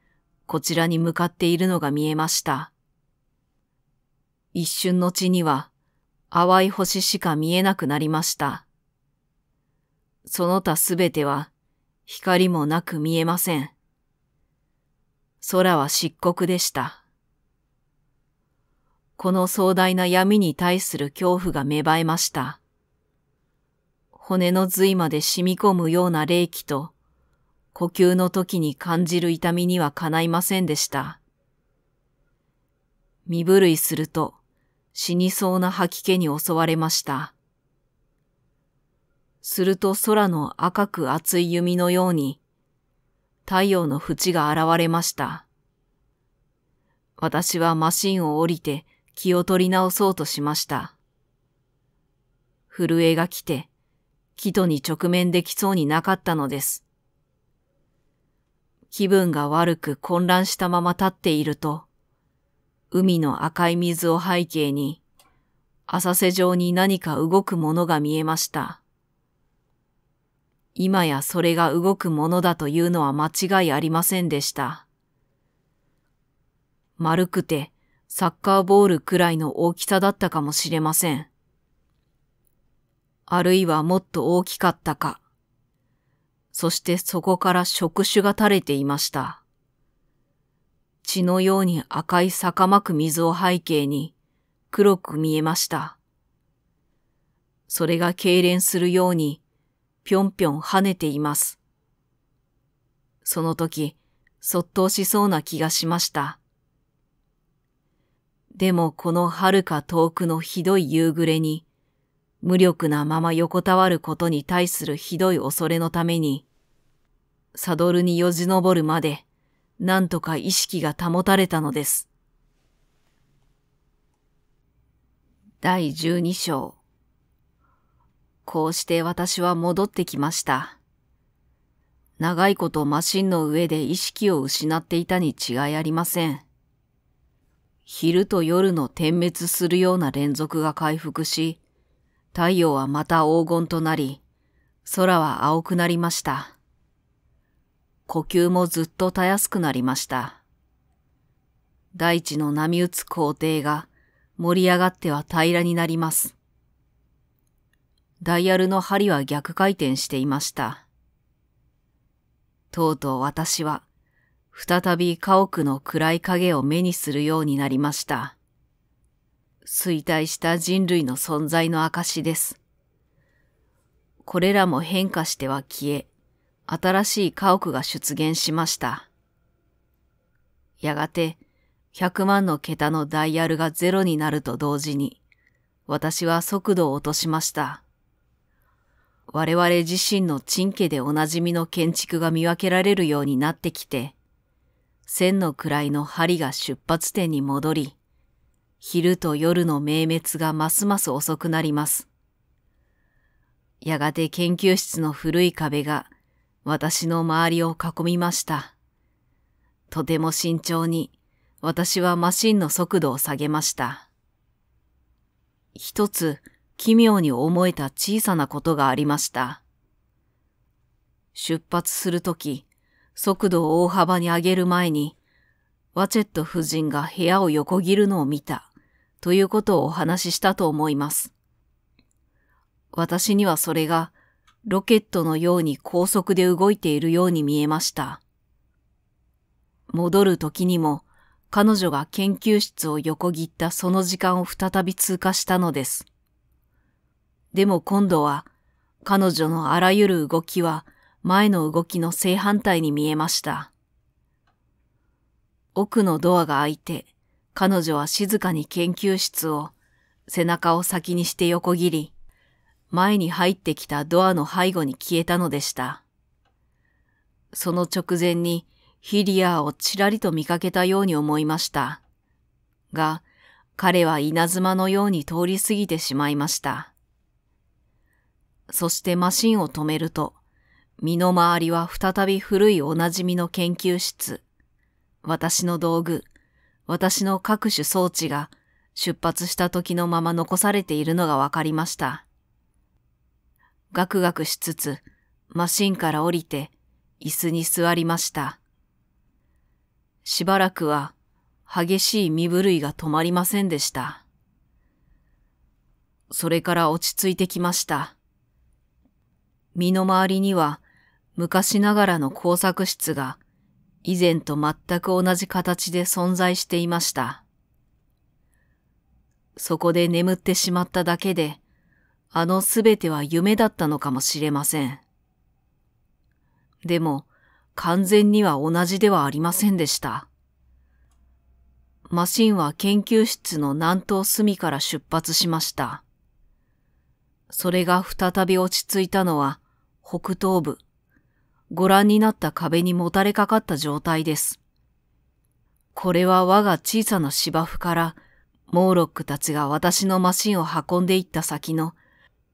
こちらに向かっているのが見えました。一瞬の地には、淡い星しか見えなくなりました。その他すべては、光もなく見えません。空は漆黒でした。この壮大な闇に対する恐怖が芽生えました。骨の髄まで染み込むような霊気と、呼吸の時に感じる痛みにはかないませんでした。身震いすると死にそうな吐き気に襲われました。すると空の赤く厚い弓のように太陽の縁が現れました。私はマシンを降りて気を取り直そうとしました。震えが来て、キトに直面できそうになかったのです。気分が悪く混乱したまま立っていると、海の赤い水を背景に、浅瀬上に何か動くものが見えました。今やそれが動くものだというのは間違いありませんでした。丸くてサッカーボールくらいの大きさだったかもしれません。あるいはもっと大きかったか。そしてそこから触手が垂れていました。血のように赤い逆まく水を背景に黒く見えました。それが痙攣するようにぴょんぴょん跳ねています。その時、そっと押しそうな気がしました。でもこの遥か遠くのひどい夕暮れに、無力なまま横たわることに対するひどい恐れのために、サドルによじ登るまで、なんとか意識が保たれたのです。第十二章。こうして私は戻ってきました。長いことマシンの上で意識を失っていたに違いありません。昼と夜の点滅するような連続が回復し、太陽はまた黄金となり、空は青くなりました。呼吸もずっとたやすくなりました。大地の波打つ校庭が盛り上がっては平らになります。ダイヤルの針は逆回転していました。とうとう私は再び家屋の暗い影を目にするようになりました。衰退した人類の存在の証です。これらも変化しては消え、新しい家屋が出現しました。やがて、100万の桁のダイヤルがゼロになると同時に、私は速度を落としました。我々自身の陳家でおなじみの建築が見分けられるようになってきて、千の位の針が出発点に戻り、昼と夜の明滅がますます遅くなります。やがて研究室の古い壁が私の周りを囲みました。とても慎重に私はマシンの速度を下げました。一つ奇妙に思えた小さなことがありました。出発するとき、速度を大幅に上げる前に、ワチェット夫人が部屋を横切るのを見た、ということをお話ししたと思います。私にはそれが、ロケットのように高速で動いているように見えました。戻る時にも、彼女が研究室を横切ったその時間を再び通過したのです。でも今度は、彼女のあらゆる動きは前の動きの正反対に見えました。奥のドアが開いて、彼女は静かに研究室を、背中を先にして横切り、前に入ってきたドアの背後に消えたのでした。その直前にヒリアーをちらりと見かけたように思いました。が、彼は稲妻のように通り過ぎてしまいました。そしてマシンを止めると、身の回りは再び古いおなじみの研究室。私の道具、私の各種装置が出発した時のまま残されているのがわかりました。ガクガクしつつ、マシンから降りて、椅子に座りました。しばらくは、激しい身震いが止まりませんでした。それから落ち着いてきました。身の回りには、昔ながらの工作室が以前と全く同じ形で存在していました。そこで眠ってしまっただけで、あのすべては夢だったのかもしれません。でも、完全には同じではありませんでした。マシンは研究室の南東隅から出発しました。それが再び落ち着いたのは北東部ご覧になった壁にもたれかかった状態です。これは我が小さな芝生から、モーロックたちが私のマシンを運んでいった先の、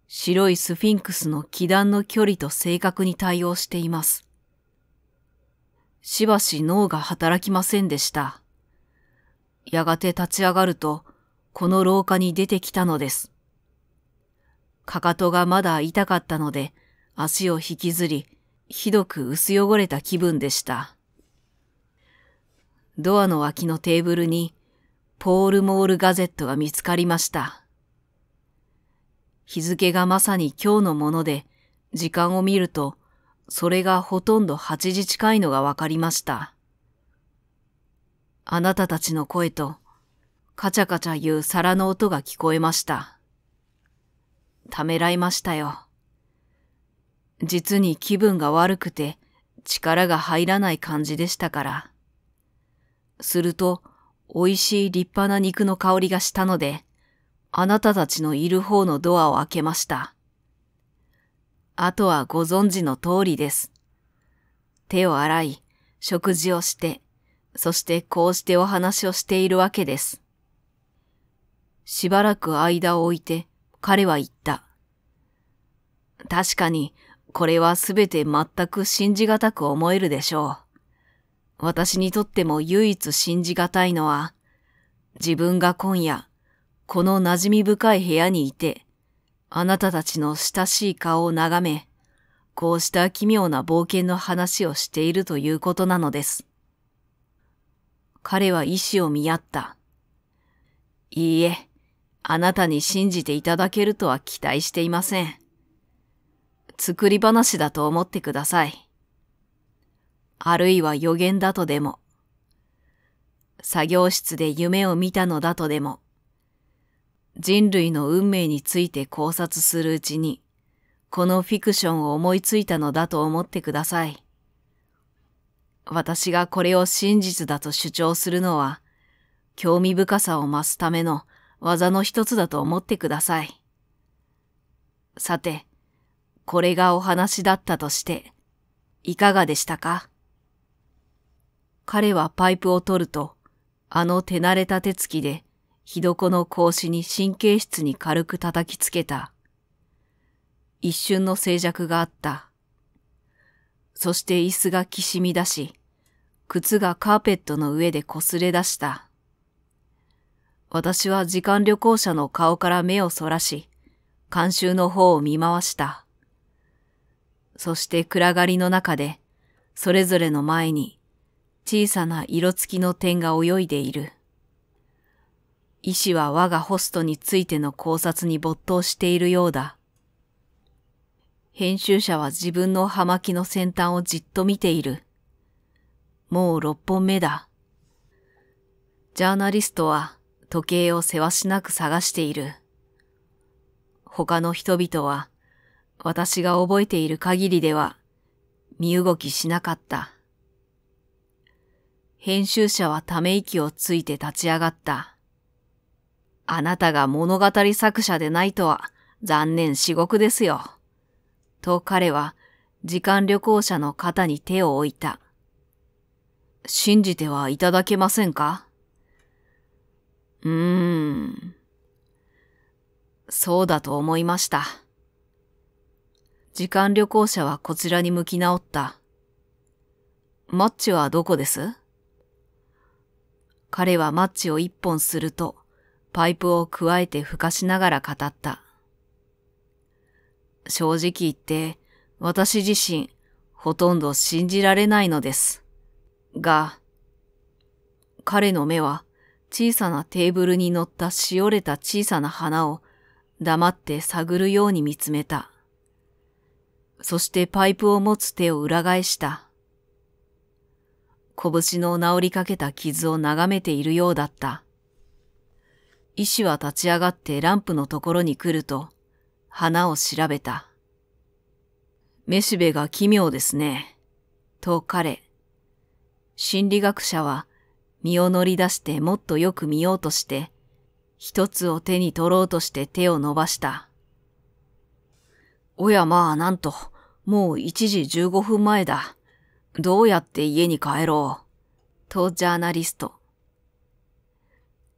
白いスフィンクスの気団の距離と正確に対応しています。しばし脳が働きませんでした。やがて立ち上がると、この廊下に出てきたのです。かかとがまだ痛かったので、足を引きずり、ひどく薄汚れた気分でした。ドアの脇のテーブルに、ポール・モール・ガゼットが見つかりました。日付がまさに今日のもので、時間を見ると、それがほとんど8時近いのがわかりました。あなたたちの声と、カチャカチャ言う皿の音が聞こえました。ためらいましたよ。実に気分が悪くて力が入らない感じでしたから。すると、美味しい立派な肉の香りがしたので、あなたたちのいる方のドアを開けました。あとはご存知の通りです。手を洗い、食事をして、そしてこうしてお話をしているわけです。しばらく間を置いて彼は言った。確かにこれはすべて全く信じがたく思えるでしょう。私にとっても唯一信じがたいのは、自分が今夜、この馴染み深い部屋にいて、あなたたちの親しい顔を眺め、こうした奇妙な冒険の話をしているということなのです。彼は意志を見合った。いいえ、あなたに信じていただけるとは期待していません。作り話だと思ってください。あるいは予言だとでも、作業室で夢を見たのだとでも、人類の運命について考察するうちに、このフィクションを思いついたのだと思ってください。私がこれを真実だと主張するのは、興味深さを増すための技の一つだと思ってください。さて、これがお話だったとして、いかがでしたか彼はパイプを取ると、あの手慣れた手つきで、ひどこの格子に神経質に軽く叩きつけた。一瞬の静寂があった。そして椅子がきしみ出し、靴がカーペットの上で擦れ出した。私は時間旅行者の顔から目をそらし、監修の方を見回した。そして暗がりの中で、それぞれの前に小さな色付きの点が泳いでいる。医師は我がホストについての考察に没頭しているようだ。編集者は自分の葉巻の先端をじっと見ている。もう六本目だ。ジャーナリストは時計をせわしなく探している。他の人々は私が覚えている限りでは、身動きしなかった。編集者はため息をついて立ち上がった。あなたが物語作者でないとは残念至極ですよ。と彼は時間旅行者の肩に手を置いた。信じてはいただけませんかうーん。そうだと思いました。時間旅行者はこちらに向き直った。マッチはどこです彼はマッチを一本すると、パイプをくわえて吹かしながら語った。正直言って、私自身、ほとんど信じられないのです。が、彼の目は小さなテーブルに乗ったしおれた小さな花を黙って探るように見つめた。そしてパイプを持つ手を裏返した。拳の治りかけた傷を眺めているようだった。医師は立ち上がってランプのところに来ると、花を調べた。めしべが奇妙ですね。と彼。心理学者は身を乗り出してもっとよく見ようとして、一つを手に取ろうとして手を伸ばした。おやまあなんと、もう1時15分前だ。どうやって家に帰ろう。とジャーナリスト。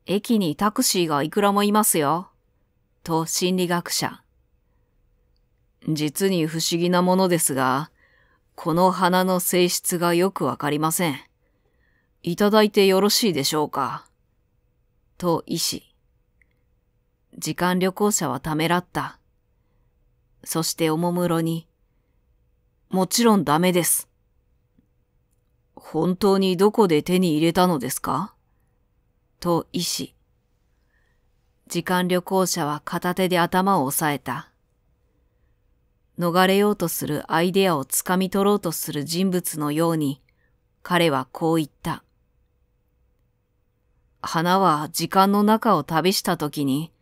駅にタクシーがいくらもいますよ。と心理学者。実に不思議なものですが、この花の性質がよくわかりません。いただいてよろしいでしょうか。と医師。時間旅行者はためらった。そしておもむろにもちろんダメです。本当にどこで手に入れたのですかと医師。時間旅行者は片手で頭を押さえた。逃れようとするアイデアをつかみ取ろうとする人物のように、彼はこう言った。花は時間の中を旅した時に、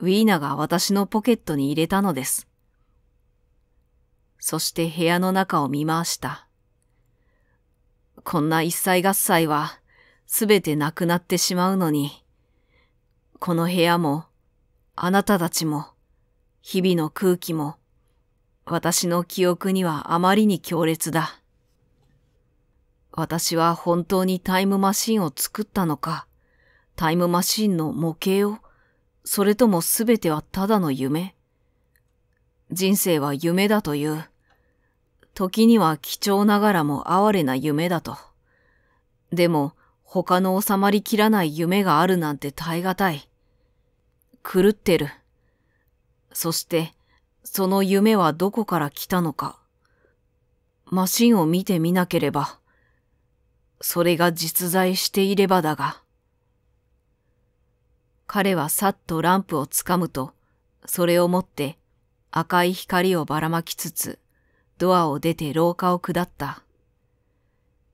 ウィーナが私のポケットに入れたのです。そして部屋の中を見回した。こんな一切合切はすべてなくなってしまうのに、この部屋も、あなたたちも、日々の空気も、私の記憶にはあまりに強烈だ。私は本当にタイムマシンを作ったのか、タイムマシンの模型を、それとも全てはただの夢。人生は夢だという、時には貴重ながらも哀れな夢だと。でも、他の収まりきらない夢があるなんて耐え難い。狂ってる。そして、その夢はどこから来たのか。マシンを見てみなければ。それが実在していればだが。彼はさっとランプをつかむと、それを持って赤い光をばらまきつつ、ドアを出て廊下を下った。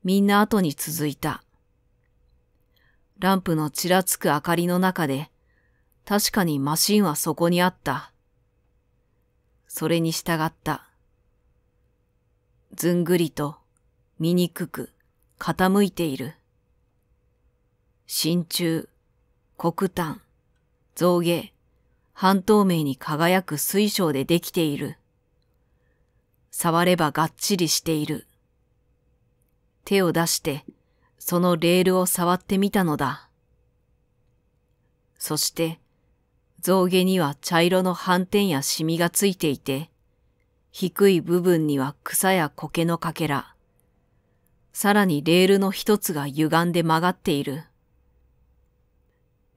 みんな後に続いた。ランプのちらつく明かりの中で、確かにマシンはそこにあった。それに従った。ずんぐりと、醜く、傾いている。真鍮、黒炭、造芸、半透明に輝く水晶でできている。触ればがっちりしている。手を出して、そのレールを触ってみたのだ。そして、象牙には茶色の斑点やシミがついていて、低い部分には草や苔のかけら、さらにレールの一つが歪んで曲がっている。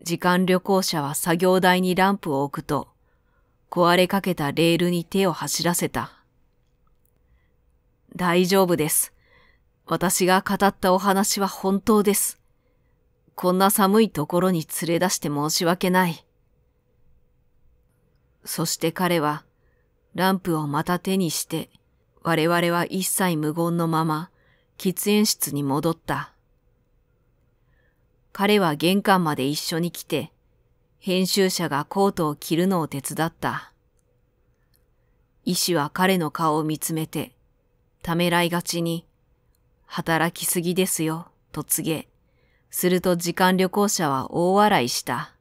時間旅行者は作業台にランプを置くと、壊れかけたレールに手を走らせた。大丈夫です。私が語ったお話は本当です。こんな寒いところに連れ出して申し訳ない。そして彼は、ランプをまた手にして、我々は一切無言のまま、喫煙室に戻った。彼は玄関まで一緒に来て、編集者がコートを着るのを手伝った。医師は彼の顔を見つめて、ためらいがちに、働きすぎですよ、と告げ、すると時間旅行者は大笑いした。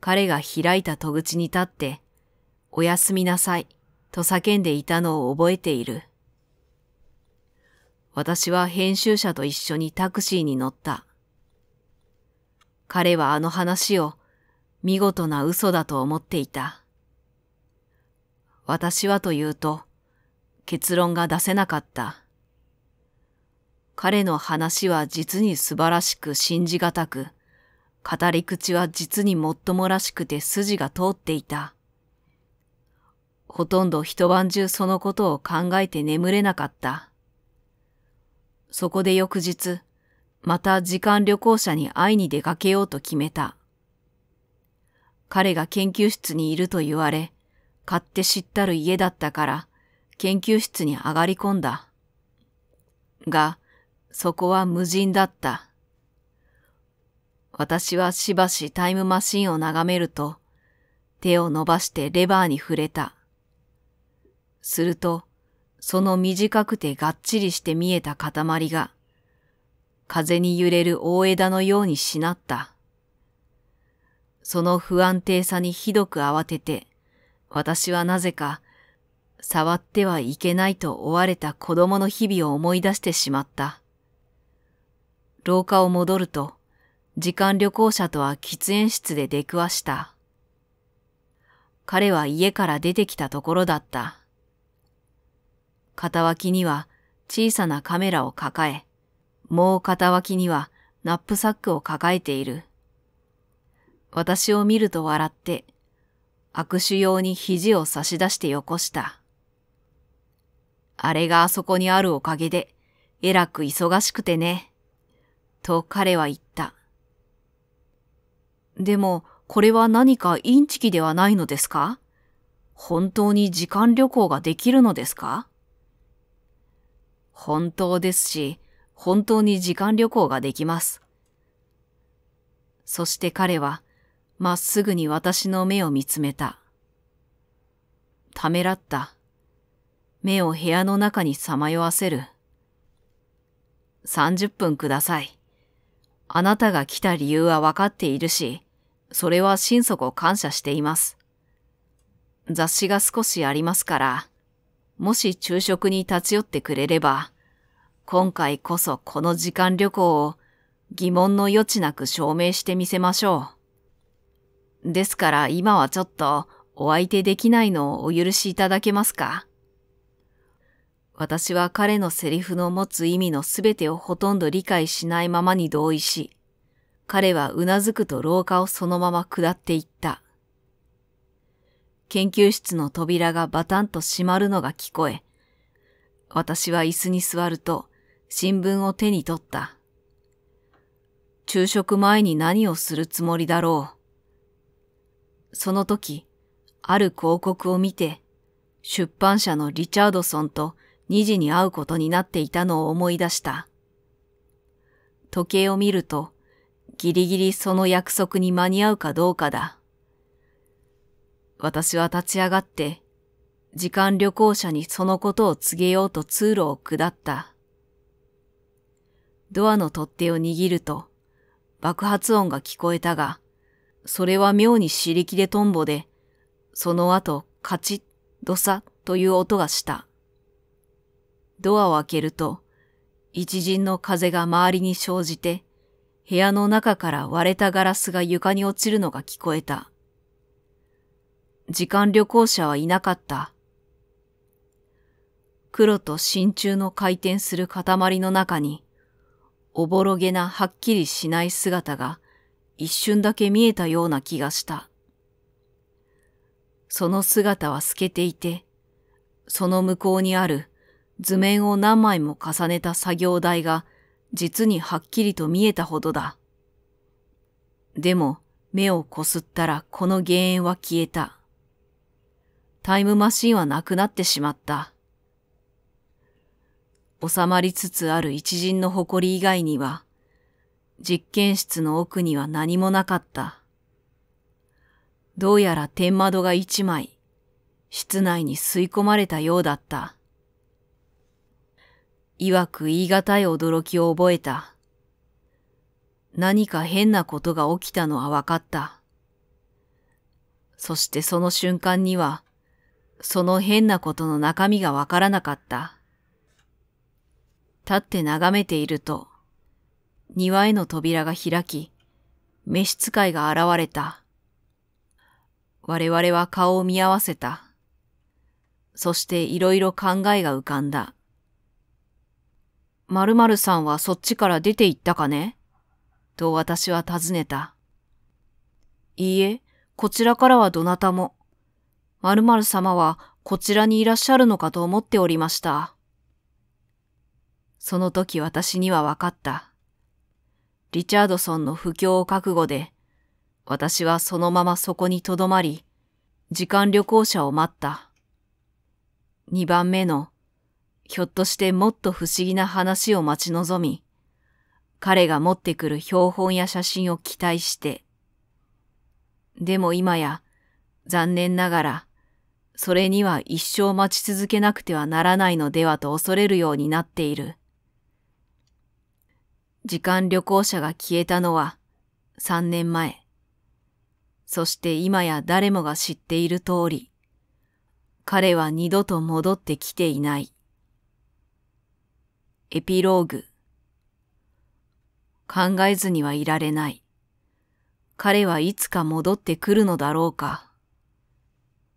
彼が開いた戸口に立って、おやすみなさい、と叫んでいたのを覚えている。私は編集者と一緒にタクシーに乗った。彼はあの話を見事な嘘だと思っていた。私はというと、結論が出せなかった。彼の話は実に素晴らしく信じがたく、語り口は実にもっともらしくて筋が通っていた。ほとんど一晩中そのことを考えて眠れなかった。そこで翌日、また時間旅行者に会いに出かけようと決めた。彼が研究室にいると言われ、買って知ったる家だったから、研究室に上がり込んだ。が、そこは無人だった。私はしばしタイムマシンを眺めると、手を伸ばしてレバーに触れた。すると、その短くてがっちりして見えた塊が、風に揺れる大枝のようにしなった。その不安定さにひどく慌てて、私はなぜか触ってはいけないと追われた子供の日々を思い出してしまった。廊下を戻ると、時間旅行者とは喫煙室で出くわした。彼は家から出てきたところだった。片脇には小さなカメラを抱え、もう片脇にはナップサックを抱えている。私を見ると笑って、握手用に肘を差し出してよこした。あれがあそこにあるおかげで、えらく忙しくてね。と彼は言った。でも、これは何かインチキではないのですか本当に時間旅行ができるのですか本当ですし、本当に時間旅行ができます。そして彼は、まっすぐに私の目を見つめた。ためらった。目を部屋の中にさまよわせる。30分ください。あなたが来た理由はわかっているし、それは心底感謝しています。雑誌が少しありますから、もし昼食に立ち寄ってくれれば、今回こそこの時間旅行を疑問の余地なく証明してみせましょう。ですから今はちょっとお相手できないのをお許しいただけますか私は彼のセリフの持つ意味のすべてをほとんど理解しないままに同意し、彼はうなずくと廊下をそのまま下っていった。研究室の扉がバタンと閉まるのが聞こえ、私は椅子に座ると新聞を手に取った。昼食前に何をするつもりだろう。その時、ある広告を見て、出版社のリチャードソンと2時に会うことになっていたのを思い出した。時計を見ると、ギリギリその約束に間に合うかどうかだ。私は立ち上がって、時間旅行者にそのことを告げようと通路を下った。ドアの取っ手を握ると、爆発音が聞こえたが、それは妙に尻切れトンボで、その後、カチッ、ドサという音がした。ドアを開けると、一陣の風が周りに生じて、部屋の中から割れたガラスが床に落ちるのが聞こえた。時間旅行者はいなかった。黒と真鍮の回転する塊の中に、おぼろげなはっきりしない姿が一瞬だけ見えたような気がした。その姿は透けていて、その向こうにある図面を何枚も重ねた作業台が実にはっきりと見えたほどだ。でも目をこすったらこの原因は消えた。タイムマシンはなくなってしまった。収まりつつある一陣の誇り以外には、実験室の奥には何もなかった。どうやら天窓が一枚、室内に吸い込まれたようだった。曰く言い難い驚きを覚えた。何か変なことが起きたのは分かった。そしてその瞬間には、その変なことの中身が分からなかった。立って眺めていると、庭への扉が開き、召使いが現れた。我々は顔を見合わせた。そしていろいろ考えが浮かんだ。〇〇さんはそっちから出て行ったかねと私は尋ねた。いいえ、こちらからはどなたも。〇〇様はこちらにいらっしゃるのかと思っておりました。その時私には分かった。リチャードソンの不況を覚悟で、私はそのままそこに留まり、時間旅行者を待った。二番目のひょっとしてもっと不思議な話を待ち望み、彼が持ってくる標本や写真を期待して。でも今や、残念ながら、それには一生待ち続けなくてはならないのではと恐れるようになっている。時間旅行者が消えたのは3年前。そして今や誰もが知っている通り、彼は二度と戻ってきていない。エピローグ考えずにはいられない。彼はいつか戻ってくるのだろうか。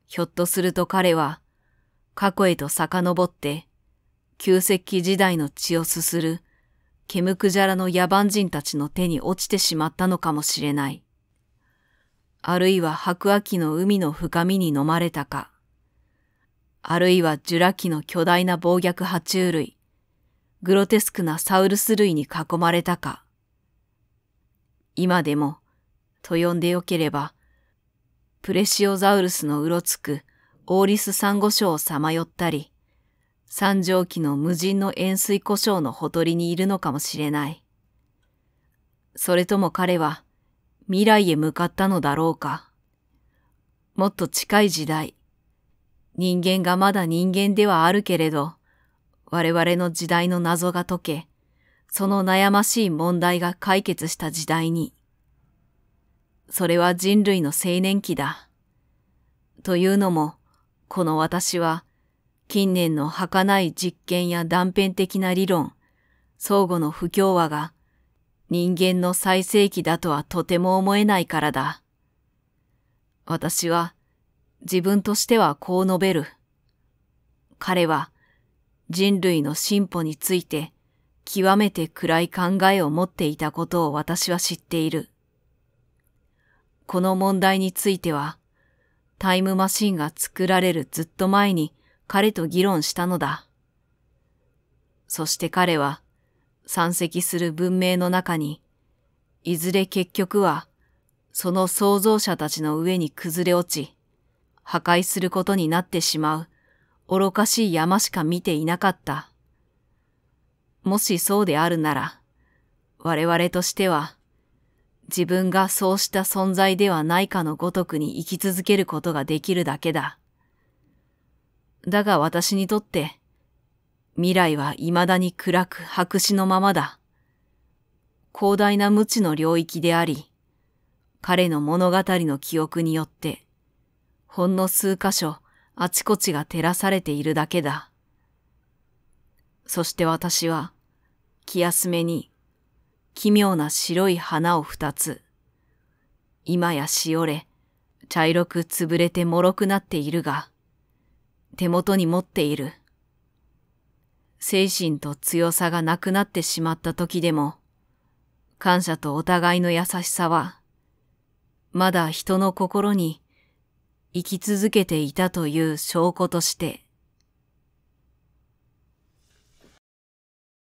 ひょっとすると彼は過去へと遡って旧石器時代の血をすするケムクジャラの野蛮人たちの手に落ちてしまったのかもしれない。あるいは白亜紀の海の深みに飲まれたか。あるいはジュラ紀の巨大な暴虐爬虫類。グロテスクなサウルス類に囲まれたか。今でも、と呼んでよければ、プレシオザウルスのうろつくオーリスサンゴ礁をさまよったり、三畳紀の無人の塩水湖礁のほとりにいるのかもしれない。それとも彼は未来へ向かったのだろうか。もっと近い時代、人間がまだ人間ではあるけれど、我々の時代の謎が解け、その悩ましい問題が解決した時代に。それは人類の青年期だ。というのも、この私は、近年の儚い実験や断片的な理論、相互の不協和が、人間の最盛期だとはとても思えないからだ。私は、自分としてはこう述べる。彼は、人類の進歩について極めて暗い考えを持っていたことを私は知っている。この問題については、タイムマシンが作られるずっと前に彼と議論したのだ。そして彼は、山積する文明の中に、いずれ結局は、その創造者たちの上に崩れ落ち、破壊することになってしまう愚かしい山しか見ていなかった。もしそうであるなら、我々としては、自分がそうした存在ではないかのごとくに生き続けることができるだけだ。だが私にとって、未来は未だに暗く白紙のままだ。広大な無知の領域であり、彼の物語の記憶によって、ほんの数箇所あちこちが照らされているだけだ。そして私は、気休めに、奇妙な白い花を二つ、今やしおれ、茶色く潰れて脆くなっているが、手元に持っている。精神と強さがなくなってしまった時でも、感謝とお互いの優しさは、まだ人の心に生き続けていたという証拠として